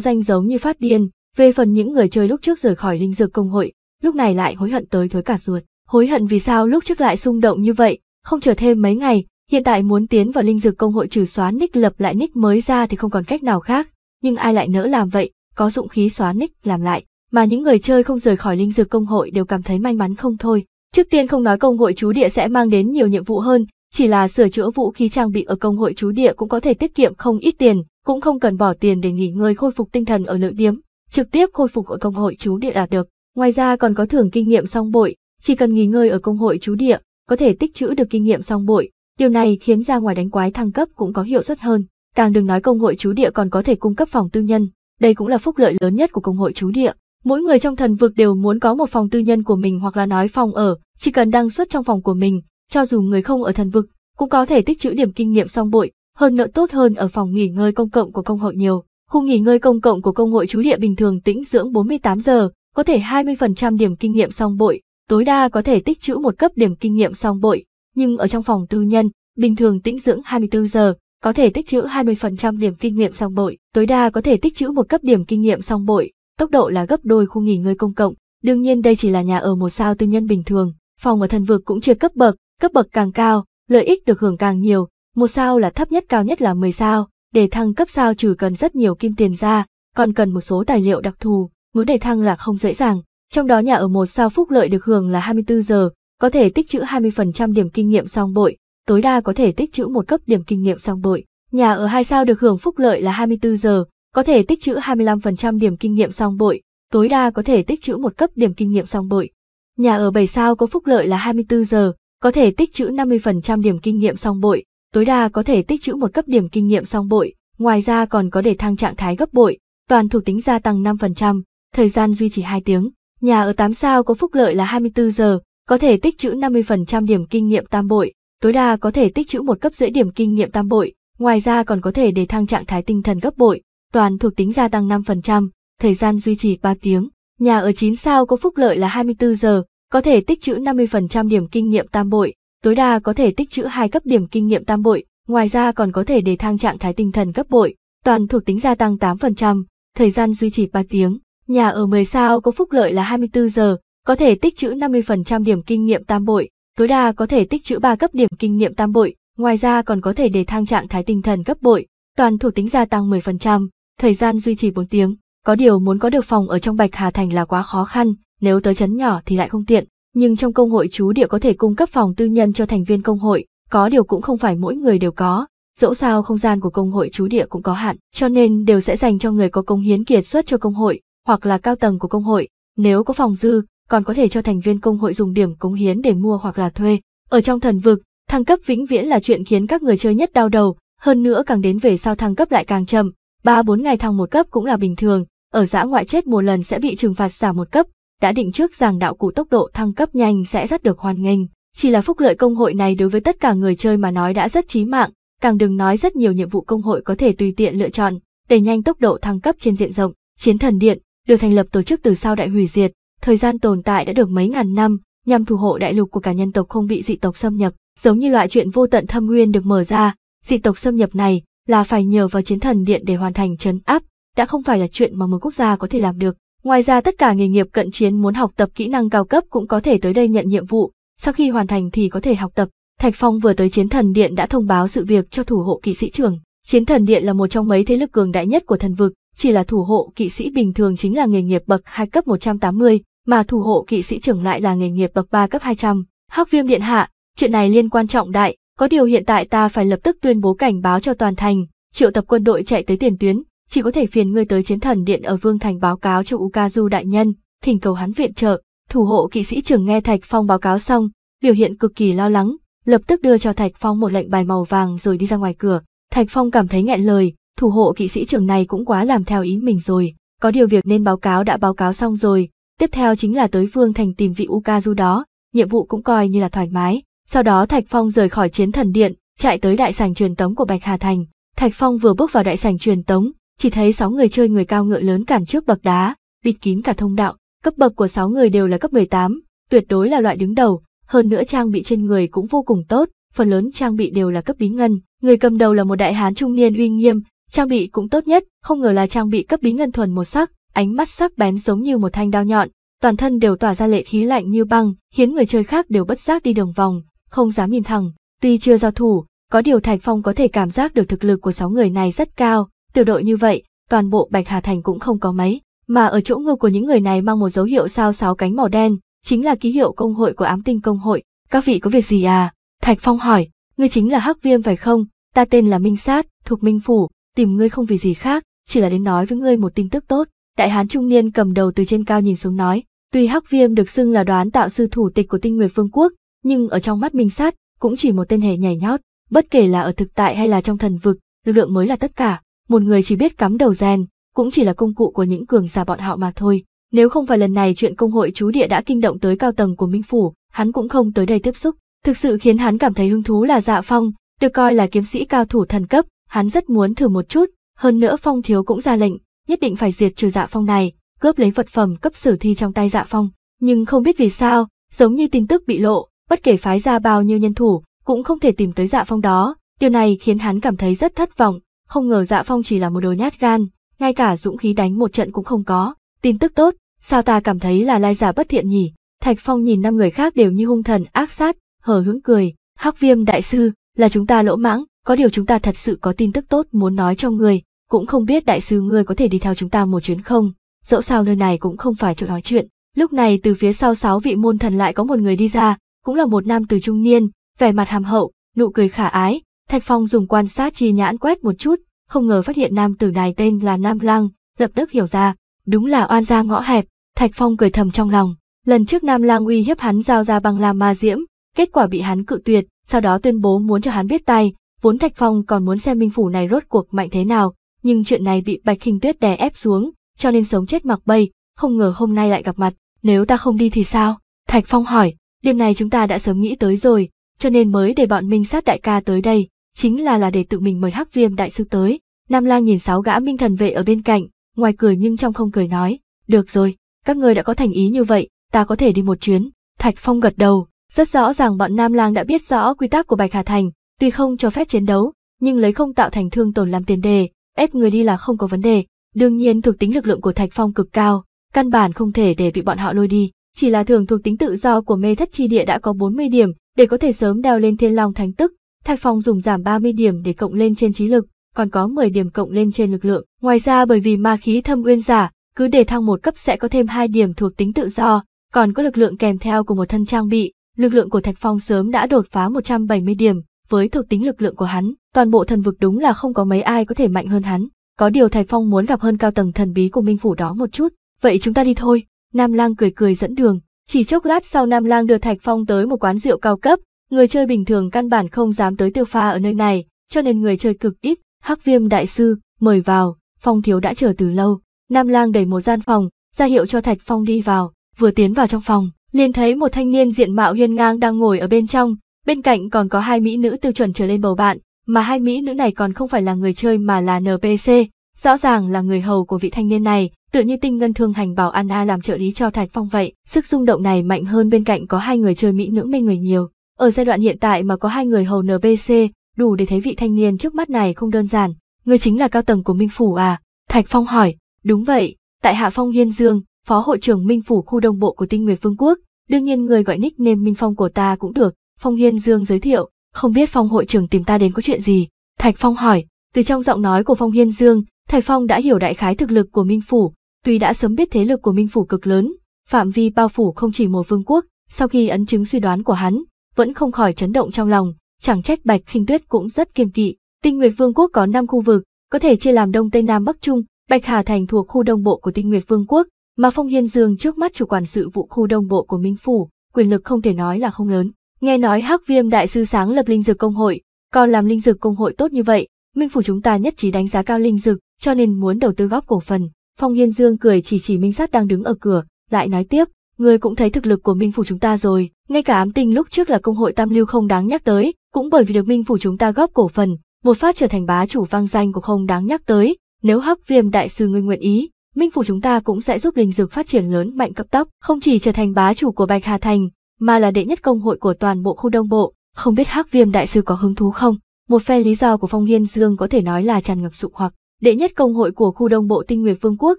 danh giống như phát điên. Về phần những người chơi lúc trước rời khỏi linh dược công hội, lúc này lại hối hận tới thối cả ruột. Hối hận vì sao lúc trước lại xung động như vậy, không chờ thêm mấy ngày, Hiện tại muốn tiến vào linh dược công hội trừ xóa nick lập lại nick mới ra thì không còn cách nào khác, nhưng ai lại nỡ làm vậy, có dụng khí xóa nick làm lại, mà những người chơi không rời khỏi linh dược công hội đều cảm thấy may mắn không thôi. Trước tiên không nói công hội chú địa sẽ mang đến nhiều nhiệm vụ hơn, chỉ là sửa chữa vũ khí trang bị ở công hội chú địa cũng có thể tiết kiệm không ít tiền, cũng không cần bỏ tiền để nghỉ ngơi khôi phục tinh thần ở nội điếm, trực tiếp khôi phục ở công hội chú địa là được. Ngoài ra còn có thưởng kinh nghiệm song bội, chỉ cần nghỉ ngơi ở công hội chú địa, có thể tích trữ được kinh nghiệm song bội, Điều này khiến ra ngoài đánh quái thăng cấp cũng có hiệu suất hơn, càng đừng nói công hội chú địa còn có thể cung cấp phòng tư nhân, đây cũng là phúc lợi lớn nhất của công hội chú địa. Mỗi người trong thần vực đều muốn có một phòng tư nhân của mình hoặc là nói phòng ở, chỉ cần đăng xuất trong phòng của mình, cho dù người không ở thần vực, cũng có thể tích trữ điểm kinh nghiệm song bội, hơn nợ tốt hơn ở phòng nghỉ ngơi công cộng của công hội nhiều. Khu nghỉ ngơi công cộng của công hội chú địa bình thường tĩnh dưỡng 48 giờ, có thể 20% điểm kinh nghiệm song bội, tối đa có thể tích trữ một cấp điểm kinh nghiệm song bội, nhưng ở trong phòng tư nhân, bình thường tĩnh dưỡng 24 giờ, có thể tích trữ 20% điểm kinh nghiệm song bội, tối đa có thể tích trữ một cấp điểm kinh nghiệm song bội, tốc độ là gấp đôi khu nghỉ ngơi công cộng. Đương nhiên đây chỉ là nhà ở một sao tư nhân bình thường, phòng ở thần vực cũng chia cấp bậc, cấp bậc càng cao, lợi ích được hưởng càng nhiều, một sao là thấp nhất cao nhất là 10 sao, để thăng cấp sao trừ cần rất nhiều kim tiền ra, còn cần một số tài liệu đặc thù, muốn để thăng là không dễ dàng. Trong đó nhà ở một sao phúc lợi được hưởng là 24 giờ, có thể tích trữ 20% điểm kinh nghiệm song bội, tối đa có thể tích trữ một cấp điểm kinh nghiệm song bội. Nhà ở 2 sao được hưởng phúc lợi là 24 giờ, có thể tích trữ 25% điểm kinh nghiệm song bội, tối đa có thể tích trữ một cấp điểm kinh nghiệm song bội. Nhà ở 7 sao có phúc lợi là 24 giờ, có thể tích trữ 50% điểm kinh nghiệm song bội, tối đa có thể tích trữ một cấp điểm kinh nghiệm song bội, ngoài ra còn có để thăng trạng thái gấp bội, toàn thuộc tính gia tăng 5%, thời gian duy trì 2 tiếng. Nhà ở 8 sao có phúc lợi là 24 giờ, có thể tích trữ 50% điểm kinh nghiệm tam bội, tối đa có thể tích chữ một cấp rưỡi điểm kinh nghiệm tam bội, ngoài ra còn có thể để thăng trạng thái tinh thần gấp bội, toàn thuộc tính gia tăng 5%, thời gian duy trì 3 tiếng. Nhà ở 9 sao có phúc lợi là 24 giờ, có thể tích trữ 50% điểm kinh nghiệm tam bội, tối đa có thể tích chữ 2 cấp điểm kinh nghiệm tam bội, ngoài ra còn có thể để thang trạng thái tinh thần cấp bội, toàn thuộc tính gia tăng 8%, thời gian duy trì 3 tiếng. Nhà ở 10 sao có phúc lợi là 24 giờ, có thể tích trữ 50% điểm kinh nghiệm tam bội, tối đa có thể tích chữ 3 cấp điểm kinh nghiệm tam bội, ngoài ra còn có thể để thang trạng thái tinh thần cấp bội, toàn thủ tính gia tăng 10%, thời gian duy trì 4 tiếng. Có điều muốn có được phòng ở trong Bạch Hà Thành là quá khó khăn, nếu tới chấn nhỏ thì lại không tiện, nhưng trong công hội chú địa có thể cung cấp phòng tư nhân cho thành viên công hội, có điều cũng không phải mỗi người đều có. Dẫu sao không gian của công hội chú địa cũng có hạn, cho nên đều sẽ dành cho người có công hiến kiệt xuất cho công hội, hoặc là cao tầng của công hội. Nếu có phòng dư, còn có thể cho thành viên công hội dùng điểm cống hiến để mua hoặc là thuê. Ở trong thần vực, thăng cấp vĩnh viễn là chuyện khiến các người chơi nhất đau đầu, hơn nữa càng đến về sau thăng cấp lại càng chậm, 3-4 ngày thăng một cấp cũng là bình thường, ở dã ngoại chết một lần sẽ bị trừng phạt giảm một cấp, đã định trước rằng đạo cụ tốc độ thăng cấp nhanh sẽ rất được hoan nghênh. Chỉ là phúc lợi công hội này đối với tất cả người chơi mà nói đã rất chí mạng, càng đừng nói rất nhiều nhiệm vụ công hội có thể tùy tiện lựa chọn, để nhanh tốc độ thăng cấp trên diện rộng. Chiến thần điện, được thành lập tổ chức từ sau đại hủy diệt, thời gian tồn tại đã được mấy ngàn năm, nhằm thủ hộ đại lục của cả nhân tộc không bị dị tộc xâm nhập, giống như loại chuyện vô tận thâm nguyên được mở ra, dị tộc xâm nhập này là phải nhờ vào chiến thần điện để hoàn thành chấn áp, đã không phải là chuyện mà một quốc gia có thể làm được. Ngoài ra tất cả nghề nghiệp cận chiến muốn học tập kỹ năng cao cấp cũng có thể tới đây nhận nhiệm vụ, sau khi hoàn thành thì có thể học tập. Thạch Phong vừa tới chiến thần điện đã thông báo sự việc cho thủ hộ kỵ sĩ trưởng. Chiến thần điện là một trong mấy thế lực cường đại nhất của thần vực, chỉ là thủ hộ kỵ sĩ bình thường chính là nghề nghiệp bậc hai cấp 180, mà thủ hộ kỵ sĩ trưởng lại là nghề nghiệp bậc 3 cấp 200. Hắc viêm điện hạ, chuyện này liên quan trọng đại, có điều hiện tại ta phải lập tức tuyên bố cảnh báo cho toàn thành, triệu tập quân đội chạy tới tiền tuyến, chỉ có thể phiền ngươi tới chiến thần điện ở Vương Thành báo cáo cho Ukazu đại nhân, thỉnh cầu hắn viện trợ. Thủ hộ kỵ sĩ trưởng nghe Thạch Phong báo cáo xong, biểu hiện cực kỳ lo lắng, lập tức đưa cho Thạch Phong một lệnh bài màu vàng rồi đi ra ngoài cửa. Thạch Phong cảm thấy nghẹn lời, thủ hộ kỵ sĩ trưởng này cũng quá làm theo ý mình rồi, có điều việc nên báo cáo đã báo cáo xong rồi, Tiếp theo chính là tới Vương Thành tìm vị Ukazu đó, nhiệm vụ cũng coi như là thoải mái. Sau đó Thạch Phong rời khỏi chiến thần điện, chạy tới đại sảnh truyền tống của Bạch Hà Thành. Thạch Phong vừa bước vào đại sảnh truyền tống, chỉ thấy 6 người chơi người cao ngựa lớn cản trước bậc đá, bịt kín cả thông đạo, cấp bậc của 6 người đều là cấp 18, tuyệt đối là loại đứng đầu, hơn nữa trang bị trên người cũng vô cùng tốt, phần lớn trang bị đều là cấp bí ngân, người cầm đầu là một đại hán trung niên uy nghiêm, trang bị cũng tốt nhất, không ngờ là trang bị cấp bí ngân thuần một sắc, ánh mắt sắc bén giống như một thanh đao nhọn, toàn thân đều tỏa ra lệ khí lạnh như băng, khiến người chơi khác đều bất giác đi đường vòng, không dám nhìn thẳng. Tuy chưa giao thủ, có điều Thạch Phong có thể cảm giác được thực lực của sáu người này rất cao, tiểu đội như vậy, toàn bộ Bạch Hà Thành cũng không có mấy, mà ở chỗ ngực của những người này mang một dấu hiệu sao sáu cánh màu đen, chính là ký hiệu công hội của ám tinh công hội. Các vị có việc gì à? Thạch Phong hỏi, ngươi chính là Hắc Viêm phải không? Ta tên là Minh Sát, thuộc Minh Phủ, tìm ngươi không vì gì khác, chỉ là đến nói với ngươi một tin tức tốt đại hán trung niên cầm đầu từ trên cao nhìn xuống nói, tuy Hắc Viêm được xưng là đoán tạo sư thủ tịch của Tinh Nguyệt Vương quốc, nhưng ở trong mắt Minh Sát, cũng chỉ một tên hề nhảy nhót, bất kể là ở thực tại hay là trong thần vực, lực lượng mới là tất cả, một người chỉ biết cắm đầu rèn, cũng chỉ là công cụ của những cường giả bọn họ mà thôi. Nếu không phải lần này chuyện công hội chú địa đã kinh động tới cao tầng của Minh phủ, hắn cũng không tới đây tiếp xúc. Thực sự khiến hắn cảm thấy hứng thú là Dạ Phong, được coi là kiếm sĩ cao thủ thần cấp, hắn rất muốn thử một chút, hơn nữa Phong thiếu cũng ra lệnh, nhất định phải diệt trừ dạ phong này, cướp lấy vật phẩm cấp sử thi trong tay dạ phong. Nhưng không biết vì sao, giống như tin tức bị lộ, bất kể phái ra bao nhiêu nhân thủ, cũng không thể tìm tới dạ phong đó. Điều này khiến hắn cảm thấy rất thất vọng, không ngờ dạ phong chỉ là một đồ nhát gan, ngay cả dũng khí đánh một trận cũng không có. Tin tức tốt, sao ta cảm thấy là lai giả bất thiện nhỉ? Thạch Phong nhìn năm người khác đều như hung thần ác sát, hờ hướng cười, "Hắc Viêm đại sư, là chúng ta lỗ mãng, có điều chúng ta thật sự có tin tức tốt muốn nói cho người, cũng không biết đại sư ngươi có thể đi theo chúng ta một chuyến không, dẫu sao nơi này cũng không phải chỗ nói chuyện. Lúc này từ phía sau sáu vị môn thần lại có một người đi ra, cũng là một nam từ trung niên, vẻ mặt hàm hậu, nụ cười khả ái, Thạch Phong dùng quan sát chi nhãn quét một chút, không ngờ phát hiện nam tử này tên là Nam Lăng, lập tức hiểu ra, đúng là oan gia ngõ hẹp, Thạch Phong cười thầm trong lòng, lần trước Nam Lang uy hiếp hắn giao ra bằng làm ma diễm, kết quả bị hắn cự tuyệt, sau đó tuyên bố muốn cho hắn biết tay, vốn Thạch Phong còn muốn xem minh phủ này rốt cuộc mạnh thế nào, nhưng chuyện này bị Bạch Khinh Tuyết đè ép xuống, cho nên sống chết mặc bay, không ngờ hôm nay lại gặp mặt, nếu ta không đi thì sao? Thạch Phong hỏi, điểm này chúng ta đã sớm nghĩ tới rồi, cho nên mới để bọn Minh sát đại ca tới đây, chính là là để tự mình mời Hắc Viêm đại sư tới. Nam Lang nhìn sáu gã minh thần vệ ở bên cạnh, ngoài cười nhưng trong không cười nói, "Được rồi, các ngươi đã có thành ý như vậy, ta có thể đi một chuyến." Thạch Phong gật đầu, rất rõ ràng bọn Nam Lang đã biết rõ quy tắc của Bạch Hà Thành, tuy không cho phép chiến đấu, nhưng lấy không tạo thành thương tổn làm tiền đề, ép người đi là không có vấn đề. Đương nhiên thuộc tính lực lượng của Thạch Phong cực cao, căn bản không thể để bị bọn họ lôi đi. Chỉ là thường thuộc tính tự do của mê thất chi địa đã có 40 điểm, để có thể sớm đeo lên thiên long thánh tức. Thạch Phong dùng giảm 30 điểm để cộng lên trên trí lực, còn có 10 điểm cộng lên trên lực lượng. Ngoài ra bởi vì ma khí thâm uyên giả, cứ để thăng một cấp sẽ có thêm 2 điểm thuộc tính tự do, còn có lực lượng kèm theo của một thân trang bị. Lực lượng của Thạch Phong sớm đã đột phá 170 điểm, với thuộc tính lực lượng của hắn, toàn bộ thần vực đúng là không có mấy ai có thể mạnh hơn hắn. Có điều Thạch Phong muốn gặp hơn cao tầng thần bí của Minh Phủ đó một chút, vậy chúng ta đi thôi. Nam Lang cười cười dẫn đường, chỉ chốc lát sau Nam Lang đưa Thạch Phong tới một quán rượu cao cấp, người chơi bình thường căn bản không dám tới tiêu pha ở nơi này, cho nên người chơi cực ít, Hắc Viêm Đại Sư, mời vào, Phong Thiếu đã chờ từ lâu. Nam Lang đẩy một gian phòng, ra hiệu cho Thạch Phong đi vào, vừa tiến vào trong phòng, liền thấy một thanh niên diện mạo hiên ngang đang ngồi ở bên trong, Bên cạnh còn có hai mỹ nữ tiêu chuẩn trở lên bầu bạn, mà hai mỹ nữ này còn không phải là người chơi mà là NPC, rõ ràng là người hầu của vị thanh niên này, tựa như tinh ngân thương hành bảo Anna làm trợ lý cho Thạch Phong vậy, sức rung động này mạnh hơn bên cạnh có hai người chơi mỹ nữ mê người nhiều. Ở giai đoạn hiện tại mà có hai người hầu NPC, đủ để thấy vị thanh niên trước mắt này không đơn giản, người chính là cao tầng của Minh Phủ à? Thạch Phong hỏi, đúng vậy, tại Hạ Phong Hiên Dương, Phó Hội trưởng Minh Phủ khu đông bộ của Tinh Nguyệt Vương Quốc, đương nhiên người gọi nickname Minh Phong của ta cũng được, Phong Hiên Dương giới thiệu, không biết Phong hội trưởng tìm ta đến có chuyện gì? Thạch Phong hỏi, từ trong giọng nói của Phong Hiên Dương, Thạch Phong đã hiểu đại khái thực lực của Minh Phủ, tuy đã sớm biết thế lực của Minh Phủ cực lớn, phạm vi bao phủ không chỉ một vương quốc, sau khi ấn chứng suy đoán của hắn, vẫn không khỏi chấn động trong lòng, chẳng trách Bạch Khinh Tuyết cũng rất kiêng kỵ. Tinh Nguyệt Vương quốc có 5 khu vực, có thể chia làm Đông Tây Nam Bắc Trung, Bạch Hà Thành thuộc khu đông bộ của Tinh Nguyệt Vương quốc, mà Phong Hiên Dương trước mắt chủ quản sự vụ khu đông bộ của Minh Phủ, quyền lực không thể nói là không lớn. Nghe nói Hắc Viêm đại sư sáng lập linh dược công hội, còn làm linh dược công hội tốt như vậy, Minh phủ chúng ta nhất trí đánh giá cao linh dược, cho nên muốn đầu tư góp cổ phần. Phong Yên Dương cười chỉ chỉ Minh Sát đang đứng ở cửa, lại nói tiếp, người cũng thấy thực lực của Minh phủ chúng ta rồi, ngay cả ám tinh lúc trước là công hội Tam Lưu không đáng nhắc tới, cũng bởi vì được Minh phủ chúng ta góp cổ phần, một phát trở thành bá chủ vang danh của không đáng nhắc tới, nếu Hắc Viêm đại sư ngươi nguyện ý, Minh phủ chúng ta cũng sẽ giúp linh dược phát triển lớn mạnh cấp tốc, không chỉ trở thành bá chủ của Bạch Hà Thành, mà là đệ nhất công hội của toàn bộ khu đông bộ, không biết Hắc Viêm đại sư có hứng thú không? Một phe lý do của Phong Hiên Dương có thể nói là tràn ngập sụ hoặc, đệ nhất công hội của khu đông bộ Tinh Nguyệt Vương quốc,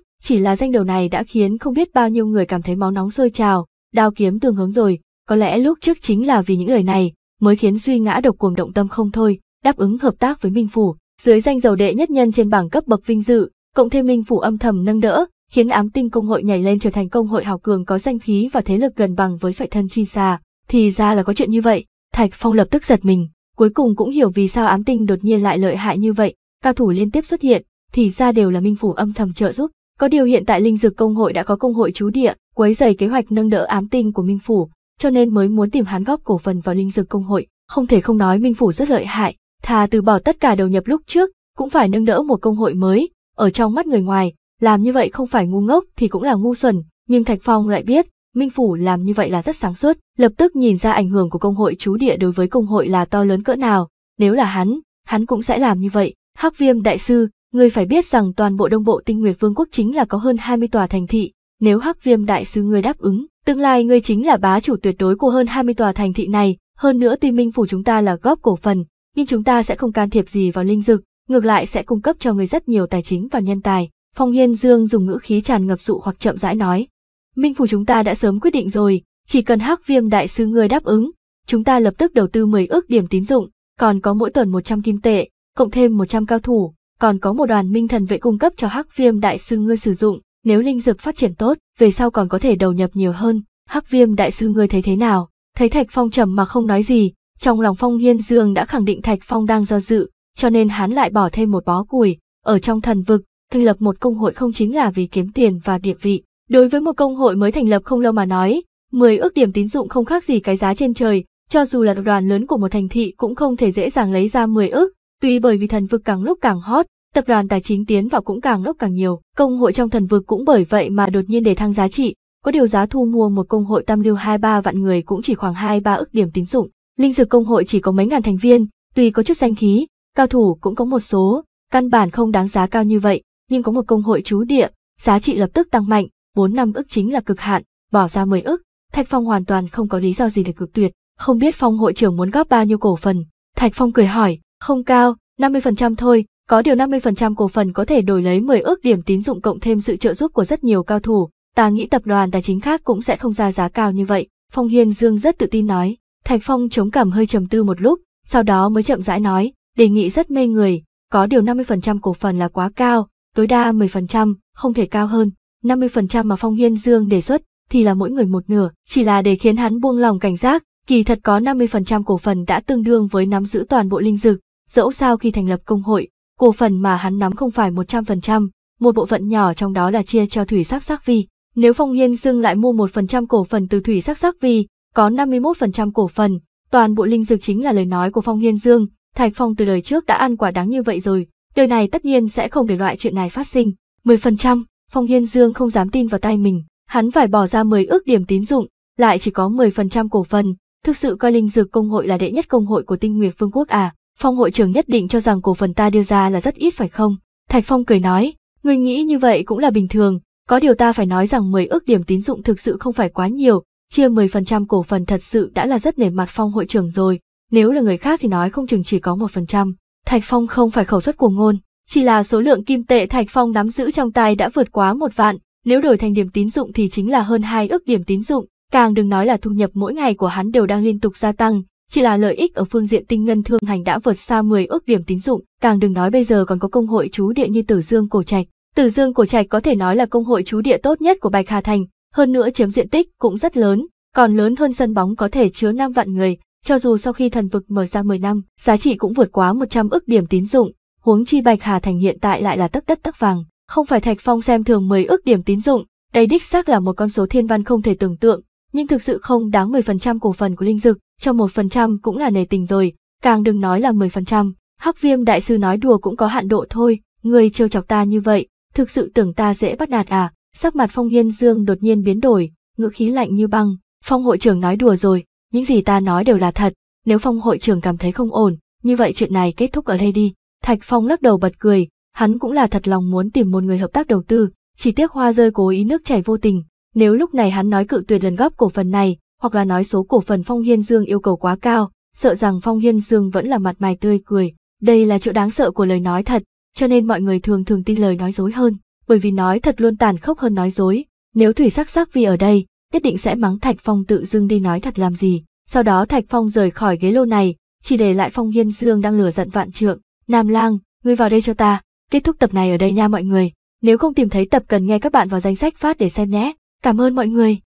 chỉ là danh đầu này đã khiến không biết bao nhiêu người cảm thấy máu nóng sôi trào, đao kiếm tương hướng rồi, có lẽ lúc trước chính là vì những lời này, mới khiến Duy Ngã độc cuồng động tâm không thôi, đáp ứng hợp tác với Minh phủ, dưới danh dầu đệ nhất nhân trên bảng cấp bậc vinh dự, cộng thêm Minh phủ âm thầm nâng đỡ, khiến ám tinh công hội nhảy lên trở thành công hội hào cường có danh khí và thế lực gần bằng với phệ thân chi xa Thì ra là có chuyện như vậy, Thạch Phong lập tức giật mình, cuối cùng cũng hiểu vì sao ám tinh đột nhiên lại lợi hại như vậy, cao thủ liên tiếp xuất hiện, thì ra đều là minh phủ âm thầm trợ giúp. Có điều hiện tại linh dược công hội đã có công hội chú địa, quấy rầy kế hoạch nâng đỡ ám tinh của minh phủ, cho nên mới muốn tìm hắn góp cổ phần vào linh dược công hội. Không thể không nói minh phủ rất lợi hại, thà từ bỏ tất cả đầu nhập lúc trước, cũng phải nâng đỡ một công hội mới, ở trong mắt người ngoài, làm như vậy không phải ngu ngốc thì cũng là ngu xuẩn, nhưng Thạch Phong lại biết, Minh Phủ làm như vậy là rất sáng suốt, lập tức nhìn ra ảnh hưởng của công hội chú địa đối với công hội là to lớn cỡ nào, nếu là hắn, hắn cũng sẽ làm như vậy. Hắc Viêm đại sư, người phải biết rằng toàn bộ Đông Bộ Tinh Nguyệt Vương quốc chính là có hơn 20 tòa thành thị, nếu Hắc Viêm đại sư người đáp ứng, tương lai người chính là bá chủ tuyệt đối của hơn 20 tòa thành thị này, hơn nữa tuy Minh Phủ chúng ta là góp cổ phần, nhưng chúng ta sẽ không can thiệp gì vào linh dực, ngược lại sẽ cung cấp cho người rất nhiều tài chính và nhân tài. Phong Hiên Dương dùng ngữ khí tràn ngập dụ hoặc chậm rãi nói. Minh Phủ chúng ta đã sớm quyết định rồi, chỉ cần hắc viêm đại sư ngươi đáp ứng, chúng ta lập tức đầu tư 10 ước điểm tín dụng, còn có mỗi tuần 100 kim tệ, cộng thêm 100 cao thủ, còn có một đoàn minh thần vệ cung cấp cho hắc viêm đại sư ngươi sử dụng, nếu linh dược phát triển tốt, về sau còn có thể đầu nhập nhiều hơn, hắc viêm đại sư ngươi thấy thế nào? Thấy Thạch Phong trầm mà không nói gì, trong lòng Phong Hiên Dương đã khẳng định Thạch Phong đang do dự, cho nên hắn lại bỏ thêm một bó củi, ở trong thần vực, thành lập một công hội không chính là vì kiếm tiền và địa vị. Đối với một công hội mới thành lập không lâu mà nói, 10 ước điểm tín dụng không khác gì cái giá trên trời, cho dù là tập đoàn lớn của một thành thị cũng không thể dễ dàng lấy ra 10 ước, tuy bởi vì thần vực càng lúc càng hot, tập đoàn tài chính tiến vào cũng càng lúc càng nhiều, công hội trong thần vực cũng bởi vậy mà đột nhiên để thăng giá trị, có điều giá thu mua một công hội tam lưu 23 vạn người cũng chỉ khoảng 23 ước điểm tín dụng. Linh dược công hội chỉ có mấy ngàn thành viên, tuy có chút danh khí, cao thủ cũng có một số, căn bản không đáng giá cao như vậy, nhưng có một công hội trú địa, giá trị lập tức tăng mạnh, 4 năm ức chính là cực hạn, bỏ ra 10 ức, Thạch Phong hoàn toàn không có lý do gì để cực tuyệt, không biết Phong hội trưởng muốn góp bao nhiêu cổ phần. Thạch Phong cười hỏi, không cao, 50% thôi, có điều 50% cổ phần có thể đổi lấy 10 ước điểm tín dụng cộng thêm sự trợ giúp của rất nhiều cao thủ, ta nghĩ tập đoàn tài chính khác cũng sẽ không ra giá cao như vậy, Phong Hiên Dương rất tự tin nói. Thạch Phong chống cảm hơi trầm tư một lúc, sau đó mới chậm rãi nói, đề nghị rất mê người, có điều 50% cổ phần là quá cao, tối đa 10%, không thể cao hơn. 50% mà Phong Hiên Dương đề xuất thì là mỗi người một nửa, chỉ là để khiến hắn buông lòng cảnh giác, kỳ thật có 50% cổ phần đã tương đương với nắm giữ toàn bộ linh Dực dẫu sao khi thành lập công hội, cổ phần mà hắn nắm không phải 100%, một bộ phận nhỏ trong đó là chia cho thủy sắc sắc vi. Nếu Phong Hiên Dương lại mua 1% cổ phần từ thủy sắc sắc vi, có 51% cổ phần, toàn bộ linh Dực chính là lời nói của Phong Hiên Dương, Thạch Phong từ đời trước đã ăn quả đáng như vậy rồi, Điều này tất nhiên sẽ không để loại chuyện này phát sinh. 10%, Phong Hiên Dương không dám tin vào tay mình, hắn phải bỏ ra 10 ước điểm tín dụng, lại chỉ có 10% cổ phần, thực sự coi linh dược công hội là đệ nhất công hội của tinh nguyệt vương quốc à, Phong hội trưởng nhất định cho rằng cổ phần ta đưa ra là rất ít phải không? Thạch Phong cười nói, người nghĩ như vậy cũng là bình thường, có điều ta phải nói rằng 10 ước điểm tín dụng thực sự không phải quá nhiều, chia 10% cổ phần thật sự đã là rất nể mặt Phong hội trưởng rồi, nếu là người khác thì nói không chừng chỉ có 1%. Thạch Phong không phải khẩu suất của ngôn, chỉ là số lượng kim tệ Thạch Phong nắm giữ trong tay đã vượt quá một vạn, nếu đổi thành điểm tín dụng thì chính là hơn hai ước điểm tín dụng, càng đừng nói là thu nhập mỗi ngày của hắn đều đang liên tục gia tăng, chỉ là lợi ích ở phương diện tinh ngân thương hành đã vượt xa 10 ước điểm tín dụng, càng đừng nói bây giờ còn có công hội chú địa như Tử Dương Cổ Trạch. Tử Dương Cổ Trạch có thể nói là công hội chú địa tốt nhất của Bạch Hà Thành, hơn nữa chiếm diện tích cũng rất lớn, còn lớn hơn sân bóng có thể chứa 5 vạn người, cho dù sau khi thần vực mở ra 10 năm, giá trị cũng vượt quá 100 ức điểm tín dụng, huống chi Bạch Hà Thành hiện tại lại là tất đất tất vàng, không phải Thạch Phong xem thường 10 ức điểm tín dụng, đây đích xác là một con số thiên văn không thể tưởng tượng, nhưng thực sự không đáng 10% cổ phần của linh dực, cho 1% cũng là nề tình rồi, càng đừng nói là 10%, Hắc Viêm đại sư nói đùa cũng có hạn độ thôi, người trêu chọc ta như vậy, thực sự tưởng ta dễ bắt nạt à? Sắc mặt Phong Hiên Dương đột nhiên biến đổi, ngữ khí lạnh như băng, "Phong hội trưởng nói đùa rồi, những gì ta nói đều là thật, nếu phong hội trưởng cảm thấy không ổn, như vậy chuyện này kết thúc ở đây đi. Thạch Phong lắc đầu bật cười, hắn cũng là thật lòng muốn tìm một người hợp tác đầu tư, chỉ tiếc hoa rơi cố ý nước chảy vô tình, nếu lúc này hắn nói cự tuyệt lần góp cổ phần này, hoặc là nói số cổ phần Phong Hiên Dương yêu cầu quá cao, sợ rằng Phong Hiên Dương vẫn là mặt mày tươi cười, đây là chỗ đáng sợ của lời nói thật, cho nên mọi người thường thường tin lời nói dối hơn, bởi vì nói thật luôn tàn khốc hơn nói dối, nếu thủy sắc sắc vì ở đây, nhất định sẽ mắng Thạch Phong tự dưng đi nói thật làm gì. Sau đó Thạch Phong rời khỏi ghế lô này, chỉ để lại Phong Hiên Dương đang lửa giận vạn trượng. Nam Lang, ngươi vào đây cho ta, kết thúc tập này ở đây nha mọi người. Nếu không tìm thấy tập cần nghe các bạn vào danh sách phát để xem nhé. Cảm ơn mọi người.